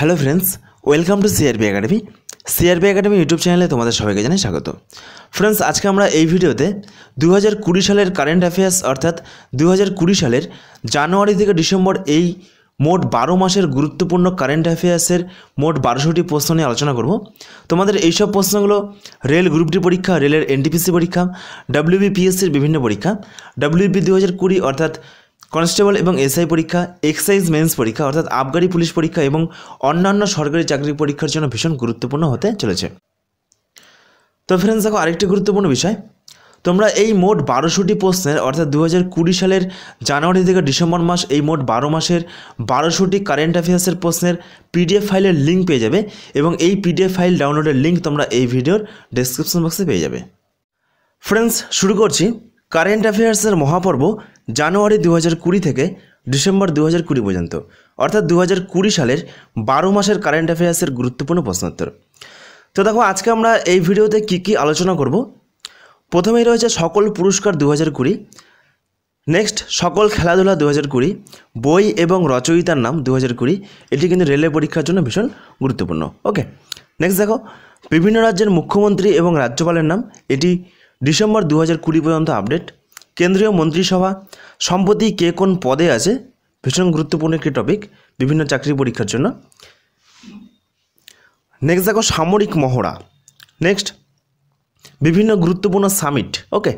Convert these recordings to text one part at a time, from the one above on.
hello friends welcome to CRB academy CRB academy YouTube চ্যানেলে তোমাদের সবাইকে জানাই স্বাগত ফ্রেন্ডস আজকে আমরা এই ভিডিওতে দু সালের কারেন্ট অ্যাফেয়ার্স অর্থাৎ দু সালের জানুয়ারি থেকে ডিসেম্বর এই মোট বারো মাসের গুরুত্বপূর্ণ কারেন্ট অ্যাফেয়ার্সের মোট বারোশোটি প্রশ্ন নিয়ে আলোচনা করব তোমাদের এইসব প্রশ্নগুলো রেল গ্রুপ ডি পরীক্ষা রেলের এনটিপিসি পরীক্ষা ডাব্লিউবিপিএসসির বিভিন্ন পরীক্ষা ডাব্লিউবি দু হাজার কুড়ি অর্থাৎ কনস্টেবল এবং এসআই পরীক্ষা এক্সাইজ মেন্স পরীক্ষা অর্থাৎ আবগারি পুলিশ পরীক্ষা এবং অন্যান্য সরকারি চাকরি পরীক্ষার জন্য ভীষণ গুরুত্বপূর্ণ হতে চলেছে তো ফ্রেন্ডস দেখো আরেকটি গুরুত্বপূর্ণ বিষয় তোমরা এই মোট বারোশোটি প্রশ্নের অর্থাৎ দু সালের জানুয়ারি থেকে ডিসেম্বর মাস এই মোট বারো মাসের বারোশোটি কারেন্ট অ্যাফেয়ার্সের প্রশ্নের পিডিএফ ফাইলের লিঙ্ক পেয়ে যাবে এবং এই পিডিএফ ফাইল ডাউনলোডের লিঙ্ক তোমরা এই ভিডিওর ডেসক্রিপশন বক্সে পেয়ে যাবে ফ্রেন্ডস শুরু করছি কারেন্ট অ্যাফেয়ার্সের মহাপর্ব জানুয়ারি দু হাজার কুড়ি থেকে ডিসেম্বর দু হাজার কুড়ি পর্যন্ত অর্থাৎ দু হাজার কুড়ি সালের বারো মাসের কারেন্ট অ্যাফেয়ার্সের গুরুত্বপূর্ণ প্রশ্নোত্তর তো দেখো আজকে আমরা এই ভিডিওতে কি কি আলোচনা করব প্রথমেই রয়েছে সকল পুরস্কার দু হাজার কুড়ি নেক্সট সকল খেলাধুলা দু হাজার কুড়ি বই এবং রচয়িতার নাম দু হাজার কুড়ি এটি কিন্তু রেলের পরীক্ষার জন্য ভীষণ গুরুত্বপূর্ণ ওকে নেক্সট দেখো বিভিন্ন রাজ্যের মুখ্যমন্ত্রী এবং রাজ্যপালের নাম এটি ডিসেম্বর দু হাজার কুড়ি পর্যন্ত আপডেট কেন্দ্রীয় মন্ত্রিসভা সম্প্রতি কে কোন পদে আছে ভীষণ গুরুত্বপূর্ণ একটি টপিক বিভিন্ন চাকরি পরীক্ষার জন্য নেক্সট দেখো সামরিক মহড়া নেক্সট বিভিন্ন গুরুত্বপূর্ণ সামিট ওকে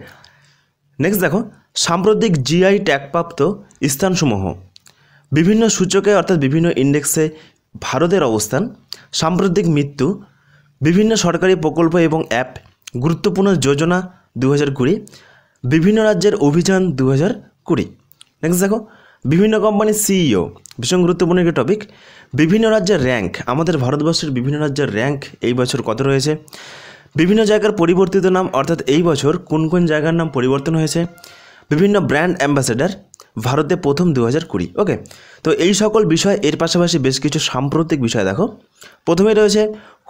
নেক্সট দেখো সাম্প্রতিক জিআই ট্যাগপ্রাপ্ত স্থানসমূহ বিভিন্ন সূচকে অর্থাৎ বিভিন্ন ইন্ডেক্সে ভারতের অবস্থান সাম্প্রতিক মৃত্যু বিভিন্ন সরকারি প্রকল্প এবং অ্যাপ গুরুত্বপূর্ণ যোজনা দু হাজার কুড়ি বিভিন্ন রাজ্যের অভিযান দু হাজার কুড়ি নেক্সট দেখো বিভিন্ন কোম্পানির সিইও ভীষণ গুরুত্বপূর্ণ একটি টপিক বিভিন্ন রাজ্যের র্যাঙ্ক আমাদের ভারতবর্ষের বিভিন্ন রাজ্যের র্যাঙ্ক এই বছর কত রয়েছে বিভিন্ন জায়গার পরিবর্তিত নাম অর্থাৎ এই বছর কোন কোন জায়গার নাম পরিবর্তন হয়েছে বিভিন্ন ব্র্যান্ড অ্যাম্বাসেডার ভারতে প্রথম দু হাজার কুড়ি ওকে তো এই সকল বিষয় এর পাশাপাশি বেশ কিছু সাম্প্রতিক বিষয় দেখো প্রথমেই রয়েছে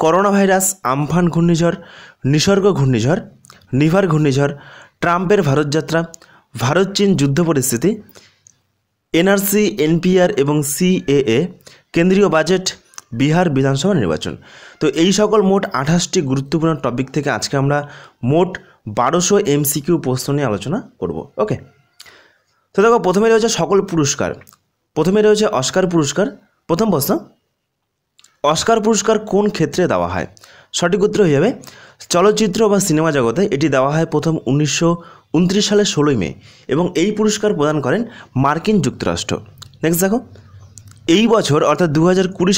করোনা ভাইরাস আমফান ঘূর্ণিঝড় নিসর্গ ঘূর্ণিঝড় নিভার ঘূর্ণিঝড় ট্রাম্পের ভারত যাত্রা ভারত চীন যুদ্ধ পরিস্থিতি এনআরসি এনপিআর এবং সিএএ কেন্দ্রীয় বাজেট বিহার বিধানসভা নির্বাচন তো এই সকল মোট আঠাশটি গুরুত্বপূর্ণ টপিক থেকে আজকে আমরা মোট বারোশো এমসিকিউ প্রশ্ন নিয়ে আলোচনা করব ওকে তো দেখো প্রথমে রয়েছে সকল পুরস্কার প্রথমে রয়েছে অস্কার পুরস্কার প্রথম প্রশ্ন অস্কার পুরস্কার কোন ক্ষেত্রে দেওয়া হয় সঠিক উত্তর হয়ে যাবে চলচ্চিত্র বা সিনেমা জগতে এটি দেওয়া হয় প্রথম উনিশশো উনত্রিশ সালের ষোলোই মে এবং এই পুরস্কার প্রদান করেন মার্কিন যুক্তরাষ্ট্র নেক্সট দেখো এই বছর অর্থাৎ দু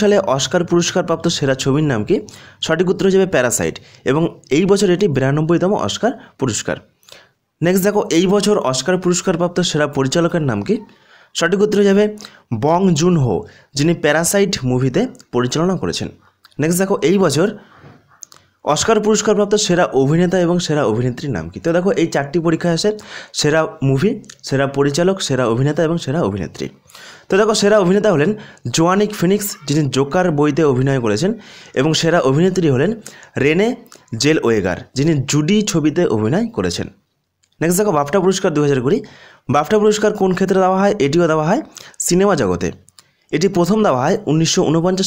সালে অস্কার পুরস্কারপ্রাপ্ত সেরা ছবির নাম কি সঠিক উত্তর যাবে প্যারাসাইট এবং এই বছর এটি বিরানব্বইতম অস্কার পুরস্কার নেক্সট দেখো এই বছর অস্কার পুরস্কারপ্রাপ্ত সেরা পরিচালকের নাম কি সঠিক উত্তর যাবে বং জুন হো যিনি প্যারাসাইট মুভিতে পরিচালনা করেছেন নেক্সট দেখো এই বছর অস্কার পুরস্কারপ্রাপ্ত সেরা অভিনেতা এবং সেরা অভিনেত্রীর নাম কি তো দেখো এই চারটি পরীক্ষা আসে সেরা মুভি সেরা পরিচালক সেরা অভিনেতা এবং সেরা অভিনেত্রী তো দেখো সেরা অভিনেতা হলেন জোয়ানিক ফিনিক্স যিনি জোকার বইতে অভিনয় করেছেন এবং সেরা অভিনেত্রী হলেন রেনে জেল ওয়েগার যিনি জুডি ছবিতে অভিনয় করেছেন নেক্সট দেখো বাফটা পুরস্কার দু হাজার কুড়ি বাফটা পুরস্কার কোন ক্ষেত্রে দেওয়া হয় এটিও দেওয়া হয় সিনেমা জগতে এটি প্রথম দেওয়া হয় উনিশশো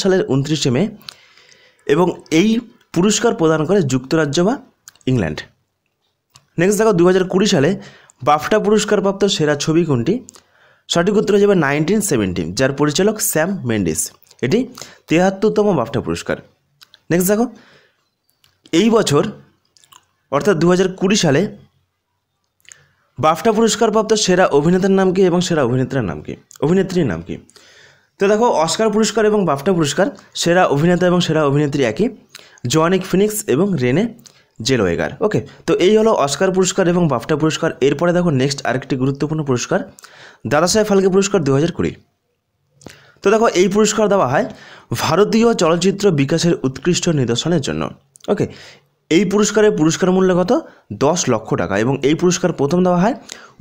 সালের উনত্রিশে মে এবং এই পুরস্কার প্রদান করে যুক্তরাজ্য বা ইংল্যান্ড নেক্সট দেখো দু সালে বাফটা পুরস্কারপ্রাপ্ত সেরা ছবি কোনটি সঠিক উত্তর হয়ে যাবে নাইনটিন সেভেন্টিন যার পরিচালক স্যাম মেন্ডিস এটি তেহাত্তরতম বাফটা পুরস্কার নেক্সট দেখো এই বছর অর্থাৎ দু সালে বাফটা পুরস্কারপ্রাপ্ত সেরা অভিনেতার নাম কি এবং সেরা অভিনেতার নাম কি অভিনেত্রীর নাম কি তো দেখো অস্কার পুরস্কার এবং বাফটা পুরস্কার সেরা অভিনেতা এবং সেরা অভিনেত্রী একই জোয়ানিক ফিনিক্স এবং রেনে জেলোয়েগার ওকে তো এই হলো অস্কার পুরস্কার এবং বাফটা পুরস্কার এরপরে দেখো নেক্সট আরেকটি গুরুত্বপূর্ণ পুরস্কার দাদাসাহেব ফালকে পুরস্কার দু হাজার কুড়ি তো দেখো এই পুরস্কার দেওয়া হয় ভারতীয় চলচ্চিত্র বিকাশের উৎকৃষ্ট নিদর্শনের জন্য ওকে এই পুরস্কারের পুরস্কার মূল্য কত দশ লক্ষ টাকা এবং এই পুরস্কার প্রথম দেওয়া হয়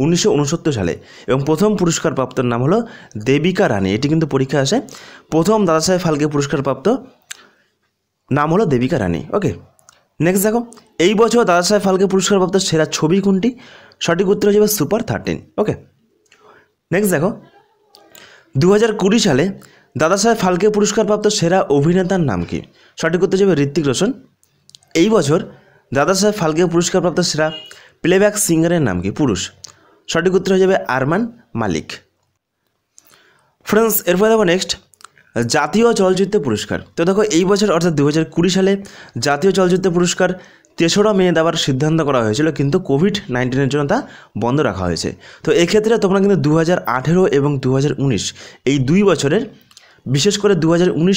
উনিশশো সালে এবং প্রথম পুরস্কার প্রাপ্তর নাম হলো দেবিকা রানী এটি কিন্তু পরীক্ষা আসে প্রথম দাদাসাহেব ফালকে পুরস্কার প্রাপ্ত নাম হলো দেবিকা রানী ওকে নেক্সট দেখো এই বছর দাদাসাহেব ফালকে পুরস্কারপ্রাপ্ত সেরা ছবি কোনটি সঠিক উত্তর হয়ে যাবে সুপার থার্টিন ওকে নেক্সট দেখো দু সালে দাদাসাহেব ফালকে পুরস্কারপ্রাপ্ত সেরা অভিনেতার নাম কি সঠিক উত্তর যাবে ঋত্বিক রোশন এই বছর দাদাসাহেব ফালকে পুরস্কারপ্রাপ্ত সেরা প্লেব্যাক সিঙ্গারের নাম কি পুরুষ সঠিক উত্তর হয়ে যাবে আরমান মালিক ফ্রেন্ডস এরপরে দেখো নেক্সট জাতীয় চলচ্চিত্র পুরস্কার তো দেখো এই বছর অর্থাৎ দু সালে জাতীয় চলচ্চিত্র পুরস্কার তেসরা মে দেওয়ার সিদ্ধান্ত করা হয়েছিল কিন্তু কোভিড নাইন্টিনের জন্য তা বন্ধ রাখা হয়েছে তো এক্ষেত্রে তোমরা কিন্তু দু হাজার এবং দু এই দুই বছরের বিশেষ করে দু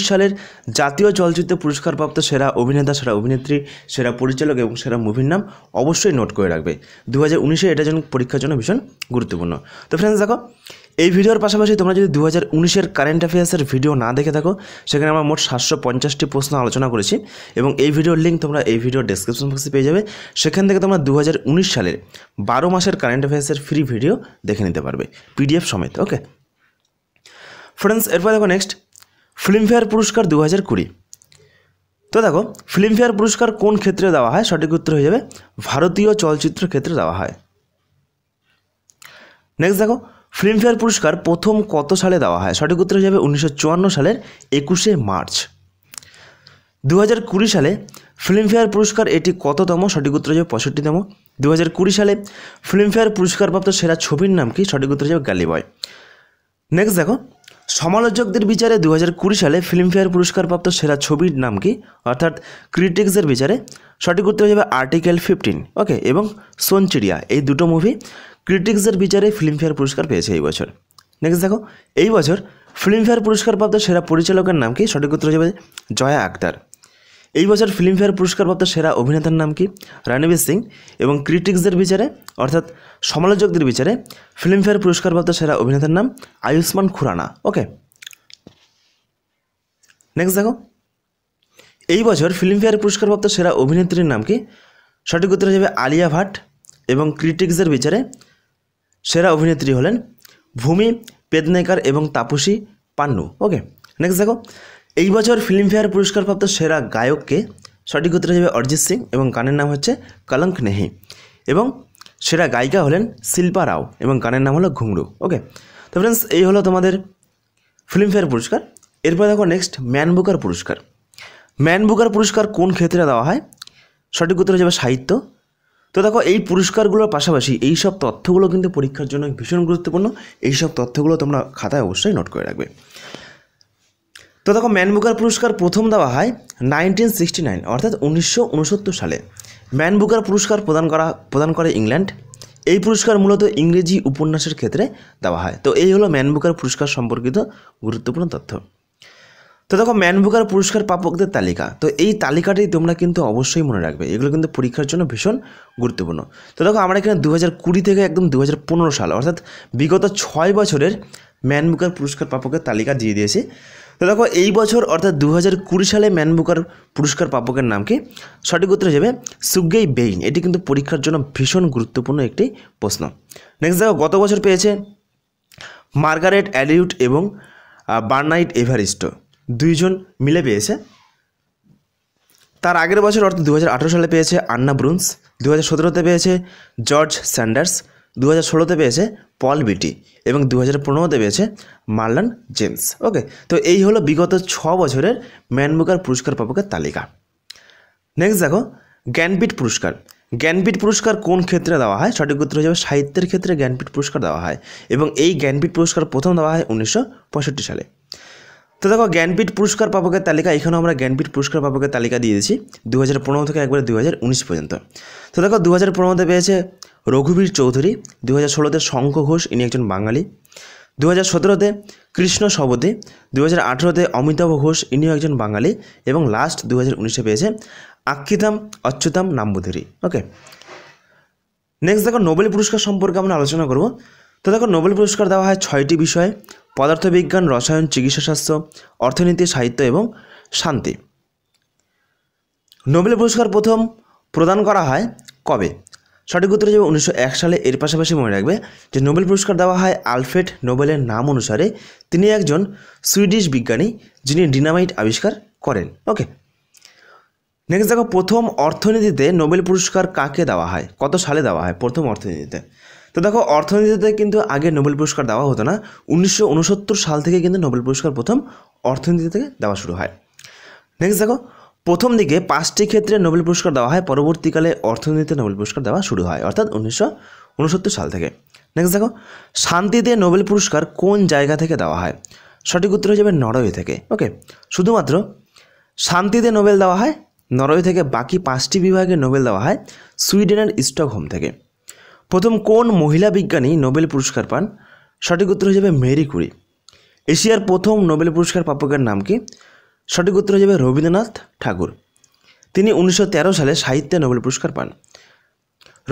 সালের জাতীয় চলচ্চিত্র পুরস্কারপ্রাপ্ত সেরা অভিনেতা সেরা অভিনেত্রী সেরা পরিচালক এবং সেরা মুভির নাম অবশ্যই নোট করে রাখবে দু হাজার উনিশে এটা যেন পরীক্ষার জন্য ভীষণ গুরুত্বপূর্ণ তো ফ্রেন্ডস দেখো এই ভিডিওর পাশাপাশি তোমরা যদি দু হাজার উনিশের কারেন্ট অ্যাফেয়ার্সের ভিডিও না দেখে থাকো সেখানে আমরা মোট সাতশো পঞ্চাশটি প্রশ্ন আলোচনা করেছি এবং এই ভিডিওর লিঙ্ক তোমরা এই ভিডিওর ডিসক্রিপশন বক্সে পেয়ে যাবে সেখান থেকে তোমরা দু হাজার উনিশ সালের বারো মাসের কারেন্ট অ্যাফেয়ার্সের ফ্রি ভিডিও দেখে নিতে পারবে পিডিএফ সমেত ওকে ফ্রেন্ডস এরপর দেখো নেক্সট ফিল্মফেয়ার পুরস্কার দু হাজার কুড়ি তো দেখো ফিল্মফেয়ার পুরস্কার কোন ক্ষেত্রে দেওয়া হয় সঠিক উত্তর হয়ে যাবে ভারতীয় চলচ্চিত্র ক্ষেত্রে দেওয়া হয় নেক্সট দেখো ফিল্মফেয়ার পুরস্কার প্রথম কত সালে দেওয়া হয় সঠিক উত্তর হিসাবে উনিশশো সালের একুশে মার্চ দু সালে ফিল্মফেয়ার পুরস্কার এটি কততম সঠিক উত্তর হিসাবে পঁয়ষট্টিতম দু হাজার কুড়ি সালে ফিল্মফেয়ার পুরস্কারপ্রাপ্ত সেরা ছবির নাম কি সঠিক উত্তর হিসাবে গালিবয় নেক্সট দেখো সমালোচকদের বিচারে দু কুড়ি সালে ফিল্মফেয়ার পুরস্কারপ্রাপ্ত সেরা ছবির নাম কি অর্থাৎ ক্রিটিক্সের বিচারে সঠিক উত্তর হিসেবে আর্টিকেল ফিফটিন ওকে এবং সোনচিড়িয়া এই দুটো মুভি ক্রিটিক্সের বিচারে ফিল্মফেয়ার পুরস্কার পেয়েছে এই বছর নেক্সট দেখো এই বছর ফিল্মফেয়ার পুরস্কারপ্রাপ্ত সেরা পরিচালকের নাম কি সঠিক উত্তর হিসেবে জয়া আক্তার এই বছর ফিল্মফেয়ার পুরস্কারপ্রাপ্ত সেরা অভিনেতার নাম কি রণবীর সিং এবং ক্রিটিক্সদের বিচারে অর্থাৎ সমালোচকদের বিচারে ফিল্মফেয়ার পুরস্কারপ্রাপ্ত সেরা অভিনেতার নাম আয়ুষ্মান খুরানা ওকে নেক্সট দেখো এই বছর ফিল্মফেয়ার পুরস্কারপ্রাপ্ত সেরা অভিনেত্রীর নাম কি সঠিক উত্তর হিসেবে আলিয়া ভাট এবং ক্রিটিক্সদের বিচারে সেরা অভিনেত্রী হলেন ভূমি পেদনেকার এবং তাপসী পান্নু ওকে নেক্সট দেখো এই বছর ফিল্মফেয়ার পুরস্কারপ্রাপ্ত সেরা গায়ককে সঠিক উত্তর হিসেবে অরিজিৎ সিং এবং গানের নাম হচ্ছে কলঙ্ক নেহি এবং সেরা গায়িকা হলেন শিল্পা রাও এবং গানের নাম হলো ঘুংরু ওকে তো ফ্রেন্ডস এই হলো তোমাদের ফিল্মফেয়ার পুরস্কার এরপর দেখো নেক্সট ম্যান বুকার পুরস্কার ম্যান বুকার পুরস্কার কোন ক্ষেত্রে দেওয়া হয় সঠিক উত্তর হিসেবে সাহিত্য তো দেখো এই পুরস্কারগুলোর পাশাপাশি এই সব তথ্যগুলো কিন্তু পরীক্ষার জন্য ভীষণ গুরুত্বপূর্ণ এই সব তথ্যগুলো তোমরা খাতায় অবশ্যই নোট করে রাখবে তো দেখো ম্যানবুকার পুরস্কার প্রথম দেওয়া হয় নাইনটিন সিক্সটি নাইন অর্থাৎ উনিশশো সালে ম্যানবুকার পুরস্কার প্রদান করা প্রদান করে ইংল্যান্ড এই পুরস্কার মূলত ইংরেজি উপন্যাসের ক্ষেত্রে দেওয়া হয় তো এই হলো ম্যানবুকার পুরস্কার সম্পর্কিত গুরুত্বপূর্ণ তথ্য তো দেখো ম্যান বুকার পুরস্কার প্রাপকদের তালিকা তো এই তালিকাটি তোমরা কিন্তু অবশ্যই মনে রাখবে এগুলো কিন্তু পরীক্ষার জন্য ভীষণ গুরুত্বপূর্ণ তো দেখো আমরা এখানে দু কুড়ি থেকে একদম দু সাল অর্থাৎ বিগত ছয় বছরের ম্যান বুকার পুরস্কার প্রাপকের তালিকা দিয়ে দিয়েছি তো দেখো এই বছর অর্থাৎ দু সালে ম্যান বুকার পুরস্কার প্রাপকের নাম কি সঠিক উত্তর হিসেবে সুগেই বেইন এটি কিন্তু পরীক্ষার জন্য ভীষণ গুরুত্বপূর্ণ একটি প্রশ্ন নেক্সট দেখো গত বছর পেয়েছে মার্গারেট অ্যালিউট এবং বার্নাইট এভারিস্টো দুইজন মিলে পেয়েছে তার আগের বছর অর্থাৎ দু সালে পেয়েছে আন্না ব্রুন্স দু হাজার সতেরোতে পেয়েছে জর্জ স্যান্ডার্স দু হাজার ষোলোতে পেয়েছে পল বিটি এবং দু হাজার পনেরোতে পেয়েছে মার্লান জেমস ওকে তো এই হলো বিগত ছ বছরের ম্যানবুকার পুরস্কার প্রাপকের তালিকা নেক্সট দেখো জ্ঞানপীঠ পুরস্কার জ্ঞানপীঠ পুরস্কার কোন ক্ষেত্রে দেওয়া হয় সঠিক উত্তর হিসেবে সাহিত্যের ক্ষেত্রে জ্ঞানপীঠ পুরস্কার দেওয়া হয় এবং এই জ্ঞানপীঠ পুরস্কার প্রথম দেওয়া হয় উনিশশো সালে তো দেখো জ্ঞানপীঠ পুরস্কার পাবকের তালিকা এখানেও আমরা জ্ঞানপীঠ পুরস্কার পাবকের তালিকা দিয়েছি দু হাজার পনেরো থেকে একবার দু হাজার উনিশ পর্যন্ত তো দেখো দু হাজার পনেরোতে পেয়েছে রঘুবীর চৌধুরী দু হাজার ষোলোতে শঙ্খ ঘোষ ইনি একজন বাঙালি দু হাজার সতেরোতে কৃষ্ণ সবদে দু হাজার আঠেরোতে অমিতাভ ঘোষ ইনিও একজন বাঙালি এবং লাস্ট দু হাজার উনিশে পেয়েছে আক্ষিতাম অচ্যুতাম নাম্বুধুরী ওকে নেক্সট দেখো নোবেল পুরস্কার সম্পর্কে আমরা আলোচনা করব তো দেখো নোবেল পুরস্কার দেওয়া হয় ছয়টি বিষয়ে পদার্থবিজ্ঞান রসায়ন চিকিৎসাশাস্ত্র অর্থনীতি সাহিত্য এবং শান্তি নোবেল পুরস্কার প্রথম প্রদান করা হয় কবে সঠিক উত্তর হিসেবে উনিশশো সালে এর পাশাপাশি মনে রাখবে যে নোবেল পুরস্কার দেওয়া হয় আলফ্রেড নোবেলের নাম অনুসারে তিনি একজন সুইডিশ বিজ্ঞানী যিনি ডিনামাইট আবিষ্কার করেন ওকে নেক্সট দেখো প্রথম অর্থনীতিতে নোবেল পুরস্কার কাকে দেওয়া হয় কত সালে দেওয়া হয় প্রথম অর্থনীতিতে তো দেখো অর্থনীতিতে কিন্তু আগে নোবেল পুরস্কার দেওয়া হতো না উনিশশো সাল থেকে কিন্তু নোবেল পুরস্কার প্রথম অর্থনীতি থেকে দেওয়া শুরু হয় নেক্সট দেখো প্রথম দিকে পাঁচটি ক্ষেত্রে নোবেল পুরস্কার দেওয়া হয় পরবর্তীকালে অর্থনীতিতে নোবেল পুরস্কার দেওয়া শুরু হয় অর্থাৎ উনিশশো সাল থেকে নেক্সট দেখো শান্তিতে নোবেল পুরস্কার কোন জায়গা থেকে দেওয়া হয় সঠিক উত্তর হয়ে যাবে নরওয়ে থেকে ওকে শুধুমাত্র শান্তিতে নোবেল দেওয়া হয় নরওয়ে থেকে বাকি পাঁচটি বিভাগে নোবেল দেওয়া হয় সুইডেনের স্টকহোম থেকে প্রথম কোন মহিলা বিজ্ঞানী নোবেল পুরস্কার পান সঠিক উত্তর হয়ে যাবে মেরি কুরি এশিয়ার প্রথম নোবেল পুরস্কার প্রাপকের নাম কি সঠিক উত্তর হয়ে যাবে রবীন্দ্রনাথ ঠাকুর তিনি উনিশশো সালে সাহিত্যে নোবেল পুরস্কার পান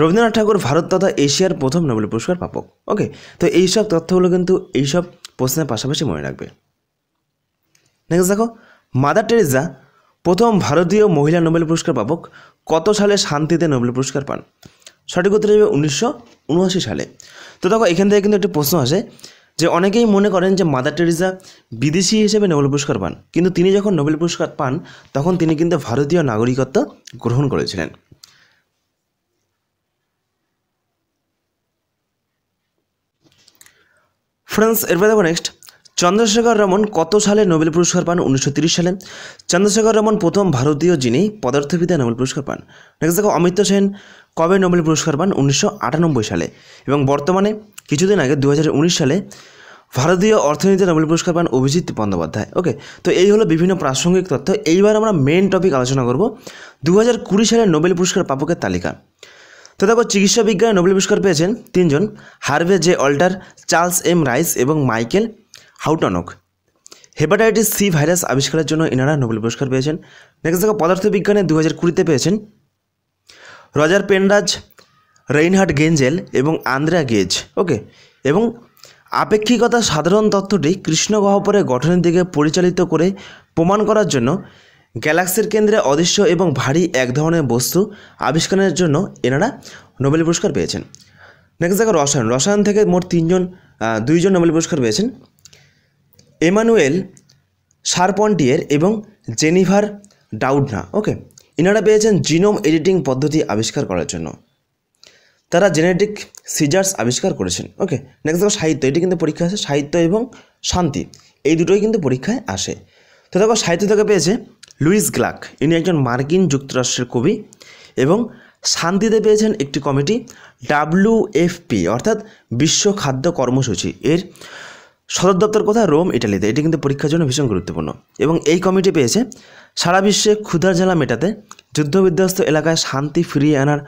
রবীন্দ্রনাথ ঠাকুর ভারত তথা এশিয়ার প্রথম নোবেল পুরস্কার প্রাপক ওকে তো এইসব তথ্যগুলো কিন্তু এইসব প্রশ্নের পাশাপাশি মনে রাখবে নেক্সট দেখো মাদার টেরিজা প্রথম ভারতীয় মহিলা নোবেল পুরস্কার প্রাপক কত সালে শান্তিতে নোবেল পুরস্কার পান সঠিক উত্তর যাবে উনিশশো উনআশি সালে তো দেখো এখান থেকে কিন্তু একটি প্রশ্ন আসে যে অনেকেই মনে করেন যে মাদার টেরিজা বিদেশি হিসেবে নোবেল পুরস্কার পান কিন্তু তিনি যখন নোবেল পুরস্কার পান তখন তিনি কিন্তু ভারতীয় নাগরিকত্ব গ্রহণ করেছিলেন ফ্রেন্ডস এরপরে দেখো নেক্সট চন্দ্রশেখর রমন কত সালে নোবেল পুরস্কার পান উনিশশো সালে চন্দ্রশেখর রমন প্রথম ভারতীয় যিনি পদার্থবিদ্যা নোবেল পুরস্কার পান নেক্সট দেখো অমিত সেন কবে নোবেল পুরস্কার পান উনিশশো সালে এবং বর্তমানে কিছুদিন আগে দু সালে ভারতীয় অর্থনীতিতে নোবেল পুরস্কার পান অভিজিৎ বন্দ্যোপাধ্যায় ওকে তো এই হলো বিভিন্ন প্রাসঙ্গিক তথ্য এইবার আমরা মেন টপিক আলোচনা করব দু সালে নোবেল পুরস্কার পাপকের তালিকা তো দেখো চিকিৎসা বিজ্ঞানে নোবেল পুরস্কার পেয়েছেন তিনজন Harvey J Alter Charles M Rice এবং Michael Houghton hepatitis C virus আবিষ্কারের জন্য এনারা নোবেল পুরস্কার পেয়েছেন নেক্সট দেখো পদার্থবিজ্ঞানে দু হাজার কুড়িতে পেয়েছেন রজার পেনরাজ রেইনহার্ট গেঞ্জেল এবং আন্দ্রা গেজ ওকে এবং আপেক্ষিকতা সাধারণ তত্ত্বটি কৃষ্ণ গহ্বরের গঠনের দিকে পরিচালিত করে প্রমাণ করার জন্য গ্যালাক্সির কেন্দ্রে অদৃশ্য এবং ভারী এক ধরনের বস্তু আবিষ্কারের জন্য এনারা নোবেল পুরস্কার পেয়েছেন নেক্সট দেখো রসায়ন রসায়ন থেকে মোট তিনজন দুইজন নোবেল পুরস্কার পেয়েছেন এমানুয়েল সারপন্টিয়ের এবং জেনিভার ডাউডনা ওকে ইনারা পেয়েছেন জিনোম এডিটিং পদ্ধতি আবিষ্কার করার জন্য তারা জেনেটিক সিজার্স আবিষ্কার করেছেন ওকে নেক্সট দেখো সাহিত্য এটি কিন্তু পরীক্ষা আছে সাহিত্য এবং শান্তি এই দুটোই কিন্তু পরীক্ষায় আসে তো দেখো সাহিত্য থেকে পেয়েছে লুইস গ্লাক ইনি একজন মার্কিন যুক্তরাষ্ট্রের কবি এবং শান্তিতে পেয়েছেন একটি কমিটি ডাব্লিউএফপি অর্থাৎ বিশ্ব খাদ্য কর্মসূচি এর সদর দপ্তর কোথায় রোম ইটালিতে এটি কিন্তু পরীক্ষার জন্য ভীষণ গুরুত্বপূর্ণ এবং এই কমিটি পেয়েছে সারা বিশ্বে ক্ষুধার জ্বালা মেটাতে যুদ্ধবিধ্বস্ত এলাকায় শান্তি ফিরিয়ে আনার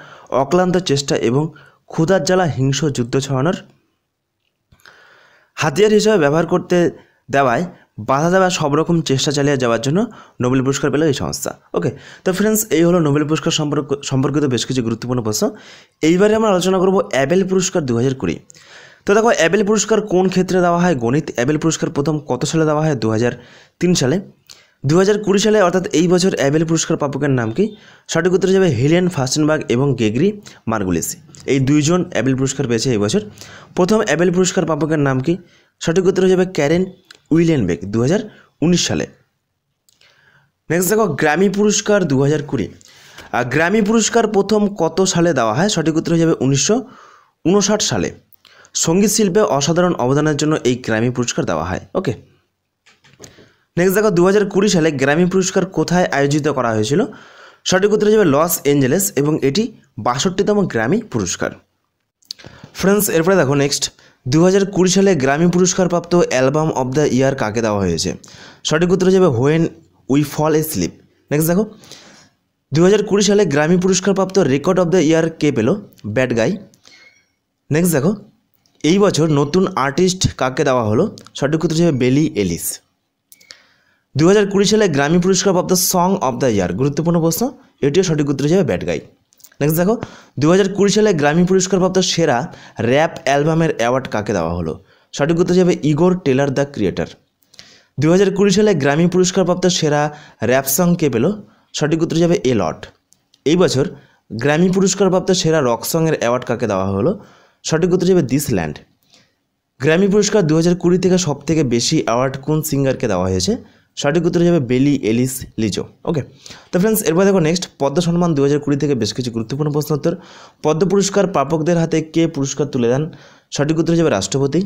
অক্লান্ত চেষ্টা এবং ক্ষুধার জ্বালা হিংস যুদ্ধ ছড়ানোর হাতিয়ার হিসেবে ব্যবহার করতে দেওয়ায় বাধা দেওয়া সব রকম চেষ্টা চালিয়ে যাওয়ার জন্য নোবেল পুরস্কার পেল এই সংস্থা ওকে তো ফ্রেন্ডস এই হলো নোবেল পুরস্কার সম্পর্ক সম্পর্কিত বেশ কিছু গুরুত্বপূর্ণ প্রশ্ন এইবারে আমরা আলোচনা করব অ্যাবেল পুরস্কার দু হাজার কুড়ি তো দেখো অ্যাবেল পুরস্কার কোন ক্ষেত্রে দেওয়া হয় গণিত অ্যাবেল পুরস্কার প্রথম কত সালে দেওয়া হয় দু সালে দু সালে অর্থাৎ এই বছর অ্যাবেল পুরস্কার প্রাপকের নাম কি সঠিক উত্তর যাবে হেলেন ফাস্টেনবার্গ এবং গেগরি মার্গুলিস এই দুইজন অ্যাবেল পুরস্কার পেয়েছে এই বছর প্রথম অ্যাবেল পুরস্কার প্রাপকের নাম কি সঠিক উত্তর যাবে ক্যারেন বেগ দু সালে নেক্সট দেখো গ্রামী পুরস্কার দু হাজার কুড়ি গ্রামী পুরস্কার প্রথম কত সালে দেওয়া হয় সঠিক উত্তর হয়ে যাবে উনিশশো সালে সঙ্গীত শিল্পে অসাধারণ অবদানের জন্য এই গ্রামী পুরস্কার দেওয়া হয় ওকে নেক্সট দেখো দু সালে গ্রামী পুরস্কার কোথায় আয়োজিত করা হয়েছিল সঠিক উত্তর হিসেবে লস এঞ্জেলেস এবং এটি বাষট্টিতম গ্রামী পুরস্কার ফ্রেন্ডস এরপরে দেখো নেক্সট দু সালে পুরস্কার পুরস্কারপ্রাপ্ত অ্যালবাম অব দ্য ইয়ার কাকে দেওয়া হয়েছে সঠিক উত্তর হিসেবে when we fall asleep next দেখো দু সালে গ্রামী পুরস্কারপ্রাপ্ত রেকর্ড অব দ্য ইয়ার কে পেল ব্যাড গাই নেক্সট দেখো এই বছর নতুন আর্টিস্ট কাকে দেওয়া হলো সঠিক উত্তর হিসেবে বেলি এলিস দু হাজার কুড়ি সালে গ্রামী পুরস্কার প্রাপ্ত সং অব দ্য ইয়ার গুরুত্বপূর্ণ প্রশ্ন এটিও সঠিক উত্তর হিসেবে ব্যাট গাই নেক্সট দেখো দু হাজার কুড়ি সালে গ্রামী পুরস্কার প্রাপ্ত সেরা র্যাপ অ্যালবামের অ্যাওয়ার্ড কাকে দেওয়া হলো সঠিক উত্তর হিসেবে ইগোর টেলার দ্য ক্রিয়েটার দু হাজার কুড়ি সালে গ্রামী প্রাপ্ত সেরা র্যাপ সং কে পেল সঠিক উত্তর হিসেবে এ লট এই বছর পুরস্কার পুরস্কারপ্রাপ্ত সেরা রক সংয়ের অ্যাওয়ার্ড কাকে দেওয়া হলো সঠিক উত্তর হিসেবে দিস ল্যান্ড গ্র্যামি পুরস্কার দু হাজার কুড়ি থেকে সবথেকে বেশি অ্যাওয়ার্ড কোন সিঙ্গারকে দেওয়া হয়েছে সঠিক উত্তর হিসেবে বেলি এলিস লিজো ওকে তো ফ্রেন্ডস এরপর দেখো নেক্সট পদ্ম সম্মান দু হাজার কুড়ি থেকে বেশ কিছু গুরুত্বপূর্ণ উত্তর পদ্ম পুরস্কার প্রাপকদের হাতে কে পুরস্কার তুলে দেন সঠিক উত্তর হিসেবে রাষ্ট্রপতি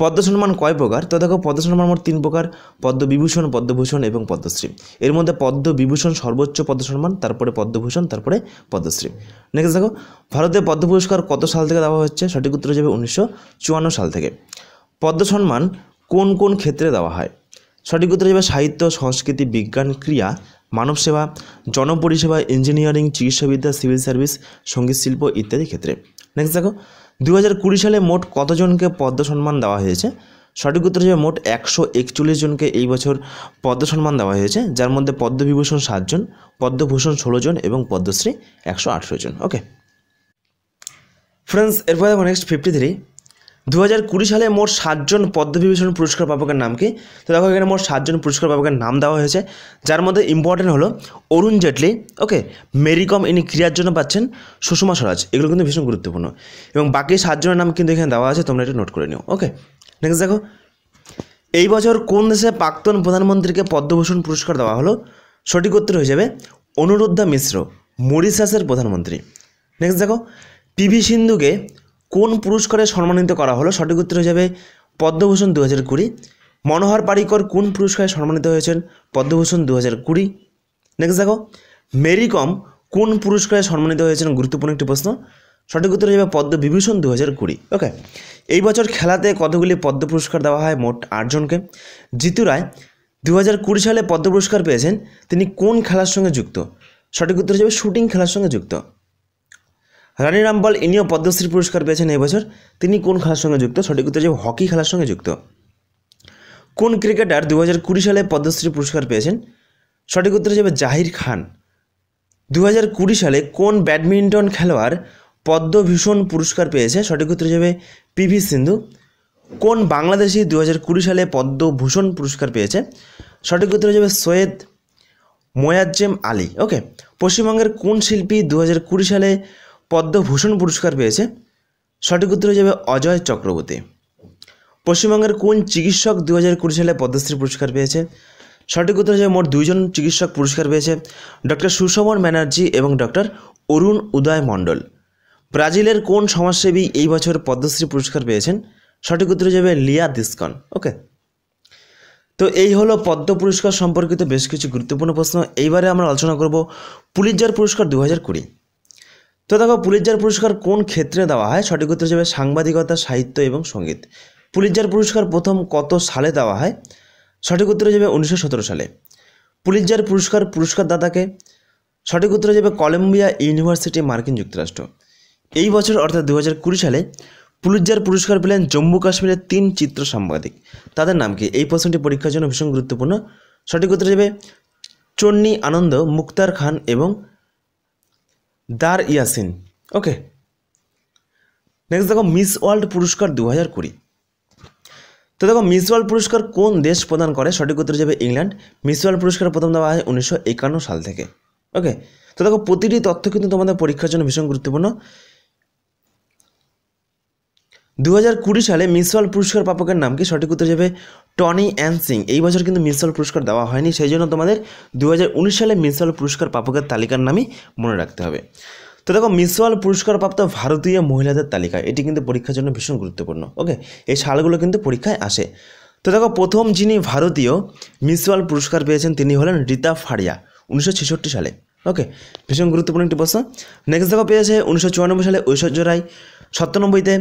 পদ্ম সম্মান কয় প্রকার তো দেখো পদ্ম সম্মান মোট তিন প্রকার পদ্মবিভূষণ পদ্মভূষণ এবং পদ্মশ্রী এর মধ্যে পদ্মবিভূষণ সর্বোচ্চ পদ্ম সম্মান তারপরে পদ্মভূষণ তারপরে পদ্মশ্রী নেক্সট দেখো ভারতে পদ্ম পুরস্কার কত সাল থেকে দেওয়া হচ্ছে সঠিক উত্তর যাবে উনিশশো সাল থেকে পদ্ম সম্মান কোন কোন ক্ষেত্রে দেওয়া হয় সঠিক উত্তর যাবে সাহিত্য সংস্কৃতি বিজ্ঞান ক্রিয়া মানব সেবা জনপরিষেবা ইঞ্জিনিয়ারিং চিকিৎসাবিদ্যা সিভিল সার্ভিস সঙ্গীত শিল্প ইত্যাদি ক্ষেত্রে নেক্সট দেখো দু সালে মোট কতজনকে পদ্ম সম্মান দেওয়া হয়েছে সঠিক উত্তর হিসেবে মোট একশো একচল্লিশ জনকে এই বছর পদ্ম সম্মান দেওয়া হয়েছে যার মধ্যে পদ্মবিভূষণ সাতজন পদ্মভূষণ ষোলো জন এবং পদ্মশ্রী একশো আঠেরো জন ওকে ফ্রেন্ডস এরপরে দেখো নেক্সট ফিফটি থ্রি দু হাজার কুড়ি সালে মোট সাতজন পদ্মবিভূষণ পুরস্কার পাবকের নাম কি তো দেখো এখানে মোট সাতজন পুরস্কার পাবকের নাম দেওয়া হয়েছে যার মধ্যে ইম্পর্টেন্ট হলো অরুণ জেটলি ওকে মেরিকম ইনি ক্রিয়ার জন্য পাচ্ছেন সুষমা স্বরাজ এগুলো কিন্তু ভীষণ গুরুত্বপূর্ণ এবং বাকি সাতজনের নাম কিন্তু এখানে দেওয়া আছে তোমরা এটা নোট করে নিও ওকে নেক্সট দেখো এই বছর কোন দেশে প্রাক্তন প্রধানমন্ত্রীকে পদ্মভূষণ পুরস্কার দেওয়া হলো সঠিক উত্তর হয়ে যাবে অনুরুদ্ধা মিশ্র মরিশাসের প্রধানমন্ত্রী নেক্সট দেখো পিভি সিন্ধুকে কোন পুরস্কারে সম্মানিত করা হলো সঠিক উত্তর হিসাবে পদ্মভূষণ দু হাজার কুড়ি মনোহর পারিকর কোন পুরস্কারে সম্মানিত হয়েছেন পদ্মভূষণ দু হাজার কুড়ি নেক্সট দেখো মেরি কম কোন পুরস্কারে সম্মানিত হয়েছেন গুরুত্বপূর্ণ একটি প্রশ্ন সঠিক উত্তর হয়ে যাবে পদ্মবিভূষণ দু হাজার কুড়ি ওকে এই বছর খেলাতে কতগুলি পদ্ম পুরস্কার দেওয়া হয় মোট আটজনকে জিতু রায় দু হাজার কুড়ি সালে পদ্ম পুরস্কার পেয়েছেন তিনি কোন খেলার সঙ্গে যুক্ত সঠিক উত্তর হিসেবে শুটিং খেলার সঙ্গে যুক্ত রানি রামপাল ইনিও পদ্মশ্রী পুরস্কার পেয়েছেন এবছর তিনি কোন খেলার সঙ্গে যুক্ত সঠিক উত্তর যে হকি খেলার সঙ্গে যুক্ত কোন ক্রিকেটার দু সালে পদ্মশ্রী পুরস্কার পেয়েছেন সঠিক উত্তর যাবে জাহির খান দু সালে কোন ব্যাডমিন্টন খেলোয়াড় পদ্মভূষণ পুরস্কার পেয়েছে সঠিক উত্তর পি পিভি সিন্ধু কোন বাংলাদেশি দু সালে পদ্মভূষণ পুরস্কার পেয়েছে সঠিক উত্তর যাবে সৈয়দ মোয়াজ্জেম আলী ওকে পশ্চিমবঙ্গের কোন শিল্পী দু সালে পদ্মভূষণ পুরস্কার পেয়েছে সঠিক উত্তর হয়ে যাবে অজয় চক্রবর্তী পশ্চিমবঙ্গের কোন চিকিৎসক দু হাজার কুড়ি সালে পদ্মশ্রী পুরস্কার পেয়েছে সঠিক উত্তর হয়ে মোট দুইজন চিকিৎসক পুরস্কার পেয়েছে ডক্টর সুশমন ব্যানার্জি এবং ডক্টর অরুণ উদয় মণ্ডল ব্রাজিলের কোন সমাজসেবী এই বছর পদ্মশ্রী পুরস্কার পেয়েছেন সঠিক উত্তর যাবে লিয়া দিসকন ওকে তো এই হলো পদ্ম পুরস্কার সম্পর্কিত বেশ কিছু গুরুত্বপূর্ণ প্রশ্ন এইবারে আমরা আলোচনা করব পুলিৎজার পুরস্কার দু হাজার কুড়ি তো দেখো পুলিৎজার পুরস্কার কোন ক্ষেত্রে দেওয়া হয় সঠিক উত্তর হিসেবে সাংবাদিকতা সাহিত্য এবং সঙ্গীত পুলিৎজার পুরস্কার প্রথম কত সালে দেওয়া হয় সঠিক উত্তর হিসেবে উনিশশো সালে পুলিৎজার পুরস্কার পুরস্কার দাতাকে সঠিক উত্তর হিসেবে কলম্বিয়া ইউনিভার্সিটি মার্কিন যুক্তরাষ্ট্র এই বছর অর্থাৎ দু সালে পুলিৎজার পুরস্কার পেলেন জম্মু কাশ্মীরের তিন চিত্র সাংবাদিক তাদের নাম কি এই প্রশ্নটি পরীক্ষার জন্য ভীষণ গুরুত্বপূর্ণ সঠিক উত্তর হিসেবে চন্নি আনন্দ মুক্তার খান এবং দার ইয়াসিন ওকে নেক্সট দেখো মিস ওয়ার্ল্ড পুরস্কার দু হাজার কুড়ি তো দেখো মিস ওয়ার্ল্ড পুরস্কার কোন দেশ প্রদান করে সঠিক উত্তর যাবে ইংল্যান্ড মিস ওয়ার্ল্ড পুরস্কার প্রথম দেওয়া হয় উনিশশো একান্ন সাল থেকে ওকে তো দেখো প্রতিটি তথ্য কিন্তু তোমাদের পরীক্ষার জন্য ভীষণ গুরুত্বপূর্ণ দু হাজার কুড়ি সালে মিস ওয়ার্ল্ড পুরস্কার প্রাপকের নাম কি সঠিক উত্তর যাবে টনি অ্যানসিং এই বছর কিন্তু মিউনিসিপ্যাল পুরস্কার দেওয়া হয়নি সেই জন্য তোমাদের দু সালে মিউনিসিপ্যাল পুরস্কার প্রাপকের তালিকার নামই মনে রাখতে হবে তো দেখো মিউনিসিপ্যাল পুরস্কারপ্রাপ্ত ভারতীয় মহিলাদের তালিকা এটি কিন্তু পরীক্ষার জন্য ভীষণ গুরুত্বপূর্ণ ওকে এই সালগুলো কিন্তু পরীক্ষায় আসে তো দেখো প্রথম যিনি ভারতীয় মিসওয়াল পুরস্কার পেয়েছেন তিনি হলেন রীতা ফাড়িয়া উনিশশো সালে ওকে ভীষণ গুরুত্বপূর্ণ একটি প্রশ্ন নেক্সট দেখো পেয়েছে উনিশশো সালে ঐশ্বর্য রায় সত্তানব্বইতে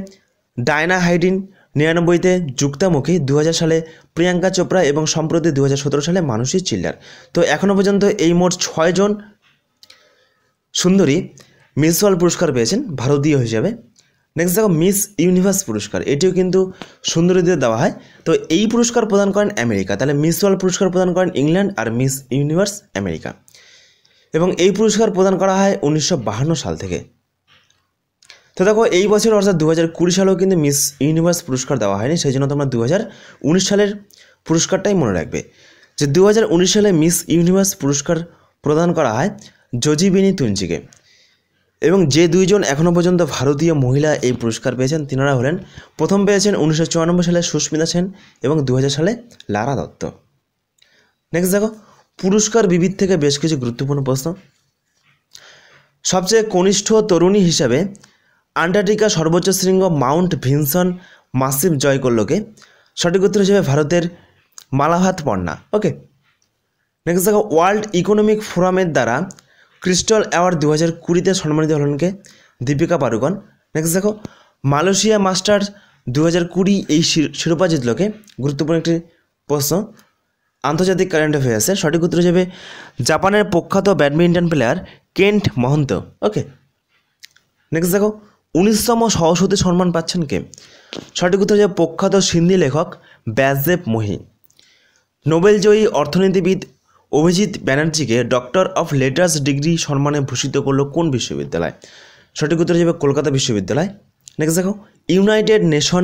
ডায়না হাইডিন নিরানব্বইতে যুক্তামুখী দু সালে প্রিয়াঙ্কা চোপড়া এবং সম্প্রতি দু সালে মানুষই চিল্লার তো এখনও পর্যন্ত এই মোট ছয়জন সুন্দরী মিস ওয়ার্ল্ড পুরস্কার পেয়েছেন ভারতীয় হিসাবে নেক্সট দেখো মিস ইউনিভার্স পুরস্কার এটিও কিন্তু সুন্দরীদের দেওয়া হয় তো এই পুরস্কার প্রদান করেন আমেরিকা তাহলে মিস ওয়ার্ল্ড পুরস্কার প্রদান করেন ইংল্যান্ড আর মিস ইউনিভার্স আমেরিকা এবং এই পুরস্কার প্রদান করা হয় উনিশশো সাল থেকে তো দেখো এই বছর অর্থাৎ দু হাজার কুড়ি সালেও কিন্তু মিস ইউনিভার্স পুরস্কার দেওয়া হয়নি সেই জন্য তোমরা দু হাজার উনিশ সালের পুরস্কারটাই মনে রাখবে যে দু হাজার উনিশ সালে মিস ইউনিভার্স পুরস্কার প্রদান করা হয় জজিবিনী তুঞ্জিকে এবং যে দুইজন এখনও পর্যন্ত ভারতীয় মহিলা এই পুরস্কার পেয়েছেন তিনারা হলেন প্রথম পেয়েছেন উনিশশো সালে সুস্মিতা সেন এবং দু সালে লারা দত্ত নেক্সট দেখো পুরস্কার বিবিধ থেকে বেশ কিছু গুরুত্বপূর্ণ প্রশ্ন সবচেয়ে কনিষ্ঠ তরুণী হিসাবে আন্টার্কটিকা সর্বোচ্চ শৃঙ্গ মাউন্ট ভিনসন মাসিভ জয় করলোকে কে সঠিক উত্তর হিসেবে ভারতের মালাভাত পণ্যা ওকে নেক্সট দেখো ওয়ার্ল্ড ইকোনমিক ফোরামের দ্বারা ক্রিস্টাল অ্যাওয়ার্ড দু হাজার কুড়িতে সম্মানিত হলেন কে দীপিকা পারুকন নেক্সট দেখো মালয়েশিয়া মাস্টার দু হাজার কুড়ি এই শিরোপা জিতলকে গুরুত্বপূর্ণ একটি প্রশ্ন আন্তর্জাতিক কারেন্ট আছে সঠিক উত্তর হিসেবে জাপানের প্রখ্যাত badminton player Kento Momota okay next দেখো উনিশতম সহস্বতী সম্মান পাচ্ছেন কে সঠিক উত্তর যে প্রখ্যাত সিন্ধি লেখক ব্যাসদেব মহি নোবেলজয়ী অর্থনীতিবিদ অভিজিৎ ব্যানার্জিকে ডক্টর অফ লেটার্স ডিগ্রি সম্মানে ভূষিত করল কোন বিশ্ববিদ্যালয় সঠিক উত্তর হিসেবে কলকাতা বিশ্ববিদ্যালয় নেক্সট দেখো United Nation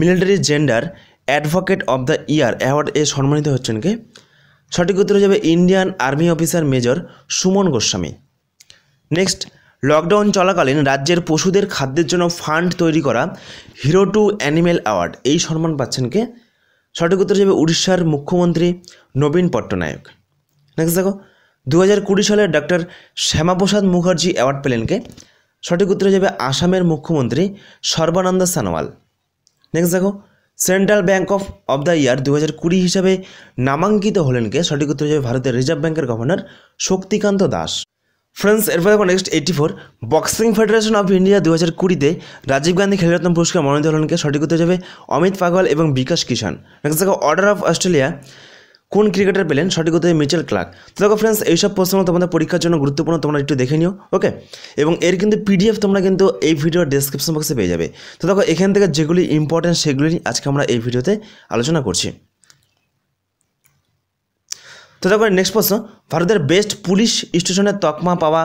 Military Gender Advocate of the year Award এ সম্মানিত হচ্ছেন কে সঠিক উত্তর হিসেবে Indian Army officer Major Suman Goswami next lockdown চলাকালীন রাজ্যের পশুদের খাদ্যের জন্য ফান্ড তৈরি করা হিরো টু অ্যানিমেল অ্যাওয়ার্ড এই সম্মান পাচ্ছেন কে সঠিক উত্তর হিসেবে উড়িষ্যার মুখ্যমন্ত্রী নবীন পট্টনায়ক নেক্সট দেখো দু হাজার কুড়ি সালে ডক্টর শ্যামাপ্রসাদ মুখার্জি অ্যাওয়ার্ড পেলেন কে সঠিক উত্তর হিসেবে আসামের মুখ্যমন্ত্রী সর্বানন্দ সানোয়াল নেক্সট দেখো central bank of of the year দু হাজার কুড়ি হিসাবে নামাঙ্কিত হলেন কে সঠিক উত্তর হিসেবে ভারতের রিজার্ভ ব্যাঙ্কের গভর্নর শক্তিকান্ত দাস ফ্রেন্ডস এরপর দেখো next eighty four boxing federation of India দু হাজার কুড়িতে রাজীব গান্ধী খেলরত্ন পুরস্কার মনোনীত হলনকে সঠিক উত্তর যাবে অমিত পাগল এবং বিকাশ কিষান নেক্সট দেখো অর্ডার অফ অস্ট্রেলিয়া কোন ক্রিকেটার পেলেন সঠিক উত্তর মিচেল ক্লার্ক তো দেখো ফ্রেন্ডস এইসব প্রশ্ন তোমাদের পরীক্ষার জন্য গুরুত্বপূর্ণ তোমরা একটু দেখে নিও ওকে এবং এর কিন্তু পিডিএফ তোমরা কিন্তু এই ভিডিওর ডেসক্রিপশন বক্সে পেয়ে যাবে তো দেখো এখান থেকে যেগুলি ইম্পর্টেন্ট সেগুলি আজকে আমরা এই ভিডিওতে আলোচনা করছি তো তারপরে নেক্সট প্রশ্ন ভারতের বেস্ট পুলিশ স্টেশনের তকমা পাওয়া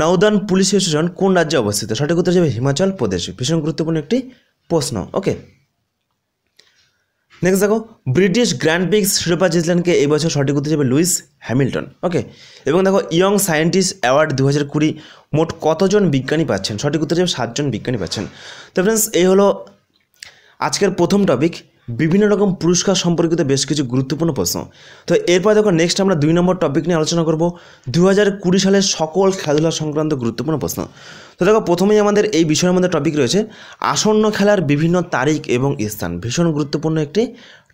নৌদান পুলিশ স্টেশন কোন রাজ্যে অবস্থিত সঠিক উত্তর যাবে হিমাচল প্রদেশ ভীষণ গুরুত্বপূর্ণ একটি প্রশ্ন ওকে নেক্সট দেখো ব্রিটিশ গ্র্যান্ড পিক্স শিরোপা জিতলেন কে এই বছর সঠিক উত্তর যাবে লুইস হ্যামিল্টন ওকে এবং দেখো ইয়ং সায়েন্টিস্ট অ্যাওয়ার্ড দু হাজার কুড়ি মোট কতজন বিজ্ঞানী পাচ্ছেন সঠিক উত্তর হিসেবে সাতজন বিজ্ঞানী পাচ্ছেন তো ফ্রেন্ডস এই হলো আজকের প্রথম টপিক বিভিন্ন রকম পুরস্কার সম্পর্কিত বেশ কিছু গুরুত্বপূর্ণ প্রশ্ন তো এরপর দেখো নেক্সট আমরা দুই নম্বর টপিক নিয়ে আলোচনা করব দু সালের সকল খেলাধুলা সংক্রান্ত গুরুত্বপূর্ণ প্রশ্ন তো দেখো প্রথমেই আমাদের এই বিষয়ের মধ্যে টপিক রয়েছে আসন্ন খেলার বিভিন্ন তারিখ এবং স্থান ভীষণ গুরুত্বপূর্ণ একটি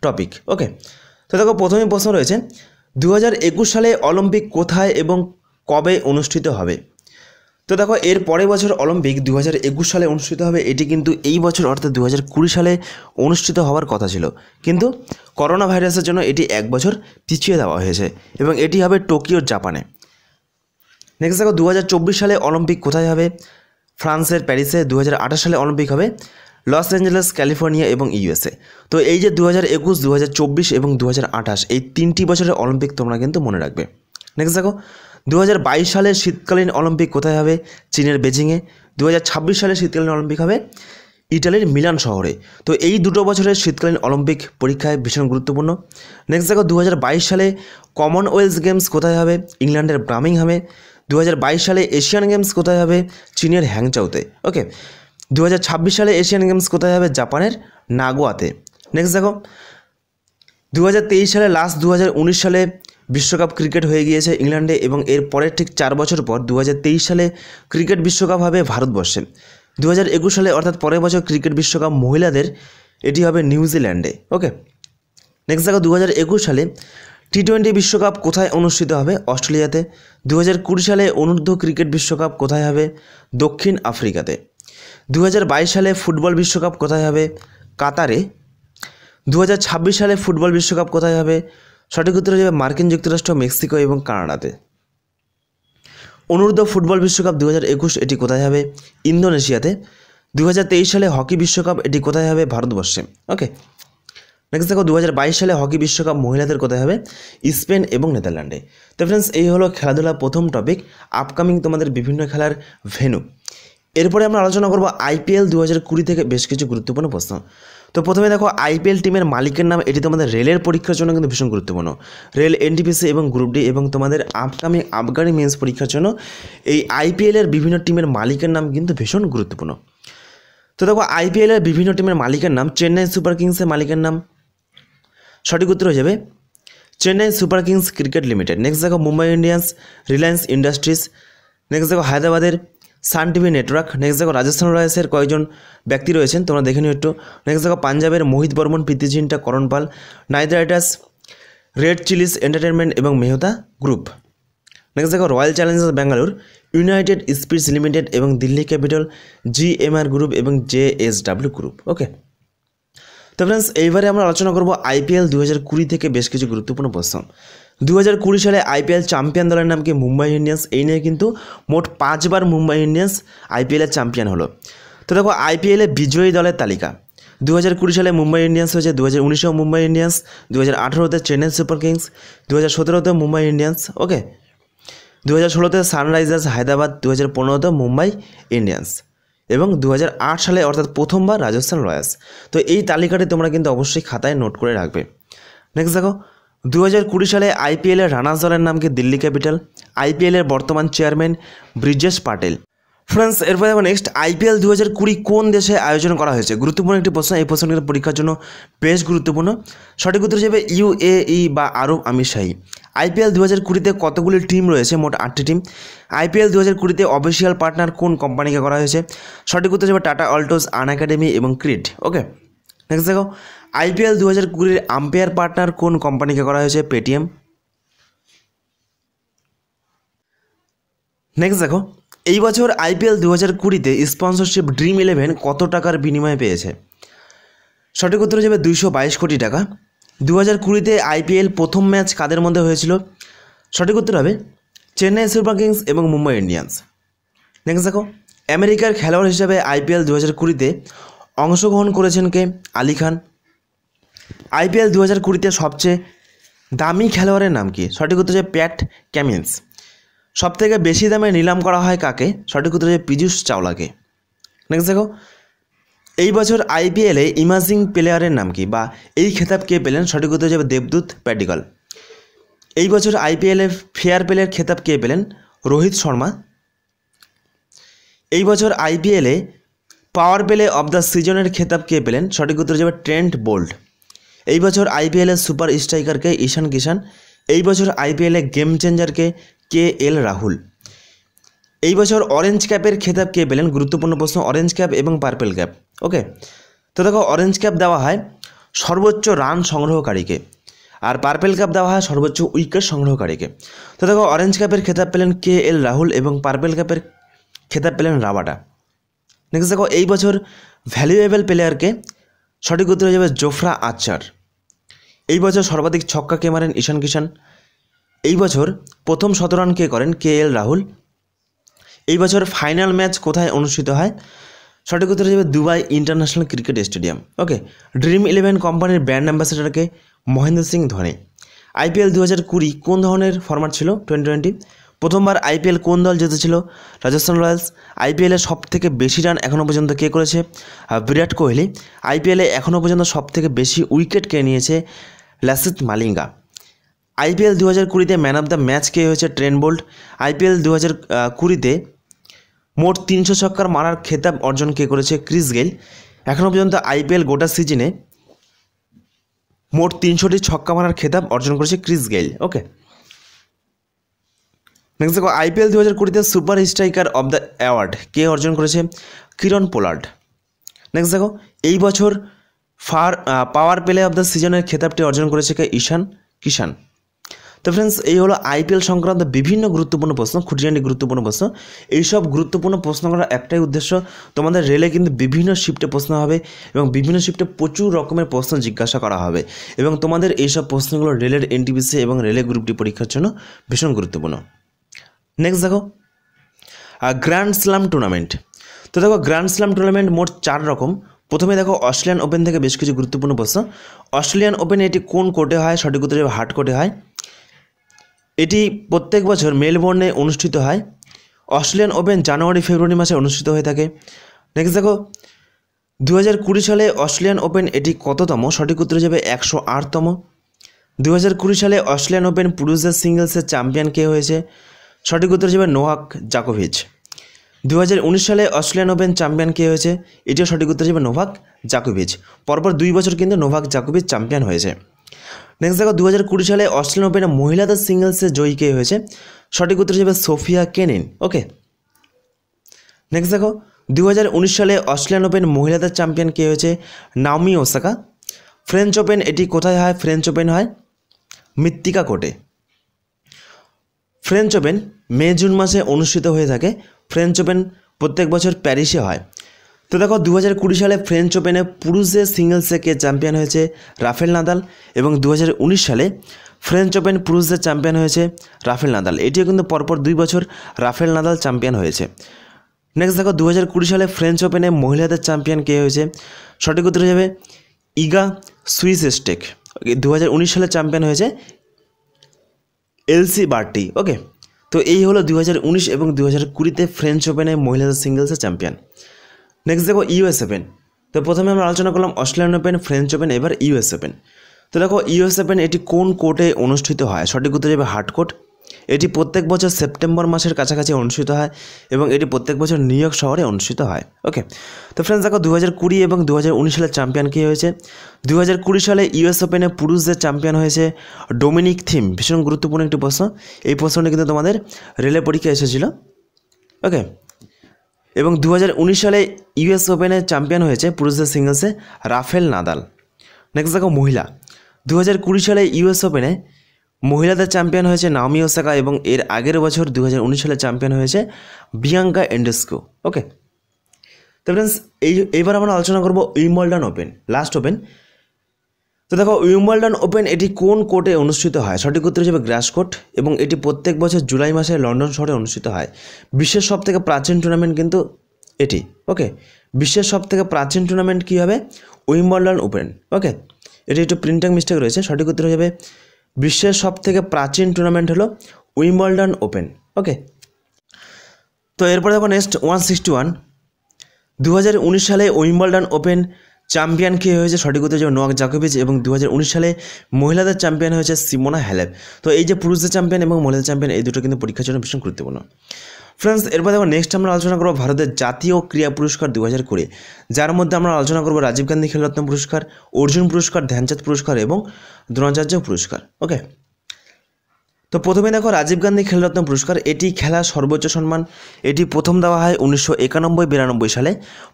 টপিক ওকে তো দেখো প্রথমেই প্রশ্ন রয়েছে দু সালে অলিম্পিক কোথায় এবং কবে অনুষ্ঠিত হবে তো দেখো এর পরের বছর অলিম্পিক দু সালে অনুষ্ঠিত হবে এটি কিন্তু এই বছর অর্থাৎ দু সালে অনুষ্ঠিত হওয়ার কথা ছিল কিন্তু করোনা ভাইরাসের জন্য এটি এক বছর পিছিয়ে দেওয়া হয়েছে এবং এটি হবে টোকিও জাপানে নেক্সট দেখো দু সালে অলিম্পিক কোথায় হবে ফ্রান্সের প্যারিসে দু সালে অলিম্পিক হবে লস অ্যাঞ্জেলেস ক্যালিফোর্নিয়া এবং ইউএসএ তো এই যে দু হাজার একুশ দু হাজার চব্বিশ এবং দু হাজার আঠাশ এই তিনটি বছরের অলিম্পিক তোমরা কিন্তু মনে রাখবে নেক্সট দেখো দু সালের শীতকালীন অলিম্পিক কোথায় হবে চীনের বেজিংয়ে দু হাজার সালের শীতকালীন অলিম্পিক হবে ইটালির মিলান শহরে তো এই দুটো বছরের শীতকালীন অলিম্পিক পরীক্ষায় ভীষণ গুরুত্বপূর্ণ নেক্সট দেখো দু সালে কমনওয়েলথ গেমস কোথায় হবে ইংল্যান্ডের ব্রামিংহামে দু সালে এশিয়ান গেমস কোথায় হবে চীনের হ্যাংচাউতে ওকে দু সালে এশিয়ান গেমস কোথায় হবে জাপানের নাগোয়াতে নেক্সট দেখো দু সালে লাস্ট দু সালে বিশ্বকাপ ক্রিকেট হয়ে গিয়েছে ইংল্যান্ডে এবং এর পরের ঠিক চার বছর পর দু সালে ক্রিকেট বিশ্বকাপ হবে ভারতবর্ষে দু সালে অর্থাৎ পরের বছর ক্রিকেট বিশ্বকাপ মহিলাদের এটি হবে নিউজিল্যান্ডে ওকে নেক্সট দেখো দু সালে টি টোয়েন্টি বিশ্বকাপ কোথায় অনুষ্ঠিত হবে অস্ট্রেলিয়াতে দু সালে অনূর্ধ্ব ক্রিকেট বিশ্বকাপ কোথায় হবে দক্ষিণ আফ্রিকাতে দু সালে ফুটবল বিশ্বকাপ কোথায় হবে কাতারে দু সালে ফুটবল বিশ্বকাপ কোথায় হবে সঠিক উত্তর হয়ে যাবে মার্কিন যুক্তরাষ্ট্র মেক্সিকো এবং কানাডাতে অনুরুদ্ধ ফুটবল বিশ্বকাপ দু এটি কোথায় হবে ইন্দোনেশিয়াতে দু সালে হকি বিশ্বকাপ এটি কোথায় হবে ভারতবর্ষে ওকে নেক্সট দেখো দু সালে হকি বিশ্বকাপ মহিলাদের কোথায় হবে স্পেন এবং নেদারল্যান্ডে তো ফ্রেন্ডস এই হলো খেলাধুলা প্রথম টপিক আপকামিং তোমাদের বিভিন্ন খেলার ভেনু এরপরে আমরা আলোচনা করব আইপিএল দু হাজার কুড়ি থেকে বেশ কিছু গুরুত্বপূর্ণ প্রশ্ন তো প্রথমে দেখো আইপিএল টিমের মালিকের নাম এটি তোমাদের রেলের পরীক্ষার জন্য কিন্তু ভীষণ গুরুত্বপূর্ণ রেল এনটিপিসি এবং গ্রুপ ডি এবং তোমাদের আপকামিং আফগানি মেন্স পরীক্ষার জন্য এই আইপিএলের বিভিন্ন টিমের মালিকের নাম কিন্তু ভীষণ গুরুত্বপূর্ণ তো দেখো আইপিএলের বিভিন্ন টিমের মালিকের নাম চেন্নাই সুপার কিংসের মালিকের নাম সঠিক উত্তর হয়ে যাবে Chennai super kings cricket limited next দেখো Mumbai Indians Reliance industries next দেখো হায়দ্রাবাদের সান টিভি নেটওয়ার্ক নেক্সট দেখো রাজস্থান রয়্যালসের কয়েকজন ব্যক্তি রয়েছেন তোমরা দেখে নিও একটু নেক্সট দেখো পাঞ্জাবের মোহিত বর্মন প্রীতিচিন্তা করণ পাল night Riders red Chillies entertainment এবং মেহতা গ্রুপ নেক্সট দেখো royal Challengers Bangalore United spirits limited এবং Delhi capital G M R group এবং জে এস ডাব্লিউ গ্রুপ ওকে তো ফ্রেন্ডস এইবারে আমরা আলোচনা করব আইপিএল দু হাজার কুড়ি থেকে বেশ কিছু গুরুত্বপূর্ণ প্রশ্ন দু হাজার কুড়ি সালে আইপিএল চ্যাম্পিয়ন দলের নাম কি মুম্বাই ইন্ডিয়ান্স এই নিয়ে কিন্তু মোট পাঁচবার মুম্বাই ইন্ডিয়ান্স আইপিএলের চ্যাম্পিয়ন হলো তো দেখো আইপিএলে বিজয়ী দলের তালিকা দু হাজার কুড়ি সালে মুম্বাই ইন্ডিয়ান্স হয়েছে দু হাজার উনিশেও মুম্বাই ইন্ডিয়ান্স দু হাজার আঠেরোতে চেন্নাই সুপার কিংস দু হাজার সতেরোতে মুম্বাই ইন্ডিয়ান্স ওকে দু হাজার ষোলোতে সানরাইজার্স হায়দ্রাবাদ দু হাজার পনেরোতে মুম্বাই ইন্ডিয়ান্স এবং দু সালে অর্থাৎ প্রথমবার রাজস্থান রয়্যালস তো এই তালিকাটি তোমরা কিন্তু অবশ্যই খাতায় নোট করে রাখবে নেক্সট দেখো দু হাজার কুড়ি সালে আইপিএলের রানার্স দলের নামকে দিল্লি ক্যাপিটাল আইপিএলের বর্তমান চেয়ারম্যান ব্রিজেশ পাটেল ফ্রেন্ডস এরপরে দেখো নেক্সট আইপিএল দু হাজার কুড়ি কোন দেশে আয়োজন করা হয়েছে গুরুত্বপূর্ণ একটি প্রশ্ন এই প্রশ্ন কিন্তু পরীক্ষার জন্য বেশ গুরুত্বপূর্ণ সঠিক উত্তর হিসেবে ইউএই বা আরব আমিরশাহী আইপিএল দু হাজার কুড়িতে কতগুলি টিম রয়েছে মোট আটটি টিম আইপিএল দু হাজার কুড়িতে অফিসিয়াল পার্টনার কোন কোম্পানিকে করা হয়েছে সঠিক উত্তর হিসেবে টাটা অল্টোস আন একাডেমি এবং ক্রিড ওকে নেক্সট দেখো আইপিএল দু হাজার কুড়ির আম্পায়ার পার্টনার কোন কোম্পানিকে করা হয়েছে পেটিএম নেক্সট দেখো এই বছর আইপিএল দু হাজার কুড়িতে স্পন্সরশিপ ড্রিম ইলেভেন কত টাকার বিনিময়ে পেয়েছে সঠিক উত্তর হিসেবে দুইশো বাইশ কোটি টাকা দু হাজার কুড়িতে আইপিএল প্রথম ম্যাচ কাদের মধ্যে হয়েছিল সঠিক উত্তর হবে চেন্নাই সুপার কিংস এবং মুম্বাই ইন্ডিয়ান্স নেক্সট দেখো আমেরিকার খেলোয়াড় হিসেবে আইপিএল দু হাজার কুড়িতে অংশগ্রহণ করেছেন কে আলী খান আইপিএল দু হাজার কুড়িতে সবচেয়ে দামি খেলোয়াড়ের নাম কি সঠিক উত্তর হচ্ছে প্যাট ক্যামিন্স সবথেকে বেশি দামে নিলাম করা হয় কাকে সঠিক উত্তর হচ্ছে পীযুষ চাওলাকে নেক্সট দেখো এই বছর আইপিএলে ইমার্জিং প্লেয়ারের নাম কি বা এই খেতাব কে পেলেন সঠিক উত্তর হচ্ছে দেবদূত প্যাডিকল এই বছর আইপিএলে ফেয়ার প্লেয়ার খেতাব কে পেলেন রোহিত শর্মা এই বছর আইপিএলে পাওয়ার প্লে অব দ্য সিজনের খেতাব কে পেলেন সঠিক উত্তর হচ্ছে ট্রেন্ট বোল্ড এই বছর আইপিএলের সুপার স্ট্রাইকারকে ঈশান কিষান এই বছর আইপিএলে গেম চেঞ্জারকে কে এল রাহুল এই বছর অরেঞ্জ ক্যাপের খেতাব কে পেলেন গুরুত্বপূর্ণ প্রশ্ন অরেঞ্জ ক্যাপ এবং পার্পেল ক্যাপ ওকে তো দেখো অরেঞ্জ ক্যাপ দেওয়া হয় সর্বোচ্চ রান সংগ্রহকারীকে আর পার্পেল ক্যাপ দেওয়া হয় সর্বোচ্চ উইকেট সংগ্রহকারীকে তো দেখো অরেঞ্জ ক্যাপের খেতাব পেলেন কে এল রাহুল এবং পার্পেল ক্যাপের খেতাব পেলেন রাবাটা নেক্সট দেখো এই বছর ভ্যালুয়েবল প্লেয়ারকে সঠিক উত্তর হয়ে যাবে জোফরা আচার এই বছর সর্বাধিক ছক্কা কে মারেন ঈশান কিষান এই বছর প্রথম শতরান কে করেন কে এল রাহুল এই বছর ফাইনাল ম্যাচ কোথায় অনুষ্ঠিত হয় সঠিক উত্তর হিসেবে Dubai International Cricket Stadium okay Dream Eleven কোম্পানির ব্র্যান্ড অ্যাম্বাসেডারকে মহেন্দ্র সিং ধোনি আইপিএল দু হাজার কুড়ি কোন ধরনের ফরম্যাট ছিল টোয়েন্টি টোয়েন্টি প্রথমবার আইপিএল কোন দল জিতেছিল রাজস্থান রয়্যালস আইপিএলে সব থেকে বেশি রান এখনও পর্যন্ত কে করেছে বিরাট কোহলি আইপিএলে এখনও পর্যন্ত সব থেকে বেশি উইকেট কে নিয়েছে লাসিত মালিঙ্গা আইপিএল দু হাজার কুড়িতে ম্যান অফ দ্য ম্যাচ কে হয়েছে ট্রেন বোল্ট আইপিএল দু হাজার কুড়িতে মোট তিনশো ছক্কার মারার খেতাব অর্জন কে করেছে ক্রিস গেল এখনও পর্যন্ত আইপিএল গোটা সিজনে মোট তিনশোটি ছক্কা মারার খেতাব অর্জন করেছে ক্রিস গেল ওকে নেক্সট দেখো আইপিএল দু হাজার কুড়িতে super striker of the award কে অর্জন করেছে কিরণ পোলার্ড নেক্সট দেখো এই বছর far power play of the সিজনের খেতাবটি অর্জন করেছে কে ঈশান কিষান তো ফ্রেন্ডস এই হলো আইপিএল সংক্রান্ত বিভিন্ন গুরুত্বপূর্ণ প্রশ্ন খুঁটিয়ানি গুরুত্বপূর্ণ প্রশ্ন এইসব গুরুত্বপূর্ণ প্রশ্ন করার একটাই উদ্দেশ্য তোমাদের রেলে কিন্তু বিভিন্ন শিফটে প্রশ্ন হবে এবং বিভিন্ন শিফটে প্রচুর রকমের প্রশ্ন জিজ্ঞাসা করা হবে এবং তোমাদের এইসব প্রশ্নগুলো রেলের এনটিপিসি এবং রেলে গ্রুপটি পরীক্ষার জন্য ভীষণ গুরুত্বপূর্ণ নেক্সট দেখো গ্র্যান্ড স্ল্যাম টুর্নামেন্ট তো দেখো গ্র্যান্ড স্ল্যাম টুর্নামেন্ট মোট চার রকম প্রথমে দেখো অস্ট্রেলিয়ান ওপেন থেকে বেশ কিছু গুরুত্বপূর্ণ প্রশ্ন অস্ট্রেলিয়ান ওপেন এটি কোন কোর্টে হয় সঠিক উত্তর হাট কোর্টে হয় এটি প্রত্যেক বছর মেলবোর্নে অনুষ্ঠিত হয় অস্ট্রেলিয়ান ওপেন জানুয়ারি ফেব্রুয়ারি মাসে অনুষ্ঠিত হয়ে থাকে নেক্সট দেখো দু হাজার কুড়ি সালে অস্ট্রেলিয়ান ওপেন এটি কততম সঠিক উত্তর যাবে একশো আটতম দু হাজার কুড়ি সালে অস্ট্রেলিয়ান ওপেন পুরুষদের সিঙ্গলসের চ্যাম্পিয়ন কে হয়েছে সঠিক উত্তর হিসেবে নোহাক জাকোভিচ দু সালে অস্ট্রেলিয়ান ওপেন চ্যাম্পিয়ন কে হয়েছে এটিও সঠিক উত্তর হিসেবে নোভাক জাকুবিচ পরপর দুই বছর কিন্তু নোভাক জাকুবিচ চ্যাম্পিয়ন হয়েছে নেক্সট দেখো দু সালে অস্ট্রেলিয়ান ওপেনে মহিলাদের সিঙ্গলসে জয়ী কে হয়েছে সঠিক উত্তর হিসেবে সোফিয়া কেনিন ওকে নেক্সট দেখো দু সালে অস্ট্রেলিয়ান ওপেন মহিলাদের চ্যাম্পিয়ন কে হয়েছে নাওমি ওসাকা ফ্রেঞ্চ ওপেন এটি কোথায় হয় ফ্রেঞ্চ ওপেন হয় মৃত্তিকা কোটে ফ্রেঞ্চ ওপেন মে জুন মাসে অনুষ্ঠিত হয়ে থাকে ফ্রেঞ্চ ওপেন প্রত্যেক বছর প্যারিসে হয় তো দেখো দু হাজার কুড়ি সালে ফ্রেঞ্চ ওপেনে পুরুষদের সিঙ্গলসে কে চ্যাম্পিয়ন হয়েছে রাফেল নাদাল এবং দু সালে ফ্রেঞ্চ ওপেন পুরুষদের চ্যাম্পিয়ন হয়েছে রাফেল নাদাল এটিও কিন্তু পরপর দুই বছর রাফেল নাদাল চ্যাম্পিয়ন হয়েছে নেক্সট দেখো দু হাজার কুড়ি সালে ফ্রেঞ্চ ওপেনে মহিলাদের চ্যাম্পিয়ন কে হয়েছে সঠিক উত্তর যাবে ইগা সুইস স্টেক দু সালে চ্যাম্পিয়ন হয়েছে এলসি বার্টি ওকে তো এই হলো দু এবং দু হাজার কুড়িতে ফ্রেঞ্চ ওপেনে মহিলাদের সিঙ্গেলসের চ্যাম্পিয়ন নেক্সট দেখো ইউএস ওপেন তো প্রথমে আমরা আলোচনা করলাম অস্ট্রেলিয়ান ওপেন ফ্রেঞ্চ ওপেন এবার ইউএস ওপেন তো দেখো ইউএস ওপেন এটি কোন কোর্টে অনুষ্ঠিত হয় সঠিক উত্তর যাবে হার্ড কোর্ট এটি প্রত্যেক বছর সেপ্টেম্বর মাসের কাছাকাছি অনুষ্ঠিত হয় এবং এটি প্রত্যেক বছর নিউ ইয়র্ক শহরে অনুষ্ঠিত হয় ওকে তো ফ্রেন্ডস দেখো দু কুড়ি এবং দু সালের চ্যাম্পিয়ন কী হয়েছে দু সালে ইউএস ওপেনে পুরুষদের চ্যাম্পিয়ন হয়েছে ডোমিনিক থিম ভীষণ গুরুত্বপূর্ণ একটি প্রশ্ন এই প্রশ্নটি কিন্তু তোমাদের রেলে পরীক্ষা এসেছিল ওকে এবং দু সালে ইউএস ওপেনে চ্যাম্পিয়ন হয়েছে পুরুষদের সিঙ্গলসে রাফেল নাদাল নেক্সট দেখো মহিলা দু সালে ইউএস ওপেনে মহিলাদের চ্যাম্পিয়ন হয়েছে নাওমি ওসাকা এবং এর আগের বছর দু হাজার সালে চ্যাম্পিয়ন হয়েছে বিয়াঙ্কা এন্ডেস্কো ওকে তো ফ্রেন্ডস এই এইবার আমরা আলোচনা করবো উইম্বলডন ওপেন লাস্ট ওপেন তো দেখো উইম্বলডন ওপেন এটি কোন কোর্টে অনুষ্ঠিত হয় সঠিক উত্তর হিসেবে গ্রাস কোর্ট এবং এটি প্রত্যেক বছর জুলাই মাসে লন্ডন শহরে অনুষ্ঠিত হয় বিশ্বের সব থেকে প্রাচীন টুর্নামেন্ট কিন্তু এটি ওকে বিশ্বের সব থেকে প্রাচীন টুর্নামেন্ট কী হবে উইম্বলডন ওপেন ওকে এটি একটু প্রিন্টিং মিস্টেক রয়েছে সঠিক উত্তর হিসেবে বিশ্বের সব থেকে প্রাচীন টুর্নামেন্ট হলো উইম্বলডন ওপেন ওকে তো এরপরে দেখো নেক্সট ওয়ান সিক্সটি ওয়ান দু হাজার উনিশ সালে উইম্বলডন ওপেন চ্যাম্পিয়ন কে হয়েছে সঠিক উত্তর যে নোয়াক জাকোভিচ এবং দু হাজার উনিশ সালে মহিলাদের চ্যাম্পিয়ন হয়েছে সিমোনা হ্যালেপ তো এই যে পুরুষদের চ্যাম্পিয়ন এবং মহিলাদের চ্যাম্পিয়ন এই দুটো কিন্তু পরীক্ষার জন্য ভীষণ গুরুত্বপূর্ণ ফ্রেন্ডস এরপর দেখো নেক্সট আমরা আলোচনা করবো ভারতের জাতীয় ক্রীড়া পুরস্কার দু হাজার কুড়ি যার মধ্যে আমরা আলোচনা করবো রাজীব গান্ধী খেলরত্ন পুরস্কার অর্জুন পুরস্কার ধ্যানচাঁদ পুরস্কার এবং দ্রোণাচার্য পুরস্কার ওকে তো প্রথমে দেখো রাজীব গান্ধী খেলরত্ন পুরস্কার এটি খেলা সর্বোচ্চ সম্মান এটি প্রথম দেওয়া হয় উনিশশো একানব্বই বিরানব্বই সালে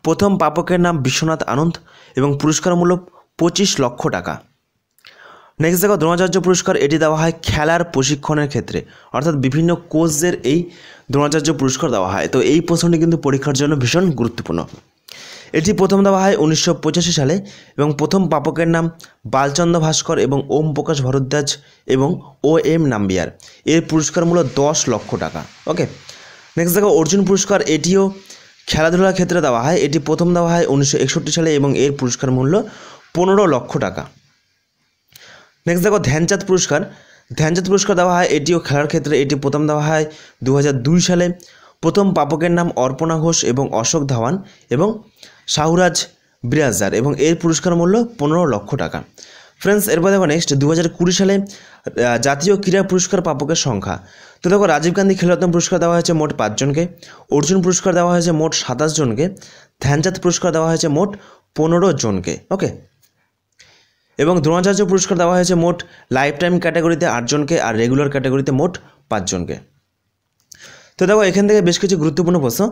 প্রথম পাপকের নাম বিশ্বনাথ আনন্দ এবং পুরস্কার মূল্য পঁচিশ লক্ষ টাকা নেক্সট দেখো দ্রোণাচার্য পুরস্কার এটি দেওয়া হয় খেলার প্রশিক্ষণের ক্ষেত্রে অর্থাৎ বিভিন্ন কোচদের এই দ্রোণাচার্য পুরস্কার দেওয়া হয় তো এই প্রশ্নটি কিন্তু পরীক্ষার জন্য ভীষণ গুরুত্বপূর্ণ এটি প্রথম দেওয়া হয় উনিশশো সালে এবং প্রথম পাপকের নাম বালচন্দ্র ভাস্কর এবং ওম প্রকাশ ভরদ্বাজ এবং ও এম নাম্বিয়ার এর পুরস্কার মূল্য দশ লক্ষ টাকা ওকে নেক্সট দেখো অর্জুন পুরস্কার এটিও খেলাধুলার ক্ষেত্রে দেওয়া হয় এটি প্রথম দেওয়া হয় উনিশশো সালে এবং এর পুরস্কার মূল্য পনেরো লক্ষ টাকা নেক্সট দেখো ধ্যানচাঁদ পুরস্কার ধ্যানচাঁদ পুরস্কার দেওয়া হয় এটিও খেলার ক্ষেত্রে এটি প্রথম দেওয়া হয় দু সালে প্রথম পাপকের নাম অর্পণা ঘোষ এবং অশোক ধাওয়ান এবং শাহরাজ বিরাজদার এবং এর পুরস্কার মূল্য পনেরো লক্ষ টাকা ফ্রেন্ডস এরপর দেখো নেক্সট দু কুড়ি সালে জাতীয় ক্রীড়া পুরস্কার পাপকের সংখ্যা তো দেখো রাজীব গান্ধী খেলরত্ন পুরস্কার দেওয়া হয়েছে মোট পাঁচজনকে অর্জুন পুরস্কার দেওয়া হয়েছে মোট সাতাশ জনকে ধ্যানচাঁদ পুরস্কার দেওয়া হয়েছে মোট পনেরো জনকে ওকে এবং দ্রোণাচার্য পুরস্কার দেওয়া হয়েছে মোট লাইফ টাইম ক্যাটাগরিতে আটজনকে আর রেগুলার ক্যাটাগরিতে মোট পাঁচজনকে তো দেখো এখান থেকে বেশ কিছু গুরুত্বপূর্ণ প্রশ্ন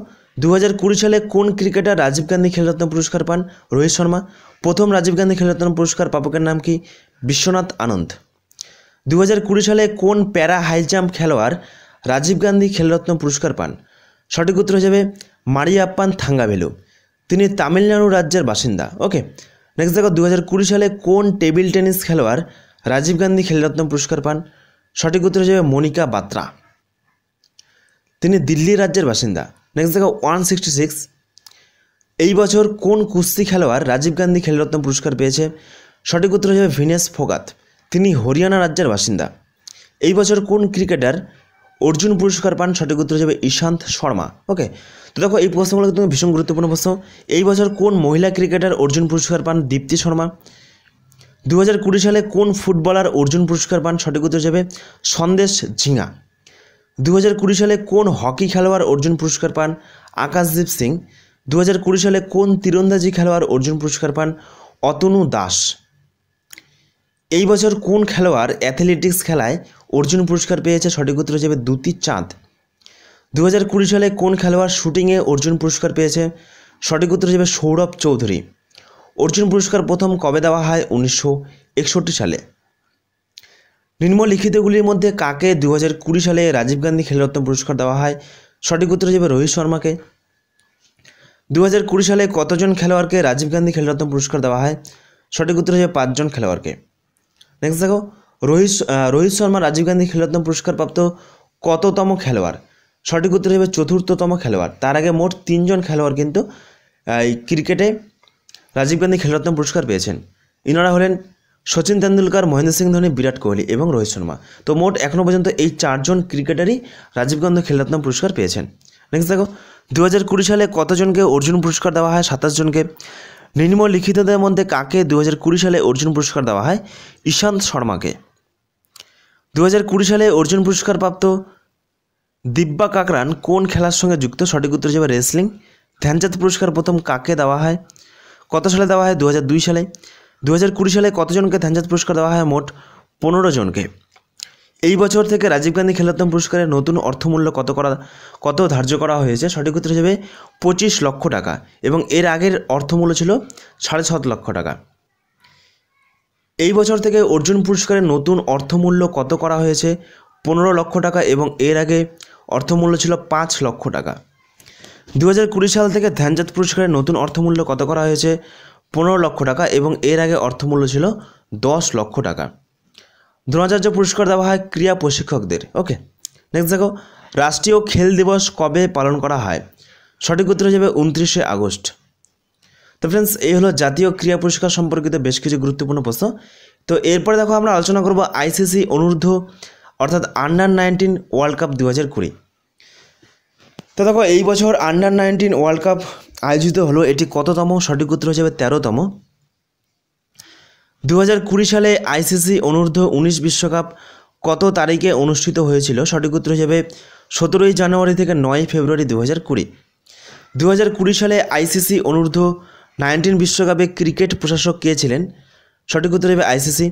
দু হাজার কুড়ি সালে কোন ক্রিকেটার রাজীব গান্ধী খেলরত্ন পুরস্কার পান রোহিত শর্মা প্রথম রাজীব গান্ধী খেলরত্ন পুরস্কার পাবকের নাম কি বিশ্বনাথ আনন্দ দু হাজার কুড়ি সালে কোন প্যারা হাই জাম্প খেলোয়াড় রাজীব গান্ধী খেলরত্ন পুরস্কার পান সঠিক উত্তর হিসেবে মারিয়াপ্পান থাঙ্গাভেলু তিনি তামিলনাড়ু রাজ্যের বাসিন্দা ওকে নেক্সট দেখো দু সালে কোন টেবিল টেনিস খেলোয়াড় রাজীব গান্ধী খেলরত্ন পুরস্কার পান সঠিক উত্তর হিসেবে মনিকা বাত্রা তিনি দিল্লি রাজ্যের বাসিন্দা নেক্সট দেখো ওয়ান সিক্সটি সিক্স এই বছর কোন কুস্তি খেলোয়াড় রাজীব গান্ধী খেলরত্ন পুরস্কার পেয়েছে সঠিক উত্তর হিসেবে ভিনেস ফোগাত তিনি হরিয়ানা রাজ্যের বাসিন্দা এই বছর কোন ক্রিকেটার অর্জুন পুরস্কার পান সঠিক উত্তর হিসেবে ইশান্ত শর্মা ওকে তো দেখো এই প্রশ্নগুলো কিন্তু ভীষণ গুরুত্বপূর্ণ প্রশ্ন এই বছর কোন মহিলা ক্রিকেটার অর্জুন পুরস্কার পান দীপ্তি শর্মা দু সালে কোন ফুটবলার অর্জুন পুরস্কার পান সঠিক উত্তর হিসেবে সন্দেশ ঝিঙা দু সালে কোন হকি খেলোয়াড় অর্জুন পুরস্কার পান আকাশদীপ সিং দু সালে কোন তীরন্দাজি খেলোয়াড় অর্জুন পুরস্কার পান অতনু দাস এই বছর কোন খেলোয়াড় অ্যাথলেটিক্স খেলায় অর্জুন পুরস্কার পেয়েছে সঠিক উত্তর হিসেবে দুতি চাঁদ দু হাজার কুড়ি সালে কোন খেলোয়াড় শুটিংয়ে অর্জুন পুরস্কার পেয়েছে সঠিক উত্তর হিসেবে সৌরভ চৌধুরী অর্জুন পুরস্কার প্রথম কবে দেওয়া হয় উনিশশো একষট্টি সালে নিম্নলিখিতগুলির মধ্যে কাকে দু হাজার কুড়ি সালে রাজীব গান্ধী খেলরত্ন পুরস্কার দেওয়া হয় সঠিক উত্তর হিসেবে রোহিত শর্মাকে দু হাজার কুড়ি সালে কতজন খেলোয়াড়কে রাজীব গান্ধী খেলরত্ন পুরস্কার দেওয়া হয় সঠিক উত্তর হিসেবে পাঁচজন খেলোয়াড়কে নেক্সট দেখো রোহিত রোহিত শর্মা রাজীব গান্ধী খেলরত্ন পুরস্কার প্রাপ্ত কততম খেলোয়াড় সঠিক উত্তর হিসেবে চতুর্থতম খেলোয়াড় তার আগে মোট তিনজন খেলোয়াড় কিন্তু এই ক্রিকেটে রাজীব গান্ধী খেলরত্ন পুরস্কার পেয়েছেন ইনারা হলেন সচিন তেন্ডুলকার মহেন্দ্র সিং ধোনি বিরাট কোহলি এবং রোহিত শর্মা তো মোট এখনও পর্যন্ত এই চারজন ক্রিকেটারই রাজীব গান্ধী খেলরত্ন পুরস্কার পেয়েছেন নেক্সট দেখো দু হাজার কুড়ি সালে কতজনকে অর্জুন পুরস্কার দেওয়া হয় সাতাশ জনকে নিম্নলিখিতদের মধ্যে কাকে দু হাজার কুড়ি সালে অর্জুন পুরস্কার দেওয়া হয় ইশান্ত শর্মাকে দু হাজার কুড়ি সালে অর্জুন পুরস্কারপ্রাপ্ত দিব্যা কাকরান কোন খেলার সঙ্গে যুক্ত সঠিক উত্তর হিসেবে রেসলিং ধ্যানচাঁদ পুরস্কার প্রথম কাকে দেওয়া হয় কত সালে দেওয়া হয় দু সালে দু সালে কতজনকে ধ্যানচাঁদ পুরস্কার দেওয়া হয় মোট পনেরো জনকে এই বছর থেকে রাজীব গান্ধী খেলারত্ন পুরস্কারে নতুন অর্থমূল্য কত করা কত ধার্য করা হয়েছে সঠিক উত্তর হিসেবে পঁচিশ লক্ষ টাকা এবং এর আগের অর্থমূল্য ছিল সাড়ে সাত লক্ষ টাকা এই বছর থেকে অর্জুন পুরস্কারের নতুন অর্থমূল্য কত করা হয়েছে পনেরো লক্ষ টাকা এবং এর আগে অর্থমূল্য ছিল পাঁচ লক্ষ টাকা দু সাল থেকে ধ্যানচাঁদ পুরস্কারের নতুন অর্থমূল্য কত করা হয়েছে পনেরো লক্ষ টাকা এবং এর আগে অর্থমূল্য ছিল দশ লক্ষ টাকা দ্রোণাচার্য পুরস্কার দেওয়া হয় ক্রীড়া প্রশিক্ষকদের ওকে নেক্সট দেখো রাষ্ট্রীয় খেল দিবস কবে পালন করা হয় সঠিক উত্তর হিসেবে উনত্রিশে আগস্ট তো ফ্রেন্ডস এই হলো জাতীয় ক্রিয়া পুরস্কার সম্পর্কিত বেশ কিছু গুরুত্বপূর্ণ প্রশ্ন তো এরপরে দেখো আমরা আলোচনা করব আইসিসি অনূর্ধ্ব অর্থাৎ আন্ডার নাইনটিন ওয়ার্ল্ড কাপ দু হাজার কুড়ি তো দেখো এই বছর আন্ডার নাইনটিন ওয়ার্ল্ড কাপ আয়োজিত হলো এটি কততম সঠিক উত্তর হিসেবে তেরোতম দু হাজার কুড়ি সালে আইসিসি অনূর্ধ্ব উনিশ বিশ্বকাপ কত তারিখে অনুষ্ঠিত হয়েছিল সঠিক উত্তর হিসেবে সতেরোই জানুয়ারি থেকে নয় ফেব্রুয়ারি দু হাজার কুড়ি দু হাজার কুড়ি সালে আইসিসি অনূর্ধ্ব নাইনটিন বিশ্বকাপে ক্রিকেট প্রশাসক কে ছিলেন সঠিক উত্তর হিসেবে আইসিসি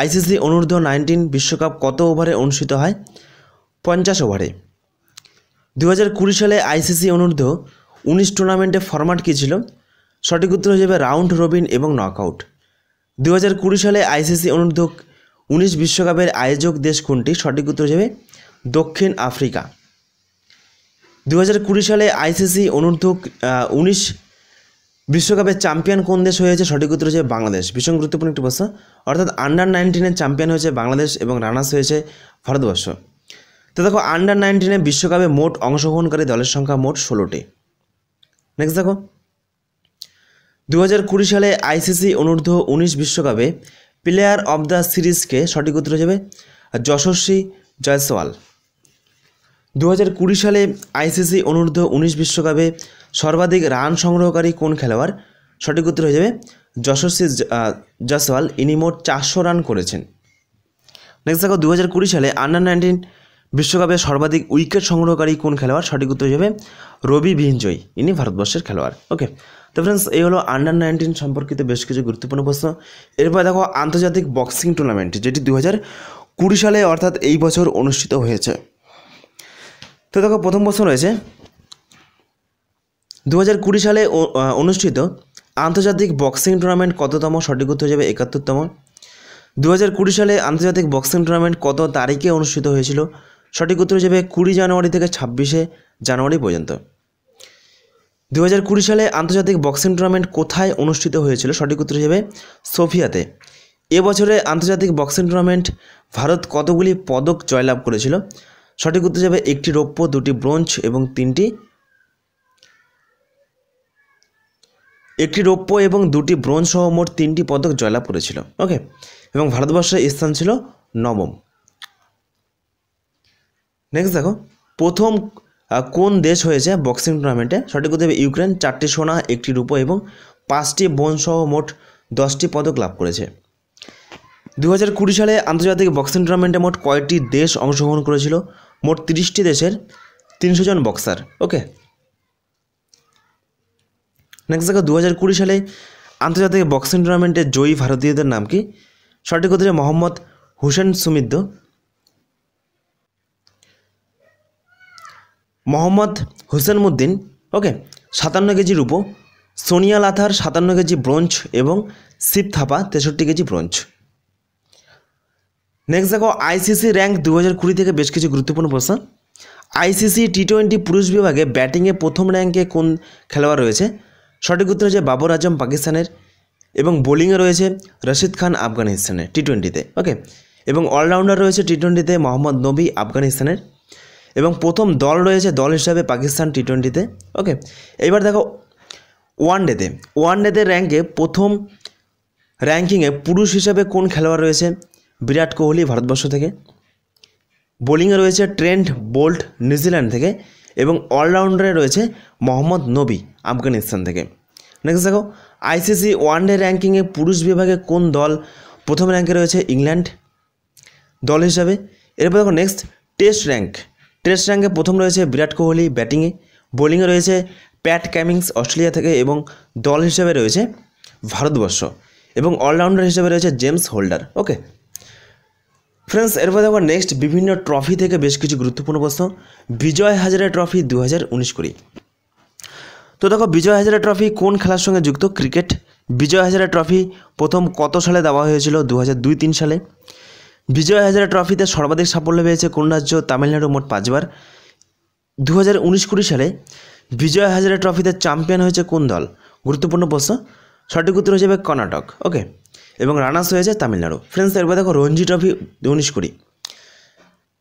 আইসিসি অনূর্ধ্ব নাইনটিন বিশ্বকাপ কত ওভারে অনুষ্ঠিত হয় পঞ্চাশ ওভারে দু হাজার কুড়ি সালে আইসিসি অনূর্ধ্ব উনিশ টুর্নামেন্টের ফরম্যাট কী ছিল সঠিক উত্তর হিসেবে রাউন্ড রবিন এবং নকআউট দু হাজার কুড়ি সালে আইসিসি অনূর্ধ্ব উনিশ বিশ্বকাপের আয়োজক দেশ কোনটি সঠিক উত্তর হিসেবে দক্ষিণ আফ্রিকা দু হাজার কুড়ি সালে আইসিসি অনূর্ধ্ব উনিশ বিশ্বকাপের চ্যাম্পিয়ন কোন দেশ হয়েছে সঠিক উত্তর হচ্ছে বাংলাদেশ ভীষণ গুরুত্বপূর্ণ একটি প্রশ্ন অর্থাৎ আন্ডার নাইনটিনের চ্যাম্পিয়ন হয়েছে বাংলাদেশ এবং রানার্স হয়েছে ভারতবর্ষ তো দেখো আন্ডার নাইনটিনে বিশ্বকাপে মোট অংশগ্রহণকারী দলের সংখ্যা মোট ষোলোটি নেক্সট দেখো দু হাজার কুড়ি সালে আইসিসি অনূর্ধ্ব উনিশ বিশ্বকাপে প্লেয়ার অব দ্য সিরিজকে সঠিক উত্তর হিসেবে যশস্বী জয়সওয়াল দু সালে আইসিসি অনূর্ধ্ব উনিশ বিশ্বকাপে সর্বাধিক রান সংগ্রহকারী কোন খেলোয়াড় সঠিক উত্তর হয়ে যাবে যশস্বী জসওয়াল ইনি মোট চারশো রান করেছেন নেক্সট দেখো দু হাজার কুড়ি সালে আন্ডার নাইনটিন বিশ্বকাপে সর্বাধিক উইকেট সংগ্রহকারী কোন খেলোয়াড় সঠিক উত্তর হিসেবে রবি ভিঞ্জয় ইনি ভারতবর্ষের খেলোয়াড় ওকে তো ফ্রেন্ডস এই হলো আন্ডার নাইনটিন সম্পর্কিত বেশ কিছু গুরুত্বপূর্ণ প্রশ্ন এরপর দেখো আন্তর্জাতিক বক্সিং টুর্নামেন্ট যেটি দু হাজার কুড়ি সালে অর্থাৎ এই বছর অনুষ্ঠিত হয়েছে তো দেখো প্রথম প্রশ্ন রয়েছে দু সালে অনুষ্ঠিত আন্তর্জাতিক বক্সিং টুর্নামেন্ট কততম সঠিক উত্তর হিসেবে একাত্তরতম দু কুড়ি সালে আন্তর্জাতিক বক্সিং টুর্নামেন্ট কত তারিখে অনুষ্ঠিত হয়েছিল সঠিক উত্তর হিসেবে কুড়ি জানুয়ারি থেকে ছাব্বিশে জানুয়ারি পর্যন্ত দু কুড়ি সালে আন্তর্জাতিক বক্সিং টুর্নামেন্ট কোথায় অনুষ্ঠিত হয়েছিল সঠিক উত্তর হিসেবে সোফিয়াতে এবছরে আন্তর্জাতিক বক্সিং টুর্নামেন্ট ভারত কতগুলি পদক জয়লাভ করেছিল সঠিক উত্তর যাবে একটি রৌপ্য দুটি ব্রোঞ্জ এবং তিনটি একটি রৌপ্য এবং দুটি ব্রোঞ্জ সহ মোট তিনটি পদক জয়লাভ করেছিল ওকে এবং ভারতবর্ষের স্থান ছিল নবম নেক্সট দেখো প্রথম কোন দেশ হয়েছে বক্সিং টুর্নামেন্টে সঠিক উত্তর ইউক্রেন চারটি সোনা একটি রূপ এবং পাঁচটি বোন সহ মোট দশটি পদক লাভ করেছে দু হাজার কুড়ি সালে আন্তর্জাতিক বক্সিং টুর্নামেন্টে মোট কয়েকটি দেশ অংশগ্রহণ করেছিল মোট তিরিশটি দেশের তিনশো জন বক্সার ওকে নেক্সট দেখো দু হাজার কুড়ি সালে আন্তর্জাতিক বক্সিং টুর্নামেন্টে জয়ী ভারতীয়দের নাম কি সঠিক উত্তরে মোহাম্মদ হুসেন সুমিদ্দ মোহাম্মদ হুসেনমুদ্দিন ওকে সাতান্ন কেজি রূপো সোনিয়া লাথার সাতান্ন কেজি ব্রোঞ্জ এবং শিব থাপা তেষট্টি কেজি ব্রোঞ্জ নেক্সট দেখো আইসিসি র্যাঙ্ক দু হাজার কুড়ি থেকে বেশ কিছু গুরুত্বপূর্ণ প্রশ্ন আইসিসি টি টোয়েন্টি পুরুষ বিভাগে ব্যাটিংয়ে প্রথম র্যাঙ্কে কোন খেলোয়াড় রয়েছে সঠিক উত্তর হচ্ছে বাবর আজম পাকিস্তানের এবং বোলিংয়ে রয়েছে রশিদ খান আফগানিস্তানের টি টোয়েন্টিতে ওকে এবং অলরাউন্ডার রয়েছে টি টোয়েন্টিতে মোহাম্মদ নবী আফগানিস্তানের এবং প্রথম দল রয়েছে দল হিসাবে পাকিস্তান টি টোয়েন্টিতে ওকে এবার দেখো ওয়ান ডেতে ওয়ান ডেতে র্যাঙ্কে প্রথম র্যাঙ্কিংয়ে পুরুষ হিসাবে কোন খেলোয়াড় রয়েছে বিরাট কোহলি ভারতবর্ষ থেকে বোলিংয়ে রয়েছে ট্রেন্ট বোল্ট নিউজিল্যান্ড থেকে এবং অলরাউন্ডারে রয়েছে মোহাম্মদ নবী আফগানিস্তান থেকে নেক্সট দেখো আইসিসি ডে র্যাঙ্কিংয়ে পুরুষ বিভাগে কোন দল প্রথম র্যাঙ্কে রয়েছে ইংল্যান্ড দল হিসাবে এরপর দেখো নেক্সট টেস্ট র্যাঙ্ক টেস্ট র্যাঙ্কে প্রথম রয়েছে বিরাট কোহলি ব্যাটিংয়ে বোলিংয়ে রয়েছে প্যাট ক্যামিংস অস্ট্রেলিয়া থেকে এবং দল হিসেবে রয়েছে ভারতবর্ষ এবং অলরাউন্ডার হিসেবে রয়েছে জেমস হোল্ডার ওকে ফ্রেন্ডস এরপর দেখো নেক্সট বিভিন্ন ট্রফি থেকে বেশ কিছু গুরুত্বপূর্ণ প্রশ্ন বিজয় হাজারা ট্রফি দু হাজার উনিশ কুড়ি তো দেখো বিজয় হাজারা ট্রফি কোন খেলার সঙ্গে যুক্ত ক্রিকেট বিজয় হাজারা ট্রফি প্রথম কত সালে দেওয়া হয়েছিল দু হাজার দুই তিন সালে বিজয় হাজারা ট্রফিতে সর্বাধিক সাফল্য পেয়েছে কোন রাজ্য তামিলনাড়ু মোট পাঁচবার দু হাজার উনিশ কুড়ি সালে বিজয় হাজারে ট্রফিতে চ্যাম্পিয়ন হয়েছে কোন দল গুরুত্বপূর্ণ প্রশ্ন সঠিক উত্তর হয়ে যাবে কর্ণাটক ওকে এবং রানার্স হয়েছে তামিলনাড়ু ফ্রেন্ডস এরপর দেখো রঞ্জি ট্রফি উনিশ কুড়ি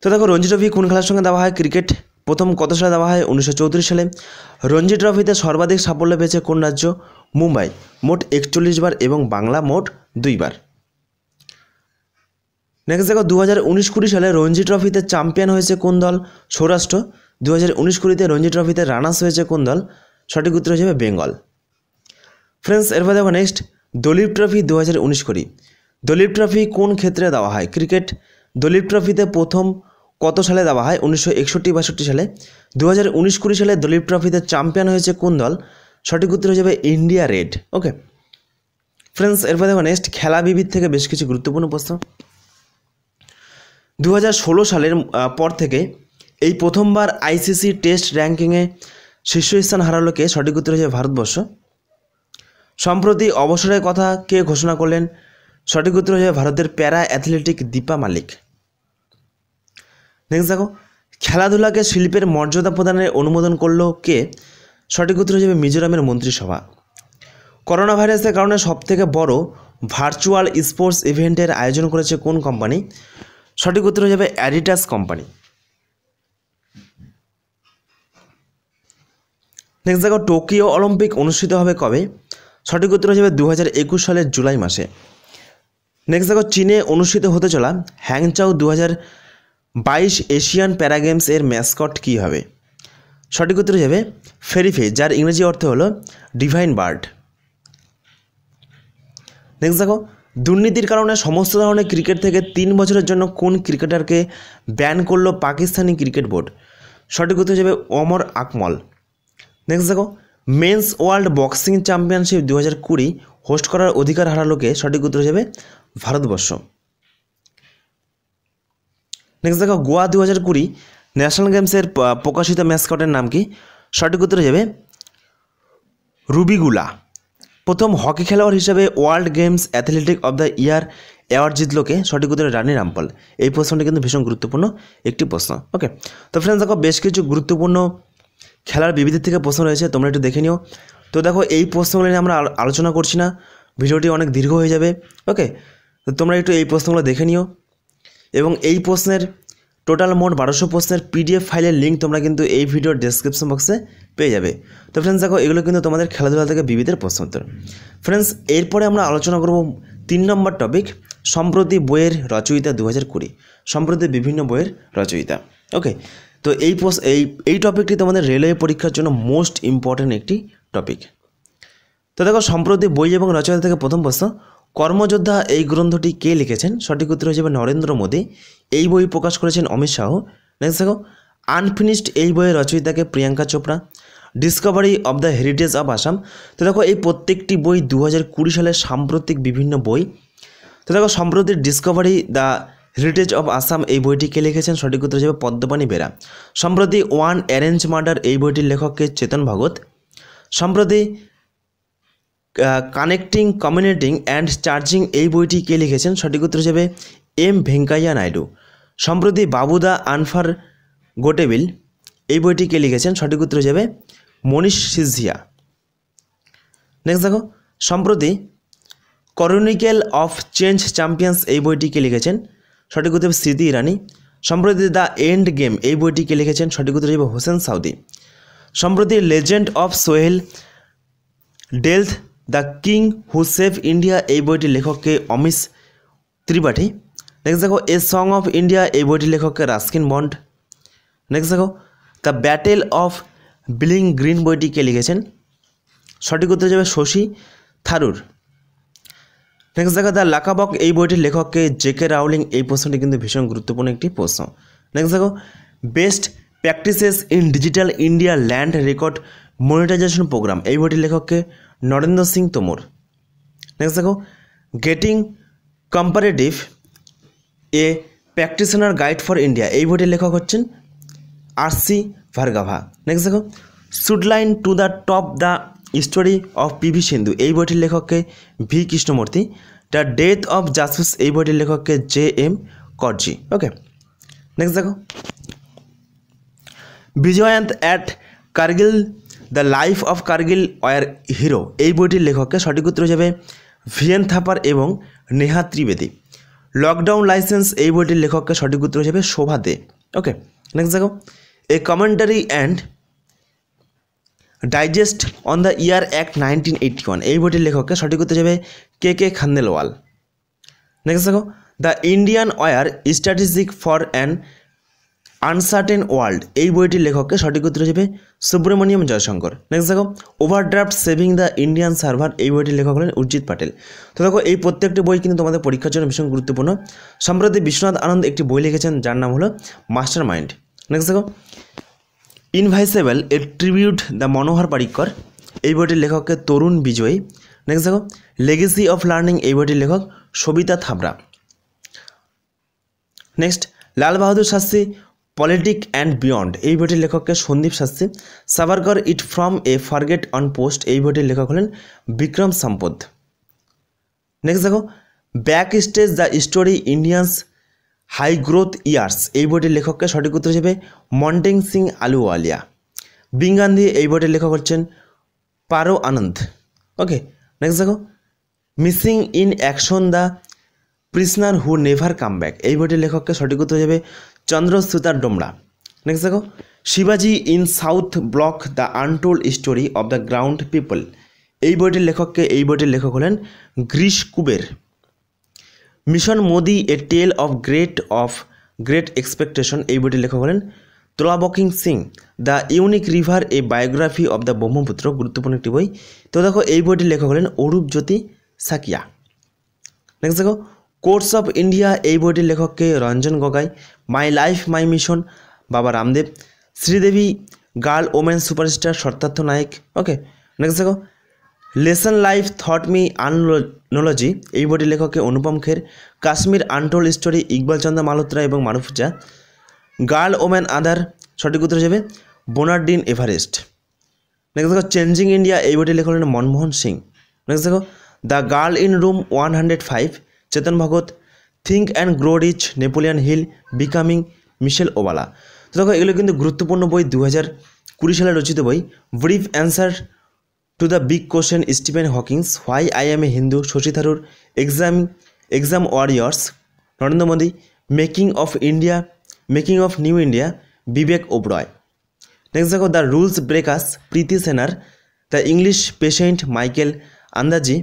তো দেখো রঞ্জি ট্রফি কোন খেলার সঙ্গে দেওয়া হয় ক্রিকেট প্রথম কত সালে দেওয়া হয় উনিশশো সালে রঞ্জি ট্রফিতে সর্বাধিক সাফল্য পেয়েছে কোন রাজ্য মুম্বাই মোট একচল্লিশ বার এবং বাংলা মোট দুইবার নেক্সট দেখো দু হাজার উনিশ কুড়ি সালে রঞ্জি ট্রফিতে চ্যাম্পিয়ন হয়েছে কোন দল সৌরাষ্ট্র দু হাজার উনিশ কুড়িতে রঞ্জি ট্রফিতে রানার্স হয়েছে কোন দল সঠিক উত্তর হিসেবে বেঙ্গল ফ্রেন্ডস এরপর দেখো নেক্সট দলিপ ট্রফি দু হাজার উনিশ করি দলিপ ট্রফি কোন ক্ষেত্রে দেওয়া হয় ক্রিকেট দলিপ ট্রফিতে প্রথম কত সালে দেওয়া হয় উনিশশো একষট্টি বাষট্টি সালে দু হাজার উনিশ কুড়ি সালে দলিপ ট্রফিতে চ্যাম্পিয়ন হয়েছে কোন দল সঠিক উত্তর হয়ে যাবে ইন্ডিয়া রেড ওকে ফ্রেন্ডস এরপর দেখো নেক্সট খেলা বিবিধ থেকে বেশ কিছু গুরুত্বপূর্ণ প্রশ্ন দু সালের পর থেকে এই প্রথমবার আইসিসি টেস্ট র্যাঙ্কিংয়ে শীর্ষস্থান হারালোকে সঠিক উত্তর হয়েছে ভারতবর্ষ সম্প্রতি অবসরের কথা কে ঘোষণা করলেন সঠিক উত্তর হয়ে ভারতের প্যারা অ্যাথলেটিক দীপা মালিক নেক্সট দেখো খেলাধুলাকে শিল্পের মর্যাদা প্রদানের অনুমোদন করল কে সঠিক উত্তর হিসেবে মিজোরামের মন্ত্রিসভা করোনা ভাইরাসের কারণে সবথেকে বড় ভার্চুয়াল স্পোর্টস ইভেন্টের আয়োজন করেছে কোন কোম্পানি সঠিক উত্তর হিসেবে অ্যাডিটাস কোম্পানি নেক্সট দেখো টোকিও অলিম্পিক অনুষ্ঠিত হবে কবে সঠিক উত্তর হিসেবে দু সালের জুলাই মাসে নেক্সট দেখো চীনে অনুষ্ঠিত হতে চলা হ্যাংচাও দু বাইশ এশিয়ান প্যারাগেমস এর ম্যাসকট কী হবে সঠিক উত্তর হিসেবে ফেরিফে যার ইংরেজি অর্থ হলো ডিভাইন বার্ড নেক্সট দেখো দুর্নীতির কারণে সমস্ত ধরনের ক্রিকেট থেকে তিন বছরের জন্য কোন ক্রিকেটারকে ব্যান করলো পাকিস্তানি ক্রিকেট বোর্ড সঠিক উত্তর হিসেবে ওমর আকমল নেক্সট দেখো মেন্স ওয়ার্ল্ড বক্সিং চ্যাম্পিয়নশিপ দু হাজার কুড়ি হোস্ট করার অধিকার হারালোকে সঠিক উত্তর হিসেবে ভারতবর্ষ নেক্সট দেখো গোয়া দু হাজার কুড়ি ন্যাশনাল গেমসের প্রকাশিত ম্যাসকটের নাম কি সঠিক উত্তর হিসেবে রুবিগুলা প্রথম হকি খেলোয়াড় হিসেবে World Games athletic of the year award জিতলোকে সঠিক উত্তরে রানী রামপাল এই প্রশ্নটি কিন্তু ভীষণ গুরুত্বপূর্ণ একটি প্রশ্ন ওকে তো ফ্রেন্ডস দেখো বেশ কিছু গুরুত্বপূর্ণ খেলার বিবিধ থেকে প্রশ্ন রয়েছে তোমরা একটু দেখে নিও তো দেখো এই প্রশ্নগুলো নিয়ে আমরা আলোচনা করছি না ভিডিওটি অনেক দীর্ঘ হয়ে যাবে ওকে তো তোমরা একটু এই প্রশ্নগুলো দেখে নিও এবং এই প্রশ্নের টোটাল মোট বারোশো প্রশ্নের পিডিএফ ফাইলের লিঙ্ক তোমরা কিন্তু এই ভিডিওর ডিসক্রিপশন বক্সে পেয়ে যাবে তো ফ্রেন্ডস দেখো এগুলো কিন্তু তোমাদের খেলাধুলা থেকে বিবিধের প্রশ্ন উত্তর ফ্রেন্ডস এরপরে আমরা আলোচনা করব তিন নম্বর টপিক সম্প্রতি বইয়ের রচয়িতা দু হাজার কুড়ি সম্প্রতি বিভিন্ন বইয়ের রচয়িতা ওকে তো এই এই এই টপিকটি তোমাদের রেলওয়ে পরীক্ষার জন্য মোস্ট ইম্পর্ট্যান্ট একটি টপিক তো দেখো সম্প্রতি বই এবং রচনা থেকে প্রথম প্রশ্ন কর্মযোদ্ধা এই গ্রন্থটি কে লিখেছেন সঠিক উত্তর হিসেবে নরেন্দ্র মোদী এই বই প্রকাশ করেছেন অমিত শাহ নেক্সট দেখো আনফিনিশড এই বইয়ের রচয়িতাকে Priyanka Chopra discovery of the heritage of Assam তো দেখো এই প্রত্যেকটি বই দু সালের সাম্প্রতিক বিভিন্ন বই তো দেখো সম্প্রতি discovery the heritage of Assam এই বইটিকে লিখেছেন সঠিক উত্তর হিসেবে পদ্মপাণি বেরা সম্প্রতি ওয়ান অ্যারেঞ্জ মার্ডার এই বইটির লেখককে চেতন ভগত সম্প্রতি কানেক্টিং কমিউনিটিং অ্যান্ড চার্জিং এই বইটি কে লিখেছেন সঠিক উত্তর হিসেবে এম ভেঙ্কাইয়া নাইডু সম্প্রতি বাবুদা আনফার গোটেবিল এই বইটি কে লিখেছেন সঠিক উত্তর হিসেবে মনীষ সিজিয়া নেক্সট দেখো সম্প্রতি করোনিক্যাল অফ চেঞ্জ চ্যাম্পিয়ন্স এই বইটি কে লিখেছেন সঠিক উত্তর স্মৃতি ইরানি সম্প্রতি দ্য এন্ড গেম এই বইটিকে লিখেছেন সঠিক উত্তর হিসেবে হোসেন সাউদি সম্প্রতি legend of Suheldev the king who save India এই বইটির লেখককে অমিশ ত্রিপাঠী নেক্সট দেখো এ সং অফ ইন্ডিয়া এই বইটি লেখককে রাস্কিন বন্ড নেক্সট দেখো the battle of billing green বইটিকে লিখেছেন সঠিক উত্তর যাবে শশী থারুর নেক্সট দেখা দা লাকাবক এই বইটির লেখককে জে কে রাউলিং এই প্রশ্নটি কিন্তু ভীষণ গুরুত্বপূর্ণ একটি প্রশ্ন নেক্সট দেখো best practices in digital India land record monetization programme এই বইটির লেখককে নরেন্দ্র সিং তোমর নেক্সট দেখো getting comparative a practitioner guide for India এই বইটির লেখক হচ্ছেন আর সি ভার্গাভা নেক্সট দেখো shuttling to the top the story of P V Sindhu এই বইটির লেখককে V Krishnamurthy the death of Jesus এই বইটির লেখককে J M Coetzee okay next দেখো Vijyant at Kargil the life of Kargil war hero এই বইটির লেখককে সঠিক উত্তর হিসেবে ভিএন থাপার এবং নেহা ত্রিবেদী লকডাউন লাইসেন্স এই বইটির লেখককে সঠিক উত্তর হিসেবে শোভা দে ওকে নেক্সট দেখো a commentary and digest on the air act nineteen eighty one এই বইটির লেখককে সঠিক উত্তর যাবে কে কে খান্দেলওয়াল নেক্সট দেখো the Indian war strategic for an uncertain world এই বইটির লেখককে সঠিক উত্তর হিসেবে সুব্রমণিয়াম জয়শঙ্কর নেক্সট দেখো overdraft saving the Indian saver এই বইটির লেখক হলেন উজ্জিৎ পাটেল তো দেখো এই প্রত্যেকটি বই কিন্তু তোমাদের পরীক্ষার জন্য ভীষণ গুরুত্বপূর্ণ সম্প্রতি বিশ্বনাথ আনন্দ একটি বই লিখেছেন যার নাম হলো মাস্টার মাইন্ড নেক্সট দেখো ইনভাইসেবল এ ট্রিবিউট দ্য মনোহর পারিকর এই বইটির লেখককে তরুণ বিজয়ী নেক্সট দেখো লেগেসি অফ লার্নিং এই বইটির লেখক Savita Thabra next Lal Bahadur Shastri politic and beyond এই বইটির লেখককে Sandeep Shastri Savarkar it from a forgotten past এই বইটির লেখক হলেন বিক্রম সম্পদ নেক্সট দেখো back stage the story Indians high growth years এই বইটির লেখককে সঠিক উত্তর হিসেবে মন্টেং সিং আলুওয়ালিয়া বিঙ্গান্ধি এই বইটির লেখক হচ্ছেন পারো আনন্দ ওকে নেক্সট দেখো missing in action the prisoner who never come back এই বইটির লেখককে সঠিক উত্তর হিসেবে সুতার ডোমরা নেক্সট দেখো শিবাজি in South Block the untold story of the ground people এই বইটির লেখককে এই বইটির লেখক হলেন Girish Kuber mission Modi a tale of great of great expectation এই বইটি লেখক হলেন তোলাবকিং Singh the unique river a biography of the Brahmaputra গুরুত্বপূর্ণ একটি বই তো দেখো এই বইটি লেখক হলেন অরূপ জ্যোতি সাকিয়া নেক্সট দেখো কোর্স অফ ইন্ডিয়া এই বইটির লেখককে Ranjan Gogoi my life my mission Baba Ramdev Sridevi girl women superstar শর্তার্থ নায়ক ওকে নেক্সট দেখো লেসন লাইফ থট মি আনলোলজি এই বইটি লেখকের অনুপম খের কাশ্মীর আনটোল স্টোরি ইকবাল চন্দ্র মালহোত্রা এবং মারুফুজা গার্ল ওম্যান আদার সঠিক উত্তর হিসেবে বোনার্ডিন এভারেস্ট নেক্সট দেখো চেঞ্জিং ইন্ডিয়া এই বইটি লেখক হলেন মনমোহন সিং নেক্সট দেখো the girl in room one hundred five Chetan Bhagat think and grow rich Napoleon Hill becoming Michelle Obama তো দেখো এগুলো কিন্তু গুরুত্বপূর্ণ বই দু হাজার কুড়ি সালে রচিত বই brief answer to the big question Stephen Hawkings why I M A Hindu Shashi Tharoor exam exam Warriors Narendra Modi making of India making of new India Vivek ওবরয় next দেখো দ্য রুলস ব্রেকার্স প্রীতি সেনার the English patient Michael আন্দাজি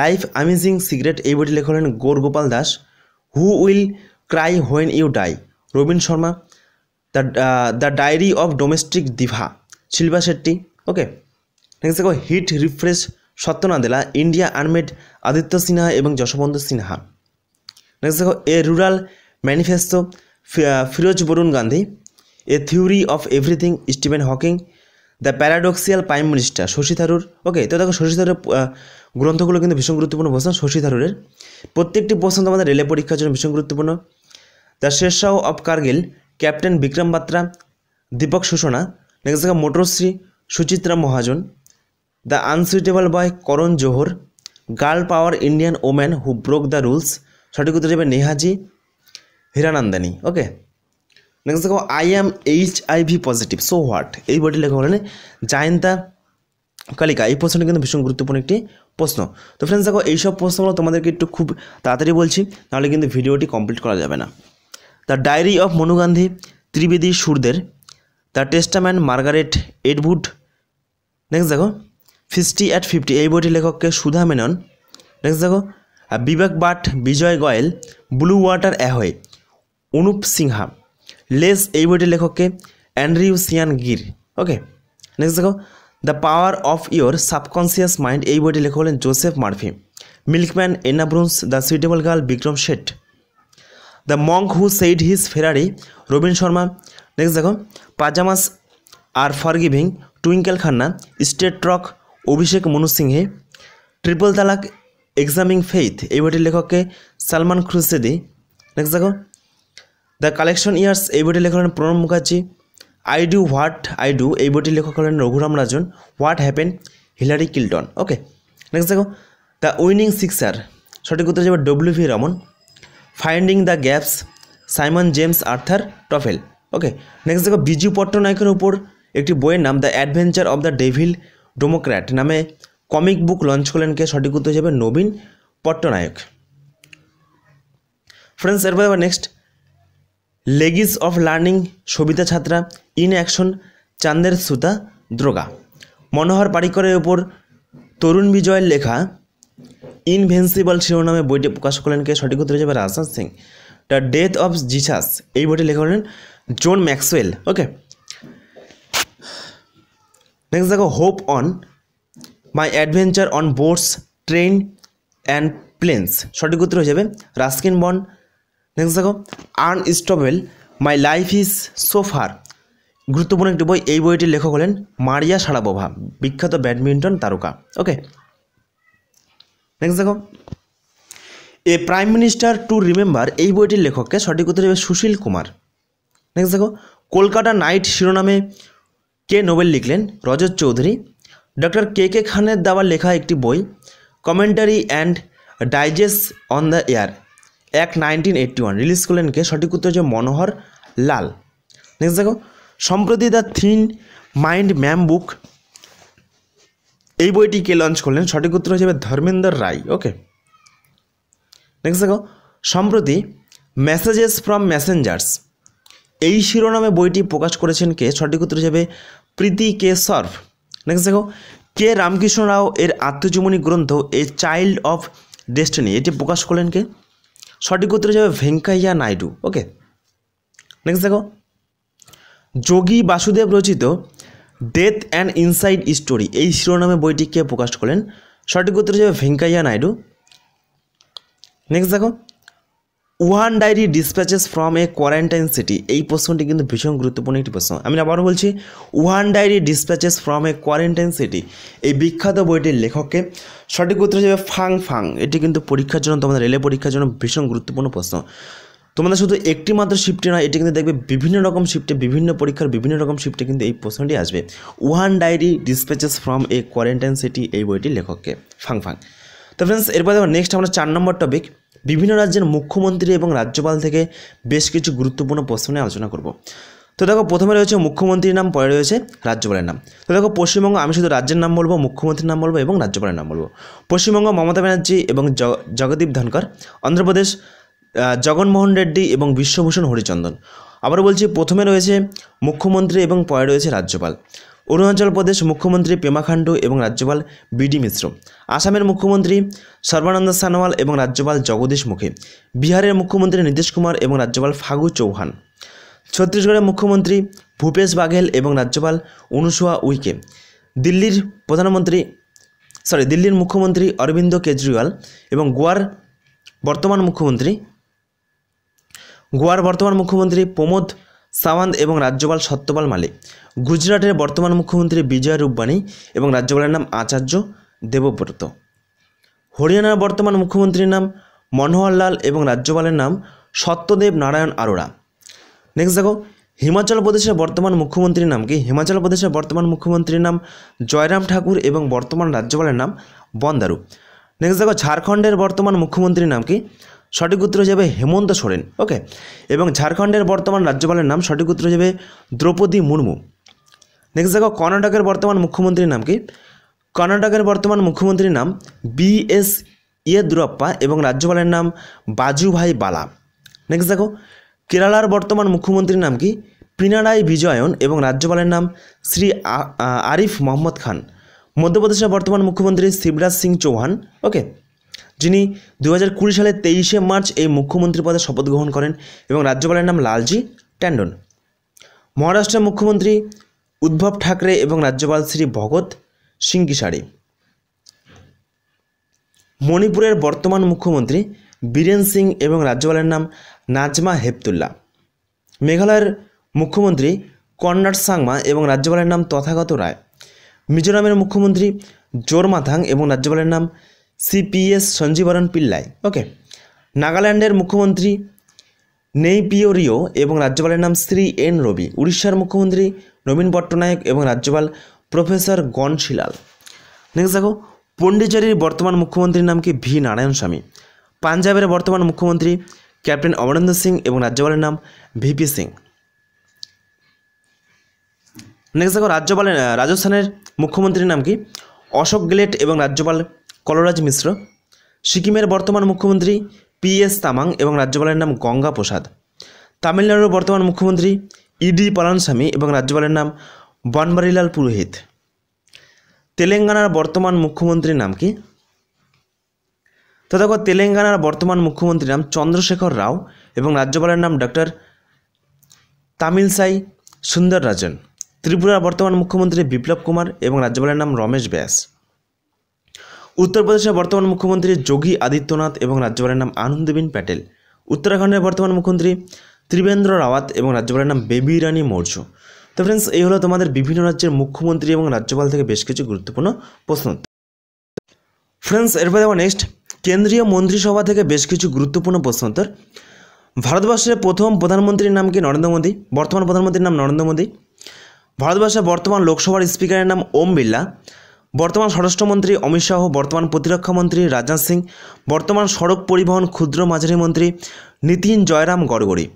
life amazing cigarette এই বইটি লেখলেন হলেন গোরগোপাল Das who will Cry when you die Rabin Sharma the the diary of domestic Diva Shilpa Shetty okay next দেখো hit refresh দেলা India armed Aditya Sinha এবং Yashwant Sinha next দেখো a rural manifesto Feroze Varun Gandhi a theory of everything Steven Hawking the paradoxical prime minister Shashi Tharoor okay তো দেখো শশী থারুর গ্রন্থগুলো কিন্তু ভীষণ গুরুত্বপূর্ণ প্রশ্ন শশী থারুরের প্রত্যেকটি প্রশ্ন তোমাদের রেলে পরীক্ষার জন্য ভীষণ গুরুত্বপূর্ণ the Sher Shah of Kargil captain Vikram Batra Dipak সুষণা next দেখা মোটরশ্রী সুচিত্রা মহাজন the unsuitable boy Karan Johar girl power Indian woman who broke the rules সঠিক উত্তর যাবে নেহাজি হিরানন্দানি ওকে নেক্সট দেখো I am H I V positive so what এই বইটি লেখা বলেন জায়ন্তা কালিকা এই প্রশ্নটি কিন্তু ভীষণ গুরুত্বপূর্ণ একটি প্রশ্ন তো ফ্রেন্ডস দেখো এইসব প্রশ্নগুলো তোমাদেরকে একটু খুব তাড়াতাড়ি বলছি নাহলে কিন্তু ভিডিওটি কমপ্লিট করা যাবে না the diary of Manu Gandhi Trivedi সুরদের the testament Margaret Atwood next দেখো ফিফটি অ্যাট ফিফটি এই বইটির লেখককে সুধা মেনন নেক্সট দেখো Vivek but Vijay Goel blue water ahoy Anup Sinha less এই বইটির লেখককে Andrew Sean Greer okay next দেখো the power of your subconscious mind এই বইটি লেখা হলেন Joseph Murphy milkman Anna Burns the suitable girl Vikram Seth the monk who said his Ferrari Robin Sharma next দেখো pyjamas are forgiving Twinkle Khanna state ট্রক অভিষেক মনু সিংহে triple talaq examining faith এই বইটির লেখককে সালমান খুরশেদি নেক্সট দেখো দ্য কালেকশন ইয়ার্স এই বইটির লেখক হলেন Pranab Mukherjee I do what I do এই বইটির লেখক হলেন Raghuram Rajan what happen Hillary Clinton okay next দেখো দ্য উইনিং সিক্সার সঠিক উত্তর যাবে W V Raman finding the gaps Simon James Arthur TOEFL okay next দেখো বিজু পট্টনায়কের উপর একটি বইয়ের নাম the adventure of the devil democrat নামে কমিক বুক লঞ্চ করলেন কে সঠিক উত্তর হিসেবে নবীন পট্টনায়ক ফ্রেন্ডস এরপর আবার next legacies of learning Savita ছাত্রা ইন অ্যাকশন চান্দের সুতা দ্রোগা মনোহর পারিকরের ওপর তরুণ বিজয়ের লেখা ইনভেন্সিবল শিরোনামে বইটি প্রকাশ করলেন কে সঠিক উত্তর হিসেবে Rajnath Singh the death of Jesus এই বইটি লেখা হলেন জোন ম্যাক্সওয়েল ওকে নেক্সট দেখো hop on my adventure on boats train and planes সঠিক উত্তর হয়ে যাবে রাস্কিন বন নেক্সট দেখো unstoppable my life is so far গুরুত্বপূর্ণ একটি বই এই বইটির লেখক হলেন মারিয়া সারাবোভা বিখ্যাত ব্যাডমিন্টন তারকা ওকে নেক্সট দেখো a prime minister to remember এই বইটির লেখককে সঠিক উত্তর হবে সুশীল কুমার নেক্সট দেখো কলকাতা নাইট শিরোনামে কে নোবেল লিখলেন রজত চৌধুরী ডক্টর কে কে খানের দেওয়া লেখা একটি বই commentary and digest on the air এক নাইনটিন এইটটি ওয়ান রিলিজ করলেন কে সঠিক উত্তর হচ্ছে মনোহর লাল নেক্সট দেখো সম্প্রতি দ্য থিন মাইন্ড ম্যাম বুক এই বইটি কে লঞ্চ করলেন সঠিক উত্তর হিসেবে ধর্মেন্দর রায় ওকে নেক্সট দেখো সম্প্রতি মেসেজেস ফ্রম মেসেঞ্জার্স এই শিরোনামে বইটি প্রকাশ করেছেন কে সঠিক উত্তর হিসেবে প্রীতি কে সর্ফ নেক্সট দেখো কে রামকৃষ্ণ রাও এর আত্মজীবনী গ্রন্থ এ চাইল্ড অফ ডেস্টিনি এটি প্রকাশ করলেন কে সঠিক উত্তর যাবে ভেঙ্কাইয়া নাইডু ওকে নেক্সট দেখো যোগী বাসুদেব রচিত ডেথ অ্যান্ড ইনসাইড স্টোরি এই শিরোনামে বইটি কে প্রকাশ করলেন সঠিক উত্তর যাবে ভেঙ্কাইয়া নাইডু নেক্সট দেখো one diary dispatches from a quarantine city এই প্রশ্নটি কিন্তু ভীষণ গুরুত্বপূর্ণ একটি প্রশ্ন আমি আবারও বলছি one diary dispatches from a quarantine city এই বিখ্যাত বইটির লেখককে সঠিক উত্তর হিসেবে ফাং ফাং এটি কিন্তু পরীক্ষার জন্য তোমাদের রেলে পরীক্ষার জন্য ভীষণ গুরুত্বপূর্ণ প্রশ্ন তোমাদের শুধু একটি মাত্র শিফটে নয় এটি কিন্তু দেখবে বিভিন্ন রকম শিফটে বিভিন্ন পরীক্ষার বিভিন্ন রকম শিফটে কিন্তু এই প্রশ্নটি আসবে one diary dispatches from a quarantine city এই বইটির লেখককে ফাং ফাং তো ফ্রেন্ডস এরপর দেখো নেক্সট আমরা চার নম্বর টপিক বিভিন্ন রাজ্যের মুখ্যমন্ত্রী এবং রাজ্যপাল থেকে বেশ কিছু গুরুত্বপূর্ণ প্রশ্ন নিয়ে আলোচনা করব তো দেখো প্রথমে রয়েছে মুখ্যমন্ত্রীর নাম পরে রয়েছে রাজ্যপালের নাম তো দেখো পশ্চিমবঙ্গ আমি শুধু রাজ্যের নাম বলবো মুখ্যমন্ত্রীর নাম বলবো এবং রাজ্যপালের নাম বলবো পশ্চিমবঙ্গ মমতা ব্যানার্জি এবং জগদীপ ধনকর অন্ধ্রপ্রদেশ জগনমোহন রেড্ডি এবং বিশ্বভূষণ হরিচন্দন আবার বলছি প্রথমে রয়েছে মুখ্যমন্ত্রী এবং পরে রয়েছে রাজ্যপাল অরুণাচল প্রদেশ মুখ্যমন্ত্রী পেমা খান্ডু এবং রাজ্যপাল বিডি মিশ্র আসামের মুখ্যমন্ত্রী সর্বানন্দ সানোয়াল এবং রাজ্যপাল জগদীশ মুখী বিহারের মুখ্যমন্ত্রী নীতিশ কুমার এবং রাজ্যপাল ফাগু চৌহান ছত্তিশগড়ের মুখ্যমন্ত্রী ভূপেশ বাঘেল এবং রাজ্যপাল অনুসুয়া উইকে দিল্লির প্রধানমন্ত্রী সরি দিল্লির মুখ্যমন্ত্রী অরবিন্দ কেজরিওয়াল এবং গোয়ার বর্তমান মুখ্যমন্ত্রী গোয়ার বর্তমান মুখ্যমন্ত্রী প্রমোদ সাওয়ান্ত এবং রাজ্যপাল সত্যপাল মালিক গুজরাটের বর্তমান মুখ্যমন্ত্রী বিজয় রূপবাণী এবং রাজ্যপালের নাম আচার্য দেবব্রত হরিয়ানার বর্তমান মুখ্যমন্ত্রীর নাম মনোহরলাল এবং রাজ্যপালের নাম সত্যদেব নারায়ণ আরোরা নেক্সট দেখো হিমাচল প্রদেশের বর্তমান মুখ্যমন্ত্রীর নাম কি হিমাচল প্রদেশের বর্তমান মুখ্যমন্ত্রীর নাম জয়রাম ঠাকুর এবং বর্তমান রাজ্যপালের নাম বন্দারু নেক্সট দেখো ঝাড়খণ্ডের বর্তমান মুখ্যমন্ত্রীর নাম কি সঠিক উত্তর হয়ে যাবে হেমন্ত সোরেন ওকে এবং ঝাড়খণ্ডের বর্তমান রাজ্যপালের নাম সঠিক উত্তর হয়ে যাবে দ্রৌপদী মুর্মু নেক্সট দেখো কর্ণাটকের বর্তমান মুখ্যমন্ত্রীর নাম কি কর্ণাটকের বর্তমান মুখ্যমন্ত্রীর নাম বি এস ইয়েদুরাপ্পা এবং রাজ্যপালের নাম বাজুভাই বালা নেক্সট দেখো কেরালার বর্তমান মুখ্যমন্ত্রীর নাম কি পিনারাই বিজয়ন এবং রাজ্যপালের নাম শ্রী আরিফ মোহাম্মদ খান মধ্যপ্রদেশের বর্তমান মুখ্যমন্ত্রী শিবরাজ সিং চৌহান ওকে যিনি দু হাজার কুড়ি সালের তেইশে মার্চ এই মুখ্যমন্ত্রী পদে শপথ গ্রহণ করেন এবং রাজ্যপালের নাম লালজি ট্যান্ডন মহারাষ্ট্রের মুখ্যমন্ত্রী উদ্ভব ঠাকরে এবং রাজ্যপাল শ্রী ভগৎ সিং কিশারি মণিপুরের বর্তমান মুখ্যমন্ত্রী বীরেন সিং এবং রাজ্যপালের নাম নাজমা হেপতুল্লা মেঘালয়ের মুখ্যমন্ত্রী কন্নাড সাংমা এবং রাজ্যপালের নাম তথাগত রায় মিজোরামের মুখ্যমন্ত্রী জোরমাথাং এবং রাজ্যপালের নাম সিপিএস সঞ্জীবরণ পিল্লাই ওকে নাগাল্যান্ডের মুখ্যমন্ত্রী রিও এবং রাজ্যপালের নাম শ্রী এন রবি উড়িষ্যার মুখ্যমন্ত্রী নবীন পট্টনায়ক এবং রাজ্যপাল প্রফেসর গণশিলাল নেক্সট দেখো পণ্ডিচেরির বর্তমান মুখ্যমন্ত্রীর নাম কি ভি নারায়ণ স্বামী পাঞ্জাবের বর্তমান মুখ্যমন্ত্রী ক্যাপ্টেন অমরেন্দ্র সিং এবং রাজ্যপালের নাম ভিপি সিং নেক্সট দেখো রাজ্যপালের রাজস্থানের মুখ্যমন্ত্রীর নাম কি অশোক গেলেট এবং রাজ্যপাল কলরাজ মিশ্র সিকিমের বর্তমান মুখ্যমন্ত্রী পি এস তামাং এবং রাজ্যপালের নাম গঙ্গা প্রসাদ তামিলনাড়ুর বর্তমান মুখ্যমন্ত্রী ইডি পালানস্বামী এবং রাজ্যপালের নাম বনবারিলাল পুরোহিত তেলেঙ্গানার বর্তমান মুখ্যমন্ত্রীর নাম কি তো দেখো তেলেঙ্গানার বর্তমান মুখ্যমন্ত্রীর নাম চন্দ্রশেখর রাও এবং রাজ্যপালের নাম ডক্টর তামিলসাই সুন্দর রাজন ত্রিপুরার বর্তমান মুখ্যমন্ত্রী বিপ্লব কুমার এবং রাজ্যপালের নাম রমেশ ব্যাস উত্তরপ্রদেশের বর্তমান মুখ্যমন্ত্রী যোগী আদিত্যনাথ এবং রাজ্যপালের নাম আনন্দবিন প্যাটেল উত্তরাখণ্ডের বর্তমান মুখ্যমন্ত্রী ত্রিবেন্দ্র রাওয়াত এবং রাজ্যপালের নাম বেবি রানী মৌর্য তো ফ্রেন্ডস এই হলো তোমাদের বিভিন্ন রাজ্যের মুখ্যমন্ত্রী এবং রাজ্যপাল থেকে বেশ কিছু গুরুত্বপূর্ণ প্রশ্ন ফ্রেন্ডস এরপরে দেখো নেক্সট কেন্দ্রীয় মন্ত্রিসভা থেকে বেশ কিছু গুরুত্বপূর্ণ প্রশ্নোত্তর ভারতবর্ষের প্রথম প্রধানমন্ত্রীর নাম কি নরেন্দ্র মোদী বর্তমান প্রধানমন্ত্রীর নাম নরেন্দ্র মোদী ভারতবর্ষের বর্তমান লোকসভার স্পিকারের নাম ওম বিড়লা বর্তমান স্বরাষ্ট্রমন্ত্রী অমিত শাহ বর্তমান প্রতিরক্ষা মন্ত্রী রাজনাথ সিং বর্তমান সড়ক পরিবহন ক্ষুদ্র মাঝারি মন্ত্রী নীতিন জয়রাম গড়গড়ি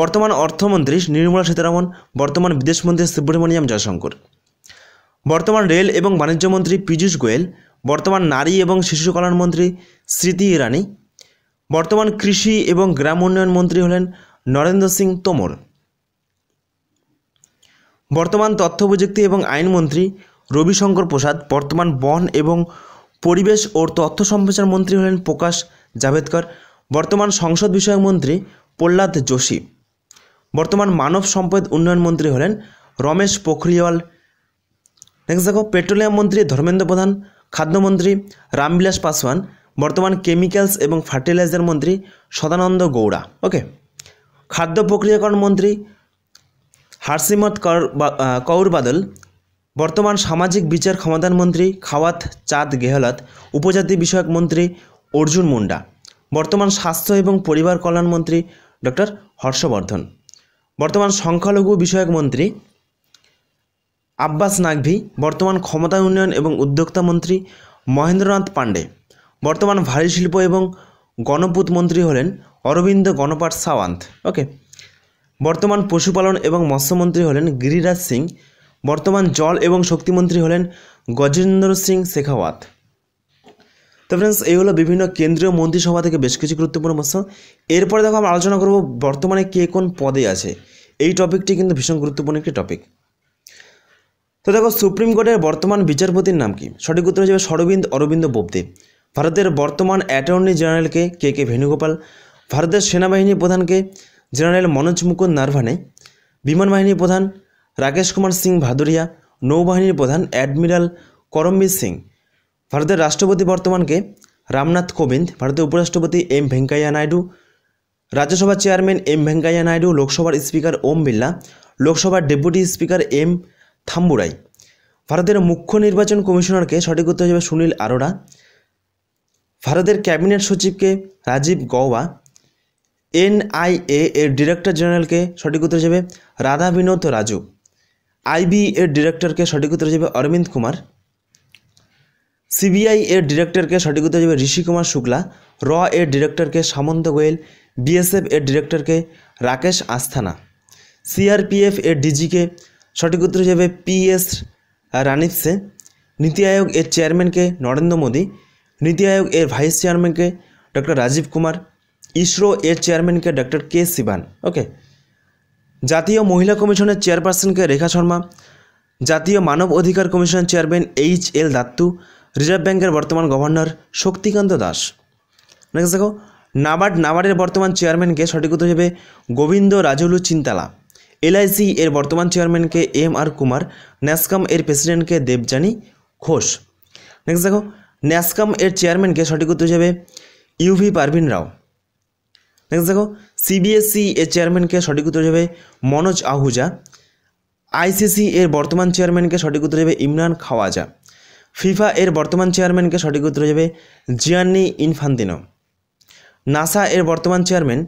বর্তমান অর্থমন্ত্রী নির্মলা সীতারামন বর্তমান বিদেশমন্ত্রী সুব্রমণিয়াম জয়শঙ্কর বর্তমান রেল এবং বাণিজ্যমন্ত্রী পীযূষ গোয়েল বর্তমান নারী এবং শিশু কল্যাণ মন্ত্রী স্মৃতি ইরানি বর্তমান কৃষি এবং গ্রাম উন্নয়ন মন্ত্রী হলেন নরেন্দ্র সিং তোমর বর্তমান তথ্য প্রযুক্তি এবং আইনমন্ত্রী রবিশঙ্কর প্রসাদ বর্তমান বন এবং পরিবেশ ও তথ্য সম্প্রচার মন্ত্রী হলেন প্রকাশ জাভেদকর বর্তমান সংসদ বিষয়ক মন্ত্রী প্রহ্লাদ যোশী বর্তমান মানব সম্পদ উন্নয়ন মন্ত্রী হলেন রমেশ পোখরিওয়াল নেক্সট দেখো পেট্রোলিয়াম মন্ত্রী ধর্মেন্দ্র প্রধান খাদ্যমন্ত্রী রামবিলাস পাসওয়ান বর্তমান কেমিক্যালস এবং ফার্টিলাইজার মন্ত্রী সদানন্দ গৌড়া ওকে খাদ্য প্রক্রিয়াকরণ মন্ত্রী হরসিমত কৌর বাদল বর্তমান সামাজিক বিচার ক্ষমতান মন্ত্রী খাওয়াত চাঁদ গেহলত উপজাতি বিষয়ক মন্ত্রী অর্জুন মুন্ডা বর্তমান স্বাস্থ্য এবং পরিবার কল্যাণ মন্ত্রী ডক্টর হর্ষবর্ধন বর্তমান সংখ্যালঘু বিষয়ক মন্ত্রী আব্বাস নাকভি বর্তমান ক্ষমতা উন্নয়ন এবং উদ্যোক্তা মন্ত্রী মহেন্দ্রনাথ পাণ্ডে বর্তমান ভারী শিল্প এবং গণপূত মন্ত্রী হলেন অরবিন্দ গণপাঠ সাওয়ান্ত ওকে বর্তমান পশুপালন এবং মৎস্যমন্ত্রী হলেন গিরিরাজ সিং বর্তমান জল এবং শক্তিমন্ত্রী হলেন গজেন্দ্র সিং শেখাওয়াত তো ফ্রেন্ডস এই হলো বিভিন্ন কেন্দ্রীয় মন্ত্রিসভা থেকে বেশ কিছু গুরুত্বপূর্ণ প্রশ্ন এরপরে দেখো আমরা আলোচনা করব বর্তমানে কে কোন পদে আছে এই টপিকটি কিন্তু ভীষণ গুরুত্বপূর্ণ একটি টপিক তো দেখো সুপ্রিম কোর্টের বর্তমান বিচারপতির নাম কি সঠিক উত্তর হিসেবে সরবিন্দ অরবিন্দ বোবদে ভারতের বর্তমান অ্যাটর্নি জেনারেলকে কে কে ভেণুগোপাল ভারতের সেনাবাহিনী প্রধানকে জেনারেল মনোজ মুকুন্দ নারভানে বিমান বাহিনী প্রধান রাকেশ কুমার সিং ভাদুরিয়া নৌবাহিনীর প্রধান অ্যাডমিরাল করমবীর সিং ভারতের রাষ্ট্রপতি বর্তমানকে রামনাথ কোবিন্দ ভারতের উপরাষ্ট্রপতি এম ভেঙ্কাইয়া নাইডু রাজ্যসভার চেয়ারম্যান এম ভেঙ্কাইয়া নাইডু লোকসভার স্পিকার ওম বিল্লা লোকসভার ডেপুটি স্পিকার এম থাম্বুরাই ভারতের মুখ্য নির্বাচন কমিশনারকে সঠিক উত্তর হিসেবে সুনীল আরোরা ভারতের ক্যাবিনেট সচিবকে রাজীব গওয়া এনআইএ এর ডিরেক্টর জেনারেলকে সঠিক উত্তর হিসেবে রাধা বিনোদ রাজু আইবি এর ডিরেক্টরকে সঠিক উত্তর যাবে অরবিন্দ কুমার সিবিআই এর ডিরেক্টরকে সঠিক উত্তর যাবে ঋষি কুমার শুক্লা র এর ডিরেক্টরকে সামন্ত গোয়েল বিএসএফ এর ডিরেক্টরকে রাকেশ আস্থানা সিআরপিএফ এর ডিজিকে সঠিক উত্তর হিসেবে পিএস রানিপসে নীতি আয়োগ এর চেয়ারম্যানকে নরেন্দ্র মোদী নীতি আয়োগ এর ভাইস চেয়ারম্যানকে ডক্টর রাজীব কুমার ইসরো এর চেয়ারম্যানকে ডক্টর কে সিবান ওকে জাতীয় মহিলা কমিশনের চেয়ারপারসনকে রেখা শর্মা জাতীয় মানব অধিকার কমিশনের chairman H L Dattu reserve ব্যাংকের বর্তমান গভর্নর শক্তিকান্ত দাস নেক্সট দেখো নাবার্ড নাবার্ডের বর্তমান চেয়ারম্যানকে সঠিক উত্তর হিসেবে গোবিন্দ রাজুলু চিন্তালা এলআইসি এর বর্তমান চেয়ারম্যানকে এম আর কুমার ন্যাসকম এর প্রেসিডেন্টকে দেবজানী ঘোষ নেক্সট দেখো ন্যাসকম এর চেয়ারম্যানকে সঠিক উত্তর হিসেবে ইউভি পারভিন রাও নেক্সট দেখো সিবিএসই এর চেয়ারম্যানকে সঠিক উত্তর যাবে মনোজ আহুজা আইসিসি এর বর্তমান চেয়ারম্যানকে সঠিক উত্তর যাবে ইমরান খাওয়াজা ফিফা এর বর্তমান চেয়ারম্যানকে সঠিক উত্তর যাবে জিয়ান্নি ইনফান্তিনো নাসা এর বর্তমান chairman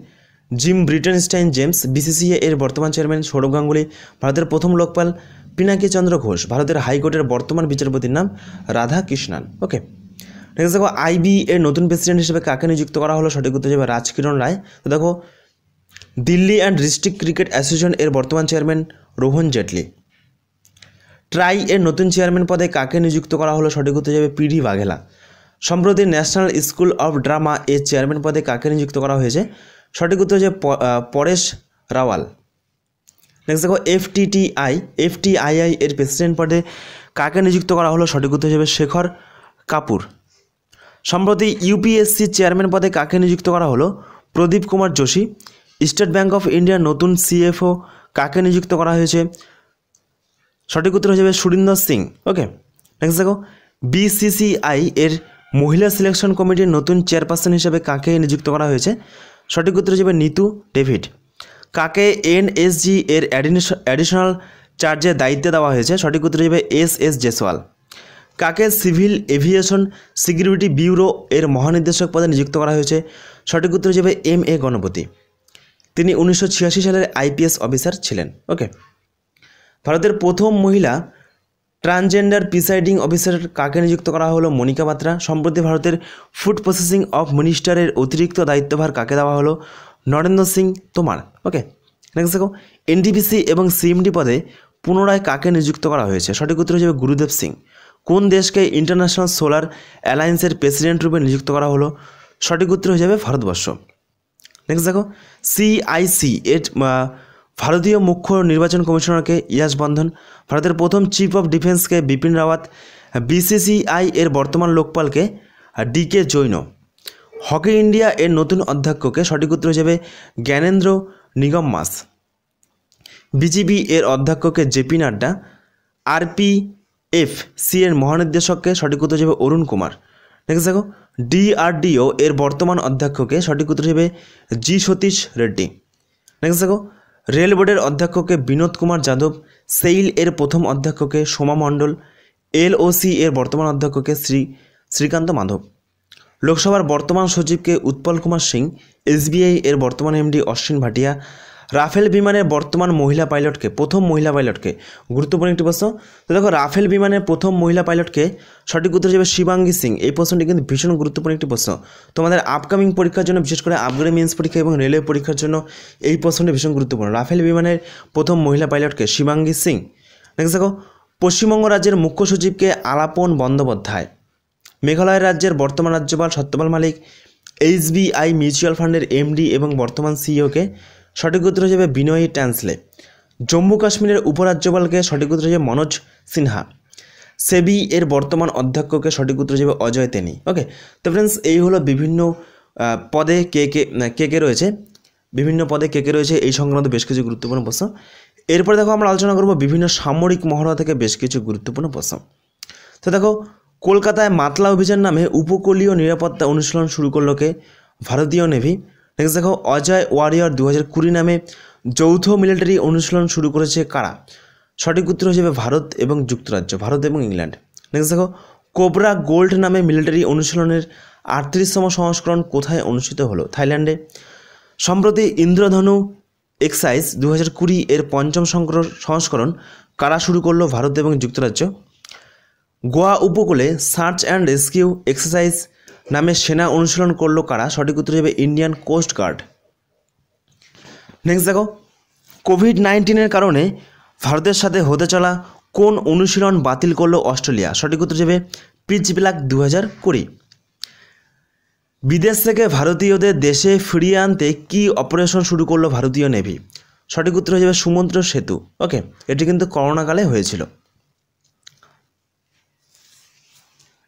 Jim Bridenstine James BCCA এর বর্তমান চেয়ারম্যান সৌরভ গাঙ্গুলি ভারতের প্রথম লোকপাল পিনাকি চন্দ্র ঘোষ ভারতের হাইকোর্টের বর্তমান বিচারপতির নাম রাধা কৃষ্ণান ওকে নেক্সট দেখো আইবি এর নতুন প্রেসিডেন্ট হিসেবে কাকে নিযুক্ত করা হলো সঠিক উত্তর যাবে রাজকিরণ রায় তো দেখো Delhi and district cricket association এর বর্তমান চেয়ারম্যান রোহন জেটলি ট্রাই এর নতুন চেয়ারম্যান পদে কাকে নিযুক্ত করা হলো সঠিক হতে যাবে পিডি বাঘেলা সম্প্রতি ন্যাশনাল স্কুল অফ ড্রামা এর চেয়ারম্যান পদে কাকে নিযুক্ত করা হয়েছে সঠিক উত্তর হচ্ছে পরেশ রাওয়াল নেক্সট দেখো এফটিটিআই এফটিআইআই এর প্রেসিডেন্ট পদে কাকে নিযুক্ত করা হলো সঠিক উত্তর হিসেবে শেখর কাপুর সম্প্রতি ইউপিএসসি চেয়ারম্যান পদে কাকে নিযুক্ত করা হলো Pradeep Kumar Joshi state bank of ইন্ডিয়ার নতুন সিএফও কাকে নিযুক্ত করা হয়েছে সঠিক উত্তর হয়ে যাবে সুরিন্দর সিং ওকে নেক্সট দেখো বিসিসিআই এর মহিলা সিলেকশন কমিটির নতুন চেয়ারপারসন হিসেবে কাকে নিযুক্ত করা হয়েছে সঠিক উত্তর হিসেবে নিতু ডেভিড কাকে এনএসজি এর অ্যাডিশনাল চার্জের দায়িত্বে দেওয়া হয়েছে সঠিক উত্তর হিসেবে এস এস জেসওয়াল কাকে সিভিল এভিয়েশন সিকিউরিটি ব্যুরো এর মহানির্দেশক পদে নিযুক্ত করা হয়েছে সঠিক উত্তর হিসেবে এম এ গণপতি তিনি উনিশশো সালের আইপিএস অফিসার ছিলেন ওকে ভারতের প্রথম মহিলা ট্রান্সজেন্ডার প্রিসাইডিং অফিসার কাকে নিযুক্ত করা হলো মনিকা বাত্রা সম্প্রতি ভারতের ফুড প্রসেসিং অফ মিনিস্টারের অতিরিক্ত দায়িত্বভার কাকে দেওয়া হলো নরেন্দ্র সিং তোমার ওকে নেক্সট দেখো এনডিপিসি এবং সিএমডি পদে পুনরায় কাকে নিযুক্ত করা হয়েছে সঠিক উত্তর হিসেবে গুরুদেব সিং কোন দেশকে ইন্টারন্যাশনাল সোলার অ্যালায়েন্সের প্রেসিডেন্ট রূপে নিযুক্ত করা হলো সঠিক উত্তর হয়ে যাবে ভারতবর্ষ নেক্সট দেখো সিআইসি এর uh, ভারতীয় মুখ্য নির্বাচন কমিশনারকে ইয়াস বন্ধন ভারতের প্রথম চিফ অফ ডিফেন্সকে বিপিন রাওয়াত বিসিসিআই এর বর্তমান লোকপালকে ডিকে জৈন হকি ইন্ডিয়া এর নতুন অধ্যক্ষকে সঠিক উত্তর হিসেবে জ্ঞানেন্দ্র নিগম মাস বিজিবি এর অধ্যক্ষকে জেপি নাড্ডা আরপিএফ সি এর মহানির্দেশককে সঠিক উত্তর হিসেবে অরুণ কুমার নেক্সট দেখো ডিআরডিও এর বর্তমান অধ্যক্ষকে সঠিক উত্তর হিসেবে জি সতীশ রেড্ডি নেক্সট দেখো রেল বোর্ডের অধ্যক্ষকে বিনোদ কুমার যাদব সেইল এর প্রথম অধ্যক্ষকে সোমা মণ্ডল এলওসি এর বর্তমান অধ্যক্ষকে শ্রী শ্রীকান্ত মাধব লোকসভার বর্তমান সচিবকে উৎপল কুমার সিং এসবিআই এর বর্তমান এমডি অশ্বিন ভাটিয়া রাফেল বিমানের বর্তমান মহিলা পাইলটকে প্রথম মহিলা পাইলটকে গুরুত্বপূর্ণ একটি প্রশ্ন তো দেখো রাফেল বিমানের প্রথম মহিলা পাইলটকে সঠিক উত্তর হিসেবে শিবাঙ্গী সিং এই প্রশ্নটি কিন্তু ভীষণ গুরুত্বপূর্ণ একটি প্রশ্ন তোমাদের আপকামিং পরীক্ষার জন্য বিশেষ করে আপগ্রেড মেন্স পরীক্ষা এবং রেলওয়ে পরীক্ষার জন্য এই প্রশ্নটি ভীষণ গুরুত্বপূর্ণ রাফেল বিমানের প্রথম মহিলা পাইলটকে শিবাঙ্গী সিং দেখ দেখো পশ্চিমবঙ্গ রাজ্যের মুখ্য সচিবকে আলাপন বন্দ্যোপাধ্যায় মেঘালয় রাজ্যের বর্তমান রাজ্যপাল সত্যপাল মালিক এইচবিআই মিউচুয়াল ফান্ডের এমডি এবং বর্তমান সিইওকে সঠিক উত্তর হয়ে যাবে বিনয়ী ট্যান্সলে জম্মু কাশ্মীরের উপরাজ্যপালকে সঠিক উত্তর হয়ে মনোজ সিনহা সেবি এর বর্তমান অধ্যক্ষকে সঠিক উত্তর হিসেবে অজয় তেনি ওকে তো ফ্রেন্ডস এই হলো বিভিন্ন পদে কে কে কে কে রয়েছে বিভিন্ন পদে কে কে রয়েছে এই সংক্রান্ত বেশ কিছু গুরুত্বপূর্ণ প্রশ্ন এরপরে দেখো আমরা আলোচনা করব বিভিন্ন সামরিক মহড়া থেকে বেশ কিছু গুরুত্বপূর্ণ প্রশ্ন তো দেখো কলকাতায় মাতলা অভিযান নামে উপকূলীয় নিরাপত্তা অনুশীলন শুরু করলো কে ভারতীয় নেভি নেক্সট দেখো অজয় ওয়ারিয়র দু হাজার কুড়ি নামে যৌথ মিলিটারি অনুশীলন শুরু করেছে কারা সঠিক উত্তর হিসেবে ভারত এবং যুক্তরাজ্য ভারত এবং ইংল্যান্ড নেক্সট দেখো কোবরা গোল্ড নামে মিলিটারি অনুশীলনের আটত্রিশতম সংস্করণ কোথায় অনুষ্ঠিত হলো থাইল্যান্ডে সম্প্রতি ইন্দ্রধনু এক্সাইজ দু হাজার কুড়ি এর পঞ্চম সংস্করণ কারা শুরু করলো ভারত এবং যুক্তরাজ্য গোয়া উপকূলে সার্চ অ্যান্ড রেস্কিউ এক্সারসাইজ নামে সেনা অনুশীলন করলো কারা সঠিক উত্তর হিসেবে ইন্ডিয়ান কোস্ট গার্ড নেক্সট দেখো কোভিড নাইন্টিনের কারণে ভারতের সাথে হতে চলা কোন অনুশীলন বাতিল করলো অস্ট্রেলিয়া সঠিক উত্তর হিসেবে পিচ ব্ল্যাক দু হাজার কুড়ি বিদেশ থেকে ভারতীয়দের দেশে ফিরিয়ে আনতে কি অপারেশন শুরু করলো ভারতীয় নেভি সঠিক উত্তর হিসেবে সুমন্ত্র সেতু ওকে এটি কিন্তু করোনাকালে হয়েছিল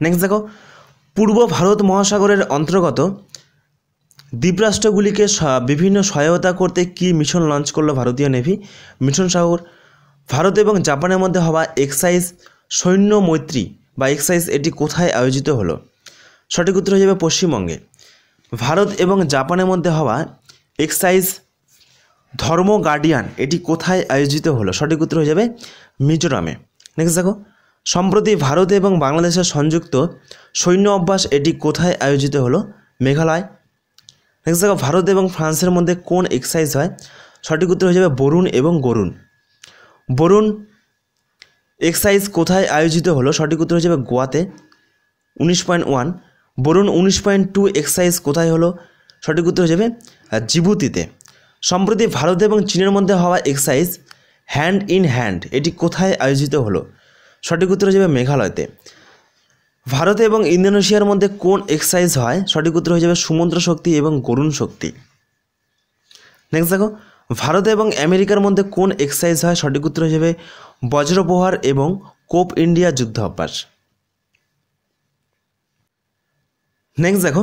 নেক্সট দেখো পূর্ব ভারত মহাসাগরের অন্তর্গত দ্বীপরাষ্ট্রগুলিকে বিভিন্ন সহায়তা করতে কি মিশন লঞ্চ করলো ভারতীয় নেভি মিশন সাগর ভারত এবং জাপানের মধ্যে হওয়া এক্সাইজ সৈন্য মৈত্রী বা এক্সাইজ এটি কোথায় আয়োজিত হলো সঠিক উত্তর হয়ে যাবে পশ্চিমবঙ্গে ভারত এবং জাপানের মধ্যে হওয়া এক্সাইজ ধর্ম গার্ডিয়ান এটি কোথায় আয়োজিত হলো সঠিক উত্তর হয়ে যাবে মিজোরামে নেক্সট দেখো সম্প্রতি ভারত এবং বাংলাদেশের সংযুক্ত সৈন্য অভ্যাস এটি কোথায় আয়োজিত হলো মেঘালয় নেক্সট দেখো ভারত এবং ফ্রান্সের মধ্যে কোন এক্সারসাইজ হয় সঠিক উত্তর হয়ে যাবে বরুণ এবং গরুণ বরুণ এক্সারসাইজ কোথায় আয়োজিত হলো সঠিক উত্তর হয়ে যাবে গোয়াতে উনিশ পয়েন্ট ওয়ান বরুণ উনিশ পয়েন্ট টু এক্সারসাইজ কোথায় হলো সঠিক উত্তর হয়ে যাবে জিবুতিতে সম্প্রতি ভারত এবং চীনের মধ্যে হওয়া এক্সারসাইজ হ্যান্ড ইন হ্যান্ড এটি কোথায় আয়োজিত হলো সঠিক উত্তর হয়ে যাবে মেঘালয়তে ভারত এবং ইন্দোনেশিয়ার মধ্যে কোন এক্সারসাইজ হয় সঠিক উত্তর হয়ে যাবে সমুদ্র শক্তি এবং গরুণ শক্তি নেক্সট দেখো ভারত এবং আমেরিকার মধ্যে কোন এক্সারসাইজ হয় সঠিক উত্তর হয়ে যাবে বজ্রপহার এবং কোপ ইন্ডিয়া যুদ্ধ অভ্যাস নেক্সট দেখো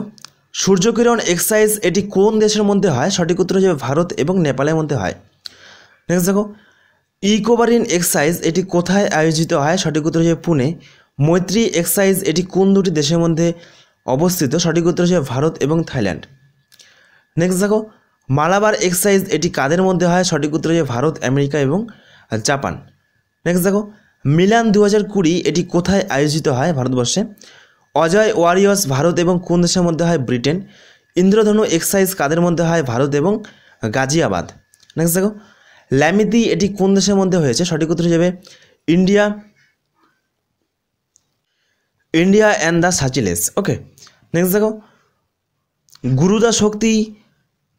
সূর্যকিরণ এক্সারসাইজ এটি কোন দেশের মধ্যে হয় সঠিক উত্তর হয়ে যাবে ভারত এবং নেপালের মধ্যে হয় নেক্সট দেখো ইকোবারিন এক্সাইজ এটি কোথায় আয়োজিত হয় সঠিক উত্তর হচ্ছে পুনে মৈত্রী এক্সাইজ এটি কোন দুটি দেশের মধ্যে অবস্থিত সঠিক উত্তর হচ্ছে ভারত এবং থাইল্যান্ড নেক্সট দেখো মালাবার এক্সাইজ এটি কাদের মধ্যে হয় সঠিক উত্তর হচ্ছে ভারত আমেরিকা এবং জাপান নেক্সট দেখো মিলান দু হাজার কুড়ি এটি কোথায় আয়োজিত হয় ভারতবর্ষে অজয় ওয়ারিয়র্স ভারত এবং কোন দেশের মধ্যে হয় ব্রিটেন ইন্দ্রধনু এক্সাইজ কাদের মধ্যে হয় ভারত এবং গাজিয়াবাদ নেক্সট দেখো ল্যামিতি এটি কোন দেশের মধ্যে হয়েছে সঠিক উত্তর হিসেবে India India and the Seychelles okay next দেখো গুরুদা শক্তি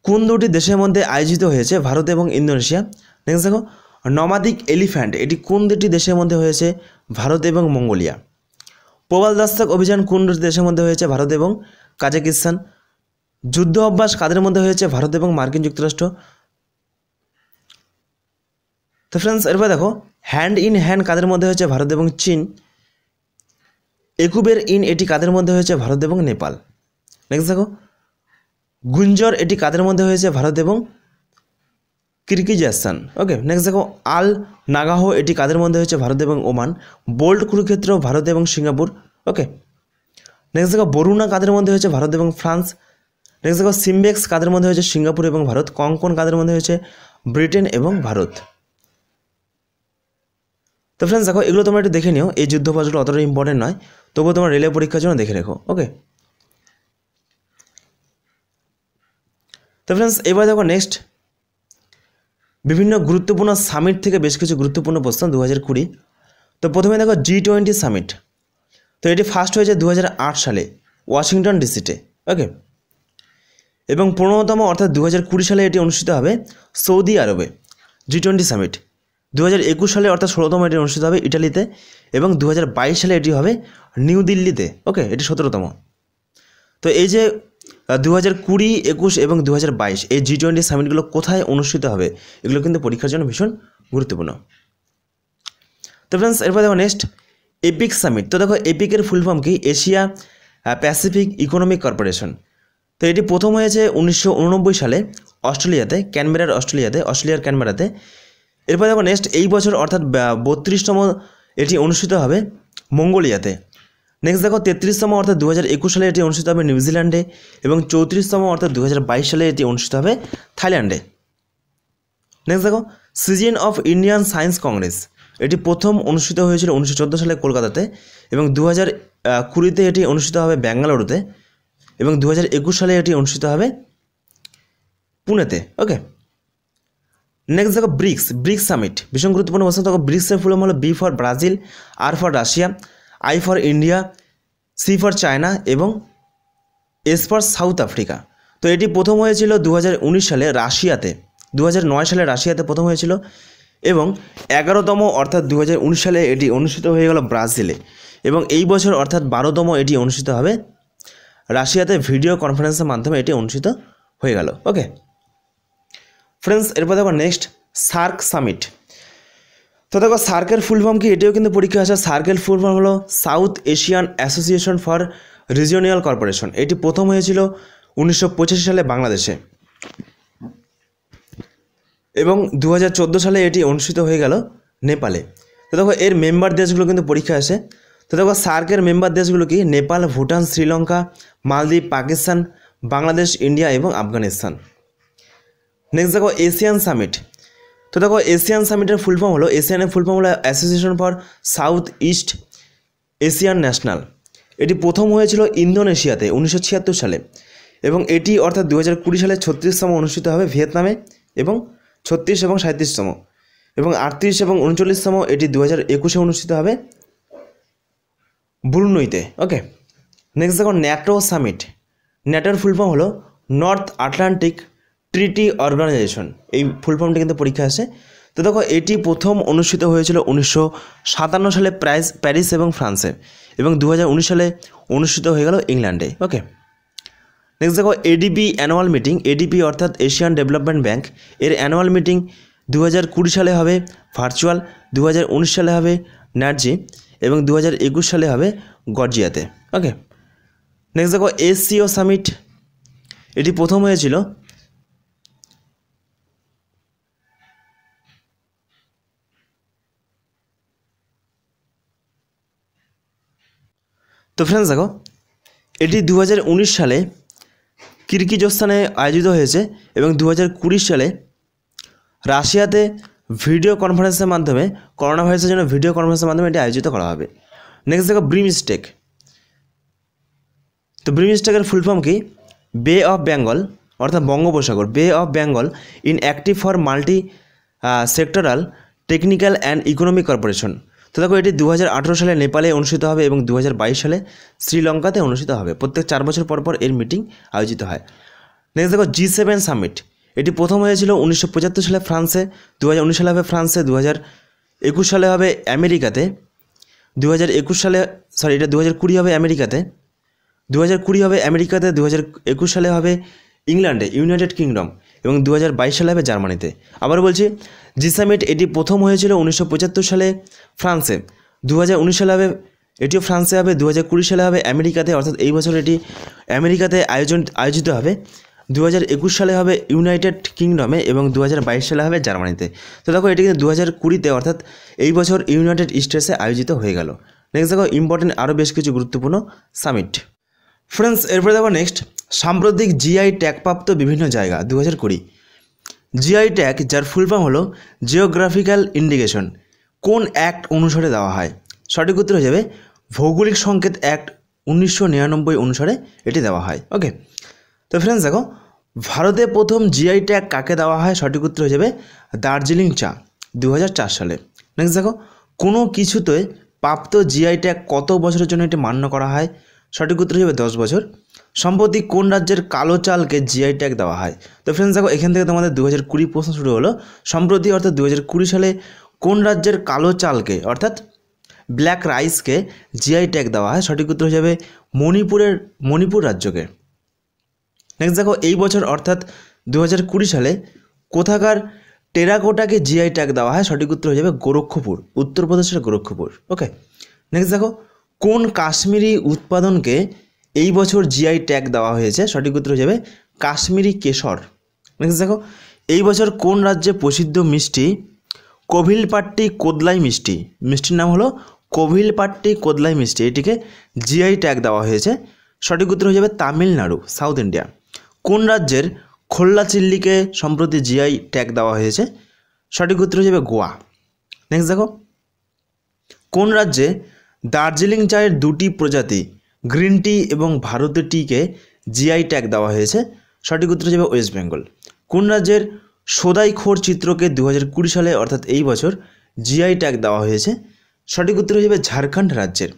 কোন দুটি দেশের মধ্যে আয়োজিত হয়েছে ভারত এবং ইন্দোনেশিয়া নেক্সট দেখো নমাদিক এলিফ্যান্ট এটি কোন দুটি দেশের মধ্যে হয়েছে ভারত এবং মঙ্গোলিয়া প্রবাল দাস্তক অভিযান কোন দুটি দেশের মধ্যে হয়েছে ভারত এবং কাজাকিস্তান যুদ্ধ অভ্যাস কাদের মধ্যে হয়েছে ভারত এবং মার্কিন যুক্তরাষ্ট্র তো ফ্রেন্ডস এরপর দেখো হ্যান্ড ইন হ্যান্ড কাদের মধ্যে হয়েছে ভারত এবং চীন একুবের ইন এটি কাদের মধ্যে হয়েছে ভারত এবং নেপাল নেক্সট দেখো গুঞ্জর এটি কাদের মধ্যে হয়েছে ভারত এবং কিরকিজাস্তান ওকে নেক্সট দেখো আল নাগাহ এটি কাদের মধ্যে হয়েছে ভারত এবং ওমান বোল্ট কুরুক্ষেত্র ভারত এবং সিঙ্গাপুর ওকে নেক্সট দেখো বরুণা কাদের মধ্যে হয়েছে ভারত এবং ফ্রান্স নেক্সট দেখো সিমবেক্স কাদের মধ্যে হয়েছে সিঙ্গাপুর এবং ভারত কঙ্কন কাদের মধ্যে হয়েছে ব্রিটেন এবং ভারত তো ফ্রেন্ডস দেখো এগুলো তোমরা একটু দেখে নিও এই যুদ্ধবাজগুলো অতটা ইম্পর্টেন্ট নয় তবুও তোমার রেলের পরীক্ষার জন্য দেখে রেখো ওকে তো ফ্রেন্ডস এবার দেখো নেক্সট বিভিন্ন গুরুত্বপূর্ণ সামিট থেকে বেশ কিছু গুরুত্বপূর্ণ প্রশ্ন দু হাজার কুড়ি তো প্রথমে দেখো জি টোয়েন্টি সামিট তো এটি ফার্স্ট হয়েছে দু হাজার আট সালে ওয়াশিংটন ডিসিতে ওকে এবং পনেরোতম অর্থাৎ দু হাজার কুড়ি সালে এটি অনুষ্ঠিত হবে সৌদি আরবে জি টোয়েন্টি সামিট দু সালে অর্থাৎ ষোলোতম এটি অনুষ্ঠিত হবে ইটালিতে এবং দু সালে এটি হবে নিউ দিল্লিতে ওকে এটি সতেরোতম তো এই যে দু হাজার কুড়ি একুশ এবং দু বাইশ এই জি টোয়েন্টি সামিটগুলো কোথায় অনুষ্ঠিত হবে এগুলো কিন্তু পরীক্ষার জন্য ভীষণ গুরুত্বপূর্ণ তো ফ্রেন্ডস এরপর দেখো নেক্সট এপিক সামিট তো দেখো এপিকের ফুল ফর্ম কি এশিয়া প্যাসিফিক ইকোনমিক কর্পোরেশন তো এটি প্রথম হয়েছে উনিশশো সালে অস্ট্রেলিয়াতে ক্যানবেরার অস্ট্রেলিয়াতে অস্ট্রেলিয়ার ক্যানবেরাতে এরপর দেখো নেক্সট এই বছর অর্থাৎ বত্রিশতম এটি অনুষ্ঠিত হবে মঙ্গোলিয়াতে নেক্সট দেখো তেত্রিশতম অর্থাৎ দু সালে এটি অনুষ্ঠিত হবে নিউজিল্যান্ডে এবং চৌত্রিশতম অর্থাৎ দু সালে এটি অনুষ্ঠিত হবে থাইল্যান্ডে নেক্সট দেখো session of Indian science congress এটি প্রথম অনুষ্ঠিত হয়েছিল উনিশশো সালে কলকাতাতে এবং দু হাজার কুড়িতে এটি অনুষ্ঠিত হবে ব্যাঙ্গালুরুতে এবং দু সালে এটি অনুষ্ঠিত হবে পুনেতে ওকে নেক্সট দেখো ব্রিক্স ব্রিক্স সামিট ভীষণ গুরুত্বপূর্ণ প্রশ্ন দেখো ব্রিক্সের ফুল হলো B for Brazil R for Russia I for India C for China এবং এস ফর সাউথ আফ্রিকা তো এটি প্রথম হয়েছিল দু সালে রাশিয়াতে দু সালে রাশিয়াতে প্রথম হয়েছিল এবং এগারোতম অর্থাৎ দু সালে এটি অনুষ্ঠিত হয়ে গেল ব্রাজিলে এবং এই বছর অর্থাৎ বারোতম এটি অনুষ্ঠিত হবে রাশিয়াতে ভিডিও কনফারেন্সের মাধ্যমে এটি অনুষ্ঠিত হয়ে গেল ওকে ফ্রেন্ডস এরপর দেখো নেক্সট সার্ক সামিট তো দেখো সার্কের ফুল ফর্ম কি এটিও কিন্তু পরীক্ষা আছে সার্কেল ফুল ফর্ম হলো South Asian association for regional corporation এটি প্রথম হয়েছিল উনিশশো সালে বাংলাদেশে এবং দু সালে এটি অনুষ্ঠিত হয়ে গেল নেপালে তো দেখো এর মেম্বার দেশগুলো কিন্তু পরীক্ষা আছে তো দেখো সার্কের মেম্বার দেশগুলো কি নেপাল ভুটান শ্রীলঙ্কা মালদ্বীপ পাকিস্তান বাংলাদেশ ইন্ডিয়া এবং আফগানিস্তান নেক্সট দেখো এশিয়ান সামিট তো দেখো এশিয়ান সামিটের ফুল ফর্ম হলো এশিয়ানের ফুল ফর্ম হলো association for South East Asian national এটি প্রথম হয়েছিল ইন্দোনেশিয়াতে উনিশশো সালে এবং এটি অর্থাৎ দু হাজার কুড়ি সালে ছত্রিশতম অনুষ্ঠিত হবে ভিয়েতনামে এবং ছত্রিশ এবং সাঁত্রিশতম এবং আটত্রিশ এবং উনচল্লিশতম এটি দু হাজার একুশে অনুষ্ঠিত হবে ব্রুনইতে ওকে নেক্সট দেখো ন্যাটো সামিট ন্যাটোর ফুল ফর্ম হলো নর্থ আটলান্টিক ট্রিটি অর্গানাইজেশন এই ফুল ফর্মটি কিন্তু পরীক্ষা আসে তো দেখো এটি প্রথম অনুষ্ঠিত হয়েছিল উনিশশো সাতান্ন সালে প্রাইস প্যারিস এবং ফ্রান্সে এবং দু সালে অনুষ্ঠিত হয়ে গেল ইংল্যান্ডে ওকে নেক্সট দেখো এডিপি অ্যানুয়াল মিটিং এডিপি অর্থাৎ এশিয়ান ডেভেলপমেন্ট ব্যাংক এর অ্যানুয়াল মিটিং দু সালে হবে ভার্চুয়াল দু সালে হবে নার্জি এবং দু সালে হবে গর্জিয়াতে ওকে নেক্সট দেখো এসসিও সামিট এটি প্রথম হয়েছিল তো ফ্রেন্ডস দেখো এটি দু সালে কিরগিজস্তানে আয়োজিত হয়েছে এবং দু সালে রাশিয়াতে ভিডিও কনফারেন্সের মাধ্যমে করোনা ভাইরাসের জন্য ভিডিও কনফারেন্সের মাধ্যমে এটি আয়োজিত করা হবে নেক্সট দেখো ব্রিমস্টেক তো ব্রিমস্টেকের ফুল ফর্ম কি বে অফ বেঙ্গল অর্থাৎ বঙ্গোপসাগর bay of Bengal initiative for multi sectoral technical and economic corporation তো দেখো এটি দু সালে নেপালে অনুষ্ঠিত হবে এবং দু সালে শ্রীলঙ্কাতে অনুষ্ঠিত হবে প্রত্যেক চার বছর পর পর এর মিটিং আয়োজিত হয় নেক্সট দেখো জি সেভেন সামিট এটি প্রথম হয়েছিল উনিশশো সালে ফ্রান্সে দু সালে হবে ফ্রান্সে দু একুশ সালে হবে আমেরিকাতে দু একুশ সালে সরি এটা দু কুড়ি হবে আমেরিকাতে দু কুড়ি হবে আমেরিকাতে দু একুশ সালে হবে ইংল্যান্ডে ইউনাইটেড কিংডম এবং দু সালে হবে জার্মানিতে আবার বলছি জি সামিট এটি প্রথম হয়েছিল উনিশশো সালে ফ্রান্সে দু সালে হবে এটিও ফ্রান্সে হবে দু হাজার সালে হবে আমেরিকাতে অর্থাৎ এই বছর এটি আমেরিকাতে আয়োজন আয়োজিত হবে দু হাজার সালে হবে ইউনাইটেড কিংডমে এবং দু সালে হবে জার্মানিতে তো দেখো এটি কিন্তু দু হাজার কুড়িতে অর্থাৎ এই বছর ইউনাইটেড স্টেটসে আয়োজিত হয়ে গেল নেক্সট দেখো ইম্পর্টেন্ট আরও বেশ কিছু গুরুত্বপূর্ণ সামিট ফ্রেন্ডস এরপরে দেখো নেক্সট সাম্প্রতিক জিআই ট্যাগপ্রাপ্ত বিভিন্ন জায়গা দু হাজার কুড়ি জিআই ট্যাগ যার ফুল ফর্ম হলো জিওগ্রাফিক্যাল ইন্ডিকেশন কোন অ্যাক্ট অনুসারে দেওয়া হয় সঠিক উত্তর হয়ে যাবে ভৌগোলিক সংকেত অ্যাক্ট উনিশশো নিরানব্বই অনুসারে এটি দেওয়া হয় ওকে তো ফ্রেন্ডস দেখো ভারতে প্রথম জিআই ট্যাগ কাকে দেওয়া হয় সঠিক উত্তর হয়ে যাবে দার্জিলিং চা দু সালে নেক্সট দেখো কোনো কিছুতে প্রাপ্ত জিআই ট্যাগ কত বছরের জন্য এটি মান্য করা হয় সঠিক উত্তর হিসেবে দশ বছর সম্প্রতি কোন রাজ্যের কালো চালকে জিআই ট্যাগ দেওয়া হয় তো ফ্রেন্ডস দেখো এখান থেকে তোমাদের দু হাজার কুড়ি প্রশ্ন শুরু হলো সম্প্রতি অর্থাৎ দু হাজার কুড়ি সালে কোন রাজ্যের কালো চালকে অর্থাৎ ব্ল্যাক রাইসকে জিআই ট্যাগ দেওয়া হয় সঠিক উত্তর হিসাবে মণিপুরের মণিপুর রাজ্যকে নেক্সট দেখো এই বছর অর্থাৎ দু হাজার কুড়ি সালে কোথাকার টেরাকোটাকে জিআই ট্যাগ দেওয়া হয় সঠিক উত্তর হয়ে যাবে গোরক্ষপুর উত্তরপ্রদেশের গোরক্ষপুর ওকে নেক্সট দেখো কোন কাশ্মীরি উৎপাদনকে এই বছর জিআই ট্যাগ দেওয়া হয়েছে সঠিক উত্তর হিসেবে কাশ্মীরি কেশর নেক্সট দেখো এই বছর কোন রাজ্যে প্রসিদ্ধ মিষ্টি কোভিলপাট্টি কোদলাই মিষ্টি মিষ্টির নাম হলো কোভিলপাট্টি কোদলাই মিষ্টি এটিকে জিআই ট্যাগ দেওয়া হয়েছে সঠিক উত্তর হয়ে যাবে তামিলনাড়ু সাউথ ইন্ডিয়া কোন রাজ্যের খোল্লা চিল্লিকে সম্প্রতি জিআই ট্যাগ দেওয়া হয়েছে সঠিক উত্তর হয়ে যাবে গোয়া নেক্সট দেখো কোন রাজ্যে দার্জিলিং চায়ের দুটি প্রজাতি গ্রিন টি এবং ভারতের টিকে জিআই ট্যাগ দেওয়া হয়েছে সঠিক উত্তর হিসেবে ওয়েস্ট বেঙ্গল কোন রাজ্যের খোর চিত্রকে দু সালে অর্থাৎ এই বছর জিআই ট্যাগ দেওয়া হয়েছে সঠিক উত্তর হিসেবে ঝাড়খণ্ড রাজ্যের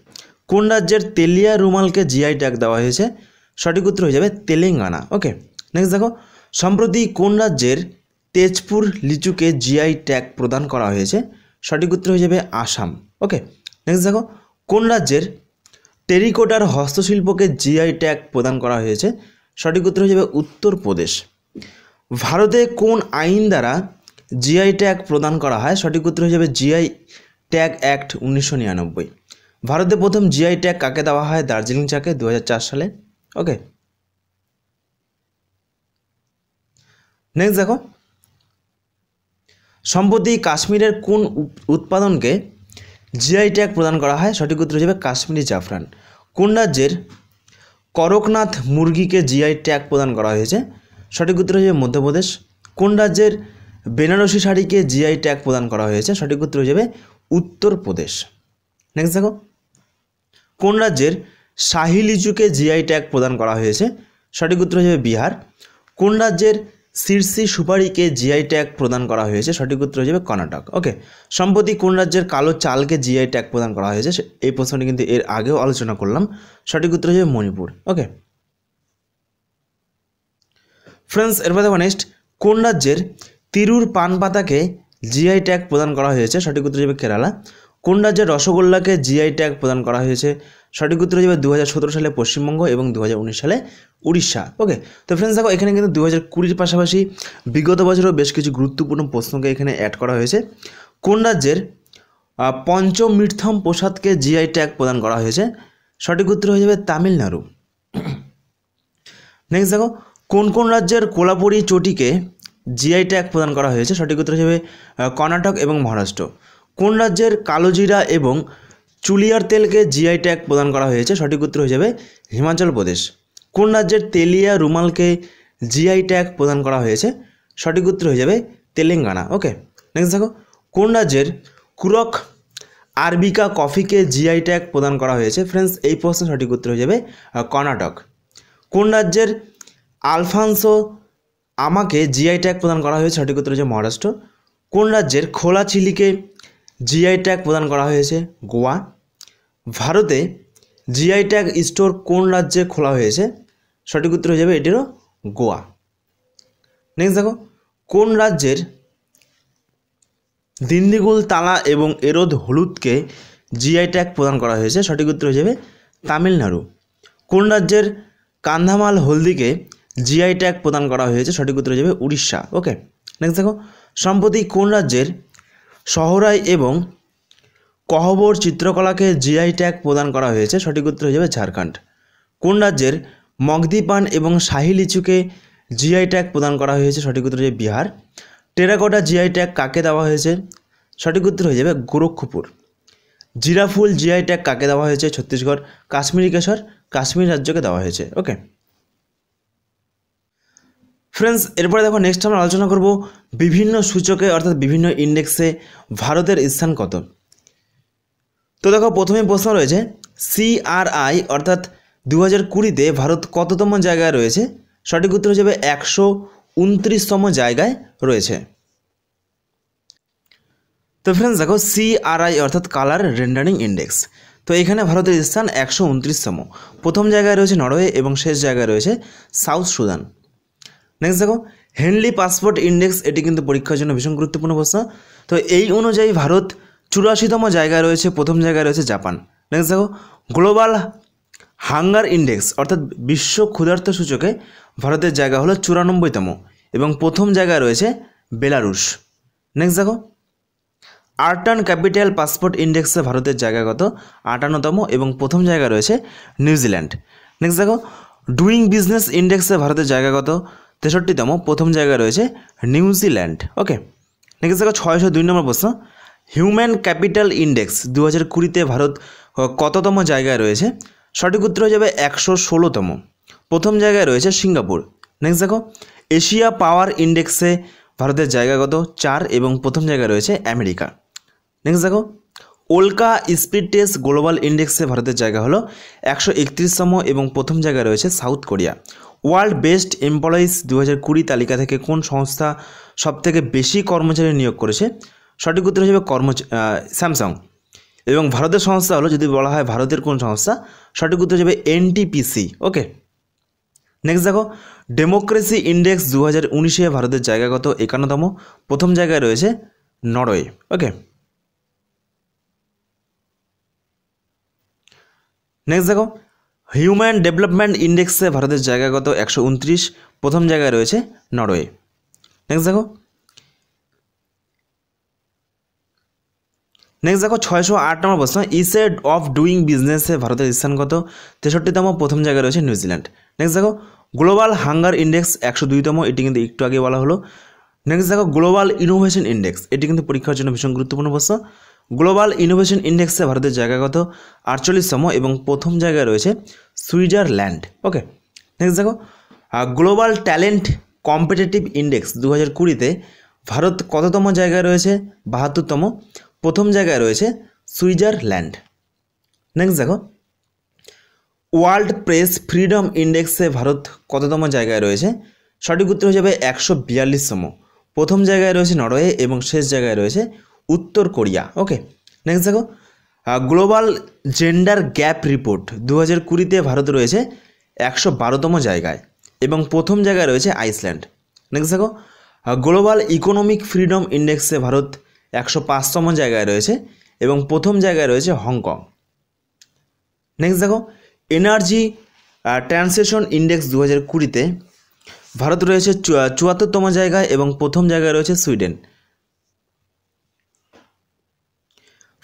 কোন রাজ্যের তেলিয়া রুমালকে জিআই ট্যাগ দেওয়া হয়েছে সঠিক উত্তর হয়ে যাবে তেলেঙ্গানা ওকে নেক্সট দেখো সম্প্রতি কোন রাজ্যের তেজপুর লিচুকে জিআই ট্যাগ প্রদান করা হয়েছে সঠিক উত্তর হয়ে যাবে আসাম ওকে নেক্সট দেখো কোন রাজ্যের টেরিকোটার হস্তশিল্পকে জিআই ট্যাগ প্রদান করা হয়েছে সঠিক উত্তর হয়ে যাবে উত্তরপ্রদেশ ভারতে কোন আইন দ্বারা জিআই ট্যাগ প্রদান করা হয় সঠিক উত্তর হিসেবে জিআই ট্যাগ অ্যাক্ট উনিশশো নিরানব্বই ভারতে প্রথম জিআই ট্যাগ কাকে দেওয়া হয় দার্জিলিং চাকে দু সালে ওকে নেক্সট দেখো সম্প্রতি কাশ্মীরের কোন উৎপাদনকে জিআই ট্যাগ প্রদান করা হয় সঠিক উত্তর হিসেবে কাশ্মীরি জাফরান কোন রাজ্যের করকনাথ মুরগিকে জিআই ট্যাগ প্রদান করা হয়েছে সঠিক উত্তর হিসেবে মধ্যপ্রদেশ কোন রাজ্যের বেনারসি শাড়িকে জিআই ট্যাগ প্রদান করা হয়েছে সঠিক উত্তর হিসেবে উত্তরপ্রদেশ নেক্সট দেখো কোন রাজ্যের শাহি লিচুকে জিআই ট্যাগ প্রদান করা হয়েছে সঠিক উত্তর হিসেবে বিহার কোন রাজ্যের শীর্ষী সুপারিকে জিআই ট্যাগ প্রদান করা হয়েছে সঠিক উত্তর হয়ে কর্ণাটক ওকে সম্প্রতি কোন রাজ্যের কালো চালকে জিআই ট্যাগ প্রদান করা হয়েছে এই প্রশ্নটি কিন্তু এর আগেও আলোচনা করলাম সঠিক উত্তর হয়ে মণিপুর ওকে ফ্রেন্ডস এরপর দেখো নেক্সট কোন রাজ্যের তিরুর পান পাতাকে জিআই ট্যাগ প্রদান করা হয়েছে সঠিক উত্তর হিসেবে কেরালা কোন রাজ্যের রসগোল্লাকে জিআই ট্যাগ প্রদান করা হয়েছে সঠিক উত্তর যাবে দু সালে পশ্চিমবঙ্গ এবং দু সালে উড়িষ্যা ওকে তো ফ্রেন্ডস দেখো এখানে কিন্তু দু হাজার কুড়ির পাশাপাশি বিগত বছরও বেশ কিছু গুরুত্বপূর্ণ প্রশ্নকে এখানে অ্যাড করা হয়েছে কোন রাজ্যের পঞ্চমীর্থম প্রসাদকে জিআই ট্যাগ প্রদান করা হয়েছে সঠিক উত্তর হয়ে যাবে তামিলনাড়ু নেক্সট দেখো কোন কোন রাজ্যের কোলাপুরি চটিকে জিআই ট্যাগ প্রদান করা হয়েছে সঠিক উত্তর হিসেবে কর্ণাটক এবং মহারাষ্ট্র কোন রাজ্যের কালোজিরা এবং চুলিয়ার তেলকে জিআই ট্যাগ প্রদান করা হয়েছে সঠিক উত্তর হয়ে যাবে হিমাচল প্রদেশ কোন রাজ্যের তেলিয়া রুমালকে জিআই ট্যাগ প্রদান করা হয়েছে সঠিক উত্তর হয়ে যাবে তেলেঙ্গানা ওকে নেক্সট দেখো কোন রাজ্যের কুরক আরবিকা কফিকে জিআই ট্যাগ প্রদান করা হয়েছে ফ্রেন্ডস এই প্রশ্ন সঠিক উত্তর হয়ে যাবে কর্ণাটক কোন রাজ্যের আলফান্সো আমাকে জিআই ট্যাগ প্রদান করা হয়েছে সঠিক উত্তর হয়েছে মহারাষ্ট্র কোন রাজ্যের খোলা চিলিকে জিআই ট্যাগ প্রদান করা হয়েছে গোয়া ভারতে জিআই ট্যাগ স্টোর কোন রাজ্যে খোলা হয়েছে সঠিক উত্তর হয়ে যাবে এটিরও গোয়া নেক্সট দেখো কোন রাজ্যের দিন্দিগুল তালা এবং এরোদ হলুদকে জিআই ট্যাগ প্রদান করা হয়েছে সঠিক উত্তর হয়ে যাবে তামিলনাড়ু কোন রাজ্যের কান্ধামাল হলদিকে জিআই ট্যাগ প্রদান করা হয়েছে সঠিক উত্তর হয়ে যাবে উড়িষ্যা ওকে নেক্সট দেখো সম্প্রতি কোন রাজ্যের সহরাই এবং কহবর চিত্রকলাকে জিআই ট্যাগ প্রদান করা হয়েছে সঠিক উত্তর হয়ে যাবে ঝাড়খণ্ড কোন রাজ্যের মগদিপান এবং শাহি লিচুকে জিআই ট্যাগ প্রদান করা হয়েছে সঠিক উত্তর হয়ে বিহার টেরাকোটা জিআই ট্যাগ কাকে দেওয়া হয়েছে সঠিক উত্তর হয়ে যাবে গোরক্ষপুর জিরাফুল জিআই ট্যাগ কাকে দেওয়া হয়েছে ছত্তিশগড় কাশ্মীরি কেশর কাশ্মীর রাজ্যকে দেওয়া হয়েছে ওকে ফ্রেন্ডস এরপরে দেখো নেক্সট আমরা আলোচনা করব বিভিন্ন সূচকে অর্থাৎ বিভিন্ন ইন্ডেক্সে ভারতের স্থান কত তো দেখো প্রথমে প্রশ্ন রয়েছে সিআরআই অর্থাৎ দু হাজার কুড়িতে ভারত কততম জায়গায় রয়েছে সঠিক উত্তর হিসেবে একশো উনত্রিশতম জায়গায় রয়েছে তো ফ্রেন্ডস দেখো সিআরআই অর্থাৎ কালার রেন্ডারিং ইন্ডেক্স তো এখানে ভারতের স্থান একশো উনত্রিশতম প্রথম জায়গায় রয়েছে নরওয়ে এবং শেষ জায়গায় রয়েছে সাউথ সুদান নেক্সট দেখো হেনলি পাসপোর্ট ইন্ডেক্স এটি কিন্তু পরীক্ষার জন্য ভীষণ গুরুত্বপূর্ণ প্রশ্ন তো এই অনুযায়ী ভারত চুরাশিতম জায়গায় রয়েছে প্রথম জায়গায় রয়েছে জাপান নেক্সট দেখো গ্লোবাল হাঙ্গার ইন্ডেক্স অর্থাৎ বিশ্ব ক্ষুধার্ত সূচকে ভারতের জায়গা হলো চুরানব্বইতম এবং প্রথম জায়গায় রয়েছে বেলারুশ নেক্সট দেখো আর্টান ক্যাপিটাল পাসপোর্ট ইন্ডেক্সে ভারতের জায়গা কত আটান্নতম এবং প্রথম জায়গা রয়েছে নিউজিল্যান্ড নেক্সট দেখো ডুইং বিজনেস ইন্ডেক্সে ভারতের জায়গা কত তেষট্টিতম প্রথম জায়গায় রয়েছে নিউজিল্যান্ড ওকে নেক্সট দেখো ছয়শো দুই নম্বর প্রশ্ন হিউম্যান ক্যাপিটাল ইন্ডেক্স দু হাজার কুড়িতে ভারত কততম জায়গায় রয়েছে সঠিক উত্তর হয়ে যাবে একশো ষোলোতম প্রথম জায়গায় রয়েছে সিঙ্গাপুর নেক্সট দেখো এশিয়া পাওয়ার ইন্ডেক্সে ভারতের জায়গাগত চার এবং প্রথম জায়গায় রয়েছে আমেরিকা নেক্সট দেখো ওলকা স্পিড টেস্ট গ্লোবাল ইন্ডেক্সে ভারতের জায়গা হলো একশো একত্রিশতম এবং প্রথম জায়গায় রয়েছে South Korea world best employees দু হাজার কুড়ি তালিকা থেকে কোন সংস্থা সবথেকে বেশি কর্মচারী নিয়োগ করেছে সঠিক উত্তর হিসেবে কর্ম স্যামসাং এবং ভারতের সংস্থা হলো যদি বলা হয় ভারতের কোন সংস্থা সঠিক উত্তর হিসেবে এনটিপিসি ওকে নেক্সট দেখো ডেমোক্রেসি ইন্ডেক্স দু হাজার উনিশে ভারতের জায়গাগত একান্নতম প্রথম জায়গায় রয়েছে নরওয়ে ওকে নেক্সট দেখো হিউম্যান ডেভেলপমেন্ট ইন্ডেক্সে ভারতের জায়গাগত একশো উনত্রিশ প্রথম জায়গায় রয়েছে নরওয়ে নেক্সট দেখো নেক্সট দেখো ছয়শো আট নম্বর প্রশ্ন ইসেড অফ ডুইং বিজনেসে ভারতের স্থানগত তেষট্টিতম প্রথম জায়গায় রয়েছে নিউজিল্যান্ড নেক্সট দেখো গ্লোবাল হাঙ্গার ইন্ডেক্স একশো দুইতম এটি কিন্তু একটু আগে বলা হলো নেক্সট দেখো গ্লোবাল ইনোভেশন ইন্ডেক্স এটি কিন্তু পরীক্ষার জন্য ভীষণ গুরুত্বপূর্ণ প্রশ্ন গ্লোবাল ইনোভেশন ইন্ডেক্সে ভারতের জায়গাগত আটচল্লিশতম এবং প্রথম জায়গায় রয়েছে সুইজারল্যান্ড ওকে নেক্সট দেখো গ্লোবাল ট্যালেন্ট কম্পিটিটিভ ইন্ডেক্স দু হাজার কুড়িতে ভারত কততম জায়গায় রয়েছে বাহাত্তরতম প্রথম জায়গায় রয়েছে সুইজারল্যান্ড নেক্সট দেখো ওয়ার্ল্ড প্রেস ফ্রিডম ইন্ডেক্সে ভারত কততম জায়গায় রয়েছে সঠিক উত্তর হিসেবে একশো বিয়াল্লিশতম প্রথম জায়গায় রয়েছে নরওয়ে এবং শেষ জায়গায় রয়েছে উত্তর কোরিয়া ওকে নেক্সট দেখো গ্লোবাল জেন্ডার গ্যাপ রিপোর্ট দু হাজার কুড়িতে ভারত রয়েছে একশো বারোতম জায়গায় এবং প্রথম জায়গায় রয়েছে আইসল্যান্ড নেক্সট দেখো গ্লোবাল ইকোনমিক ফ্রিডম ইন্ডেক্সে ভারত একশো পাঁচতম জায়গায় রয়েছে এবং প্রথম জায়গায় রয়েছে হংকং নেক্সট দেখো এনার্জি ট্রান্সেশন ইন্ডেক্স দু হাজার কুড়িতে ভারত রয়েছে চুয়াত্তরতম জায়গায় এবং প্রথম জায়গায় রয়েছে সুইডেন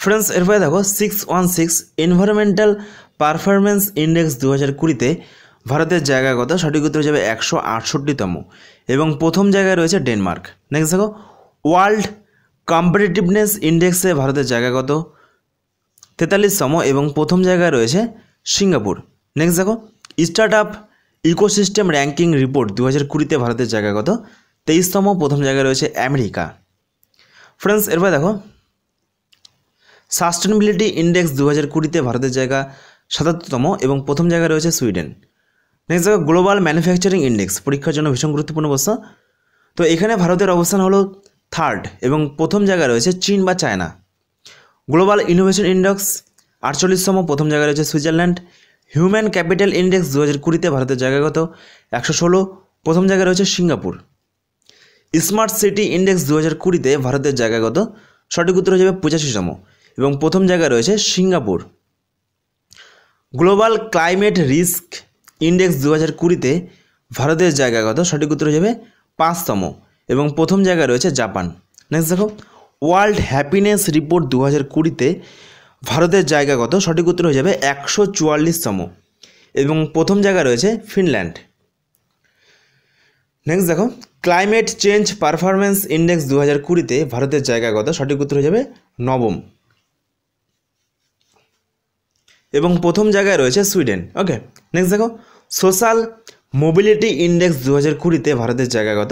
ফ্রেন্ডস এরপরে দেখো six one six environmental performance index দু হাজার কুড়িতে ভারতের জায়গার কথা সঠিক উত্তর হিসেবে একশো আটষট্টিতম এবং প্রথম জায়গায় রয়েছে ডেনমার্ক নেক্সট দেখো ওয়ার্ল্ড কম্পিটিটিভনেস ইন্ডেক্সে ভারতের জায়গা কত তেতাল্লিশতম এবং প্রথম জায়গায় রয়েছে সিঙ্গাপুর নেক্সট দেখো start up ecosystem ranking report দু হাজার কুড়িতে ভারতের জায়গা কত তেইশতম প্রথম জায়গায় রয়েছে আমেরিকা ফ্রেন্ডস এরপরে দেখো সাস্টেনেবিলিটি ইন্ডেক্স দু হাজার কুড়িতে ভারতের জায়গা সাতাত্তরতম এবং প্রথম জায়গায় রয়েছে সুইডেন নেক্সট জায়গা গ্লোবাল ম্যানুফ্যাকচারিং ইন্ডেক্স পরীক্ষার জন্য ভীষণ গুরুত্বপূর্ণ প্রশ্ন তো এখানে ভারতের অবস্থান হলো থার্ড এবং প্রথম জায়গায় রয়েছে চীন বা চায়না গ্লোবাল ইনোভেশন ইন্ডেক্স আটচল্লিশতম প্রথম জায়গায় রয়েছে সুইজারল্যান্ড হিউম্যান ক্যাপিটাল ইন্ডেক্স দু হাজার কুড়িতে ভারতের জায়গাগত একশো ষোলো প্রথম জায়গায় রয়েছে সিঙ্গাপুর স্মার্ট সিটি ইন্ডেক্স দু হাজার কুড়িতে ভারতের জায়গাগত সঠিক উত্তর হয়ে যাবে পঁচাশিতম এবং প্রথম জায়গায় রয়েছে Singapore global climate risk index দু হাজার কুড়িতে ভারতের জায়গাগত সঠিক উত্তর হয়ে যাবে পাঁচতম এবং প্রথম জায়গায় রয়েছে জাপান নেক্সট দেখো ওয়ার্ল্ড হ্যাপিনেস রিপোর্ট দু হাজার কুড়িতে ভারতের জায়গাগত সঠিক উত্তর হয়ে যাবে একশো চুয়াল্লিশতম এবং প্রথম জায়গায় রয়েছে ফিনল্যান্ড নেক্সট দেখো ক্লাইমেট চেঞ্জ পারফরমেন্স ইন্ডেক্স দু হাজার কুড়িতে ভারতের জায়গাগত সঠিক উত্তর হয়ে যাবে নবম এবং প্রথম জায়গায় রয়েছে সুইডেন ওকে নেক্সট দেখো সোশ্যাল মোবিলিটি ইন্ডেক্স দু হাজার কুড়িতে ভারতের জায়গাগত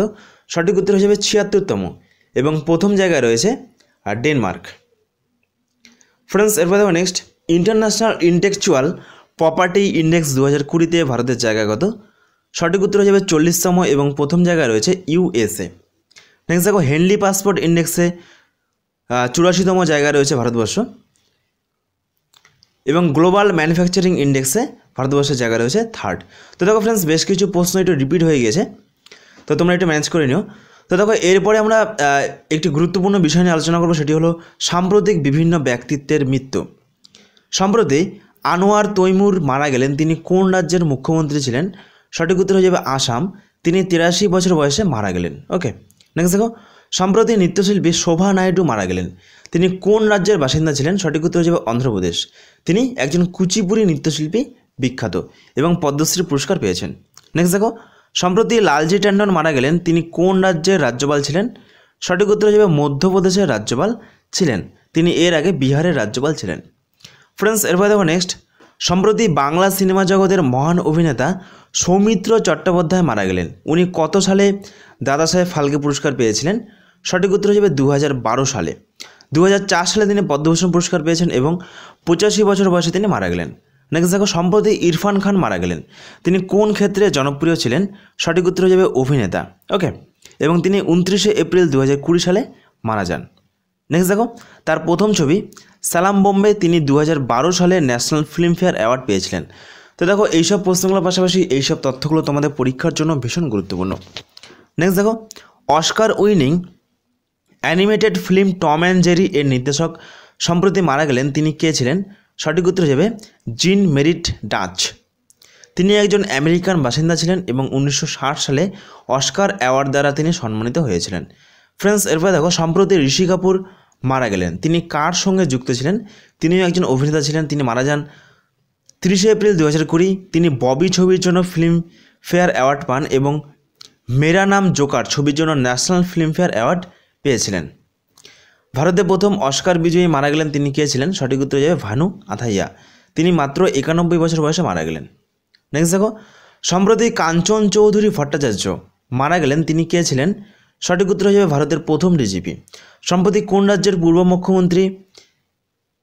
সঠিক উত্তর হিসেবে ছিয়াত্তরতম এবং প্রথম জায়গায় রয়েছে আর ডেনমার্ক ফ্রেন্ডস এরপর দেখো next international intellectual property index দু হাজার কুড়িতে ভারতের জায়গাগত সঠিক উত্তর হিসেবে চল্লিশতম এবং প্রথম জায়গায় রয়েছে ইউএসএ নেক্সট দেখো হেনলি পাসপোর্ট ইন্ডেক্সে চুরাশিতম জায়গায় রয়েছে ভারতবর্ষ এবং গ্লোবাল ম্যানুফ্যাকচারিং ইন্ডেক্সে ভারতবর্ষের জায়গা রয়েছে থার্ড তো দেখো ফ্রেন্ডস বেশ কিছু প্রশ্ন একটু রিপিট হয়ে গেছে তো তোমরা একটু ম্যানেজ করে নিও তো দেখো এরপরে আমরা একটি গুরুত্বপূর্ণ বিষয় নিয়ে আলোচনা করবো সেটি হলো সাম্প্রতিক বিভিন্ন ব্যক্তিত্বের মৃত্যু সম্প্রতি আনোয়ার তৈমুর মারা গেলেন তিনি কোন রাজ্যের মুখ্যমন্ত্রী ছিলেন সঠিক উত্তর হয়ে যাবে আসাম তিনি তিরাশি বছর বয়সে মারা গেলেন ওকে নেক্সট দেখো সম্প্রতি নৃত্যশিল্পী শোভা নাইডু মারা গেলেন তিনি কোন রাজ্যের বাসিন্দা ছিলেন সঠিক উত্তর হিসেবে অন্ধ্রপ্রদেশ তিনি একজন কুচিপুরি নৃত্যশিল্পী বিখ্যাত এবং পদ্মশ্রী পুরস্কার পেয়েছেন নেক্সট দেখো সম্প্রতি লালজি ট্যান্ডন মারা গেলেন তিনি কোন রাজ্যের রাজ্যপাল ছিলেন সঠিক উত্তর হিসেবে মধ্যপ্রদেশের রাজ্যপাল ছিলেন তিনি এর আগে বিহারের রাজ্যপাল ছিলেন ফ্রেন্ডস এরপরে দেখো নেক্সট সম্প্রতি বাংলা সিনেমা জগতের মহান অভিনেতা সৌমিত্র চট্টোপাধ্যায় মারা গেলেন উনি কত সালে দাদা সাহেব ফালকে পুরস্কার পেয়েছিলেন সঠিক উত্তর হিসেবে দু সালে দু সালে তিনি পদ্মভূষণ পুরস্কার পেয়েছেন এবং পঁচাশি বছর বয়সে তিনি মারা গেলেন নেক্সট দেখো সম্প্রতি ইরফান খান মারা গেলেন তিনি কোন ক্ষেত্রে জনপ্রিয় ছিলেন সঠিক উত্তর হিসেবে অভিনেতা ওকে এবং তিনি উনত্রিশে এপ্রিল দু সালে মারা যান নেক্সট দেখো তার প্রথম ছবি সালাম বোম্বে তিনি দু সালে ন্যাশনাল ফিল্মফেয়ার অ্যাওয়ার্ড পেয়েছিলেন তো দেখো এইসব প্রশ্নগুলোর পাশাপাশি এইসব তথ্যগুলো তোমাদের পরীক্ষার জন্য ভীষণ গুরুত্বপূর্ণ নেক্সট দেখো Oscar winning animated film Tom and Jerry এর নির্দেশক সম্প্রতি মারা গেলেন তিনি কে ছিলেন সঠিক উত্তর হিসেবে জিন মেরিট ডাচ তিনি একজন আমেরিকান বাসিন্দা ছিলেন এবং উনিশশো সালে অস্কার অ্যাওয়ার্ড দ্বারা তিনি সম্মানিত হয়েছিলেন ফ্রেন্ডস এরপর দেখো সম্প্রতি ঋষি কাপুর মারা গেলেন তিনি কার সঙ্গে যুক্ত ছিলেন তিনিও একজন অভিনেতা ছিলেন তিনি মারা যান তিরিশে এপ্রিল দু হাজার কুড়ি তিনি ববি ছবির জন্য ফিল্ম ফেয়ার অ্যাওয়ার্ড পান এবং মেরা নাম জোকার ছবির জন্য ন্যাশনাল ফিল্মফেয়ার অ্যাওয়ার্ড পেয়েছিলেন ভারতে প্রথম অস্কার বিজয়ী মারা গেলেন তিনি কে ছিলেন সঠিক উত্তর যাবে ভানু আথাইয়া তিনি মাত্র একানব্বই বছর বয়সে মারা গেলেন নেক্সট দেখো সম্প্রতি কাঞ্চন চৌধুরী ভট্টাচার্য মারা গেলেন তিনি কে ছিলেন সঠিক উত্তর হিসেবে ভারতের প্রথম ডিজিপি সম্প্রতি কোন রাজ্যের পূর্ব মুখ্যমন্ত্রী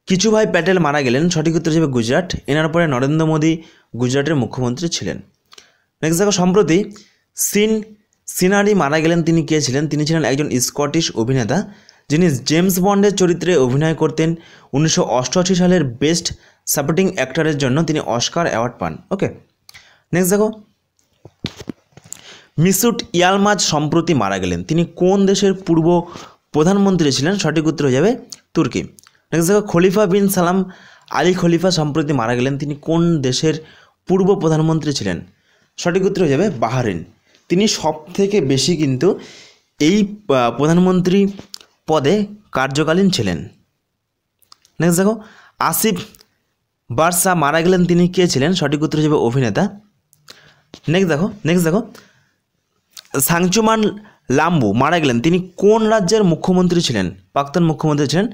কিছুভাই প্যাটেল মারা গেলেন সঠিক উত্তর হিসেবে গুজরাট এনার পরে নরেন্দ্র মোদী গুজরাটের মুখ্যমন্ত্রী ছিলেন নেক্সট দেখো সম্প্রতি সিন সিনারি মারা গেলেন তিনি কে ছিলেন তিনি ছিলেন একজন স্কটিশ অভিনেতা যিনি জেমস বন্ডের চরিত্রে অভিনয় করতেন উনিশশো সালের বেস্ট সাপোর্টিং অ্যাক্টরের জন্য তিনি অস্কার অ্যাওয়ার্ড পান ওকে নেক্সট দেখো মিসুট ইয়ালমাজ সম্প্রতি মারা গেলেন তিনি কোন দেশের পূর্ব প্রধানমন্ত্রী ছিলেন সঠিক উত্তর হয়ে যাবে তুর্কি নেক্সট দেখো খলিফা বিন সালাম আলী খলিফা সম্প্রতি মারা গেলেন তিনি কোন দেশের পূর্ব প্রধানমন্ত্রী ছিলেন সঠিক উত্তর হয়ে যাবে বাহারিন তিনি সব থেকে বেশি কিন্তু এই প্রধানমন্ত্রী পদে কার্যকালীন ছিলেন নেক্সট দেখো আসিফ বার্সা মারা গেলেন তিনি কে ছিলেন সঠিক উত্তর হিসেবে অভিনেতা নেক্সট দেখো নেক্সট দেখো সাংচুমান লাম্বু মারা গেলেন তিনি কোন রাজ্যের মুখ্যমন্ত্রী ছিলেন প্রাক্তন মুখ্যমন্ত্রী ছিলেন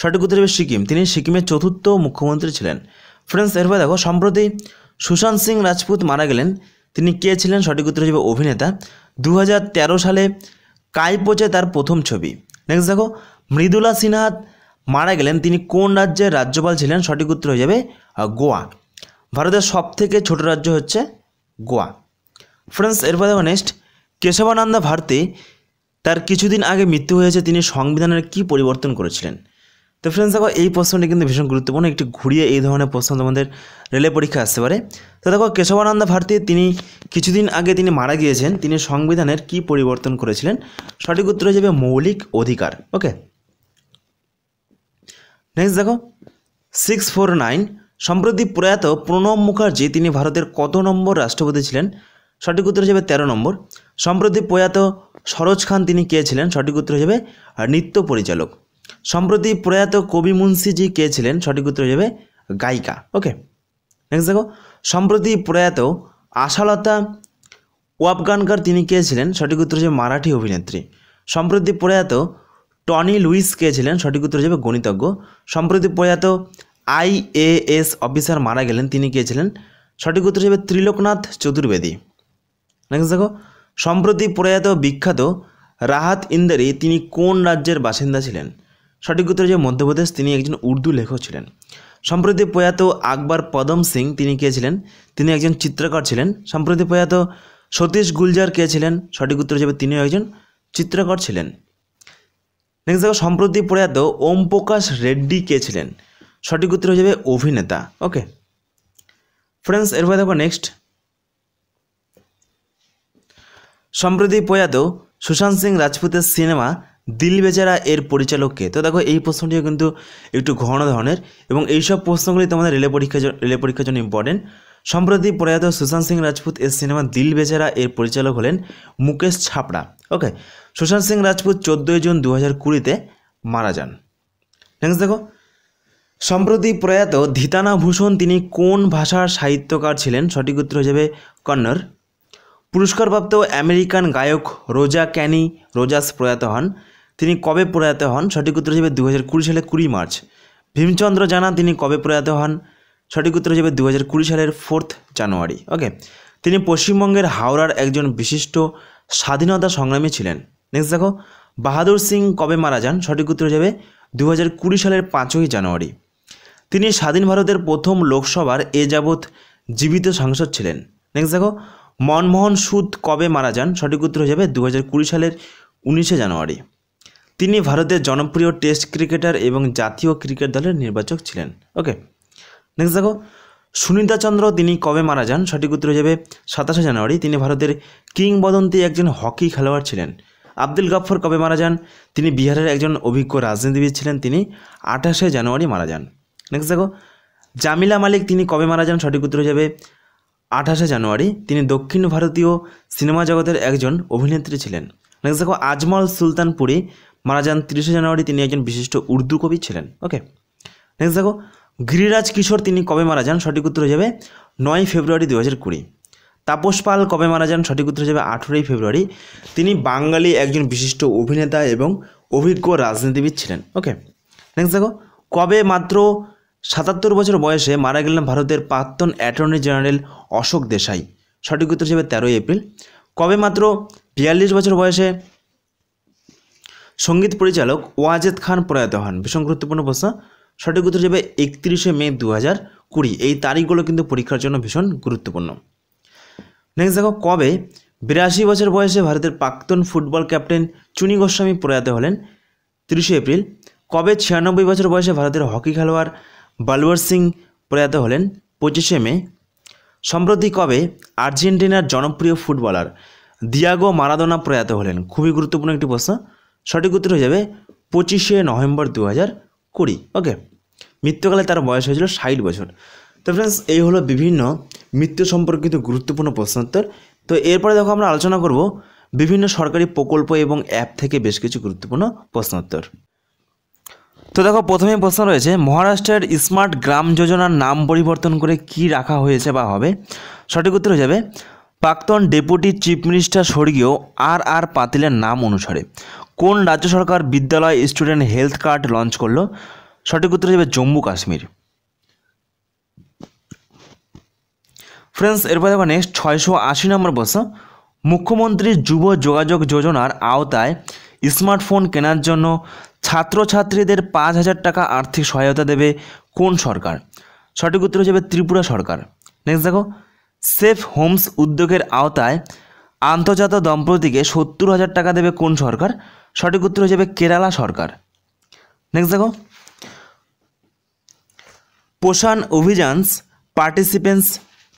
সঠিক উত্তর হিসেবে সিকিম তিনি সিকিমের চতুর্থ মুখ্যমন্ত্রী ছিলেন ফ্রেন্ডস এরপরে দেখো সম্প্রতি সুশান্ত সিং রাজপুত মারা গেলেন তিনি কে ছিলেন সঠিক উত্তর হিসেবে অভিনেতা দু সালে কাইপোচে তার প্রথম ছবি নেক্সট দেখো মৃদুলা সিনহা মারা গেলেন তিনি কোন রাজ্যের রাজ্যপাল ছিলেন সঠিক উত্তর হয়ে যাবে গোয়া ভারতের সবথেকে ছোট রাজ্য হচ্ছে গোয়া ফ্রেন্ডস এরপর দেখো নেক্সট কেশবানন্দা ভারতী তার কিছুদিন আগে মৃত্যু হয়েছে তিনি সংবিধানের কি পরিবর্তন করেছিলেন তো ফ্রেন্ডস দেখো এই প্রশ্নটি কিন্তু ভীষণ গুরুত্বপূর্ণ একটি ঘুরিয়ে এই ধরনের প্রশ্ন তোমাদের রেলে পরীক্ষা আসতে পারে তো দেখো কেশবানন্দ ভারতী তিনি কিছুদিন আগে তিনি মারা গিয়েছেন তিনি সংবিধানের কি পরিবর্তন করেছিলেন সঠিক উত্তর হিসেবে মৌলিক অধিকার ওকে নেক্সট দেখো সিক্স ফোর নাইন সম্প্রতি প্রয়াত প্রণব মুখার্জি তিনি ভারতের কত নম্বর রাষ্ট্রপতি ছিলেন সঠিক উত্তর হিসেবে তেরো নম্বর সম্প্রতি প্রয়াত সরোজ খান তিনি কে ছিলেন সঠিক উত্তর হিসেবে নৃত্য পরিচালক সম্প্রতি প্রয়াত কবি মুন্সিজি কে ছিলেন সঠিক উত্তর হিসেবে গায়িকা ওকে নেক্সট দেখো সম্প্রতি প্রয়াত আশালতা ওয়াবগানকার তিনি কে ছিলেন সঠিক উত্তর হিসেবে মারাঠি অভিনেত্রী সম্প্রতি প্রয়াত টনি লুইস কে ছিলেন সঠিক উত্তর হিসেবে গণিতজ্ঞ সম্প্রতি প্রয়াত আইএএস অফিসার মারা গেলেন তিনি কে ছিলেন সঠিক উত্তর হিসেবে ত্রিলোকনাথ চতুর্বেদী নেক্সট দেখো সম্প্রতি প্রয়াত বিখ্যাত রাহাত ইন্দারি তিনি কোন রাজ্যের বাসিন্দা ছিলেন সঠিক উত্তর যে মধ্যপ্রদেশ তিনি একজন উর্দু লেখক ছিলেন সম্প্রতি প্রয়াত আকবর পদম সিং তিনি কে ছিলেন তিনি একজন চিত্রকর ছিলেন সম্প্রতি প্রয়াত সতীশ গুলজার কে ছিলেন সঠিক উত্তর হিসেবে তিনিও একজন চিত্রকর ছিলেন নেক্সট দেখো সম্প্রতি প্রয়াত ওম প্রকাশ রেড্ডি কে ছিলেন সঠিক উত্তর হিসেবে অভিনেতা ওকে ফ্রেন্ডস এরপরে দেখো নেক্সট সম্প্রতি প্রয়াত সুশান্ত সিং রাজপুতের সিনেমা দিল বেচারা এর পরিচালককে তো দেখো এই প্রশ্নটিও কিন্তু একটু ঘন ধরনের এবং এইসব প্রশ্নগুলি তোমাদের রেলে পরীক্ষা রেলে পরীক্ষার জন্য ইম্পর্টেন্ট সম্প্রতি প্রয়াত সুশান্ত সিং রাজপুত এর সিনেমা দিল বেচারা এর পরিচালক হলেন মুকেশ ছাপড়া ওকে সুশান্ত সিং রাজপুত চোদ্দোই জুন দু হাজার কুড়িতে মারা যান নেক্সট দেখো সম্প্রতি প্রয়াত ধিতানা ভূষণ তিনি কোন ভাষার সাহিত্যকার ছিলেন সঠিক উত্তর হিসেবে কন্নর পুরস্কারপ্রাপ্ত আমেরিকান গায়ক রোজা ক্যানি রোজাস প্রয়াত হন তিনি কবে প্রয়াত হন সঠিক উত্তর হিসেবে দু সালে কুড়ি মার্চ ভীমচন্দ্র জানা তিনি কবে প্রয়াত হন সঠিক উত্তর হিসেবে দু সালের ফোর্থ জানুয়ারি ওকে তিনি পশ্চিমবঙ্গের হাওড়ার একজন বিশিষ্ট স্বাধীনতা সংগ্রামী ছিলেন নেক্সট দেখো বাহাদুর সিং কবে মারা যান সঠিক উত্তর হিসেবে দু সালের পাঁচই জানুয়ারি তিনি স্বাধীন ভারতের প্রথম লোকসভার এ যাবৎ জীবিত সাংসদ ছিলেন নেক্সট দেখো মনমোহন সুদ কবে মারা যান সঠিক উত্তর হিসেবে দু সালের উনিশে জানুয়ারি তিনি ভারতের জনপ্রিয় টেস্ট ক্রিকেটার এবং জাতীয় ক্রিকেট দলের নির্বাচক ছিলেন ওকে নেক্সট দেখো সুনীতা চন্দ্র তিনি কবে মারা যান সঠিক উত্তর হিসেবে সাতাশে জানুয়ারি তিনি ভারতের কিংবদন্তি একজন হকি খেলোয়াড় ছিলেন আব্দুল গফর কবে মারা যান তিনি বিহারের একজন অভিজ্ঞ রাজনীতিবিদ ছিলেন তিনি আঠাশে জানুয়ারি মারা যান নেক্সট দেখো জামিলা মালিক তিনি কবে মারা যান সঠিক উত্তর হিসেবে আঠাশে জানুয়ারি তিনি দক্ষিণ ভারতীয় সিনেমা জগতের একজন অভিনেত্রী ছিলেন নেক্সট দেখো আজমল সুলতানপুরি মারা যান তিরিশে জানুয়ারি তিনি একজন বিশিষ্ট উর্দু কবি ছিলেন ওকে নেক্সট দেখো গিরিরাজ কিশোর তিনি কবে মারা যান সঠিক উত্তর হয়ে যাবে নয় ফেব্রুয়ারি দু হাজার কুড়ি তাপস পাল কবে মারা যান সঠিক উত্তর হিসেবে আঠেরোই ফেব্রুয়ারি তিনি বাঙালি একজন বিশিষ্ট অভিনেতা এবং অভিজ্ঞ রাজনীতিবিদ ছিলেন ওকে নেক্সট দেখো কবে মাত্র সাতাত্তর বছর বয়সে মারা গেলেন ভারতের প্রাক্তন অ্যাটর্নি জেনারেল অশোক দেশাই সঠিক উত্তর হিসেবে তেরোই এপ্রিল কবে মাত্র বিয়াল্লিশ বছর বয়সে সঙ্গীত পরিচালক ওয়াজেদ খান প্রয়াত হন ভীষণ গুরুত্বপূর্ণ প্রশ্ন সঠিক উত্তর যাবে একত্রিশে মে দু হাজার কুড়ি এই তারিখগুলো কিন্তু পরীক্ষার জন্য ভীষণ গুরুত্বপূর্ণ নেক্সট দেখো কবে বিরাশি বছর বয়সে ভারতের প্রাক্তন ফুটবল ক্যাপ্টেন চুনি গোস্বামী প্রয়াত হলেন তিরিশে এপ্রিল কবে ছিয়ানব্বই বছর বয়সে ভারতের হকি খেলোয়াড় বালওয়ার সিং প্রয়াত হলেন পঁচিশে মে সম্প্রতি কবে আর্জেন্টিনার জনপ্রিয় ফুটবলার দিয়াগো মারাদোনা প্রয়াত হলেন খুবই গুরুত্বপূর্ণ একটি প্রশ্ন সঠিক উত্তর হয়ে যাবে পঁচিশে নভেম্বর দু হাজার কুড়ি ওকে মৃত্যুকালে তার বয়স হয়েছিল ষাট বছর তো ফ্রেন্ডস এই হলো বিভিন্ন মৃত্যু সম্পর্কিত গুরুত্বপূর্ণ প্রশ্নোত্তর তো এরপরে দেখো আমরা আলোচনা করব বিভিন্ন সরকারি প্রকল্প এবং অ্যাপ থেকে বেশ কিছু গুরুত্বপূর্ণ প্রশ্নোত্তর তো দেখো প্রথমে প্রশ্ন রয়েছে মহারাষ্ট্রের স্মার্ট গ্রাম যোজনার নাম পরিবর্তন করে কি রাখা হয়েছে বা হবে সঠিক উত্তর হয়ে যাবে প্রাক্তন ডেপুটি চিফ মিনিস্টার স্বর্গীয় আর আর পাতিলের নাম অনুসারে কোন রাজ্য সরকার বিদ্যালয় স্টুডেন্ট হেলথ কার্ড লঞ্চ করলো সঠিক উত্তর হিসেবে জম্মু কাশ্মীর ফ্রেন্ডস এরপর দেখো নেক্সট ছয়শো আশি নম্বর প্রশ্ন মুখ্যমন্ত্রীর যুব যোগাযোগ যোজনার আওতায় স্মার্টফোন কেনার জন্য ছাত্রছাত্রীদের পাঁচ হাজার টাকা আর্থিক সহায়তা দেবে কোন সরকার সঠিক উত্তর হিসেবে ত্রিপুরা সরকার নেক্সট দেখো সেফ হোমস উদ্যোগের আওতায় আন্তর্জাত দম্পতিকে সত্তর হাজার টাকা দেবে কোন সরকার সঠিক উত্তর হয়ে যাবে কেরালা সরকার নেক্সট দেখো পোষণ অভিযানস পার্টিসিপেন্টস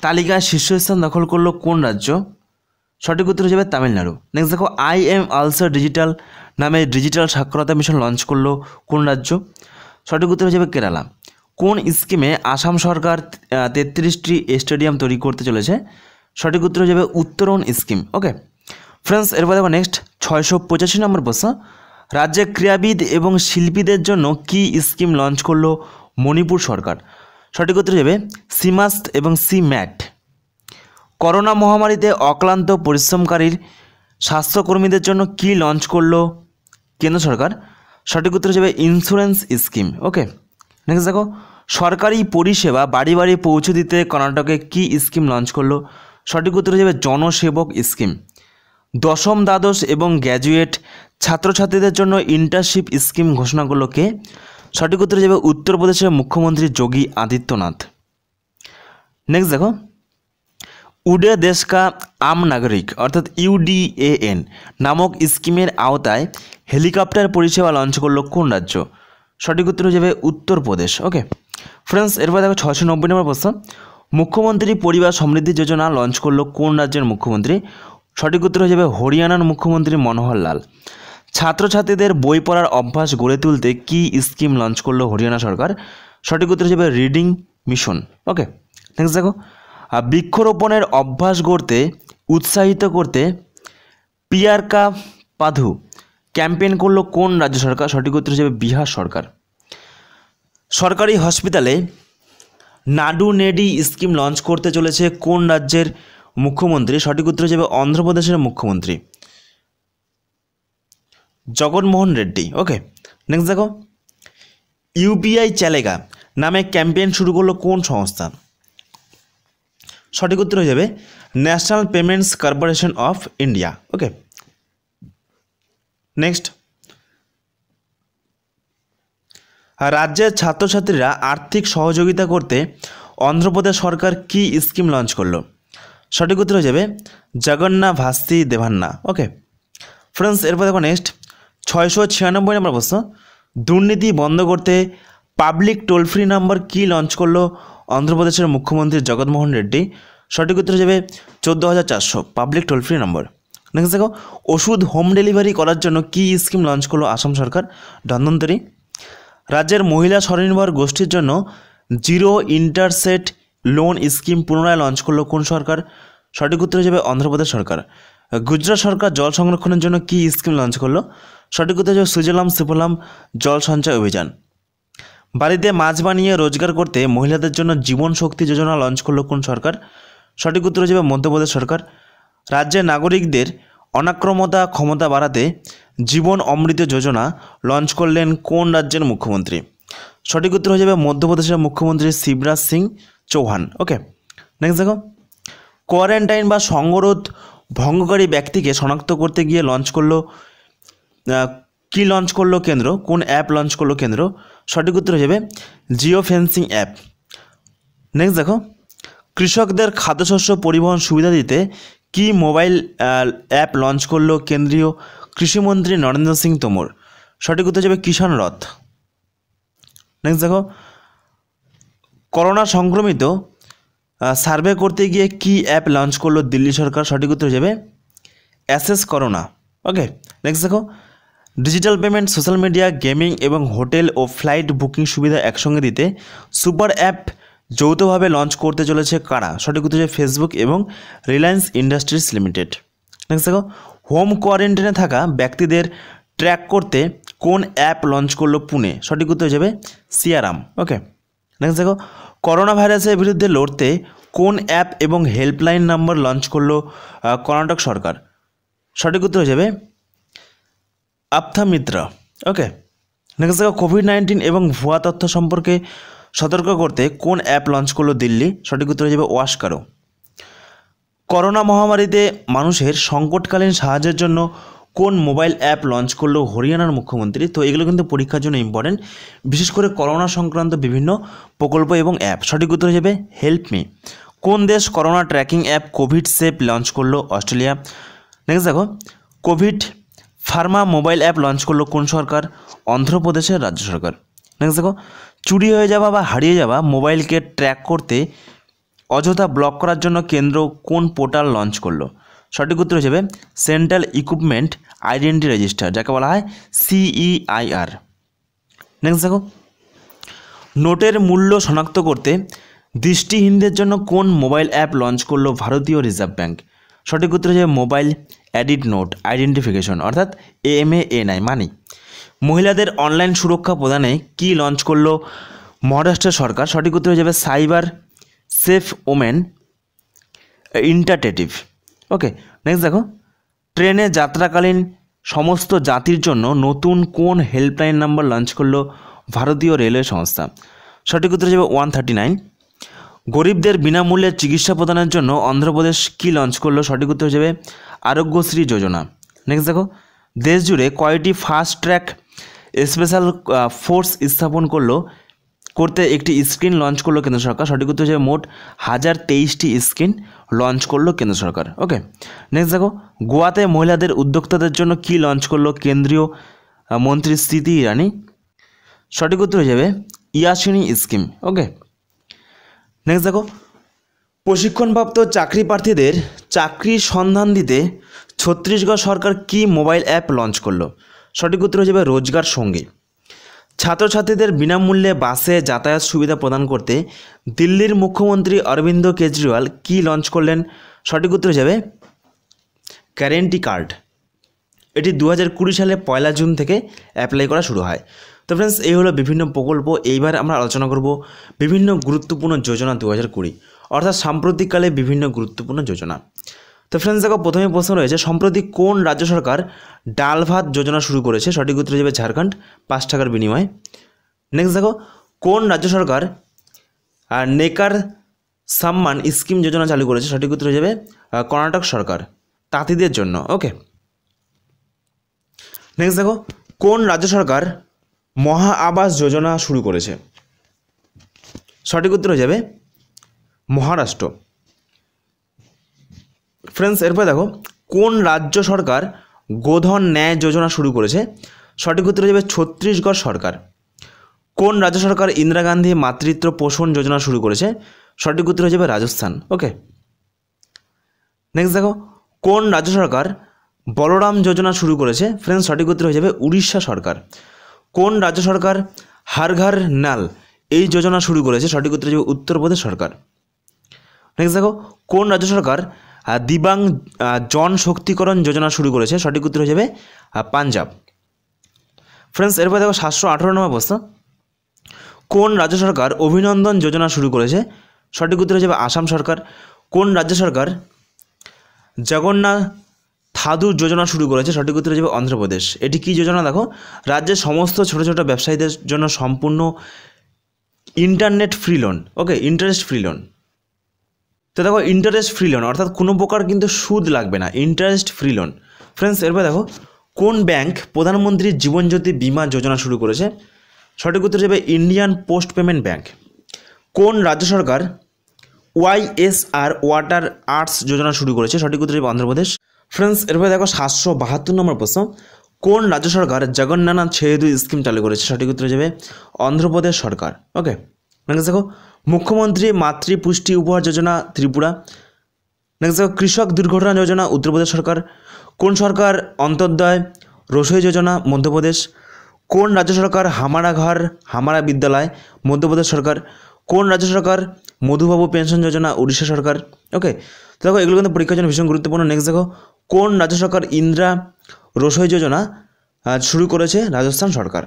তালিকায় শীর্ষস্থান দখল করলো কোন রাজ্য সঠিক উত্তর হিসেবে তামিলনাড়ু নেক্সট দেখো আই এম আলসার ডিজিটাল নামে ডিজিটাল সাক্ষরতা মিশন লঞ্চ করলো কোন রাজ্য সঠিক উত্তর হিসেবে কেরালা কোন স্কিমে আসাম সরকার তেত্রিশটি স্টেডিয়াম তৈরি করতে চলেছে সঠিক উত্তর হয়ে যাবে উত্তরণ স্কিম ওকে ফ্রেন্ডস এরপর দেখো নেক্সট ছয়শো পঁচাশি নম্বর প্রশ্ন রাজ্যে ক্রীড়াবিদ এবং শিল্পীদের জন্য কি স্কিম লঞ্চ করলো মণিপুর সরকার সঠিক উত্তর যাবে সিমাস্ট এবং সি ম্যাট করোনা মহামারীতে অক্লান্ত পরিশ্রমকারীর স্বাস্থ্যকর্মীদের জন্য কি লঞ্চ করলো কেন্দ্র সরকার সঠিক উত্তর হিসেবে ইন্স্যুরেন্স স্কিম ওকে নেক্সট দেখো সরকারি পরিষেবা বাড়ি বাড়ি পৌঁছে দিতে কর্ণাটকে কি স্কিম লঞ্চ করলো সঠিক উত্তর হয়ে যাবে জনসেবক স্কিম দশম দ্বাদশ এবং গ্র্যাজুয়েট ছাত্রছাত্রীদের জন্য ইন্টার্নশিপ স্কিম ঘোষণা কে সঠিক উত্তর হিসেবে উত্তরপ্রদেশের মুখ্যমন্ত্রী যোগী আদিত্যনাথ নেক্সট দেখো উডে দেশ কা আম নাগরিক অর্থাৎ ইউডিএএন নামক স্কিমের আওতায় হেলিকপ্টার পরিষেবা লঞ্চ করল কোন রাজ্য সঠিক উত্তর হয়ে যাবে উত্তরপ্রদেশ ওকে ফ্রেন্ডস এরপর দেখো ছশো নব্বই নম্বর প্রশ্ন মুখ্যমন্ত্রী পরিবার সমৃদ্ধি যোজনা লঞ্চ করলো কোন রাজ্যের মুখ্যমন্ত্রী সঠিক উত্তর হয়ে যাবে হরিয়ানার মুখ্যমন্ত্রী মনোহর লাল ছাত্রছাত্রীদের বই পড়ার অভ্যাস গড়ে তুলতে কি স্কিম লঞ্চ করলো হরিয়ানা সরকার সঠিক উত্তর হিসেবে রিডিং মিশন ওকে নেক্সট দেখো বৃক্ষরোপণের অভ্যাস গড়তে উৎসাহিত করতে পিয়ারকা পাধু ক্যাম্পেইন করলো কোন রাজ্য সরকার সঠিক উত্তর হিসেবে বিহার সরকার সরকারি হসপিটালে নাডু নেডি স্কিম লঞ্চ করতে চলেছে কোন রাজ্যের মুখ্যমন্ত্রী সঠিক উত্তর হিসেবে অন্ধ্রপ্রদেশের মুখ্যমন্ত্রী জগনমোহন রেড্ডি ওকে নেক্সট দেখো ইউপিআই চ্যালেগা নামে ক্যাম্পেইন শুরু করলো কোন সংস্থা সঠিক উত্তর হয়ে যাবে national payments corporation of India okay next রাজ্যের ছাত্রছাত্রীরা আর্থিক সহযোগিতা করতে অন্ধ্রপ্রদেশ সরকার কি স্কিম লঞ্চ করলো সঠিক উত্তর হয়ে যাবে জগন্না ভাস্তি দেভান্না ওকে ফ্রেন্ডস এরপর দেখো নেক্সট ছয়শো ছিয়ানব্বই নম্বর প্রশ্ন দুর্নীতি বন্ধ করতে পাবলিক টোল ফ্রি নাম্বার কি লঞ্চ করলো অন্ধ্রপ্রদেশের মুখ্যমন্ত্রী জগৎমোহন রেড্ডি সঠিক উত্তর যাবে চোদ্দো হাজার চারশো public toll free number next দেখো ওষুধ হোম ডেলিভারি করার জন্য কি স্কিম লঞ্চ করলো আসাম সরকার ধন্বন্তরী রাজ্যের মহিলা স্বনির্ভর গোষ্ঠীর জন্য জিরো ইন্টারসেট লোন স্কিম পুনরায় লঞ্চ করলো কোন সরকার সঠিক উত্তর হিসেবে অন্ধ্রপ্রদেশ সরকার গুজরাট সরকার জল সংরক্ষণের জন্য কি স্কিম লঞ্চ করলো সঠিক উত্তর হিসেবে সুজলাম সুফলাম জল সঞ্চয় অভিযান বাড়িতে মাছ বানিয়ে রোজগার করতে মহিলাদের জন্য জীবন শক্তি যোজনা লঞ্চ করলো কোন সরকার সঠিক উত্তর হিসেবে মধ্যপ্রদেশ সরকার রাজ্যের নাগরিকদের অনাক্রমতা ক্ষমতা বাড়াতে জীবন অমৃত যোজনা লঞ্চ করলেন কোন রাজ্যের মুখ্যমন্ত্রী সঠিক উত্তর হয়ে যাবে মধ্যপ্রদেশের মুখ্যমন্ত্রী শিবরাজ সিং চৌহান ওকে নেক্সট দেখো কোয়ারেন্টাইন বা সংগরোধ ভঙ্গকারী ব্যক্তিকে শনাক্ত করতে গিয়ে লঞ্চ করলো কি লঞ্চ করলো কেন্দ্র কোন অ্যাপ লঞ্চ করলো কেন্দ্র সঠিক উত্তর হয়ে যাবে জিও ফেন্সিং অ্যাপ নেক্সট দেখো কৃষকদের খাদ্যশস্য পরিবহন সুবিধা দিতে কি মোবাইল অ্যাপ লঞ্চ করলো কেন্দ্রীয় কৃষিমন্ত্রী নরেন্দ্র সিং তোমর সঠিক উত্তর যাবে কিষাণ রথ নেক্সট দেখো করোনা সংক্রমিত সার্ভে করতে গিয়ে কি অ্যাপ লঞ্চ করলো দিল্লি সরকার সঠিক উত্তর যাবে অ্যাসেস করোনা ওকে নেক্সট দেখো digital payment social media gaming এবং হোটেল ও ফ্লাইট বুকিং সুবিধা একসঙ্গে দিতে সুপার অ্যাপ যৌথভাবে লঞ্চ করতে চলেছে কারা সঠিক উত্তর ফেসবুক এবং রিলায়েন্স ইন্ডাস্ট্রিজ লিমিটেড নেক্সট দেখো হোম কোয়ারেন্টাইনে থাকা ব্যক্তিদের ট্র্যাক করতে কোন অ্যাপ লঞ্চ করলো পুনে সঠিক উত্তর যাবে সিয়ারাম ওকে নেক্সট দেখো করোনা ভাইরাসের বিরুদ্ধে লড়তে কোন অ্যাপ এবং হেল্পলাইন নাম্বার লঞ্চ করলো কর্ণাটক সরকার সঠিক উত্তর আপথা মিত্রা ওকে নেক্সট দেখো কোভিড নাইন্টিন এবং ভুয়া তথ্য সম্পর্কে সতর্ক করতে কোন অ্যাপ লঞ্চ করলো দিল্লি সঠিক উত্তর হয়ে যাবে ওয়াস্কারো করোনা মহামারীতে মানুষের সংকটকালীন সাহায্যের জন্য কোন মোবাইল অ্যাপ লঞ্চ করলো হরিয়ানার মুখ্যমন্ত্রী তো এগুলো কিন্তু পরীক্ষার জন্য ইম্পর্টেন্ট বিশেষ করে করোনা সংক্রান্ত বিভিন্ন প্রকল্প এবং অ্যাপ সঠিক উত্তর হিসেবে হেল্প মি কোন দেশ corona tracking app covid safe launch করলো অস্ট্রেলিয়া নেক্সট দেখো covid pharma mobile app launch করলো কোন সরকার অন্ধ্রপ্রদেশের রাজ্য সরকার নেক্সট দেখো চুরি হয়ে যাওয়া বা হারিয়ে যাওয়া মোবাইলকে ট্র্যাক করতে অযথা ব্লক করার জন্য কেন্দ্র কোন পোর্টাল লঞ্চ করলো সঠিক উত্তর হিসেবে সেন্ট্রাল ইকুইপমেন্ট আইডেন্টি রেজিস্টার যাকে বলা হয় সিইআইআর নেক্সট e দেখো নোটের মূল্য শনাক্ত করতে দৃষ্টিহীনদের জন্য কোন মোবাইল অ্যাপ লঞ্চ করলো ভারতীয় রিজার্ভ ব্যাঙ্ক সঠিক উত্তর হিসেবে মোবাইল অ্যাডিট নোট আইডেন্টিফিকেশন অর্থাৎ এম এ আই মানি মহিলাদের অনলাইন সুরক্ষা প্রদানে কি লঞ্চ করলো মহারাষ্ট্র সরকার সঠিক উত্তর হিসেবে cyber safe women initiative okay next দেখো ট্রেনে যাত্রাকালীন সমস্ত জাতির জন্য নতুন কোন হেল্পলাইন নাম্বার লঞ্চ করলো ভারতীয় রেলওয়ে সংস্থা সঠিক উত্তর হিসেবে ওয়ান থার্টি নাইন গরিবদের বিনামূল্যে চিকিৎসা প্রদানের জন্য অন্ধ্রপ্রদেশ কী লঞ্চ করলো সঠিক উত্তর হিসেবে আরোগ্যশ্রী যোজনা নেক্সট দেখো দেশ জুড়ে কয়টি ফাস্ট ট্র্যাক স্পেশাল ফোর্স স্থাপন করলো করতে একটি স্ক্রিন লঞ্চ করলো কেন্দ্র সরকার সঠিক উত্তর হচ্ছে মোট হাজার তেইশটি স্ক্রিন লঞ্চ করলো কেন্দ্র সরকার ওকে নেক্সট দেখো গোয়াতে মহিলাদের উদ্যোক্তাদের জন্য কি লঞ্চ করলো কেন্দ্রীয় মন্ত্রী স্মৃতি ইরানি সঠিক উত্তর হয়ে যাবে ইয়াসিনী স্কিম ওকে নেক্সট দেখো প্রশিক্ষণপ্রাপ্ত চাকরি প্রার্থীদের চাকরির সন্ধান দিতে ছত্তিশগড় সরকার কি মোবাইল অ্যাপ লঞ্চ করলো সঠিক উত্তর হয়ে যাবে রোজগার সঙ্গী ছাত্রছাত্রীদের বিনামূল্যে বাসে যাতায়াত সুবিধা প্রদান করতে দিল্লির মুখ্যমন্ত্রী অরবিন্দ কেজরিওয়াল কি লঞ্চ করলেন সঠিক উত্তর হিসাবে গ্যারেন্টি কার্ড এটি দু হাজার সালে পয়লা জুন থেকে অ্যাপ্লাই করা শুরু হয় তো ফ্রেন্ডস এই হলো বিভিন্ন প্রকল্প এইবার আমরা আলোচনা করব বিভিন্ন গুরুত্বপূর্ণ যোজনা দু হাজার কুড়ি অর্থাৎ সাম্প্রতিককালে বিভিন্ন গুরুত্বপূর্ণ যোজনা তো ফ্রেন্ডস দেখো প্রথমে প্রশ্ন রয়েছে সম্প্রতি কোন রাজ্য সরকার ডাল ভাত যোজনা শুরু করেছে সঠিক উত্তর হিসেবে ঝাড়খণ্ড পাঁচ টাকার বিনিময়ে নেক্সট দেখো কোন রাজ্য সরকার নেকার সম্মান স্কিম যোজনা চালু করেছে সঠিক উত্তর হিসেবে কর্ণাটক সরকার তাঁতিদের জন্য ওকে নেক্সট দেখো কোন রাজ্য সরকার মহা আবাস যোজনা শুরু করেছে সঠিক উত্তর হয়ে যাবে মহারাষ্ট্র ফ্রেন্ডস এরপর দেখো কোন রাজ্য সরকার গোধন ন্যায় যোজনা শুরু করেছে সঠিক উত্তর যাবে ছত্তিশগড় সরকার কোন রাজ্য সরকার ইন্দিরা গান্ধী মাতৃত্ব পোষণ যোজনা শুরু করেছে সঠিক উত্তর হয়ে যাবে রাজস্থান ওকে নেক্সট দেখো কোন রাজ্য সরকার বলরাম যোজনা শুরু করেছে ফ্রেন্ডস সঠিক উত্তর হয়ে যাবে উড়িষ্যা সরকার কোন রাজ্য সরকার হারঘার নাল এই যোজনা শুরু করেছে সঠিক উত্তর হয়ে যাবে উত্তরপ্রদেশ সরকার নেক্সট দেখো কোন রাজ্য সরকার দিবাং জন শক্তিকরণ যোজনা শুরু করেছে সঠিক উত্তর হয়ে যাবে পাঞ্জাব ফ্রেন্ডস এরপর দেখো সাতশো আঠারো নম্বর প্রশ্ন কোন রাজ্য সরকার অভিনন্দন যোজনা শুরু করেছে সঠিক উত্তর হয়ে যাবে আসাম সরকার কোন রাজ্য সরকার জগন্নাথ থাদুর যোজনা শুরু করেছে সঠিক উত্তর হয়ে যাবে অন্ধ্রপ্রদেশ এটি কী যোজনা দেখো রাজ্যের সমস্ত ছোট ছোট ব্যবসায়ীদের জন্য সম্পূর্ণ internet free loan okay interest free loan তো দেখো ইন্টারেস্ট ফ্রি লোন অর্থাৎ কোনো প্রকার কিন্তু সুদ লাগবে না ইন্টারেস্ট ফ্রি লোন ফ্রেন্ডস এরপর দেখো কোন ব্যাংক প্রধানমন্ত্রী জীবনজ্যোতি বিমা যোজনা শুরু করেছে সঠিক উত্তর যাবে ইন্ডিয়ান পোস্ট পেমেন্ট ব্যাংক কোন রাজ্য সরকার ওয়াইএসআর ওয়াটার আর্টস যোজনা শুরু করেছে সঠিক উত্তর যাবে অন্ধ্রপ্রদেশ ফ্রেন্ডস এরপরে দেখো সাতশো বাহাত্তর নম্বর প্রশ্ন কোন রাজ্য সরকার জগন্নানা ছেদু স্কিম চালু করেছে সঠিক উত্তর যাবে অন্ধ্রপ্রদেশ সরকার ওকে দেখো মুখ্যমন্ত্রী মাতৃপুষ্টি উপহার যোজনা ত্রিপুরা নেক্সট দেখো কৃষক দুর্ঘটনা যোজনা উত্তরপ্রদেশ সরকার কোন সরকার অন্তর্দয় রসই যোজনা মধ্যপ্রদেশ কোন রাজ্য সরকার হামারা ঘর হামারা বিদ্যালয় মধ্যপ্রদেশ সরকার কোন রাজ্য সরকার মধুবাবু পেনশন যোজনা উড়িষ্যা সরকার ওকে তো দেখো এগুলো কিন্তু পরীক্ষার জন্য ভীষণ গুরুত্বপূর্ণ নেক্সট দেখো কোন রাজ্য সরকার ইন্দিরা রসই যোজনা শুরু করেছে রাজস্থান সরকার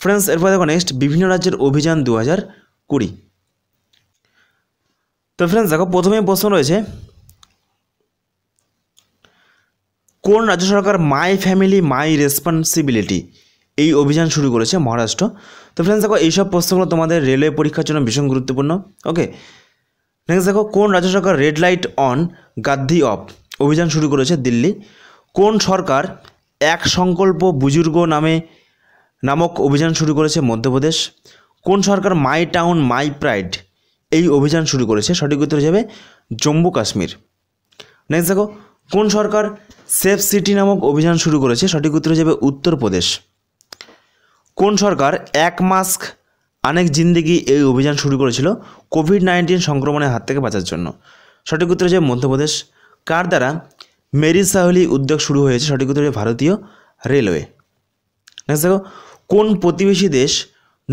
ফ্রেন্ডস এরপর দেখো নেক্সট বিভিন্ন রাজ্যের অভিযান দু হাজার কুড়ি তো ফ্রেন্ডস দেখো প্রথমে প্রশ্ন রয়েছে কোন রাজ্য সরকার মাই ফ্যামিলি মাই রেসপন্সিবিলিটি এই অভিযান শুরু করেছে মহারাষ্ট্র তো ফ্রেন্ডস দেখো এইসব প্রশ্নগুলো তোমাদের রেলওয়ে পরীক্ষার জন্য ভীষণ গুরুত্বপূর্ণ ওকে নেক্সট দেখো কোন রাজ্য সরকার রেড লাইট অন গাদ্ধি অফ অভিযান শুরু করেছে দিল্লি কোন সরকার এক সংকল্প বুজুর্গ নামে নামক অভিযান শুরু করেছে মধ্যপ্রদেশ কোন সরকার মাই টাউন মাই প্রাইড এই অভিযান শুরু করেছে সঠিক উত্তর হিসাবে জম্মু কাশ্মীর নেক্সট দেখো কোন সরকার সেফ সিটি নামক অভিযান শুরু করেছে সঠিক উত্তর হিসাবে উত্তরপ্রদেশ কোন সরকার এক মাস্ক অনেক জিন্দিগি এই অভিযান শুরু করেছিল কোভিড নাইন্টিন সংক্রমণের হাত থেকে বাঁচার জন্য সঠিক উত্তর হিসেবে মধ্যপ্রদেশ কার দ্বারা মেরি সাহলি উদ্যোগ শুরু হয়েছে সঠিক উত্তর ভারতীয় রেলওয়ে নেক্সট দেখো কোন প্রতিবেশী দেশ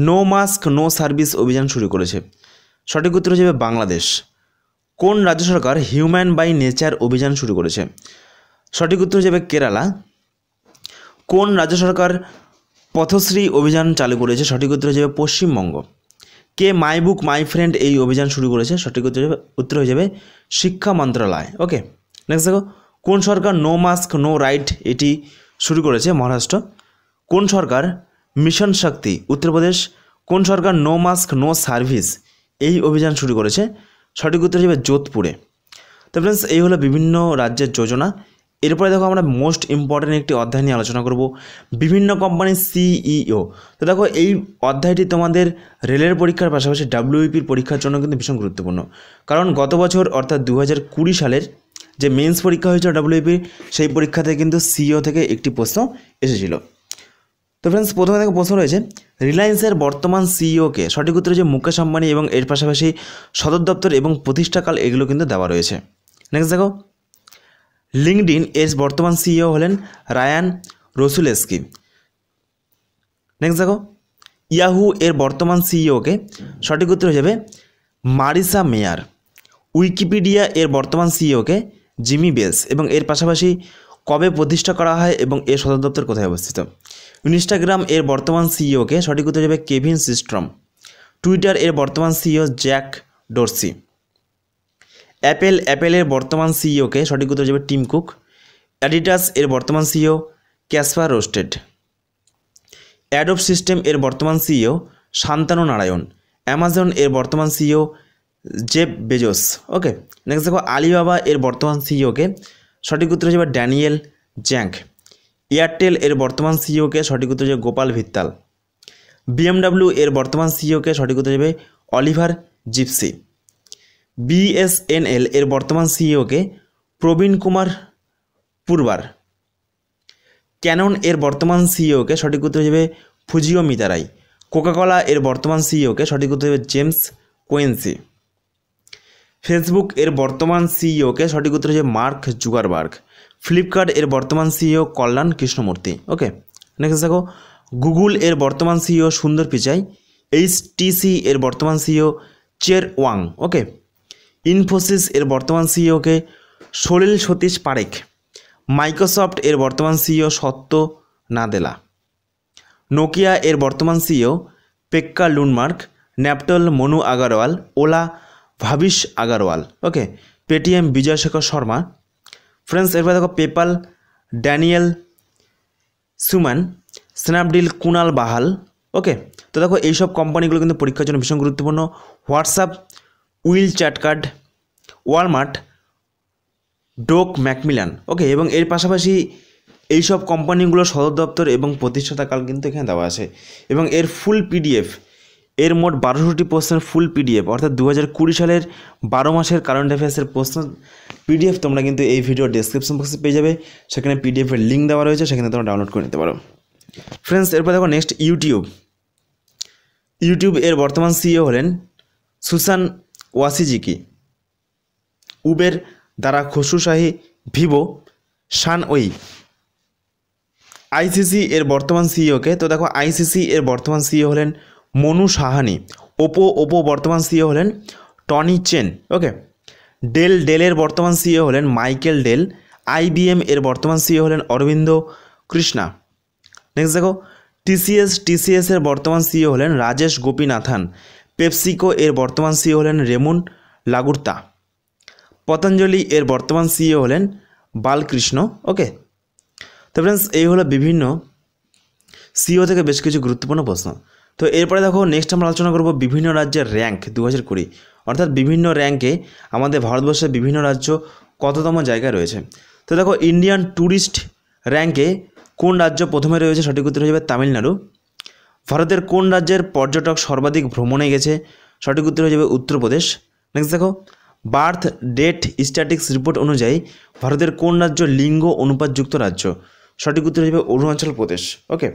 নো মাস্ক নো সার্ভিস অভিযান শুরু করেছে সঠিক উত্তর হিসেবে বাংলাদেশ কোন রাজ্য সরকার হিউম্যান বাই নেচার অভিযান শুরু করেছে সঠিক উত্তর হিসেবে কেরালা কোন রাজ্য সরকার পথশ্রী অভিযান চালু করেছে সঠিক উত্তর হিসেবে পশ্চিমবঙ্গ কে মাই বুক মাই ফ্রেন্ড এই অভিযান শুরু করেছে সঠিক উত্তর উত্তর হিসেবে শিক্ষা মন্ত্রণালয় ওকে নেক্সট দেখো কোন সরকার নো মাস্ক নো রাইট এটি শুরু করেছে মহারাষ্ট্র কোন সরকার মিশন শক্তি উত্তরপ্রদেশ কোন সরকার নো মাস্ক নো সার্ভিস এই অভিযান শুরু করেছে সঠিক উত্তর হিসেবে যোধপুরে তো ফ্রেন্ডস এই হলো বিভিন্ন রাজ্যের যোজনা এরপরে দেখো আমরা মোস্ট ইম্পর্ট্যান্ট একটি অধ্যায় নিয়ে আলোচনা করব বিভিন্ন কোম্পানির সিইও e তো দেখো এই অধ্যায়টি তোমাদের রেলের পরীক্ষার পাশাপাশি ডাব্লিউপির e পরীক্ষার জন্য কিন্তু ভীষণ গুরুত্বপূর্ণ কারণ গত বছর অর্থাৎ দু সালের যে মেন্স পরীক্ষা হয়েছিল ডাব্লিউপির e সেই পরীক্ষাতে কিন্তু সিইও থেকে একটি প্রশ্ন এসেছিল তো ফ্রেন্ডস প্রথমে দেখো প্রশ্ন রয়েছে রিলায়েন্সের বর্তমান সিইওকে e সঠিক উত্তর যে মুকেশ আম্বানি এবং এর পাশাপাশি সদর দপ্তর এবং প্রতিষ্ঠাকাল এগুলো কিন্তু দেওয়া রয়েছে নেক্সট দেখো ইন এর বর্তমান সিইও e হলেন রায়ান রসুলেস্কি নেক্সট দেখো ইয়াহু এর বর্তমান সিইওকে e সঠিক উত্তর হয়ে যাবে মারিসা মেয়ার উইকিপিডিয়া এর বর্তমান সিইওকে জিমি বেলস এবং এর পাশাপাশি কবে প্রতিষ্ঠা করা হয় এবং এর সদর দপ্তর কোথায় অবস্থিত ইনস্টাগ্রাম এর বর্তমান সিইওকে e সঠিক উত্তর যাবে কেভিন সিস্ট্রম টুইটার এর বর্তমান CEO e Jack Dorsey Apple অ্যাপেলের বর্তমান সিইওকে e সঠিক উত্তর যাবে টিম কুক অ্যাডিডাস এর বর্তমান CEO Kasper Rorsted Adobe system এর বর্তমান সিইও শান্তানু নারায়ণ অ্যামাজন এর বর্তমান CEO Jeff Bezos okay next দেখো আলিবাবা এর বর্তমান সিইওকে সঠিক উত্তর হিসেবে ড্যানিয়েল জ্যাঙ্ক এয়ারটেল এর বর্তমান সিইওকে e সঠিক উত্তর যাবে গোপাল ভিত্তাল বিএমডাব্লিউ এর বর্তমান সিইওকে e সঠিক উত্তর যাবে অলিভার জিপসি বিএসএনএল এর বর্তমান সিইওকে e প্রবীণ কুমার পুরবার ক্যানন এর বর্তমান সিইওকে সঠিক উত্তর যাবে ফুজিও মিতারাই কোকাকোলা এর বর্তমান সিইওকে সঠিক উত্তর যাবে জেমস কোয়েন্সি ফেসবুক এর বর্তমান সিইওকে সঠিক উত্তর হচ্ছে মার্ক জুগারবার্গ ফ্লিপকার্ট এর বর্তমান CEO e Kalyan Krishnamurthy okay next দেখো গুগল এর বর্তমান CEO e Sundar Pichai HTC এর বর্তমান CEO Cher Wang okay Infosys এর বর্তমান সিইওকে সলিল সতীশ পারেখ মাইক্রোসফট এর বর্তমান CEO e Satya Nadella Nokia এর বর্তমান CEO Pekka Lundmark Naaptol Manu Agarwal Ola Bhavish Aggarwal okay Paytm Vijay Shekhar Sharma friends এরপরে দেখো PayPal Daniel Schulman Snapdeal Kunal Bahl okay তো দেখো এইসব কোম্পানিগুলো কিন্তু পরীক্ষার জন্য ভীষণ গুরুত্বপূর্ণ WhatsApp Will Cathcart Walmart Doug McMillon okay এবং এর পাশাপাশি এইসব কোম্পানিগুলোর সদর দপ্তর এবং প্রতিষ্ঠাতাকাল কিন্তু এখানে দেওয়া আছে এবং এর ফুল পিডিএফ এর মোট বারোশোটি প্রশ্নের ফুল পিডিএফ অর্থাৎ দু সালের বারো মাসের কারেন্ট অ্যাফেয়ার্সের প্রশ্ন পিডিএফ তোমরা কিন্তু এই ভিডিও ডিসক্রিপশন বক্সে পেয়ে যাবে সেখানে পিডিএফের লিঙ্ক দেওয়া রয়েছে সেখানে তোমরা ডাউনলোড করে নিতে পারো ফ্রেন্ডস এরপর দেখো নেক্সট ইউটিউব ইউটিউব এর বর্তমান সিইও হলেন সুসান ওয়াসিজিকি উবের দ্বারা খসুশাহী ভিভো শান ওই আইসিসি এর বর্তমান সিইওকে তো দেখো আইসিসি এর বর্তমান সিইও হলেন মনু সাহানি ওপো ওপো বর্তমান সিও হলেন টনি চেন ওকে ডেল ডেলের বর্তমান সিও হলেন মাইকেল ডেল আইবিএম এর বর্তমান সিও হলেন অরবিন্দ কৃষ্ণা নেক্সট দেখো টিসিএস টিসিএস এর বর্তমান সিও হলেন রাজেশ গোপীনাথান পেপসিকো এর বর্তমান সিও হলেন রেমুন লাগুর্তা পতঞ্জলি এর বর্তমান সিও হলেন বালকৃষ্ণ ওকে তো ফ্রেন্ডস এই হলো বিভিন্ন সিও e থেকে বেশ কিছু গুরুত্বপূর্ণ প্রশ্ন তো এরপরে দেখো নেক্সট আমরা আলোচনা করব বিভিন্ন রাজ্যের র্যাঙ্ক দু হাজার কুড়ি অর্থাৎ বিভিন্ন র্যাঙ্কে আমাদের ভারতবর্ষের বিভিন্ন রাজ্য কততম জায়গায় রয়েছে তো দেখো ইন্ডিয়ান ট্যুরিস্ট র্যাঙ্কে কোন রাজ্য প্রথমে রয়েছে সঠিক উত্তর হয়ে যাবে তামিলনাড়ু ভারতের কোন রাজ্যের পর্যটক সর্বাধিক ভ্রমণে গেছে সঠিক উত্তর হয়ে যাবে উত্তরপ্রদেশ নেক্সট দেখো বার্থ ডেট স্ট্যাটিক্স রিপোর্ট অনুযায়ী ভারতের কোন রাজ্য লিঙ্গ অনুপাতযুক্ত রাজ্য সঠিক উত্তর হয়ে যাবে অরুণাচল প্রদেশ ওকে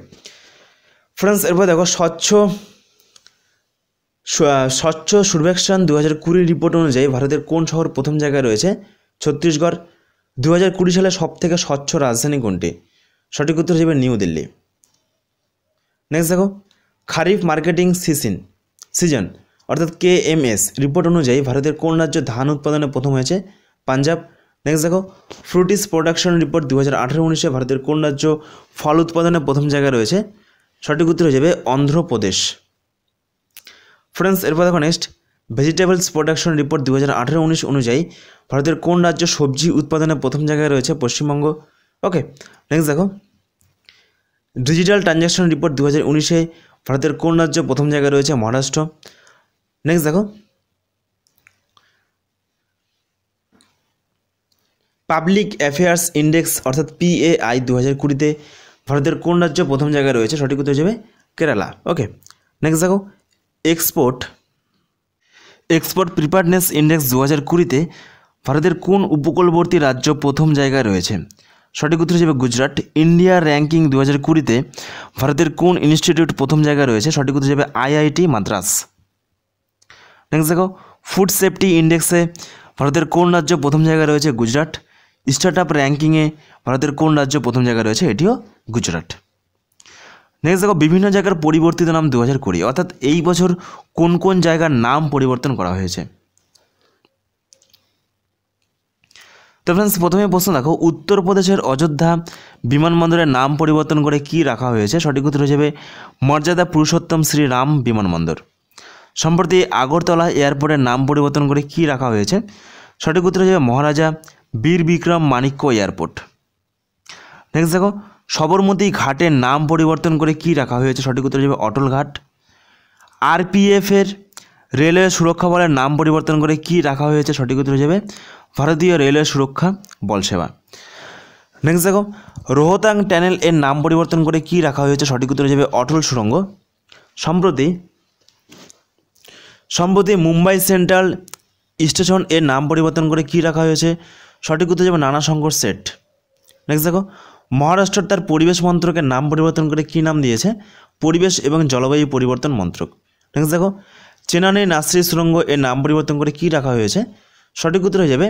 ফ্রেন্ডস এরপর দেখো স্বচ্ছ স্বচ্ছ সর্বেক্ষণ দু হাজার কুড়ির রিপোর্ট অনুযায়ী ভারতের কোন শহর প্রথম জায়গায় রয়েছে ছত্তিশগড় দু হাজার কুড়ি সালে সব থেকে স্বচ্ছ রাজধানী কোনটি সঠিক উত্তর হিসেবে নিউ দিল্লি নেক্সট দেখো খারিফ মার্কেটিং সিজন সিজন অর্থাৎ কে এম এস রিপোর্ট অনুযায়ী ভারতের কোন রাজ্য ধান উৎপাদনে প্রথম হয়েছে পাঞ্জাব নেক্সট দেখো ফ্রুটিস প্রোডাকশন রিপোর্ট দু হাজার আঠেরো উনিশে ভারতের কোন রাজ্য ফল উৎপাদনে প্রথম জায়গায় রয়েছে সঠিক উত্তর হয়ে যাবে অন্ধ্রপ্রদেশ ফ্রেন্ডস এরপর দেখো নেক্সট ভেজিটেবলস প্রোডাকশন রিপোর্ট দু হাজার আঠেরো উনিশ অনুযায়ী ভারতের কোন রাজ্য সবজি উৎপাদনে প্রথম জায়গায় রয়েছে পশ্চিমবঙ্গ ওকে নেক্সট দেখো ডিজিটাল ট্রানজ্যাকশন রিপোর্ট দু হাজার উনিশে ভারতের কোন রাজ্য প্রথম জায়গায় রয়েছে মহারাষ্ট্র নেক্সট দেখো পাবলিক অ্যাফেয়ার্স ইন্ডেক্স অর্থাৎ পিএআই দু হাজার কুড়িতে ভারতের কোন রাজ্য প্রথম জায়গায় রয়েছে সঠিক উত্তর হিসেবে কেরালা ওকে নেক্সট দেখো এক্সপোর্ট এক্সপোর্ট প্রিপারনেস ইন্ডেক্স দু হাজার কুড়িতে ভারতের কোন উপকূলবর্তী রাজ্য প্রথম জায়গায় রয়েছে সঠিক উত্তর হিসেবে গুজরাট ইন্ডিয়া র্যাঙ্কিং দু হাজার কুড়িতে ভারতের কোন ইনস্টিটিউট প্রথম জায়গায় রয়েছে সঠিক উত্তর হিসেবে আইআইটি মাদ্রাস নেক্সট দেখো ফুড সেফটি ইন্ডেক্সে ভারতের কোন রাজ্য প্রথম জায়গায় রয়েছে গুজরাট স্টার্ট আপ র্যাঙ্কিংয়ে ভারতের কোন রাজ্য প্রথম জায়গায় রয়েছে এটিও গুজরাট নেক্সট দেখো বিভিন্ন জায়গার পরিবর্তিত নাম দু হাজার কুড়ি অর্থাৎ এই বছর কোন কোন জায়গার নাম পরিবর্তন করা হয়েছে তো ফ্রেন্ডস প্রথমে প্রশ্ন দেখো উত্তরপ্রদেশের অযোধ্যা বিমানবন্দরের নাম পরিবর্তন করে কি রাখা হয়েছে সঠিক উত্তর হিসেবে মর্যাদা পুরুষোত্তম শ্রীরাম বিমানবন্দর সম্প্রতি আগরতলা এয়ারপোর্টের নাম পরিবর্তন করে কি রাখা হয়েছে সঠিক উত্তর হিসেবে মহারাজা বীর বিক্রম মাণিক্য এয়ারপোর্ট নেক্সট দেখো সবরমতী ঘাটের নাম পরিবর্তন করে কি রাখা হয়েছে সঠিক উত্তর হিসেবে অটল ঘাট আরপিএফের রেলওয়ে সুরক্ষা বলের নাম পরিবর্তন করে কি রাখা হয়েছে সঠিক উত্তর হিসেবে ভারতীয় রেলওয়ে সুরক্ষা বল সেবা নেক্সট দেখো রোহতাং ট্যানেল এর নাম পরিবর্তন করে কি রাখা হয়েছে সঠিক উত্তর হিসেবে অটল সুরঙ্গ সম্প্রতি সম্প্রতি মুম্বাই সেন্ট্রাল স্টেশন এর নাম পরিবর্তন করে কি রাখা হয়েছে সঠিক উত্তর যাবে নানা শঙ্কর সেট নেক্সট দেখো মহারাষ্ট্র তার পরিবেশ মন্ত্রকের নাম পরিবর্তন করে কী নাম দিয়েছে পরিবেশ এবং জলবায়ু পরিবর্তন মন্ত্রক নেক্সট দেখো চেনানে নাসরি সুরঙ্গ এর নাম পরিবর্তন করে কি রাখা হয়েছে সঠিক উত্তর হয়ে যাবে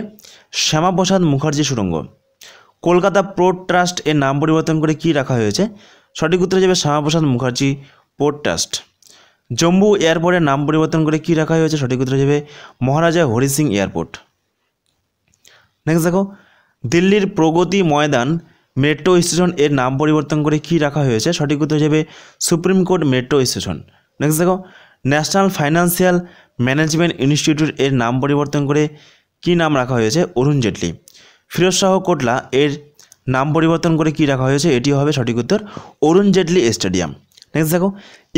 শ্যামাপ্রসাদ মুখার্জি সুরঙ্গ কলকাতা পোর্ট ট্রাস্ট এর নাম পরিবর্তন করে কি রাখা হয়েছে সঠিক উত্তর হয়ে যাবে শ্যামাপ্রসাদ মুখার্জি পোর্ট ট্রাস্ট জম্মু এয়ারপোর্টের নাম পরিবর্তন করে কি রাখা হয়েছে সঠিক উত্তর হয়ে যাবে মহারাজা হরি সিং এয়ারপোর্ট নেক্সট দেখো দিল্লির প্রগতি ময়দান মেট্রো স্টেশন এর নাম পরিবর্তন করে কি রাখা হয়েছে সঠিক উত্তর হিসেবে supreme court metro station next দেখো ন্যাশনাল ফাইন্যান্সিয়াল ম্যানেজমেন্ট ইনস্টিটিউট এর নাম পরিবর্তন করে কি নাম রাখা হয়েছে অরুণ জেটলি ফিরোজ শাহ কোটলা এর নাম পরিবর্তন করে কি রাখা হয়েছে এটি হবে সঠিক উত্তর অরুণ জেটলি স্টেডিয়াম নেক্সট দেখো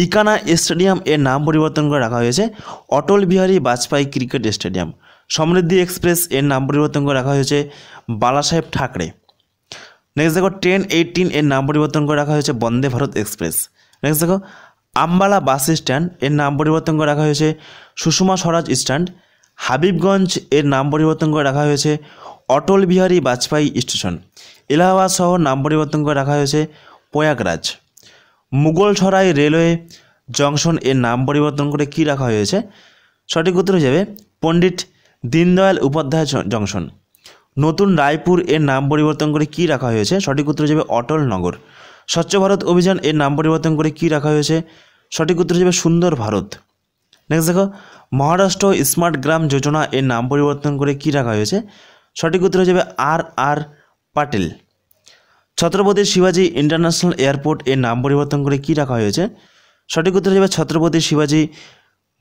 ইকানা স্টেডিয়াম এর নাম পরিবর্তন করে রাখা হয়েছে Atal Bihari Vajpayee cricket stadium Samruddhi express এর নাম পরিবর্তন করে রাখা হয়েছে বালাসাহেব ঠাকরে নেক্সট দেখো ট্রেন এইটিন এর নাম পরিবর্তন করে রাখা হয়েছে বন্দে ভারত এক্সপ্রেস নেক্সট দেখো আম্বালা বাস স্ট্যান্ড এর নাম পরিবর্তন করে রাখা হয়েছে সুষমা স্বরাজ স্ট্যান্ড হাবিবগঞ্জ এর নাম পরিবর্তন করে রাখা হয়েছে অটল বিহারী বাজপেয়ী স্টেশন এলাহাবাদ শহর নাম পরিবর্তন করে রাখা হয়েছে প্রয়াগরাজ মুগলসরাই রেলওয়ে জংশন এর নাম পরিবর্তন করে কি রাখা হয়েছে সঠিক উত্তর হিসেবে পণ্ডিত দীনদয়াল উপাধ্যায় জংশন নতুন রায়পুর এর নাম পরিবর্তন করে কি রাখা হয়েছে সঠিক উত্তর হিসেবে অটল নগর স্বচ্ছ ভারত অভিযান এর নাম পরিবর্তন করে কি রাখা হয়েছে সঠিক উত্তর হিসেবে সুন্দর ভারত নেক্সট দেখো মহারাষ্ট্র স্মার্ট গ্রাম যোজনা এর নাম পরিবর্তন করে কি রাখা হয়েছে সঠিক উত্তর হিসেবে আর আর পাটেল ছত্রপতি শিবাজি ইন্টারন্যাশনাল এয়ারপোর্ট এর নাম পরিবর্তন করে কি রাখা হয়েছে সঠিক উত্তর হিসেবে ছত্রপতি শিবাজি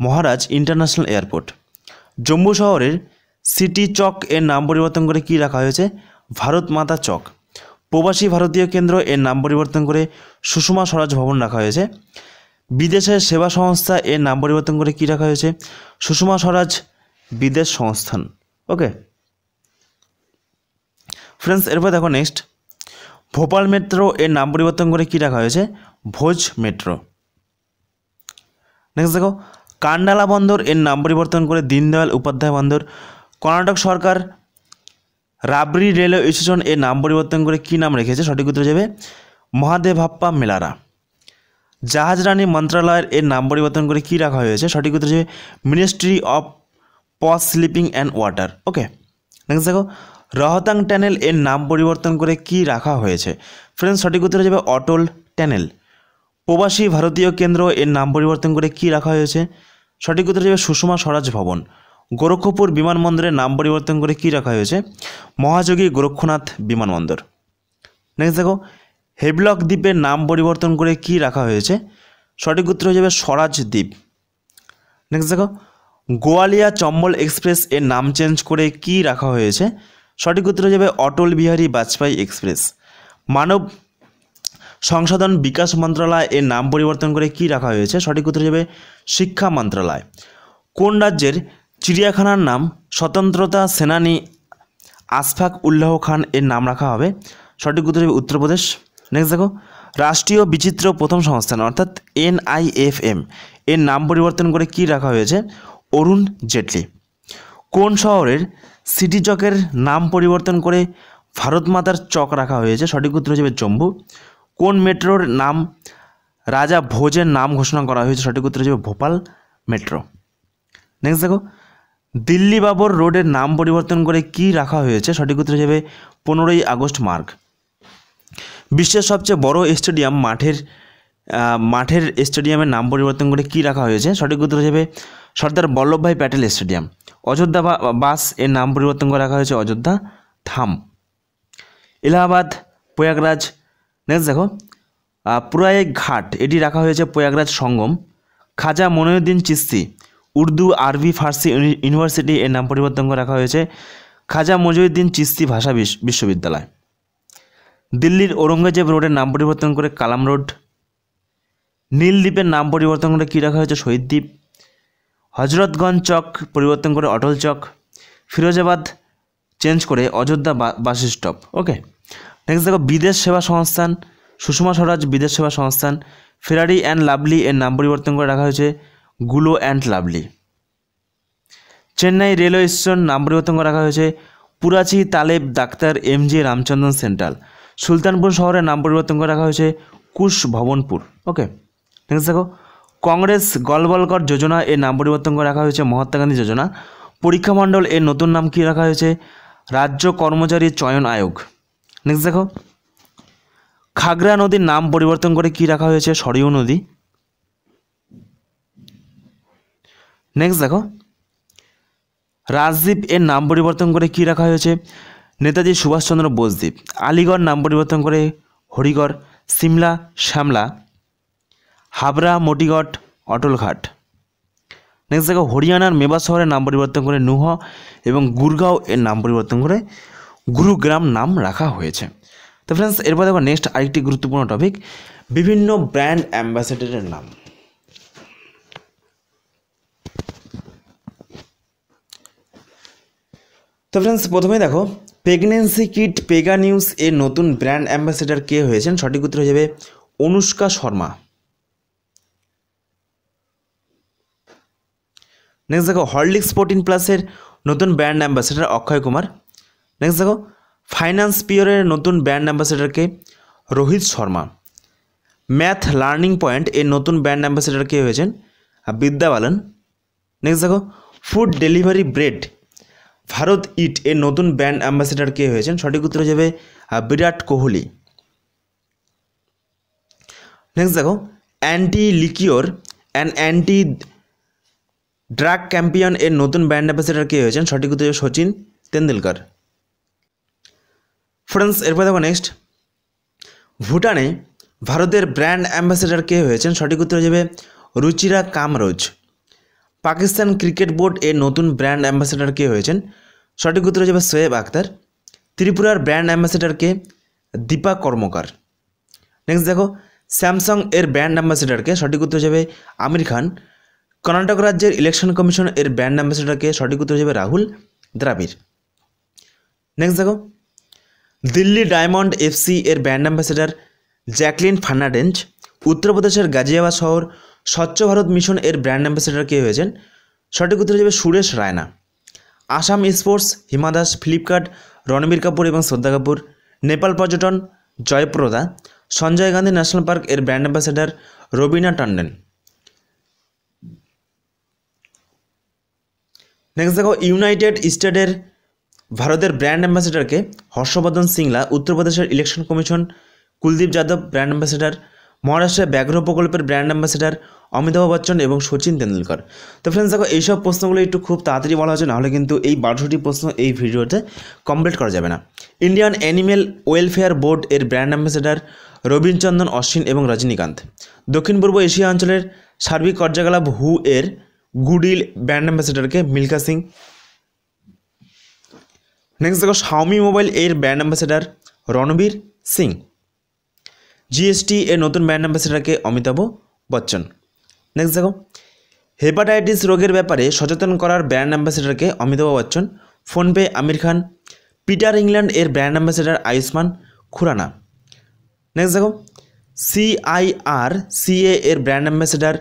মহারাজ ইন্টারন্যাশনাল এয়ারপোর্ট জম্মু শহরের সিটি চক এর নাম পরিবর্তন করে কি রাখা হয়েছে ভারত মাতা চক প্রবাসী ভারতীয় কেন্দ্র এর নাম পরিবর্তন করে সুষমা স্বরাজ ভবন রাখা হয়েছে বিদেশের সেবা সংস্থা এর নাম পরিবর্তন করে কি রাখা হয়েছে সুষমা স্বরাজ বিদেশ সংস্থান ওকে ফ্রেন্ডস এরপর দেখো নেক্সট ভোপাল মেট্রো এর নাম পরিবর্তন করে কি রাখা হয়েছে ভোজ মেট্রো নেক্সট দেখো কান্ডালা বন্দর এর নাম পরিবর্তন করে দীনদয়াল উপাধ্যায় বন্দর কর্ণাটক সরকার রাবড়ি রেলওয়ে স্টেশন এর নাম পরিবর্তন করে কী নাম রেখেছে সঠিক উত্তর যাবে মহাদেভাপ্পা মেলারা জাহাজ রানী মন্ত্রণালয়ের এর নাম পরিবর্তন করে কী রাখা হয়েছে সঠিক উত্তর যাবে ministry of ports shipping and water okay next দেখো রহতাং ট্যানেল এর নাম পরিবর্তন করে কি রাখা হয়েছে ফ্রেন্ডস সঠিক উত্তর যাবে অটল ট্যানেল প্রবাসী ভারতীয় কেন্দ্র এর নাম পরিবর্তন করে কি রাখা হয়েছে সঠিক উত্তর যাবে সুষমা স্বরাজ ভবন গোরক্ষপুর বিমানবন্দরের নাম পরিবর্তন করে কি রাখা হয়েছে মহাযোগী গোরক্ষনাথ বিমানবন্দর নেক্সট দেখো হেভলক দ্বীপের নাম পরিবর্তন করে কি রাখা হয়েছে সঠিক উত্তর হয়ে যাবে স্বরাজ দ্বীপ নেক্সট দেখো গোয়ালিয়া চম্বল এক্সপ্রেস এর নাম চেঞ্জ করে কি রাখা হয়েছে সঠিক উত্তর হয়ে যাবে অটল বিহারী বাজপেয়ী এক্সপ্রেস মানব সংশোধন বিকাশ মন্ত্রণালয় এর নাম পরিবর্তন করে কি রাখা হয়েছে সঠিক উত্তর হিসেবে শিক্ষা মন্ত্রণালয় কোন রাজ্যের চিড়িয়াখানার নাম স্বতন্ত্রতা সেনানী আসফাক উল্লাহ খান এর নাম রাখা হবে সঠিক উত্তর হবে উত্তরপ্রদেশ নেক্সট দেখো রাষ্ট্রীয় বিচিত্র প্রথম সংস্থান অর্থাৎ এনআইএফএম এর নাম পরিবর্তন করে কি রাখা হয়েছে অরুণ জেটলি কোন শহরের সিটি চকের নাম পরিবর্তন করে ভারত মাতার চক রাখা হয়েছে সঠিক উত্তর হিসেবে জম্মু কোন মেট্রোর নাম রাজা ভোজের নাম ঘোষণা করা হয়েছে সঠিক উত্তর হচ্ছে ভোপাল মেট্রো নেক্সট দেখো দিল্লি বাবর রোডের নাম পরিবর্তন করে কি রাখা হয়েছে সঠিক উত্তর হিসেবে পনেরোই আগস্ট মার্গ বিশ্বের সবচেয়ে বড় স্টেডিয়াম মাঠের মাঠের স্টেডিয়ামের নাম পরিবর্তন করে কি রাখা হয়েছে সঠিক উত্তর হিসেবে সর্দার বল্লভভাই প্যাটেল স্টেডিয়াম অযোধ্যা বাস এর নাম পরিবর্তন করে রাখা হয়েছে অযোধ্যা থাম এলাহাবাদ প্রয়াগরাজ নেক্সট দেখো প্রয়াগ ঘাট এটি রাখা হয়েছে প্রয়াগরাজ সঙ্গম খাজা মনিউদ্দিন চিস্তি উর্দু আরবি ফার্সি ইউনিভার্সিটি এর নাম পরিবর্তন করে রাখা হয়েছে খাজা মজিউদ্দিন চিস্তি ভাষা বিশ্ববিদ্যালয় দিল্লির ঔরঙ্গজেব রোডের নাম পরিবর্তন করে কালাম রোড নীলদ্বীপের নাম পরিবর্তন করে কী রাখা হয়েছে শহীদ দ্বীপ হজরতগঞ্জ চক পরিবর্তন করে অটল চক ফিরোজাবাদ চেঞ্জ করে Ayodhya bus stop okay next দেখো বিদেশ সেবা সংস্থান সুষমা স্বরাজ বিদেশ সেবা সংস্থান ফেরারি অ্যান্ড লাভলি এর নাম পরিবর্তন করে রাখা হয়েছে গুলো and lovely Chennai railway station নাম পরিবর্তন করে রাখা হয়েছে Puratchi Thalaivar doctor M G Ramachandran central Sultanpur শহরের নাম পরিবর্তন করে রাখা হয়েছে কুশ ভবনপুর ওকে নেক্সট দেখো কংগ্রেস গলবলকর যোজনা এর নাম পরিবর্তন করে রাখা হয়েছে মহাত্মা গান্ধী যোজনা পরীক্ষা মণ্ডল এর নতুন নাম কি রাখা হয়েছে রাজ্য কর্মচারী চয়ন আয়োগ নেক্সট দেখো খাগড়া নদীর নাম পরিবর্তন করে কি রাখা হয়েছে সরিউ নদী নেক্সট দেখো রাজদ্বীপ এর নাম পরিবর্তন করে কি রাখা হয়েছে নেতাজি সুভাষচন্দ্র বোসদ্বীপ আলিগড় নাম পরিবর্তন করে হরিগড় সিমলা শ্যামলা হাবড়া মটিগড় অটলঘাট নেক্সট দেখো হরিয়ানার মেবা শহরের নাম পরিবর্তন করে নুহ এবং গুরগাঁও এর নাম পরিবর্তন করে গুরুগ্রাম নাম রাখা হয়েছে তো ফ্রেন্ডস এরপর দেখো নেক্সট আরেকটি গুরুত্বপূর্ণ টপিক বিভিন্ন ব্র্যান্ড অ্যাম্বাসেডারের নাম তো ফ্রেন্ডস প্রথমে দেখো প্রেগনেন্সি কিট পেগা নিউজ এর নতুন ব্র্যান্ড অ্যাম্বাসেডার কে হয়েছেন সঠিক উত্তর হয়ে যাবে অনুষ্কা শর্মা নেক্সট দেখো হরলিক্স প্রোটিন প্লাসের নতুন brand ambassador Akshay Kumar next দেখো ফাইন্যান্স পিওরের নতুন ব্র্যান্ড অ্যাম্বাসেডারকে Rohit Sharma math learning point এর নতুন ব্র্যান্ড অ্যাম্বাসেডার কে হয়েছেন বিদ্যা বালন নেক্সট দেখো food delivery bread Bharat eat এর নতুন ব্র্যান্ড অ্যাম্বাসেডার কে হয়েছেন সঠিক উত্তর হয়ে বিরাট কোহলি নেক্সট দেখো anti liquor and anti drug campaign এর নতুন ব্র্যান্ড অ্যাম্বাসেডার কে হয়েছেন সঠিক উত্তর সচিন তেন্ডুলকর ফ্রেন্ডস এরপর দেখো নেক্সট ভুটানে ভারতের ব্র্যান্ড অ্যাম্বাসেডার কে হয়েছেন সঠিক উত্তর হয়ে যাবে রুচিরা কামরোজ পাকিস্তান ক্রিকেট বোর্ড এর নতুন ব্র্যান্ড অ্যাম্বাসেডার কে হয়েছেন সঠিক উত্তর যাবে সোয়েব আক্তার ত্রিপুরার ব্র্যান্ড অ্যাম্বাসেডার কে দীপা কর্মকার নেক্সট দেখো স্যামসাং এর ব্র্যান্ড অ্যাম্বাসেডারকে সঠিক উত্তর হিসেবে আমির খান কর্ণাটক রাজ্যের ইলেকশন কমিশন এর ব্র্যান্ড অ্যাম্বাসেডারকে সঠিক উত্তর হিসেবে রাহুল দ্রাবিড় নেক্সট দেখো দিল্লি ডায়মন্ড এফসি এর ব্র্যান্ড অ্যাম্বাসেডার জ্যাকলিন ফার্নাডেঞ্জ উত্তরপ্রদেশের গাজিয়াবাদ শহর স্বচ্ছ ভারত মিশন এর ব্র্যান্ড অ্যাম্বাসেডার কে হয়েছেন সঠিক উত্তর হিসেবে সুরেশ রায়না আসাম স্পোর্টস হিমা দাস ফ্লিপকার্ট রণবীর কাপুর এবং শ্রদ্ধা কাপুর নেপাল পর্যটন জয়প্রদা সঞ্জয় গান্ধী ন্যাশনাল পার্ক এর brand ambassador Raveena Tandon next দেখো ইউনাইটেড স্টেটের ভারতের ব্র্যান্ড অ্যাম্বাসেডারকে হর্ষবর্ধন সিংলা উত্তরপ্রদেশের election commission Kuldeep Yadav brand ambassador মহারাষ্ট্রের ব্যাঘ্র প্রকল্পের ব্র্যান্ড অ্যাম্বাসেডার অমিতাভ বচ্চন এবং সচিন তেন্ডুলকর তো ফ্রেন্ডস দেখো এইসব প্রশ্নগুলো একটু খুব তাড়াতাড়ি বলা হচ্ছে নাহলে কিন্তু এই বারোশোটি প্রশ্ন এই ভিডিওতে কমপ্লিট করা যাবে না ইন্ডিয়ান অ্যানিমেল ওয়েলফেয়ার বোর্ড এর ব্র্যান্ড অ্যাম্বাসেডার চন্দন অশ্বিন এবং রজনীকান্ত দক্ষিণ পূর্ব এশিয়া অঞ্চলের সার্বিক কার্যকলাপ হু এর গুডিল ব্র্যান্ড অ্যাম্বাসেডারকে মিল্কা সিং নেক্সট দেখো শাওমি মোবাইল এর brand ambassador Ranveer Singh GST এর নতুন ব্র্যান্ড অ্যাম্বাসেডারকে অমিতাভ বচ্চন নেক্সট দেখো হেপাটাইটিস রোগের ব্যাপারে সচেতন করার ব্র্যান্ড অ্যাম্বাসেডারকে অমিতাভ বচ্চন ফোনপে আমির খান পিটার ইংল্যান্ড এর brand ambassador Ayushmann Khurrana next দেখো সিআইআর সিএ এর ব্র্যান্ড অ্যাম্বাসেডার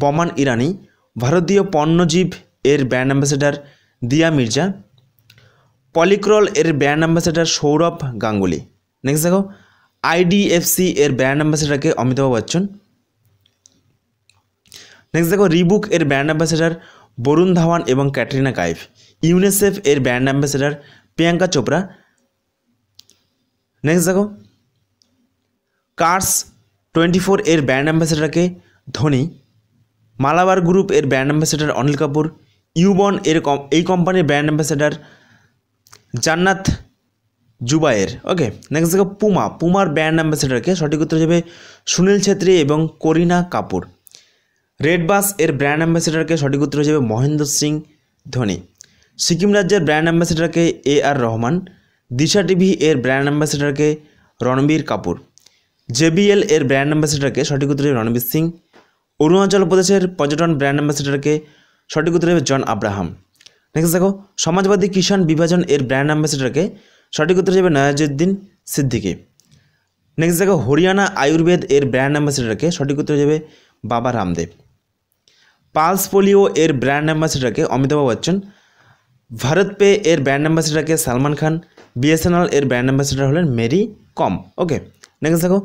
বমান ইরানি ভারতীয় পণ্যজীব এর ব্র্যান্ড অ্যাম্বাসেডার দিয়া মির্জা পলিক্রল এর brand ambassador Sourav Ganguly next দেখো আইডিএফসি এর ব্র্যান্ড অ্যাম্বাসেডারকে অমিতাভ বচ্চন নেক্সট দেখো রিবুক এর ব্র্যান্ড অ্যাম্বাসেডার বরুণ ধাওয়ান এবং ক্যাটরিনা কাইফ ইউনিসেফ এর brand ambassador Priyanka Chopra next দেখো কার্স টোয়েন্টি ফোর এর ব্র্যান্ড অ্যাম্বাসেডারকে ধোনি মালাবার গ্রুপ এর ব্র্যান্ড অ্যাম্বাসেডার অনিল কাপুর ইউবন এর এই কোম্পানির brand ambassador Jannat Zubair okay next দেখো পুমা পুমার ব্র্যান্ড অ্যাম্বাসেডারকে সঠিক উত্তর হিসেবে সুনীল ছেত্রী এবং করিনা কাপুর রেড বাস এর ব্র্যান্ড অ্যাম্বাসেডারকে সঠিক উত্তর হিসেবে মহেন্দ্র সিং ধোনি সিকিম রাজ্যের ব্র্যান্ড অ্যাম্বাসেডারকে A R Rahman dish TV এর ব্র্যান্ড অ্যাম্বাসেডারকে রণবীর কাপুর জেবিএল এর ব্র্যান্ড অ্যাম্বাসেডারকে সঠিক উত্তর রণবীর সিং অরুণাচল প্রদেশের পর্যটন ব্র্যান্ড অ্যাম্বাসেডারকে সঠিক উত্তর জন আব্রাহাম নেক্সট দেখো সমাজবাদী কিষাণ বিভাজন এর ব্র্যান্ড অ্যাম্বাসেডারকে সঠিক উত্তর যাবে নয়াজুদ্দিন সিদ্দিকি নেক্সট দেখো হরিয়ানা আয়ুর্বেদ এর ব্র্যান্ড অ্যাম্বাসেডারকে সঠিক উত্তর যাবে বাবা রামদেব পালস পোলিও এর ব্র্যান্ড অ্যাম্বাসেডারকে অমিতাভ বচ্চন ভারত পে এর ব্র্যান্ড অ্যাম্বাসেডারকে সালমান খান বিএসএনএল এর ব্র্যান্ড অ্যাম্বাসেডার হলেন মেরি কম ওকে নেক্সট দেখো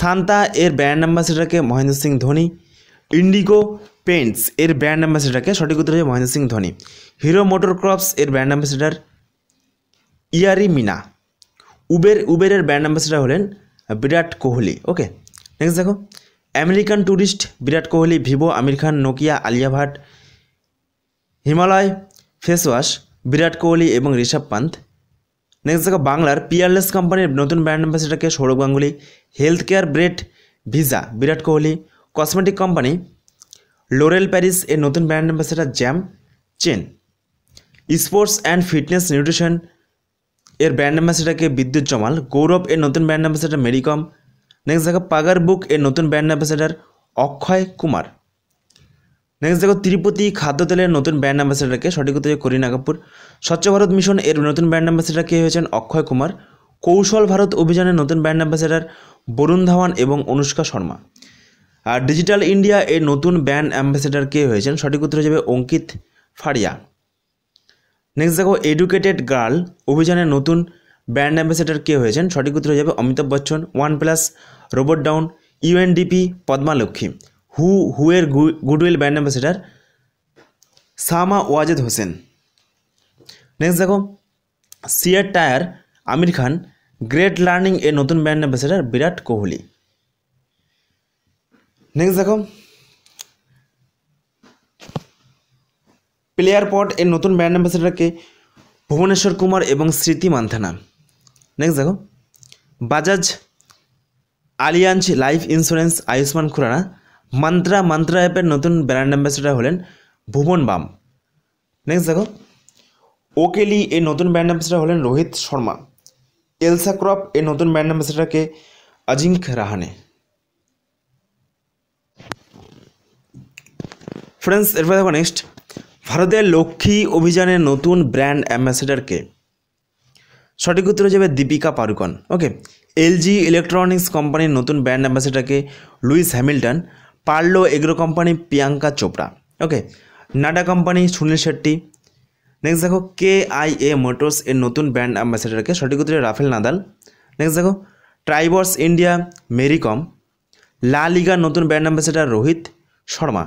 সান্তা এর ব্র্যান্ড অ্যাম্বাসেডারকে মহেন্দ্র সিং ধোনি ইন্ডিগো পেন্টস এর ব্র্যান্ড অ্যাম্বাসেডারকে সঠিক উত্তর হচ্ছে মহেন্দ্র সিং ধোনি হিরো মোটরক্রপস এর ব্র্যান্ড অ্যাম্বাসেডার ইয়ারি মিনা উবের উবেরের ব্র্যান্ড অ্যাম্বাসেডার হলেন বিরাট কোহলি ওকে নেক্সট দেখো American tourist Virat Kohli Vivo আমির খান নোকিয়া আলিয়া ভাট হিমালয় ফেসওয়াশ বিরাট কোহলি এবং ঋষভ পান্থ নেক্সট দেখো বাংলার পিয়ারলেস কোম্পানির নতুন ব্র্যান্ড অ্যাম্বাসেডারকে Sourav Ganguly health care bread Visa Virat Kohli cosmetic company L'Oreal Paris এর নতুন ব্র্যান্ড অ্যাম্বাসেডার জ্যাম চেন স্পোর্টস অ্যান্ড ফিটনেস নিউট্রিশন এর ব্র্যান্ড অ্যাম্বাসেডারকে বিদ্যুৎ জমাল গৌরব এর নতুন ব্র্যান্ড অ্যাম্বাসেডার মেরিকম নেক্সট দেখো পাগার বুক এর নতুন brand ambassador Akshay Kumar next দেখো তিরুপতি খাদ্য তেলের নতুন ব্র্যান্ড অ্যাম্বাসেডারকে সঠিক হতে করিনা কাপুর স্বচ্ছ ভারত মিশন এর নতুন ব্র্যান্ড অ্যাম্বাসেডার কে হয়েছেন অক্ষয় কুমার কৌশল ভারত অভিযানের নতুন ব্র্যান্ড অ্যাম্বাসেডার বরুণ ধাওয়ান এবং অনুষ্কা শর্মা আর ডিজিটাল ইন্ডিয়া এর নতুন ব্র্যান্ড অ্যাম্বাসেডার কে হয়েছেন সঠিক উত্তর হিসেবে অঙ্কিত ফারিয়া নেক্সট দেখো এডুকেটেড গার্ল অভিযানের নতুন ব্র্যান্ড অ্যাম্বাসেডার কে হয়েছেন সঠিক উত্তর হয়ে যাবে Amitabh Bachchan OnePlus Robert Downey UNDP Padmalakshmi হু হুয়ের goodwill brand ambassador Saima Wazed Hossain next দেখো CEAT tyre Aamir Khan great learning এর নতুন brand ambassador Virat Kohli next দেখো প্লেয়ার পট এর নতুন ব্র্যান্ড অ্যাম্বাসেডারকে ভুবনেশ্বর কুমার এবং স্মৃতি মান্থানা নেক্সট দেখো Bajaj Allianz life insurance Ayushmann Khurrana Myntra Myntra অ্যাপের নতুন ব্র্যান্ড অ্যাম্বাসেডার হলেন ভুবন বাম নেক্সট দেখো ওকেলি এর নতুন ব্র্যান্ড অ্যাম্বাসেডার হলেন রোহিত শর্মা এলসা ক্রপ এর নতুন ব্র্যান্ড অ্যাম্বাসেডারকে অজিঙ্ক রাহানে ফ্রেন্ডস এরপরে দেখো নেক্সট ভারতের লক্ষ্মী অভিযানের নতুন ব্র্যান্ড অ্যাম্বাসেডারকে সঠিক উত্তর হয়ে যাবে Deepika Padukone okay LG electronics কোম্পানির নতুন ব্র্যান্ড অ্যাম্বাসেডারকে Lewis Hamilton Parle agro company Priyanka Chopra okay NADA company Suniel Shetty next দেখো কে আই এ মোটরস এর নতুন ব্র্যান্ড অ্যাম্বাসেডারকে সঠিক উত্তরে রাফেল নাদাল নেক্সট দেখো ট্রাইবর্স ইন্ডিয়া মেরিকম লা লিগার নতুন ব্র্যান্ড অ্যাম্বাসেডার রোহিত শর্মা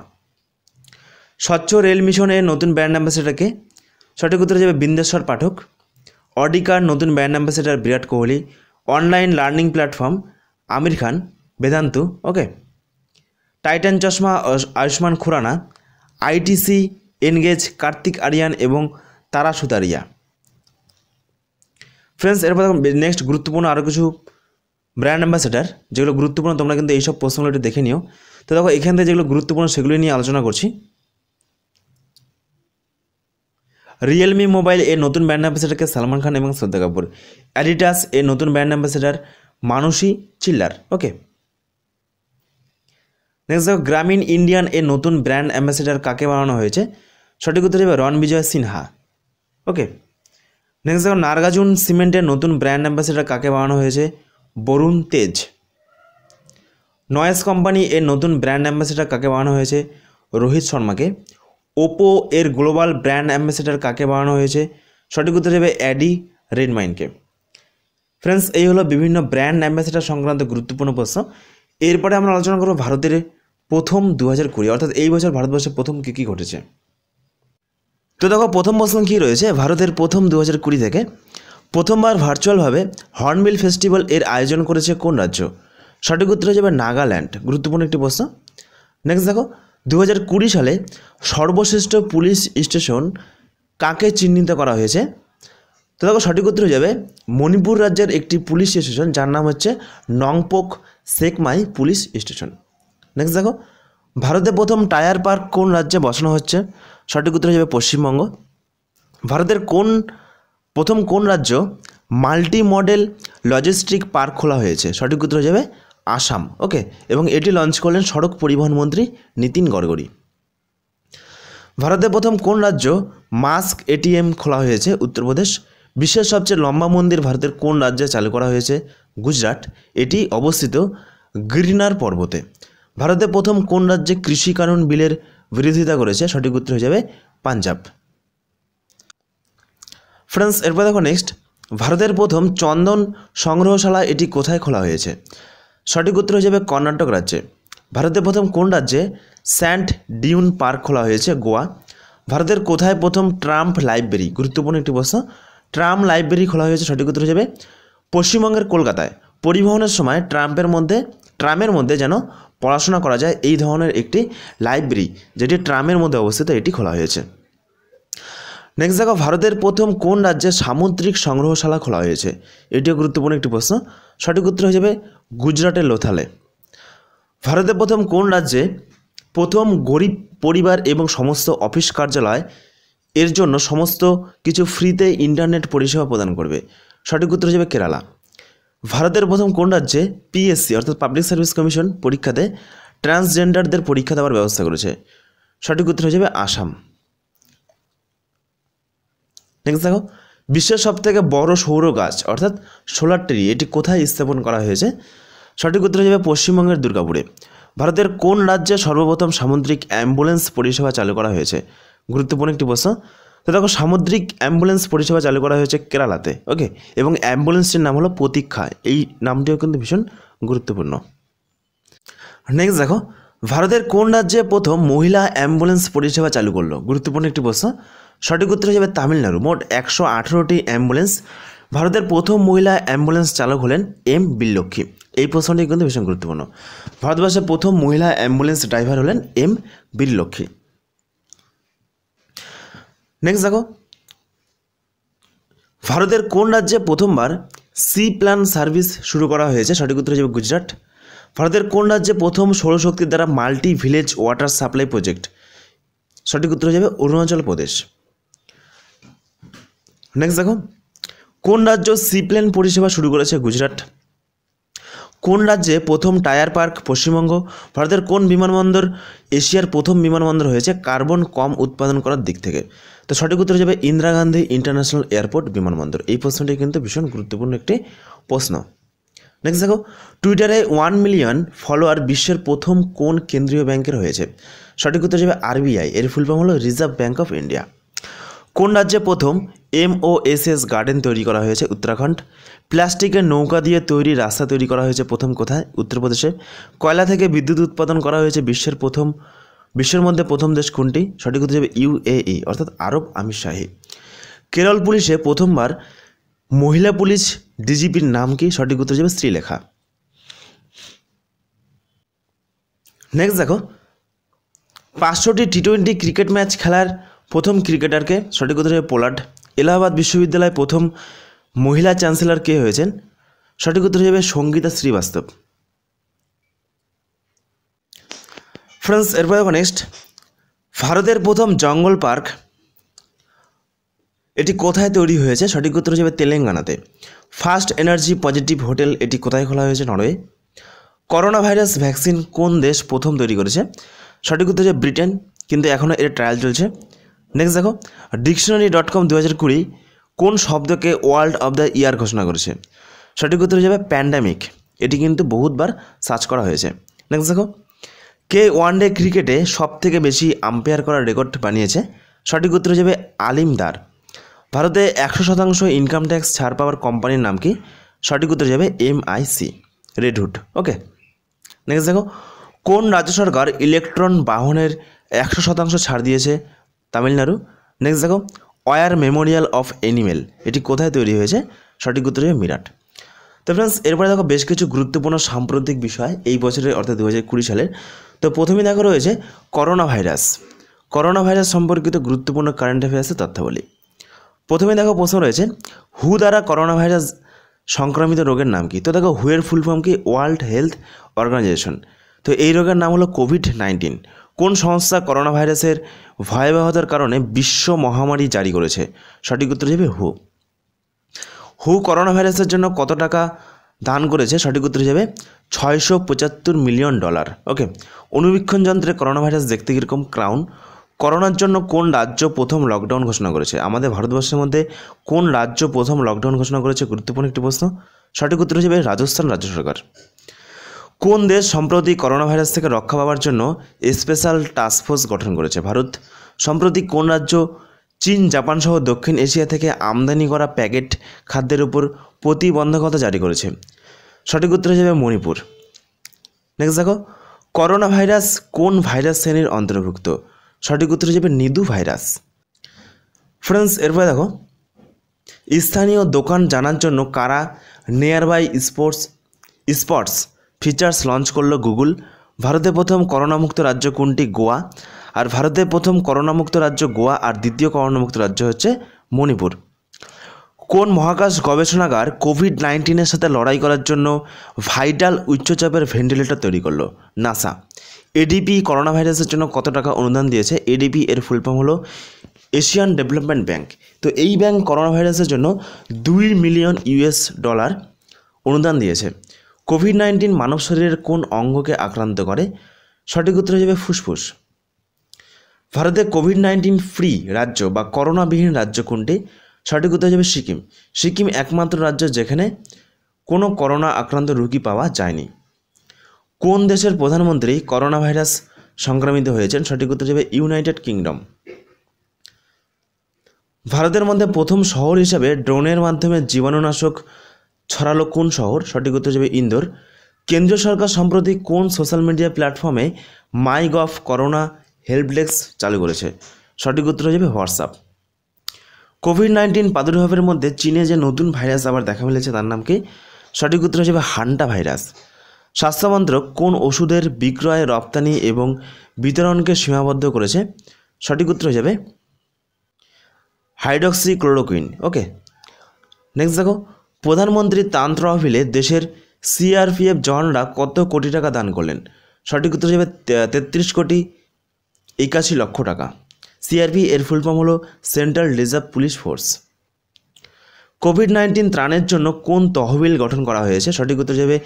স্বচ্ছ রেল মিশনের নতুন ব্র্যান্ড অ্যাম্বাসেডারকে সঠিক উত্তর যাবে বিন্দেশ্বর পাঠক অডিকার নতুন brand ambassador Virat Kohli online learning platform Aamir Khan Vedantu okay Titan চশমা আয়ুষ্মান খুরানা আইটিসি এনগেজ কার্তিক আরিয়ান এবং তারা সুতারিয়া ফ্রেন্ডস এরপর নেক্সট গুরুত্বপূর্ণ আরও কিছু ব্র্যান্ড অ্যাম্বাসেডার যেগুলো গুরুত্বপূর্ণ তোমরা কিন্তু এইসব প্রশ্নগুলো একটু দেখে নিও তো দেখো এখান থেকে যেগুলো গুরুত্বপূর্ণ সেগুলো নিয়ে আলোচনা করছি রিয়েলমি মোবাইল এর নতুন ব্র্যান্ড অ্যাম্বাসেডারকে সালমান খান এবং শ্রদ্ধা কাপুর অ্যাডিডাস এর নতুন brand ambassador Manushi Chhillar okay next দেখো গ্রামীণ ইন্ডিয়ান এর নতুন ব্র্যান্ড অ্যাম্বাসেডার কাকে বানানো হয়েছে সঠিক উত্তর হবে রণ বিজয় সিনহা ওকে নেক্সট দেখো নার্গাজুন সিমেন্টের নতুন ব্র্যান্ড অ্যাম্বাসেডার কাকে বানানো হয়েছে বরুণ তেজ নয়েস কোম্পানি এর নতুন ব্র্যান্ড অ্যাম্বাসেডার কাকে বানানো হয়েছে রোহিত শর্মাকে ওপো এর গ্লোবাল ব্র্যান্ড অ্যাম্বাসেডার কাকে বানানো হয়েছে সঠিক উত্তর হবে অ্যাডি রেডমাইনকে ফ্রেন্ডস এই হলো বিভিন্ন ব্র্যান্ড অ্যাম্বাসেডার সংক্রান্ত গুরুত্বপূর্ণ প্রশ্ন এরপরে আমরা আলোচনা করব ভারতের প্রথম দু হাজার কুড়ি অর্থাৎ এই বছর ভারতবর্ষে প্রথম কী কী ঘটেছে তো দেখো প্রথম প্রশ্ন কী রয়েছে ভারতের প্রথম দু হাজার কুড়ি থেকে প্রথমবার ভার্চুয়ালভাবে হর্নবিল ফেস্টিভ্যাল এর আয়োজন করেছে কোন রাজ্য সঠিক উত্তর হয়ে যাবে নাগাল্যান্ড গুরুত্বপূর্ণ একটি প্রশ্ন নেক্সট দেখো দু সালে সর্বশ্রেষ্ঠ পুলিশ স্টেশন কাকে চিহ্নিত করা হয়েছে তো দেখো সঠিক উত্তর হয়ে যাবে মণিপুর রাজ্যের একটি পুলিশ স্টেশন যার নাম হচ্ছে Nongpok Sekmai police station next দেখো ভারতে প্রথম টায়ার পার্ক কোন রাজ্যে বসানো হচ্ছে সঠিক উত্তর হয়ে যাবে পশ্চিমবঙ্গ ভারতের কোন প্রথম কোন রাজ্য মাল্টি মডেল লজিস্টিক পার্ক খোলা হয়েছে সঠিক উত্তর হয়ে যাবে আসাম ওকে এবং এটি লঞ্চ করলেন সড়ক পরিবহন মন্ত্রী নীতিন গড়করি ভারতে প্রথম কোন রাজ্য মাস্ক এটিএম খোলা হয়েছে উত্তরপ্রদেশ বিশ্বের সবচেয়ে লম্বা মন্দির ভারতের কোন রাজ্যে চালু করা হয়েছে গুজরাট এটি অবস্থিত গিরিনার পর্বতে ভারতে প্রথম কোন রাজ্যে কৃষি কানুন বিলের বিরোধিতা করেছে সঠিক উত্তর হয়ে যাবে পাঞ্জাব ফ্রেন্ডস এরপর দেখো নেক্সট ভারতের প্রথম চন্দন সংগ্রহশালা এটি কোথায় খোলা হয়েছে সঠিক উত্তর হয়ে যাবে কর্ণাটক রাজ্যে ভারতের প্রথম কোন রাজ্যে স্যান্ট ডিউন পার্ক খোলা হয়েছে গোয়া ভারতের কোথায় প্রথম ট্রাম্প লাইব্রেরি গুরুত্বপূর্ণ একটি প্রশ্ন ট্রাম লাইব্রেরি খোলা হয়েছে সঠিক উত্তর যাবে পশ্চিমবঙ্গের কলকাতায় পরিবহনের সময় ট্রাম্পের মধ্যে ট্রামের মধ্যে যেন পড়াশোনা করা যায় এই ধরনের একটি লাইব্রেরি যেটি ট্রামের মধ্যে অবস্থিত এটি খোলা হয়েছে নেক্সট দেখো ভারতের প্রথম কোন রাজ্যে সামুদ্রিক সংগ্রহশালা খোলা হয়েছে এটিও গুরুত্বপূর্ণ একটি প্রশ্ন সঠিক উত্তর যাবে গুজরাটের লোথালে ভারতে প্রথম কোন রাজ্যে প্রথম গরিব পরিবার এবং সমস্ত অফিস কার্যালয় এর জন্য সমস্ত কিছু ফ্রিতে ইন্টারনেট পরিষেবা প্রদান করবে সঠিক উত্তর হিসেবে কেরালা ভারতের প্রথম কোন রাজ্যে পিএসসি অর্থাৎ পাবলিক সার্ভিস কমিশন পরীক্ষাতে ট্রান্সজেন্ডারদের পরীক্ষা দেওয়ার ব্যবস্থা করেছে সঠিক উত্তর হিসেবে আসাম নেক্সট দেখো বিশ্বের সবথেকে বড় সৌর গাছ অর্থাৎ সোলার ট্রি এটি কোথায় স্থাপন করা হয়েছে সঠিক উত্তর যাবে পশ্চিমবঙ্গের দুর্গাপুরে ভারতের কোন রাজ্যে সর্বপ্রথম সামুদ্রিক অ্যাম্বুলেন্স পরিষেবা চালু করা হয়েছে গুরুত্বপূর্ণ একটি প্রশ্ন তো দেখো সামুদ্রিক অ্যাম্বুলেন্স পরিষেবা চালু করা হয়েছে কেরালাতে ওকে এবং অ্যাম্বুলেন্সটির নাম হলো প্রতীক্ষা এই নামটিও কিন্তু ভীষণ গুরুত্বপূর্ণ নেক্সট দেখো ভারতের কোন রাজ্যে প্রথম মহিলা অ্যাম্বুলেন্স পরিষেবা চালু করলো গুরুত্বপূর্ণ একটি প্রশ্ন সঠিক উত্তর হিসেবে তামিলনাড়ু মোট একশো আঠেরোটি অ্যাম্বুলেন্স ভারতের প্রথম মহিলা অ্যাম্বুলেন্স চালক হলেন এম বিল্লক্ষী এই প্রশ্নটি কিন্তু ভীষণ গুরুত্বপূর্ণ ভারতবর্ষের প্রথম মহিলা অ্যাম্বুলেন্স ড্রাইভার হলেন এম বীরলক্ষ্মী নেক্সট দেখো ভারতের কোন রাজ্যে প্রথমবার সি প্ল্যান সার্ভিস শুরু করা হয়েছে সঠিক উত্তর হিসেবে গুজরাট ভারতের কোন রাজ্যে প্রথম সৌরশক্তির দ্বারা multi village water supply project সঠিক উত্তর হিসেবে অরুণাচল প্রদেশ নেক্সট দেখো কোন রাজ্য সি প্ল্যান পরিষেবা শুরু করেছে গুজরাট কোন রাজ্যে প্রথম টায়ার পার্ক পশ্চিমবঙ্গ ভারতের কোন বিমানবন্দর এশিয়ার প্রথম বিমানবন্দর হয়েছে কার্বন কম উৎপাদন করার দিক থেকে তো সঠিক উত্তর যাবে ইন্দিরা গান্ধী ইন্টারন্যাশনাল এয়ারপোর্ট বিমানবন্দর এই প্রশ্নটি কিন্তু ভীষণ গুরুত্বপূর্ণ একটি প্রশ্ন নেক্সট দেখো টুইটারে ওয়ান মিলিয়ন ফলোয়ার বিশ্বের প্রথম কোন কেন্দ্রীয় ব্যাংকের হয়েছে সঠিক উত্তর যাবে আরবিআই এর ফুল ফর্ম হলো রিজার্ভ ব্যাঙ্ক অফ ইন্ডিয়া কোন রাজ্যে প্রথম এমওএসএস গার্ডেন তৈরি করা হয়েছে উত্তরাখণ্ড প্লাস্টিকের নৌকা দিয়ে তৈরি রাস্তা তৈরি করা হয়েছে প্রথম কোথায় উত্তরপ্রদেশে কয়লা থেকে বিদ্যুৎ উৎপাদন করা হয়েছে বিশ্বের প্রথম বিশ্বের মধ্যে প্রথম দেশ কোনটি সঠিক উত্তর হবে ইউএই অর্থাৎ আরব আমির শাহী কেরল পুলিশে প্রথমবার মহিলা পুলিশ ডিজিপির নাম কি সঠিক উত্তর হিসেবে শ্রীলেখা নেক্সট দেখো পাঁচশোটি টি টোয়েন্টি ক্রিকেট ম্যাচ খেলার প্রথম ক্রিকেটারকে সঠিক উত্তর হবে পোলার্ড এলাহাবাদ বিশ্ববিদ্যালয়ে প্রথম মহিলা চ্যান্সেলর কে হয়েছেন সঠিক উত্তর হিসেবে সঙ্গীতা শ্রীবাস্তব ফ্রেন্স এরপরে নেক্সট ভারতের প্রথম জঙ্গল পার্ক এটি কোথায় তৈরি হয়েছে সঠিক উত্তর হিসেবে তেলেঙ্গানাতে ফার্স্ট এনার্জি পজিটিভ হোটেল এটি কোথায় খোলা হয়েছে নরওয়ে করোনা ভাইরাস ভ্যাকসিন কোন দেশ প্রথম তৈরি করেছে সঠিক উত্তর হচ্ছে ব্রিটেন কিন্তু এখনও এর ট্রায়াল চলছে নেক্সট দেখো ডিকশনারি ডট কম দু হাজার কুড়ি কোন শব্দকে ওয়ার্ল্ড অব দ্য ইয়ার ঘোষণা করেছে সঠিক উত্তর হিসেবে প্যান্ডামিক এটি কিন্তু বহুতবার সার্চ করা হয়েছে নেক্সট দেখো কে ওয়ান ডে ক্রিকেটে সবথেকে বেশি আম্পায়ার করার রেকর্ড বানিয়েছে সঠিক উত্তর হিসেবে আলিমদার ভারতে একশো শতাংশ ইনকাম ট্যাক্স ছাড় পাওয়ার কোম্পানির নাম কি সঠিক উত্তর হিসেবে সি রেডহুড ওকে নেক্সট দেখো কোন রাজ্য সরকার ইলেকট্রন বাহনের একশো শতাংশ ছাড় দিয়েছে তামিলনাড়ু নেক্সট দেখো অয়ার মেমোরিয়াল অফ এনিমেল এটি কোথায় তৈরি হয়েছে সঠিক উত্তর হয়ে মিরাট তো ফ্রেন্ডস এরপরে দেখো বেশ কিছু গুরুত্বপূর্ণ সাম্প্রতিক বিষয় এই বছরের অর্থাৎ দু হাজার কুড়ি সালের তো প্রথমে দেখো রয়েছে করোনা ভাইরাস করোনা ভাইরাস সম্পর্কিত গুরুত্বপূর্ণ কারেন্ট অ্যাফেয়ার্সের তথ্যাবলী প্রথমে দেখো প্রশ্ন রয়েছে হু দ্বারা করোনা ভাইরাস সংক্রমিত রোগের নাম কি তো দেখো হুয়ের ফুল ফর্ম কি ওয়ার্ল্ড হেলথ অর্গানাইজেশন তো এই রোগের নাম হলো কোভিড নাইন্টিন কোন সংস্থা করোনা ভাইরাসের ভয়াবহতার কারণে বিশ্ব মহামারী জারি করেছে সঠিক উত্তর হিসেবে হু হু করোনা ভাইরাসের জন্য কত টাকা দান করেছে সঠিক উত্তর হিসেবে ছয়শো পঁচাত্তর মিলিয়ন ডলার ওকে অনুবীক্ষণ যন্ত্রে করোনা ভাইরাস দেখতে কীরকম ক্রাউন করোনার জন্য কোন রাজ্য প্রথম লকডাউন ঘোষণা করেছে আমাদের ভারতবর্ষের মধ্যে কোন রাজ্য প্রথম লকডাউন ঘোষণা করেছে গুরুত্বপূর্ণ একটি প্রশ্ন সঠিক উত্তর হিসেবে রাজস্থান রাজ্য সরকার কোন দেশ সম্প্রতি করোনা ভাইরাস থেকে রক্ষা পাওয়ার জন্য স্পেশাল টাস্কফোর্স গঠন করেছে ভারত সম্প্রতি কোন রাজ্য চীন জাপান সহ দক্ষিণ এশিয়া থেকে আমদানি করা প্যাকেট খাদ্যের উপর প্রতিবন্ধকতা জারি করেছে সঠিক উত্তর হিসেবে মণিপুর নেক্সট দেখো করোনা ভাইরাস কোন ভাইরাস শ্রেণীর অন্তর্ভুক্ত সঠিক উত্তর হিসেবে নিদু ভাইরাস ফ্রেন্ডস এরপরে দেখো স্থানীয় দোকান জানার জন্য কারা nearby sports spots features launch করল গুগল ভারতে প্রথম করোনামুক্ত রাজ্য কোনটি গোয়া আর ভারতের প্রথম করোনামুক্ত রাজ্য গোয়া আর দ্বিতীয় করোনামুক্ত রাজ্য হচ্ছে মণিপুর কোন মহাকাশ গবেষণাগার কোভিড নাইন্টিনের সাথে লড়াই করার জন্য ভাইটাল উচ্চচাপের ভেন্টিলেটর তৈরি করলো নাসা এডিপি করোনা ভাইরাসের জন্য কত টাকা অনুদান দিয়েছে এডিপি এর ফুল ফর্ম হলো এশিয়ান ডেভেলপমেন্ট ব্যাংক তো এই ব্যাংক করোনা ভাইরাসের জন্য দুই মিলিয়ন ইউএস ডলার অনুদান দিয়েছে কোভিড নাইন্টিন মানব শরীরের কোন অঙ্গকে আক্রান্ত করে সঠিক উত্তর হিসেবে ফুসফুস ভারতে কোভিড নাইন্টিন ফ্রি রাজ্য বা করোনাবিহীন রাজ্য কোনটি সঠিক উত্তর হিসেবে সিকিম সিকিম একমাত্র রাজ্য যেখানে কোনো করোনা আক্রান্ত রুগী পাওয়া যায়নি কোন দেশের প্রধানমন্ত্রী করোনা ভাইরাস সংক্রমিত হয়েছেন সঠিক উত্তর হিসেবে ইউনাইটেড কিংডম ভারতের মধ্যে প্রথম শহর হিসাবে ড্রোনের মাধ্যমে জীবাণুনাশক ছড়ালো কোন শহর সঠিক উত্তর হিসেবে ইন্দোর কেন্দ্রীয় সরকার সম্প্রতি কোন সোশ্যাল মিডিয়া প্ল্যাটফর্মে মাই গভ করোনা ডেস্ক চালু করেছে সঠিক উত্তর যাবে হোয়াটসঅ্যাপ কোভিড নাইন্টিন প্রাদুর্ভাবের মধ্যে চীনে যে নতুন ভাইরাস আবার দেখা মিলেছে তার নাম কি সঠিক উত্তর হিসেবে হান্টা ভাইরাস স্বাস্থ্যমন্ত্রক কোন ওষুধের বিক্রয় রপ্তানি এবং বিতরণকে সীমাবদ্ধ করেছে সঠিক উত্তর হিসেবে হাইড্রক্সি ক্লোরোকুইন ওকে নেক্সট দেখো প্রধানমন্ত্রী ত্রাণ তহবিলে দেশের সিআরপিএফ জওয়ানরা কত কোটি টাকা দান করলেন সঠিক উত্তর হিসেবে তেত্রিশ কোটি একাশি লক্ষ টাকা সিআরপি এর ফুল ফর্ম হলো central reserve police force covid nineteen ত্রাণের জন্য কোন তহবিল গঠন করা হয়েছে সঠিক উত্তর হিসেবে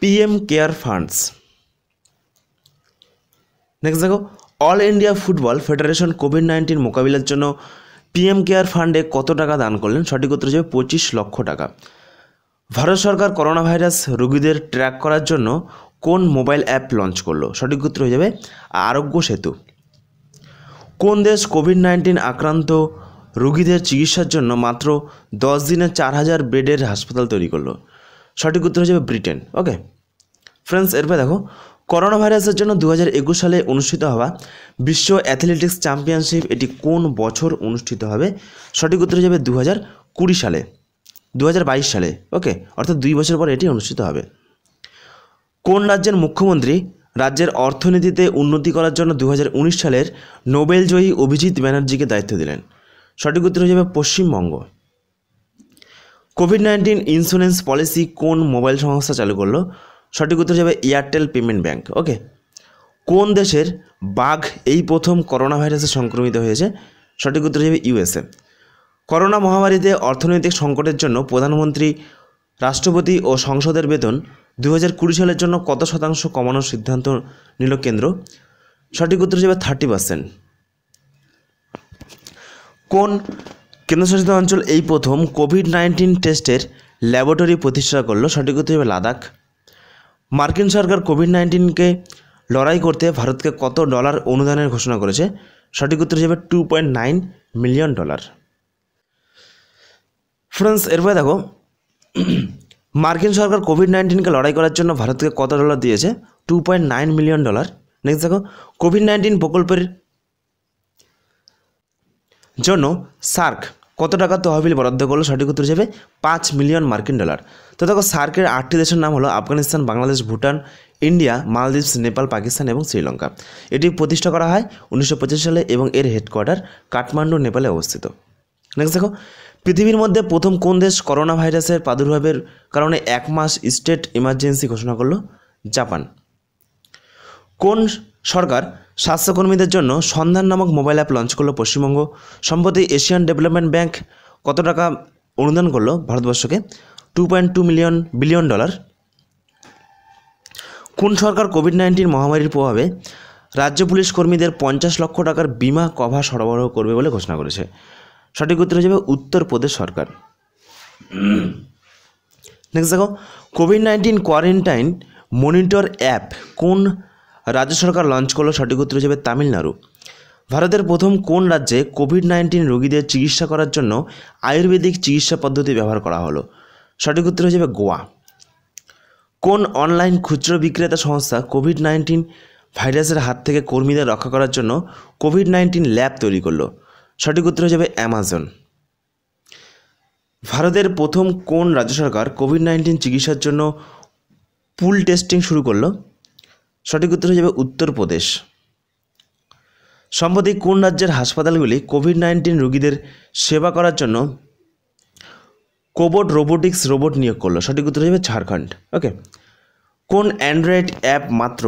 পিএম কেয়ার ফান্ডস নেক্সট দেখো all India football federation covid nineteen মোকাবিলার জন্য পিএম কেয়ার ফান্ডে কত টাকা দান করলেন সঠিক উত্তর হিসেবে পঁচিশ লক্ষ টাকা ভারত সরকার করোনা ভাইরাস রোগীদের ট্র্যাক করার জন্য কোন মোবাইল অ্যাপ লঞ্চ করলো সঠিক উত্তর হয়ে যাবে আরোগ্য সেতু কোন দেশ কোভিড নাইন্টিন আক্রান্ত রোগীদের চিকিৎসার জন্য মাত্র দশ দিনে চার হাজার বেডের হাসপাতাল তৈরি করলো সঠিক উত্তর হয়ে যাবে ব্রিটেন ওকে ফ্রেন্ডস এরপর দেখো করোনা ভাইরাসের জন্য দু সালে অনুষ্ঠিত হওয়া বিশ্ব অ্যাথলেটিক্স চ্যাম্পিয়নশিপ এটি কোন বছর অনুষ্ঠিত হবে সঠিক উত্তর যাবে দু সালে দু সালে ওকে অর্থাৎ দুই বছর পর এটি অনুষ্ঠিত হবে কোন রাজ্যের মুখ্যমন্ত্রী রাজ্যের অর্থনীতিতে উন্নতি করার জন্য দু সালের নোবেল জয়ী অভিজিৎ ব্যানার্জিকে দায়িত্ব দিলেন সঠিক উত্তর হয়ে যাবে Paschimbanga covid nineteen insurance policy কোন মোবাইল সংস্থা চালু করলো সঠিক উত্তর যাবে এয়ারটেল পেমেন্ট ব্যাঙ্ক ওকে কোন দেশের বাঘ এই প্রথম করোনা ভাইরাসে সংক্রমিত হয়েছে সঠিক উত্তর যাবে ইউএসএ করোনা মহামারীতে অর্থনৈতিক সংকটের জন্য প্রধানমন্ত্রী রাষ্ট্রপতি ও সংসদের বেতন দু সালের জন্য কত শতাংশ কমানোর সিদ্ধান্ত নিল কেন্দ্র সঠিক উত্তর হিসেবে থার্টি পার্সেন্ট কোন কেন্দ্রশাসিত অঞ্চল এই প্রথম কোভিড নাইন্টিন টেস্টের ল্যাবরেটরি প্রতিষ্ঠা করলো সঠিক উত্তর হিসেবে লাদাখ মার্কিন সরকার কোভিড নাইন্টিনকে লড়াই করতে ভারতকে কত ডলার অনুদানের ঘোষণা করেছে সঠিক উত্তর হিসেবে two point nine million dollar friends এরপরে দেখো মার্কিন সরকার কোভিড নাইন্টিনকে লড়াই করার জন্য ভারতকে কত ডলার দিয়েছে two point nine million dollar next দেখো কোভিড নাইন্টিন প্রকল্পের জন্য সার্ক কত টাকা তহবিল বরাদ্দ করলো সঠিক উত্তর হিসেবে পাঁচ মিলিয়ন মার্কিন ডলার তো দেখো সার্কের আটটি দেশের নাম হলো আফগানিস্তান বাংলাদেশ ভুটান ইন্ডিয়া মালদ্বীপস নেপাল পাকিস্তান এবং শ্রীলঙ্কা এটি প্রতিষ্ঠা করা হয় উনিশশো সালে এবং এর হেডকোয়ার্টার কাঠমান্ডু নেপালে অবস্থিত নেক্সট দেখো পৃথিবীর মধ্যে প্রথম কোন দেশ করোনা ভাইরাসের প্রাদুর্ভাবের কারণে এক মাস স্টেট ইমার্জেন্সি ঘোষণা করলো জাপান কোন সরকার স্বাস্থ্যকর্মীদের জন্য সন্ধান নামক মোবাইল অ্যাপ লঞ্চ করলো পশ্চিমবঙ্গ সম্প্রতি এশিয়ান ডেভেলপমেন্ট ব্যাংক কত টাকা অনুদান করলো ভারতবর্ষকে two point two million billion dollar কোন সরকার কোভিড নাইন্টিন মহামারীর প্রভাবে রাজ্য পুলিশ কর্মীদের পঞ্চাশ লক্ষ টাকার বিমা কভার সরবরাহ করবে বলে ঘোষণা করেছে সঠিক উত্তর হয়ে যাবে উত্তরপ্রদেশ সরকার নেক্সট দেখো covid nineteen quarantine monitor app কোন রাজ্য সরকার লঞ্চ করলো সঠিক উত্তর হিসেবে তামিলনাড়ু ভারতের প্রথম কোন রাজ্যে কোভিড নাইন্টিন রোগীদের চিকিৎসা করার জন্য আয়ুর্বেদিক চিকিৎসা পদ্ধতি ব্যবহার করা হলো সঠিক উত্তর হিসেবে গোয়া কোন অনলাইন খুচরো বিক্রেতা সংস্থা কোভিড নাইন্টিন ভাইরাসের হাত থেকে কর্মীদের রক্ষা করার জন্য কোভিড নাইন্টিন ল্যাব তৈরি করলো সঠিক উত্তর হিসেবে অ্যামাজন ভারতের প্রথম কোন রাজ্য সরকার কোভিড নাইন্টিন চিকিৎসার জন্য পুল টেস্টিং শুরু করলো সঠিক উত্তর হয়ে যাবে উত্তরপ্রদেশ সম্প্রতি কোন রাজ্যের হাসপাতালগুলি কোভিড নাইন্টিন রোগীদের সেবা করার জন্য কোবোট রোবোটিক্স রোবট নিয়োগ করলো সঠিক উত্তর হিসেবে ঝাড়খণ্ড ওকে কোন অ্যান্ড্রয়েড অ্যাপ মাত্র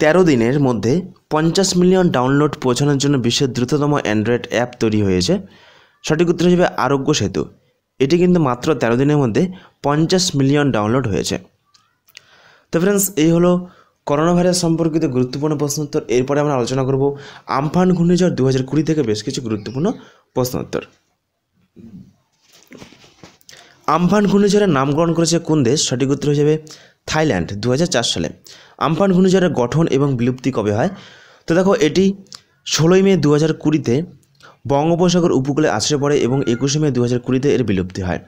তেরো দিনের মধ্যে পঞ্চাশ মিলিয়ন ডাউনলোড পৌঁছানোর জন্য বিশ্বের দ্রুততম অ্যান্ড্রয়েড অ্যাপ তৈরি হয়েছে সঠিক উত্তর হিসেবে আরোগ্য সেতু এটি কিন্তু মাত্র তেরো দিনের মধ্যে পঞ্চাশ মিলিয়ন ডাউনলোড হয়েছে তো ফ্রেন্ডস এই হলো করোনা ভাইরাস সম্পর্কিত গুরুত্বপূর্ণ প্রশ্নোত্তর এরপরে আমরা আলোচনা করব আমফান ঘূর্ণিঝড় দু হাজার কুড়ি থেকে বেশ কিছু গুরুত্বপূর্ণ প্রশ্নোত্তর আমফান ঘূর্ণিঝড়ের নামকরণ করেছে কোন দেশ সঠিক উত্তর হিসেবে থাইল্যান্ড দু সালে আমফান ঘূর্ণিঝড়ের গঠন এবং বিলুপ্তি কবে হয় তো দেখো এটি ষোলোই মে দু হাজার কুড়িতে বঙ্গোপসাগর উপকূলে আসে পড়ে এবং একুশে মে দু হাজার কুড়িতে এর বিলুপ্তি হয়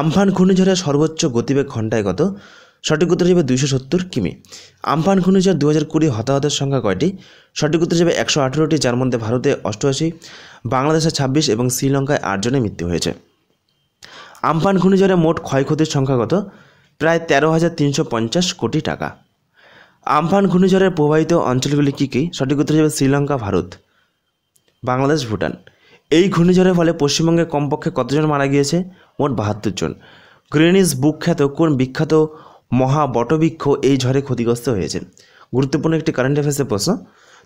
আমফান ঘূর্ণিঝড়ের সর্বোচ্চ গতিবেগ ঘন্টায় কত সঠিক উত্তর হিসেবে দুইশো সত্তর কিমি আমফান ঘূর্ণিঝড় দু হাজার কুড়ি হতাহতের সংখ্যা কয়টি সঠিক উত্তর হিসেবে একশো আঠেরোটি যার মধ্যে ভারতে অষ্টআশি বাংলাদেশে ছাব্বিশ এবং শ্রীলঙ্কায় আটজনের মৃত্যু হয়েছে আমফান ঘূর্ণিঝড়ে মোট ক্ষয়ক্ষতির সংখ্যা কত প্রায় তেরো হাজার তিনশো পঞ্চাশ কোটি টাকা আমফান ঘূর্ণিঝড়ের প্রবাহিত অঞ্চলগুলি কী কী সঠিক উত্তর হিসেবে শ্রীলঙ্কা ভারত বাংলাদেশ ভুটান এই ঘূর্ণিঝড়ের ফলে পশ্চিমবঙ্গে কমপক্ষে কতজন মারা গিয়েছে মোট বাহাত্তর জন গ্রেনিস বুক খ্যাত কোন বিখ্যাত মহা বটবৃক্ষ এই ঝড়ে ক্ষতিগ্রস্ত হয়েছে গুরুত্বপূর্ণ একটি কারেন্ট অ্যাফেয়ার্সের প্রশ্ন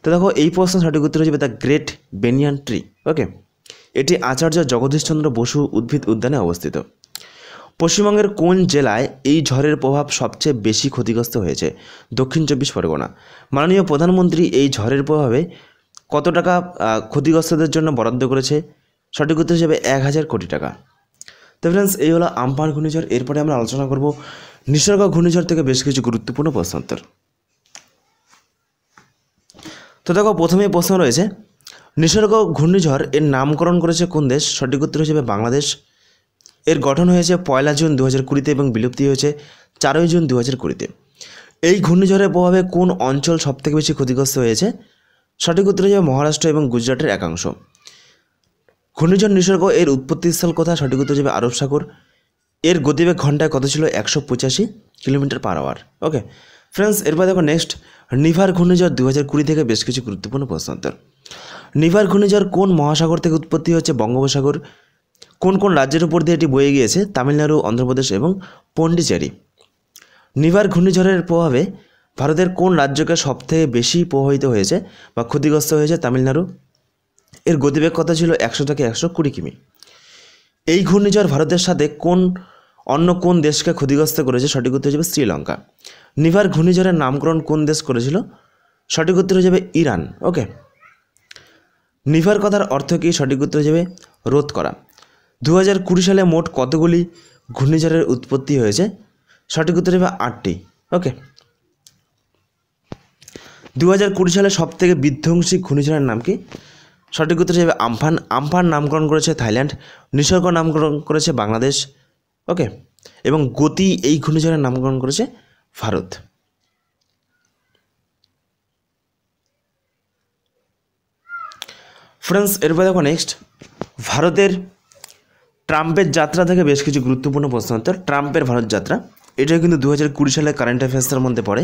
তো দেখো এই প্রশ্ন সঠিক উত্তর হিসেবে the great banyan tree okay এটি আচার্য জগদীশচন্দ্র বসু উদ্ভিদ উদ্যানে অবস্থিত পশ্চিমবঙ্গের কোন জেলায় এই ঝড়ের প্রভাব সবচেয়ে বেশি ক্ষতিগ্রস্ত হয়েছে দক্ষিণ চব্বিশ পরগনা মাননীয় প্রধানমন্ত্রী এই ঝড়ের প্রভাবে কত টাকা ক্ষতিগ্রস্তদের জন্য বরাদ্দ করেছে সঠিক উত্তর হিসেবে এক হাজার কোটি টাকা তো ফ্রেন্ডস এই হলো আমফান ঘূর্ণিঝড় এরপরে আমরা আলোচনা করব নিসর্গ ঘূর্ণিঝড় থেকে বেশ কিছু গুরুত্বপূর্ণ প্রশ্নোত্তর তো দেখো প্রথমে প্রশ্ন রয়েছে নিসর্গ ঘূর্ণিঝড় এর নামকরণ করেছে কোন দেশ সঠিক উত্তর হিসেবে বাংলাদেশ এর গঠন হয়েছে পয়লা জুন দু হাজার কুড়িতে এবং বিলুপ্তি হয়েছে চারই জুন দু হাজার কুড়িতে এই ঘূর্ণিঝড়ের প্রভাবে কোন অঞ্চল সবথেকে বেশি ক্ষতিগ্রস্ত হয়েছে সঠিক উত্তর হিসেবে মহারাষ্ট্র এবং গুজরাটের একাংশ ঘূর্ণিঝড় নিসর্গ এর উৎপত্তিস্থল কোথায় সঠিক উত্তর হিসেবে আরব সাগর এর গতিবেগ ঘন্টায় কত ছিল একশো পঁচাশি kilometre per hour okay friends এরপর দেখো নেক্সট নিভার ঘূর্ণিঝড় দু হাজার কুড়ি থেকে বেশ কিছু গুরুত্বপূর্ণ প্রশ্নোত্তর নিভার ঘূর্ণিঝড় কোন মহাসাগর থেকে উৎপত্তি হচ্ছে বঙ্গোপসাগর কোন কোন রাজ্যের উপর দিয়ে এটি বয়ে গিয়েছে তামিলনাড়ু অন্ধ্রপ্রদেশ এবং পন্ডিচেরি নিভার ঘূর্ণিঝড়ের প্রভাবে ভারতের কোন রাজ্যকে সবথেকে বেশি প্রভাবিত হয়েছে বা ক্ষতিগ্রস্ত হয়েছে তামিলনাড়ু এর গতিবেগ কত ছিল একশো থেকে একশো কুড়ি কিমি এই ঘূর্ণিঝড় ভারতের সাথে কোন অন্য কোন দেশকে ক্ষতিগ্রস্ত করেছে সঠিক উত্তর হিসেবে শ্রীলঙ্কা নিভার ঘূর্ণিঝড়ের নামকরণ কোন দেশ করেছিল সঠিক উত্তর হয়ে যাবে ইরান ওকে নিভার কথার অর্থ কী সঠিক উত্তর হয়ে যাবে রোধ করা দু সালে মোট কতগুলি ঘূর্ণিঝড়ের উৎপত্তি হয়েছে সঠিক উত্তর হিসেবে আটটি ওকে দু হাজার কুড়ি সালে সবথেকে বিধ্বংসী ঘূর্ণিঝড়ের নাম কি সঠিক উত্তর হিসেবে আমফান আমফান নামকরণ করেছে থাইল্যান্ড নিসর্গ নামকরণ করেছে বাংলাদেশ ওকে এবং গতি এই ঘূর্ণিঝড়ের নামকরণ করেছে ভারত ফ্রেন্ডস এরপর দেখো নেক্সট ভারতের ট্রাম্পের যাত্রা থেকে বেশ কিছু গুরুত্বপূর্ণ প্রশ্ন হতো ট্রাম্পের ভারত যাত্রা এটা কিন্তু দু হাজার কুড়ি সালে কারেন্ট অ্যাফেয়ার্সের মধ্যে পড়ে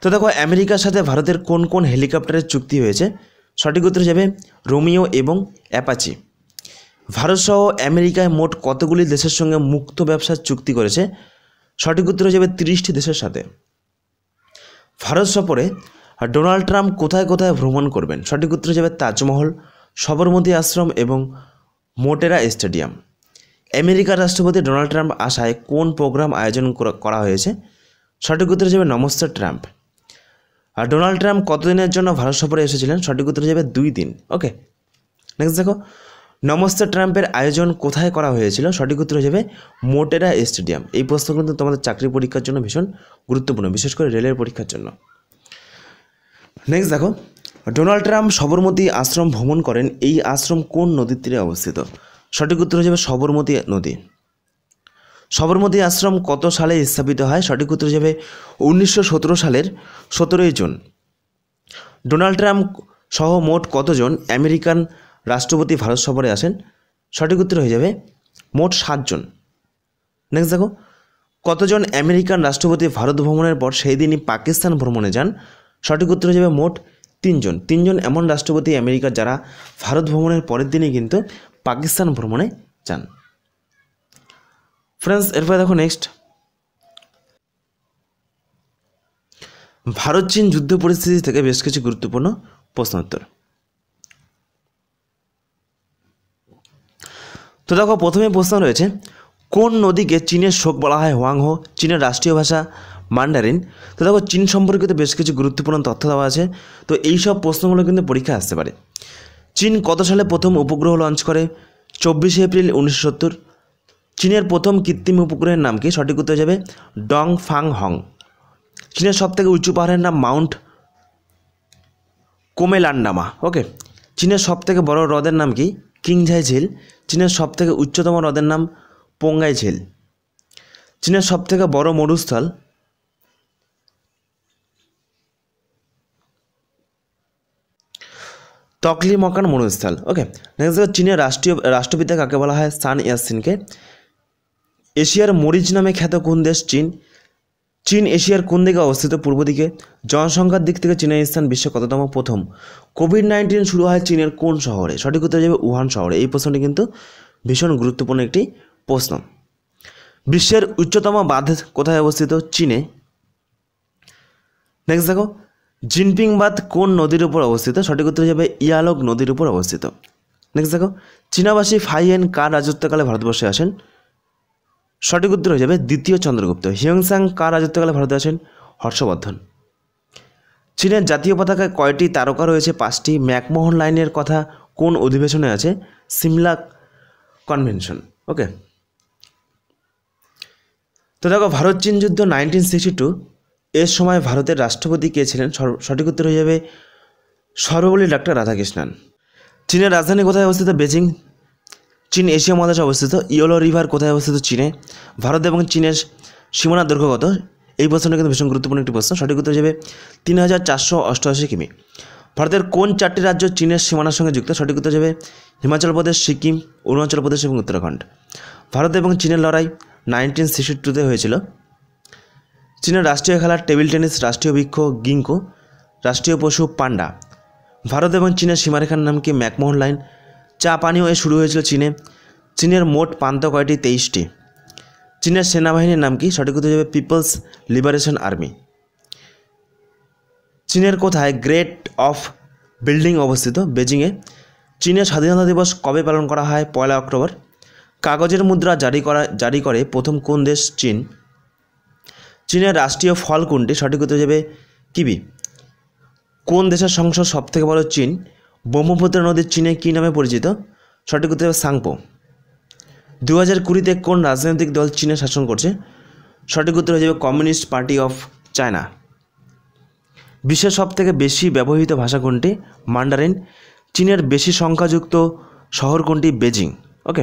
তো দেখো আমেরিকার সাথে ভারতের কোন কোন হেলিকপ্টারের চুক্তি হয়েছে সঠিক উত্তর হিসেবে রোমিও এবং অ্যাপাচি ভারতসহ আমেরিকায় মোট কতগুলি দেশের সঙ্গে মুক্ত ব্যবসার চুক্তি করেছে সঠিক উত্তর হিসেবে তিরিশটি দেশের সাথে ভারত সফরে ডোনাল্ড ট্রাম্প কোথায় কোথায় ভ্রমণ করবেন সঠিক উত্তর হিসেবে তাজমহল সবরমতী আশ্রম এবং মোটেরা স্টেডিয়াম আমেরিকার রাষ্ট্রপতি ডোনাল্ড ট্রাম্প আশায় কোন প্রোগ্রাম আয়োজন করা হয়েছে সঠিক উত্তর হিসেবে নমস্কার ট্রাম্প আর ডোনাল্ড ট্রাম্প কতদিনের জন্য ভারত সফরে এসেছিলেন সঠিক উত্তর হিসেবে দুই দিন ওকে নেক্সট দেখো নমস্তে ট্রাম্পের আয়োজন কোথায় করা হয়েছিল সঠিক উত্তর হিসেবে মোটেরা স্টেডিয়াম এই প্রশ্ন কিন্তু তোমাদের চাকরি পরীক্ষার জন্য ভীষণ গুরুত্বপূর্ণ বিশেষ করে রেলের পরীক্ষার জন্য নেক্সট দেখো ডোনাল্ড ট্রাম্প সবরমতী আশ্রম ভ্রমণ করেন এই আশ্রম কোন নদীর তীরে অবস্থিত সঠিক উত্তর হিসেবে সবরমতী নদী সবরমতী আশ্রম কত সালে স্থাপিত হয় সঠিক উত্তর হিসেবে উনিশশো সালের সতেরোই জুন ডোনাল্ড ট্রাম্প সহ মোট কতজন আমেরিকান রাষ্ট্রপতি ভারত সফরে আসেন সঠিক উত্তর হয়ে যাবে মোট সাতজন নেক্সট দেখো কতজন আমেরিকান রাষ্ট্রপতি ভারত ভ্রমণের পর সেই দিনই পাকিস্তান ভ্রমণে যান সঠিক উত্তর হয়ে যাবে মোট তিনজন তিনজন এমন রাষ্ট্রপতি আমেরিকা যারা ভারত ভ্রমণের পরের দিনই কিন্তু পাকিস্তান ভ্রমণে যান ফ্রেন্ডস এরপরে দেখো নেক্সট ভারত চীন যুদ্ধ পরিস্থিতি থেকে বেশ কিছু গুরুত্বপূর্ণ প্রশ্নোত্তর তো দেখো প্রথমে প্রশ্ন রয়েছে কোন নদীকে চীনের শোক বলা হয় হোয়াংহো চীনের রাষ্ট্রীয় ভাষা মান্ডারিন তো দেখো চীন সম্পর্কিত বেশ কিছু গুরুত্বপূর্ণ তথ্য দেওয়া আছে তো এই সব প্রশ্নগুলো কিন্তু পরীক্ষা আসতে পারে চীন কত সালে প্রথম উপগ্রহ লঞ্চ করে চব্বিশে এপ্রিল উনিশশো সত্তর চীনের প্রথম কৃত্রিম উপগ্রহের নাম কি সঠিক উত্তর যাবে ডং ফাং হং চীনের সবথেকে উঁচু পাহাড়ের নাম মাউন্ট কোমেলান্ডামা ওকে চীনের সবথেকে বড় হ্রদের নাম কি কিংঝাই ঝিল চীনের সবথেকে উচ্চতম হ্রদের নাম পোঙ্গাই ঝিল চীনের সবথেকে বড় মরুস্থল তকলি মকান মরুস্থল ওকে নেক্সট দেখো চীনের রাষ্ট্রীয় রাষ্ট্রপিতা কাকে বলা হয় সান ইয়াসিনকে এশিয়ার মরিচ নামে খ্যাত কোন দেশ চীন চীন এশিয়ার কোন দিকে অবস্থিত পূর্ব দিকে জনসংখ্যার দিক থেকে চীনের স্থান বিশ্বে কততম প্রথম কোভিড নাইন্টিন শুরু হয় চীনের কোন শহরে সঠিক উত্তর যাবে উহান শহরে এই প্রশ্নটি কিন্তু ভীষণ গুরুত্বপূর্ণ একটি প্রশ্ন বিশ্বের উচ্চতম বাঁধ কোথায় অবস্থিত চীনে নেক্সট দেখো জিনপিং বাঁধ কোন নদীর উপর অবস্থিত সঠিক উত্তর যাবে ইয়ালক নদীর উপর অবস্থিত নেক্সট দেখো চীনাবাসী ফাইয়েন কার রাজত্বকালে ভারতবর্ষে আসেন সঠিক উত্তর হয়ে যাবে দ্বিতীয় চন্দ্রগুপ্ত হিয়ংসাং কার রাজত্বকালে ভারতে আসেন হর্ষবর্ধন চীনের জাতীয় পতাকায় কয়টি তারকা রয়েছে পাঁচটি ম্যাকমোহন লাইনের কথা কোন অধিবেশনে আছে সিমলা কনভেনশন ওকে তো দেখো ভারত চীন যুদ্ধ নাইনটিন সিক্সটি টু এর সময় ভারতের রাষ্ট্রপতি কে ছিলেন সঠিক উত্তর হয়ে যাবে সর্বপল্লী ডাক্তার রাধাকৃষ্ণন চীনের রাজধানী কোথায় অবস্থিত বেজিং চীন এশিয়া মহাদেশে অবস্থিত ইয়েলো রিভার কোথায় অবস্থিত চীনে ভারত এবং চীনের সীমানা দৈর্ঘ্য কত এই প্রশ্নটা কিন্তু ভীষণ গুরুত্বপূর্ণ একটি প্রশ্ন সঠিক উত্তর হিসেবে তিন হাজার চারশো অষ্টআশি কিমি ভারতের কোন চারটি রাজ্য চীনের সীমানার সঙ্গে যুক্ত সঠিক উত্তর হিসেবে হিমাচল প্রদেশ সিকিম অরুণাচল প্রদেশ এবং উত্তরাখণ্ড ভারত এবং চীনের লড়াই নাইনটিন সিক্সটি টুতে হয়েছিল চীনের রাষ্ট্রীয় খেলা টেবিল টেনিস রাষ্ট্রীয় বৃক্ষ গিঙ্কো রাষ্ট্রীয় পশু পান্ডা ভারত এবং চীনের সীমারেখার নাম কি ম্যাকমোহন লাইন চা পানীয় এ শুরু হয়েছিল চীনে চীনের মোট প্রান্ত কয়টি তেইশটি চীনের সেনাবাহিনীর নাম কি সঠিক হতে হবে পিপলস লিবারেশন আর্মি চীনের কোথায় গ্রেট অফ বিল্ডিং অবস্থিত বেজিংয়ে চীনের স্বাধীনতা দিবস কবে পালন করা হয় পয়লা অক্টোবর কাগজের মুদ্রা জারি করা জারি করে প্রথম কোন দেশ চীন চীনের রাষ্ট্রীয় ফল কোনটি সঠিক হতে যাবে কিবি কোন দেশের সংসদ সবথেকে বড় চীন ব্রহ্মপুত্র নদী চীনে কী নামে পরিচিত সঠিক উত্তর হবে সাংপো দু হাজার কুড়িতে কোন রাজনৈতিক দল চীনে শাসন করছে সঠিক উত্তর হয়ে যাবে কমিউনিস্ট পার্টি অফ চায়না বিশ্বের সবথেকে বেশি ব্যবহৃত ভাষা কোনটি মান্ডারিন চীনের বেশি সংখ্যাযুক্ত শহর কোনটি বেজিং ওকে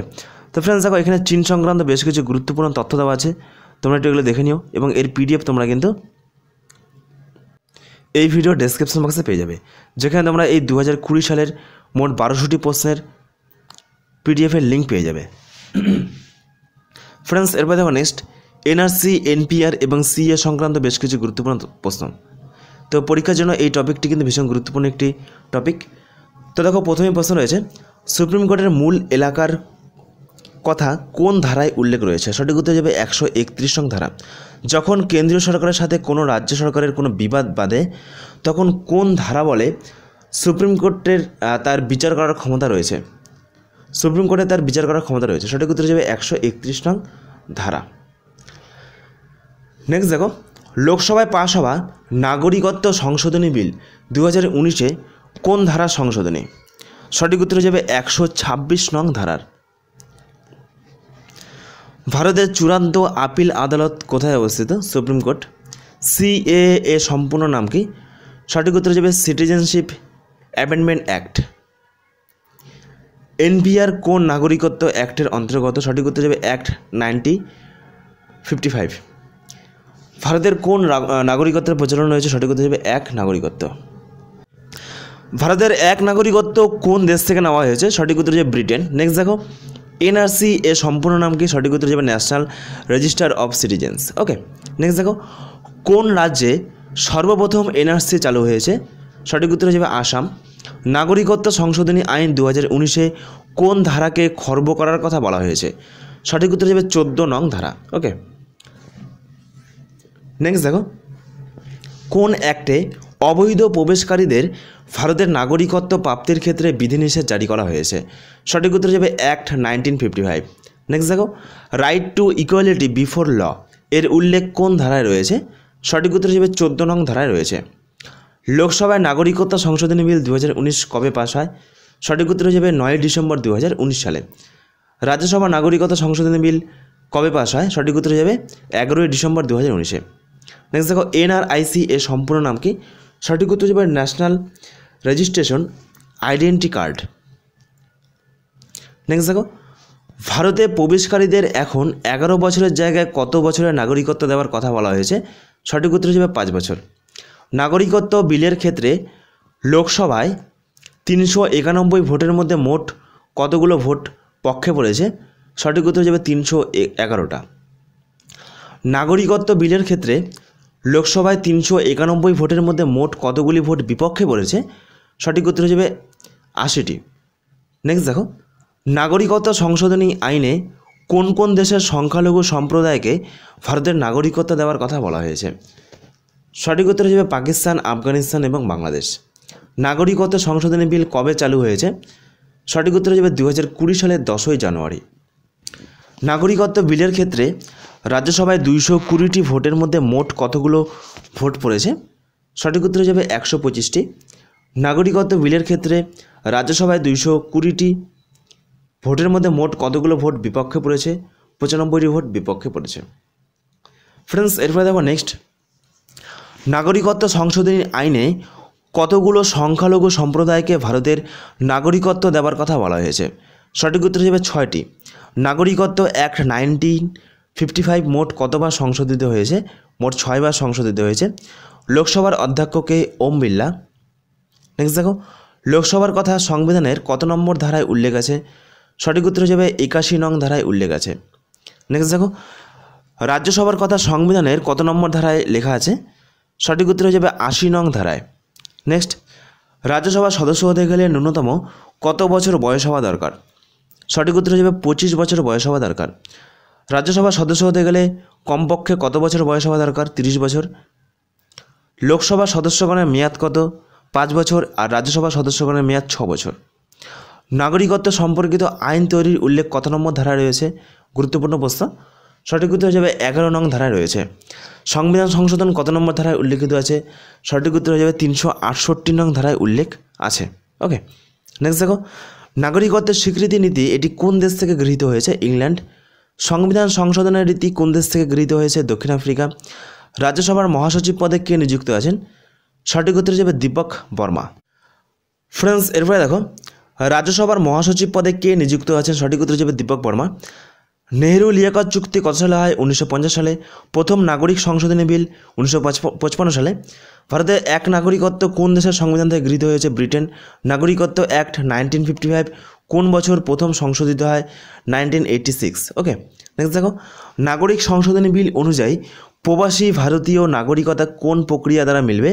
তো ফ্রেন্ডস দেখো এখানে চীন সংক্রান্ত বেশ কিছু গুরুত্বপূর্ণ তথ্য দেওয়া আছে তোমরা একটু এগুলো দেখে নিও এবং এর পিডিএফ তোমরা কিন্তু এই ভিডিও ডেসক্রিপশন বক্সে পেয়ে যাবে যেখানে তোমরা এই দু সালের মোট বারোশোটি প্রশ্নের পিডিএফের লিঙ্ক পেয়ে যাবে ফ্রেন্ডস এরপর দেখো নেক্সট এনআরসি এনপিআর এবং সিএ সংক্রান্ত বেশ কিছু গুরুত্বপূর্ণ প্রশ্ন তো পরীক্ষার জন্য এই টপিকটি কিন্তু ভীষণ গুরুত্বপূর্ণ একটি টপিক তো দেখো প্রথমে প্রশ্ন রয়েছে সুপ্রিম কোর্টের মূল এলাকার কথা কোন ধারায় উল্লেখ রয়েছে সঠিক উত্তর যাবে একশো একত্রিশ নং ধারা যখন কেন্দ্রীয় সরকারের সাথে কোনো রাজ্য সরকারের কোনো বিবাদ বাঁধে তখন কোন ধারা বলে সুপ্রিম কোর্টের তার বিচার করার ক্ষমতা রয়েছে সুপ্রিম কোর্টে তার বিচার করার ক্ষমতা রয়েছে সঠিক উত্তর হিসেবে একশো একত্রিশ নং ধারা নেক্সট দেখো লোকসভায় পাশ হওয়া নাগরিকত্ব সংশোধনী বিল দু হাজার কোন ধারা সংশোধনী সঠিক উত্তর হিসেবে একশো ছাব্বিশ নং ধারার ভারতের চূড়ান্ত আপিল আদালত কোথায় অবস্থিত সুপ্রিম কোর্ট সিএ এ সম্পূর্ণ নাম কি সঠিক উত্তর হিসেবে সিটিজেনশিপ অ্যামেন্ডমেন্ট অ্যাক্ট এনপিআর কোন নাগরিকত্ব অ্যাক্টের অন্তর্গত সঠিক উত্তর হিসেবে অ্যাক্ট নাইনটি ফিফটি ফাইভ ভারতের কোন নাগরিকত্বের প্রচলন রয়েছে সঠিক উত্তর হিসেবে এক নাগরিকত্ব ভারতের এক নাগরিকত্ব কোন দেশ থেকে নেওয়া হয়েছে সঠিক উত্তর হচ্ছে ব্রিটেন নেক্সট দেখো এনআরসি এর সম্পূর্ণ নাম কি সঠিক উত্তর যাবে national register of citizens okay next দেখো কোন রাজ্যে সর্বপ্রথম এনআরসি চালু হয়েছে সঠিক উত্তর হিসেবে আসাম নাগরিকত্ব সংশোধনী আইন দু হাজার কোন ধারাকে খর্ব করার কথা বলা হয়েছে সঠিক উত্তর হিসেবে চোদ্দো নং ধারা ওকে নেক্সট দেখো কোন অ্যাক্টে অবৈধ প্রবেশকারীদের ভারতের নাগরিকত্ব প্রাপ্তির ক্ষেত্রে বিধিনিষেধ জারি করা হয়েছে সঠিক উত্তর যাবে act nineteen fifty five next দেখো right to equality before law এর উল্লেখ কোন ধারায় রয়েছে সঠিক উত্তর হিসেবে চোদ্দ নং ধারায় রয়েছে লোকসভায় নাগরিকত্ব সংশোধনী বিল দু কবে পাস হয় সঠিক উত্তর হিসেবে নয় ডিসেম্বর দু সালে রাজ্যসভা নাগরিকত্ব সংশোধনী বিল কবে পাস হয় সঠিক উত্তর হিসেবে এগারোই ডিসেম্বর দু হাজার উনিশে নেক্সট দেখো এনআরআইসি এর সম্পূর্ণ নাম কি সঠিক উত্তর যাবে national registration identity card next দেখো ভারতে প্রবেশকারীদের এখন এগারো বছরের জায়গায় কত বছরের নাগরিকত্ব দেওয়ার কথা বলা হয়েছে সঠিক উত্তর হিসেবে পাঁচ বছর নাগরিকত্ব বিলের ক্ষেত্রে লোকসভায় তিনশো একানব্বই ভোটের মধ্যে মোট কতগুলো ভোট পক্ষে পড়েছে সঠিক উত্তর হিসেবে তিনশো এগারোটা নাগরিকত্ব বিলের ক্ষেত্রে লোকসভায় তিনশো একানব্বই ভোটের মধ্যে মোট কতগুলি ভোট বিপক্ষে পড়েছে সঠিক উত্তর হিসেবে আশিটি নেক্সট দেখো নাগরিকত্ব সংশোধনী আইনে কোন কোন দেশের সংখ্যালঘু সম্প্রদায়কে ভারতের নাগরিকত্ব দেওয়ার কথা বলা হয়েছে সঠিক উত্তর হিসেবে পাকিস্তান আফগানিস্তান এবং বাংলাদেশ নাগরিকত্ব সংশোধনী বিল কবে চালু হয়েছে সঠিক উত্তর হিসেবে দু সালের দশই জানুয়ারি নাগরিকত্ব বিলের ক্ষেত্রে রাজ্যসভায় দুইশো কুড়িটি ভোটের মধ্যে মোট কতগুলো ভোট পড়েছে সঠিক উত্তর যাবে একশো পঁচিশটি নাগরিকত্ব বিলের ক্ষেত্রে রাজ্যসভায় দুইশো কুড়িটি ভোটের মধ্যে মোট কতগুলো ভোট বিপক্ষে পড়েছে পঁচানব্বইটি ভোট বিপক্ষে পড়েছে ফ্রেন্ডস এরপরে দেখো নেক্সট নাগরিকত্ব সংশোধনী আইনে কতগুলো সংখ্যালঘু সম্প্রদায়কে ভারতের নাগরিকত্ব দেওয়ার কথা বলা হয়েছে সঠিক উত্তর হিসেবে ছয়টি নাগরিকত্ব অ্যাক্ট নাইনটিন ফিফটি ফাইভ মোট কতবার সংশোধিত হয়েছে মোট ছয়বার সংশোধিত হয়েছে লোকসভার অধ্যক্ষকে ওম বিল্লা নেক্সট দেখো লোকসভার কথা সংবিধানের কত নম্বর ধারায় উল্লেখ আছে সঠিক উত্তর হিসেবে একাশি নং ধারায় উল্লেখ আছে নেক্সট দেখো রাজ্যসভার কথা সংবিধানের কত নম্বর ধারায় লেখা আছে সঠিক উত্তর হিসেবে আশি নং ধারায় নেক্সট রাজ্যসভার সদস্য হতে গেলে ন্যূনতম কত বছর বয়স হওয়া দরকার সঠিক উত্তর হিসেবে পঁচিশ বছর বয়স হওয়া দরকার রাজ্যসভার সদস্য হতে গেলে কমপক্ষে কত বছর বয়স হওয়া দরকার তিরিশ বছর লোকসভা সদস্যগণের মেয়াদ কত পাঁচ বছর আর রাজ্যসভা সদস্যগণের মেয়াদ ছ বছর নাগরিকত্ব সম্পর্কিত আইন তৈরির উল্লেখ কত নম্বর ধারা রয়েছে গুরুত্বপূর্ণ প্রশ্ন সঠিক উত্তর হিসাবে এগারো নং ধারা রয়েছে সংবিধান সংশোধন কত নম্বর ধারায় উল্লেখিত আছে সঠিক উত্তর হিসাবে তিনশো আটষট্টি নং ধারায় উল্লেখ আছে ওকে নেক্সট দেখো নাগরিকত্বের স্বীকৃতি নীতি এটি কোন দেশ থেকে গৃহীত হয়েছে ইংল্যান্ড সংবিধান সংশোধনের রীতি কোন দেশ থেকে গৃহীত হয়েছে দক্ষিণ আফ্রিকা রাজ্যসভার মহাসচিব পদে কে নিযুক্ত আছেন সঠিক উত্তর হিসেবে দীপক বর্মা ফ্রেন্ডস এরপরে দেখো রাজ্যসভার মহাসচিব পদে কে নিযুক্ত আছেন সঠিক উত্তর হিসেবে দীপক বর্মা নেহরু লিয়াকত চুক্তি কত সালে হয় উনিশশো সালে প্রথম নাগরিক সংশোধনী বিল উনিশশো সালে ভারতে এক নাগরিকত্ব কোন দেশের সংবিধান থেকে গৃহীত হয়েছে ব্রিটেন নাগরিকত্ব অ্যাক্ট নাইনটিন ফিফটি ফাইভ কোন বছর প্রথম সংশোধিত হয় nineteen eighty six okay next দেখো নাগরিক সংশোধনী বিল অনুযায়ী প্রবাসী ভারতীয় নাগরিকতা কোন প্রক্রিয়া দ্বারা মিলবে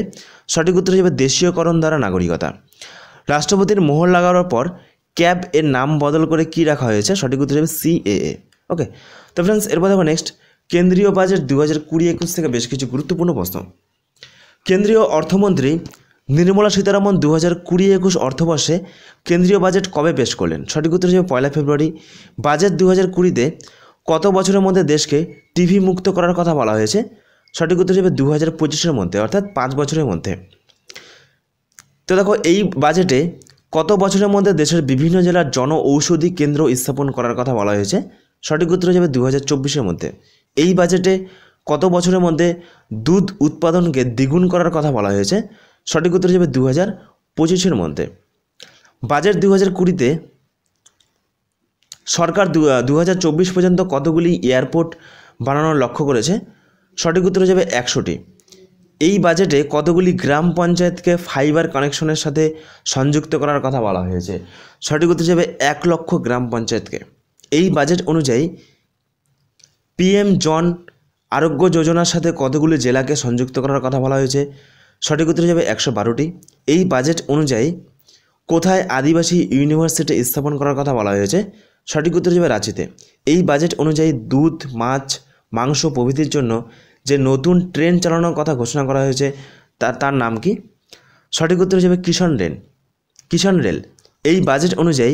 সঠিক উত্তর হিসেবে দেশীয়করণ দ্বারা নাগরিকতা রাষ্ট্রপতির মোহর লাগানোর পর ক্যাব এর নাম বদল করে কি রাখা হয়েছে সঠিক উত্তর হিসেবে সিএএ ওকে তো ফ্রেন্ডস এরপর দেখো নেক্সট কেন্দ্রীয় বাজেট দু হাজার কুড়ি একুশ থেকে বেশ কিছু গুরুত্বপূর্ণ প্রশ্ন কেন্দ্রীয় অর্থমন্ত্রী নির্মলা সীতারামন দু হাজার কুড়ি একুশ অর্থবর্ষে কেন্দ্রীয় বাজেট কবে পেশ করলেন সঠিক উত্তর হিসেবে পয়লা ফেব্রুয়ারি বাজেট দু হাজার কুড়িতে কত বছরের মধ্যে দেশকে টিভি মুক্ত করার কথা বলা হয়েছে সঠিক উত্তর হিসেবে দু হাজার পঁচিশের মধ্যে অর্থাৎ পাঁচ বছরের মধ্যে তো দেখো এই বাজেটে কত বছরের মধ্যে দেশের বিভিন্ন জেলার জন ঔষধি কেন্দ্র স্থাপন করার কথা বলা হয়েছে সঠিক উত্তর হিসেবে দু হাজার চব্বিশের মধ্যে এই বাজেটে কত বছরের মধ্যে দুধ উৎপাদনকে দ্বিগুণ করার কথা বলা হয়েছে সঠিক উত্তর হিসেবে দু হাজার পঁচিশের মধ্যে বাজেট দু হাজার কুড়িতে সরকার দু হাজার চব্বিশ পর্যন্ত কতগুলি এয়ারপোর্ট বানানোর লক্ষ্য করেছে সঠিক উত্তর যাবে একশোটি এই বাজেটে কতগুলি গ্রাম পঞ্চায়েতকে ফাইবার কানেকশনের সাথে সংযুক্ত করার কথা বলা হয়েছে সঠিক উত্তর যাবে এক লক্ষ গ্রাম পঞ্চায়েতকে এই বাজেট অনুযায়ী পিএম জন আরোগ্য যোজনার সাথে কতগুলি জেলাকে সংযুক্ত করার কথা বলা হয়েছে সঠিক উত্তর যাবে একশো বারোটি এই বাজেট অনুযায়ী কোথায় আদিবাসী ইউনিভার্সিটি স্থাপন করার কথা বলা হয়েছে সঠিক উত্তর যাবে রাঁচিতে এই বাজেট অনুযায়ী দুধ মাছ মাংস প্রভৃতির জন্য যে নতুন ট্রেন চালানোর কথা ঘোষণা করা হয়েছে তার তার নাম কি সঠিক উত্তর হিসেবে কিষণ রেল কিষণ রেল এই বাজেট অনুযায়ী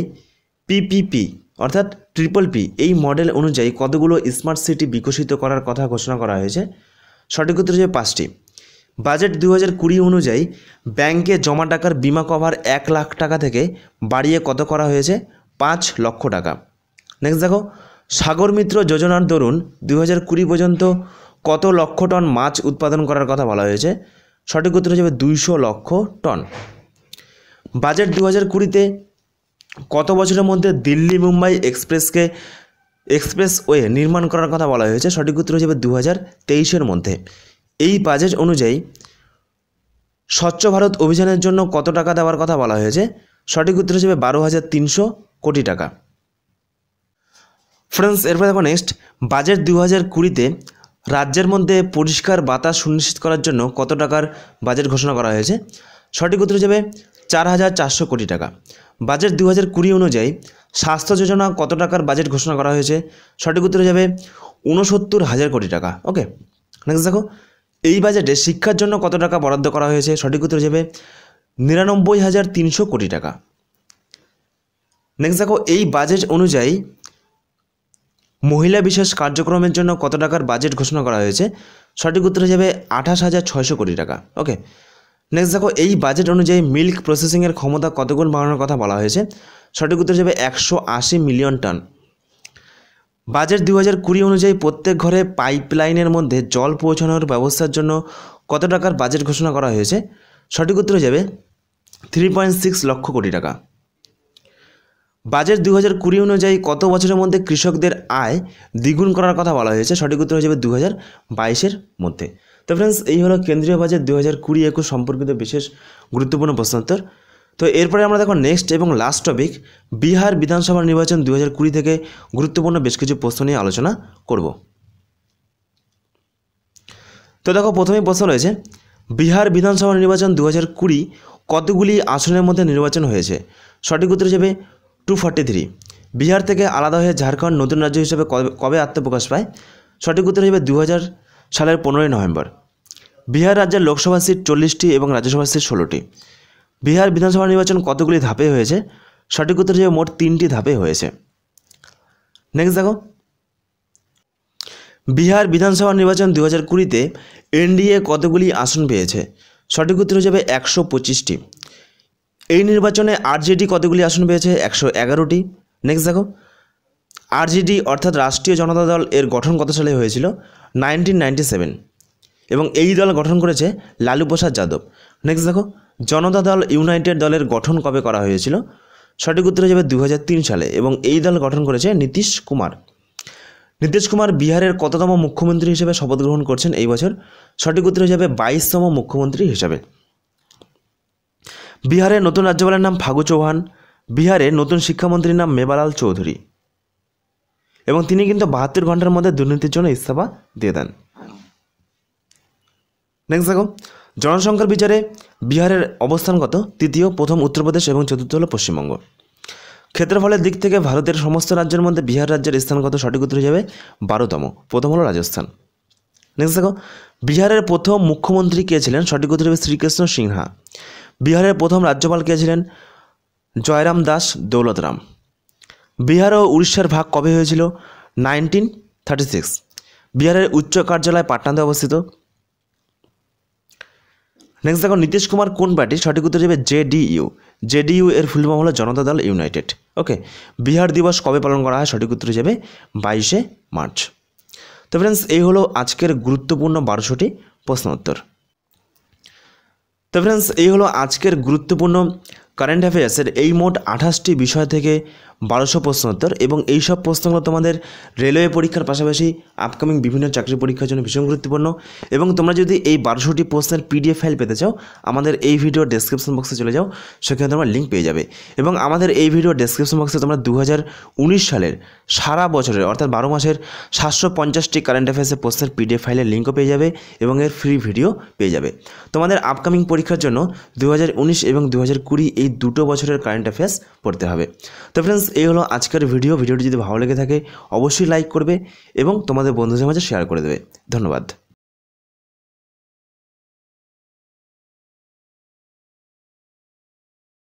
পিপিপি অর্থাৎ ট্রিপল পি এই মডেল অনুযায়ী কতগুলো স্মার্ট সিটি বিকশিত করার কথা ঘোষণা করা হয়েছে সঠিক উত্তর হিসেবে পাঁচটি বাজেট দু হাজার কুড়ি অনুযায়ী ব্যাংকে জমা টাকার বিমা কভার এক লাখ টাকা থেকে বাড়িয়ে কত করা হয়েছে পাঁচ লক্ষ টাকা নেক্সট দেখো সাগর মিত্র যোজনার দরুন দু হাজার কুড়ি পর্যন্ত কত লক্ষ টন মাছ উৎপাদন করার কথা বলা হয়েছে সঠিক উত্তর হিসেবে দুইশো লক্ষ টন বাজেট দু হাজার কুড়িতে কত বছরের মধ্যে দিল্লি মুম্বাই এক্সপ্রেসকে এক্সপ্রেসওয়ে নির্মাণ করার কথা বলা হয়েছে সঠিক উত্তর হিসেবে দু হাজার তেইশের মধ্যে এই বাজেট অনুযায়ী স্বচ্ছ ভারত অভিযানের জন্য কত টাকা দেওয়ার কথা বলা হয়েছে সঠিক উত্তর হিসেবে বারো হাজার তিনশো কোটি টাকা ফ্রেন্ডস এরপর দেখো নেক্সট বাজেট দু হাজার কুড়িতে রাজ্যের মধ্যে পরিষ্কার বাতাস সুনিশ্চিত করার জন্য কত টাকার বাজেট ঘোষণা করা হয়েছে সঠিক উত্তর হিসেবে চার হাজার চারশো কোটি টাকা বাজেট দু হাজার কুড়ি অনুযায়ী স্বাস্থ্য যোজনা কত টাকার বাজেট ঘোষণা করা হয়েছে সঠিক উত্তর হিসেবে ঊনসত্তর হাজার কোটি টাকা ওকে নেক্সট দেখো এই বাজেটে শিক্ষার জন্য কত টাকা বরাদ্দ করা হয়েছে সঠিক উত্তর হিসেবে নিরানব্বই হাজার তিনশো কোটি টাকা নেক্সট দেখো এই বাজেট অনুযায়ী মহিলা বিশেষ কার্যক্রমের জন্য কত টাকার বাজেট ঘোষণা করা হয়েছে সঠিক উত্তর হিসেবে আঠাশ হাজার ছয়শো কোটি টাকা ওকে নেক্সট দেখো এই বাজেট অনুযায়ী মিল্ক প্রসেসিংয়ের ক্ষমতা কতগুণ বাড়ানোর কথা বলা হয়েছে সঠিক উত্তর হিসেবে একশো আশি মিলিয়ন টন বাজেট দু হাজার কুড়ি অনুযায়ী প্রত্যেক ঘরে পাইপলাইনের মধ্যে জল পৌঁছানোর ব্যবস্থার জন্য কত টাকার বাজেট ঘোষণা করা হয়েছে সঠিক উত্তর হয়ে যাবে থ্রি পয়েন্ট সিক্স লক্ষ কোটি টাকা বাজেট দু হাজার কুড়ি অনুযায়ী কত বছরের মধ্যে কৃষকদের আয় দ্বিগুণ করার কথা বলা হয়েছে সঠিক উত্তর হয়ে যাবে দু হাজার বাইশের মধ্যে তো ফ্রেন্ডস এই হলো কেন্দ্রীয় বাজেট দু হাজার কুড়ি একুশ সম্পর্কিত বিশেষ গুরুত্বপূর্ণ প্রশ্নোত্তর তো এরপরে আমরা দেখো নেক্সট এবং লাস্ট টপিক বিহার বিধানসভা নির্বাচন দু থেকে গুরুত্বপূর্ণ বেশ কিছু প্রশ্ন নিয়ে আলোচনা করব তো দেখো প্রথমেই প্রশ্ন রয়েছে বিহার বিধানসভা নির্বাচন দু হাজার কুড়ি কতগুলি আসনের মধ্যে নির্বাচন হয়েছে সঠিক উত্তর হিসেবে টু থ্রি বিহার থেকে আলাদা হয়ে ঝাড়খণ্ড নতুন রাজ্য হিসেবে কবে আত্মপ্রকাশ পায় সঠিক উত্তর হিসেবে দু সালের পনেরোই নভেম্বর বিহার রাজ্যের লোকসভা সিট চল্লিশটি এবং রাজ্যসভা সিট ষোলোটি বিহার বিধানসভা নির্বাচন কতগুলি ধাপে হয়েছে সঠিক উত্তর হিসেবে মোট তিনটি ধাপে হয়েছে নেক্সট দেখো বিহার বিধানসভা নির্বাচন দু হাজার কুড়িতে এনডিএ কতগুলি আসন পেয়েছে সঠিক উত্তর হিসেবে একশো পঁচিশটি এই নির্বাচনে আরজেডি কতগুলি আসন পেয়েছে একশো এগারোটি নেক্সট দেখো আরজেডি অর্থাৎ রাষ্ট্রীয় জনতা দল এর গঠন কত সালে হয়েছিল নাইনটিন নাইনটি সেভেন এবং এই দল গঠন করেছে লালু প্রসাদ যাদব নেক্সট দেখো জনতা দল ইউনাইটেড দলের গঠন কবে করা হয়েছিল সঠিক উত্তর হিসেবে দু সালে এবং এই দল গঠন করেছে নীতিশ কুমার নীতিশ কুমার বিহারের কততম মুখ্যমন্ত্রী হিসেবে শপথ গ্রহণ করছেন এই বছর সঠিক উত্তর হিসেবে বাইশতম মুখ্যমন্ত্রী হিসাবে বিহারের নতুন রাজ্যপালের নাম ফাগু চৌহান বিহারে নতুন শিক্ষামন্ত্রীর নাম মেবালাল চৌধুরী এবং তিনি কিন্তু বাহাত্তর ঘন্টার মধ্যে দুর্নীতির জন্য ইস্তফা দিয়ে দেন নেক্সট দেখো জনসংখ্যার বিচারে বিহারের অবস্থানগত তৃতীয় প্রথম উত্তরপ্রদেশ এবং চতুর্থ হল পশ্চিমবঙ্গ ক্ষেত্রফলের দিক থেকে ভারতের সমস্ত রাজ্যের মধ্যে বিহার রাজ্যের স্থানগত সঠিক উত্তর হিসেবে বারোতম প্রথম হলো রাজস্থান নেক্সট দেখো বিহারের প্রথম মুখ্যমন্ত্রী কে ছিলেন সঠিক উত্তর হিসেবে শ্রীকৃষ্ণ সিনহা বিহারের প্রথম রাজ্যপাল কে ছিলেন জয়রাম দাস দৌলতরাম বিহার ও উড়িষ্যার ভাগ কবে হয়েছিল নাইনটিন থার্টি সিক্স বিহারের উচ্চ কার্যালয় পাটনাতে অবস্থিত নেক্সট দেখো নীতিশ কুমার কোন পার্টি সঠিক উত্তর যাবে জেডিইউ জেডিইউ এর ফুল ফর্ম হলো জনতা দল ইউনাইটেড ওকে বিহার দিবস কবে পালন করা হয় সঠিক উত্তর যাবে বাইশে মার্চ তো ফ্রেন্ডস এই হলো আজকের গুরুত্বপূর্ণ বারোশোটি প্রশ্ন উত্তর তো ফ্রেন্ডস এই হলো আজকের গুরুত্বপূর্ণ কারেন্ট অ্যাফেয়ার্সের এই মোট আঠাশটি বিষয় থেকে বারোশো প্রশ্নোত্তর এবং এই সব প্রশ্নগুলো তোমাদের রেলওয়ে পরীক্ষার পাশাপাশি আপকামিং বিভিন্ন চাকরি পরীক্ষার জন্য ভীষণ গুরুত্বপূর্ণ এবং তোমরা যদি এই বারোশোটি প্রশ্নের পিডিএফ ফাইল পেতে চাও আমাদের এই ভিডিও ডেসক্রিপশন বক্সে চলে যাও সেখানে তোমরা লিঙ্ক পেয়ে যাবে এবং আমাদের এই ভিডিও ডেসক্রিপশন বক্সে তোমরা দু সালের সারা বছরের অর্থাৎ বারো মাসের সাতশো পঞ্চাশটি কারেন্ট অ্যাফেয়ার্সের প্রশ্নের পিডিএফ ফাইলের লিঙ্কও পেয়ে যাবে এবং এর ফ্রি ভিডিও পেয়ে যাবে তোমাদের আপকামিং পরীক্ষার জন্য দু এবং দু এই দুটো বছরের কারেন্ট অ্যাফেয়ার্স পড়তে হবে তো ফ্রেন্ডস এই হলো আজকের ভিডিও ভিডিওটি যদি ভালো লেগে থাকে অবশ্যই লাইক করবে এবং তোমাদের বন্ধুদের মাঝে শেয়ার করে দেবে ধন্যবাদ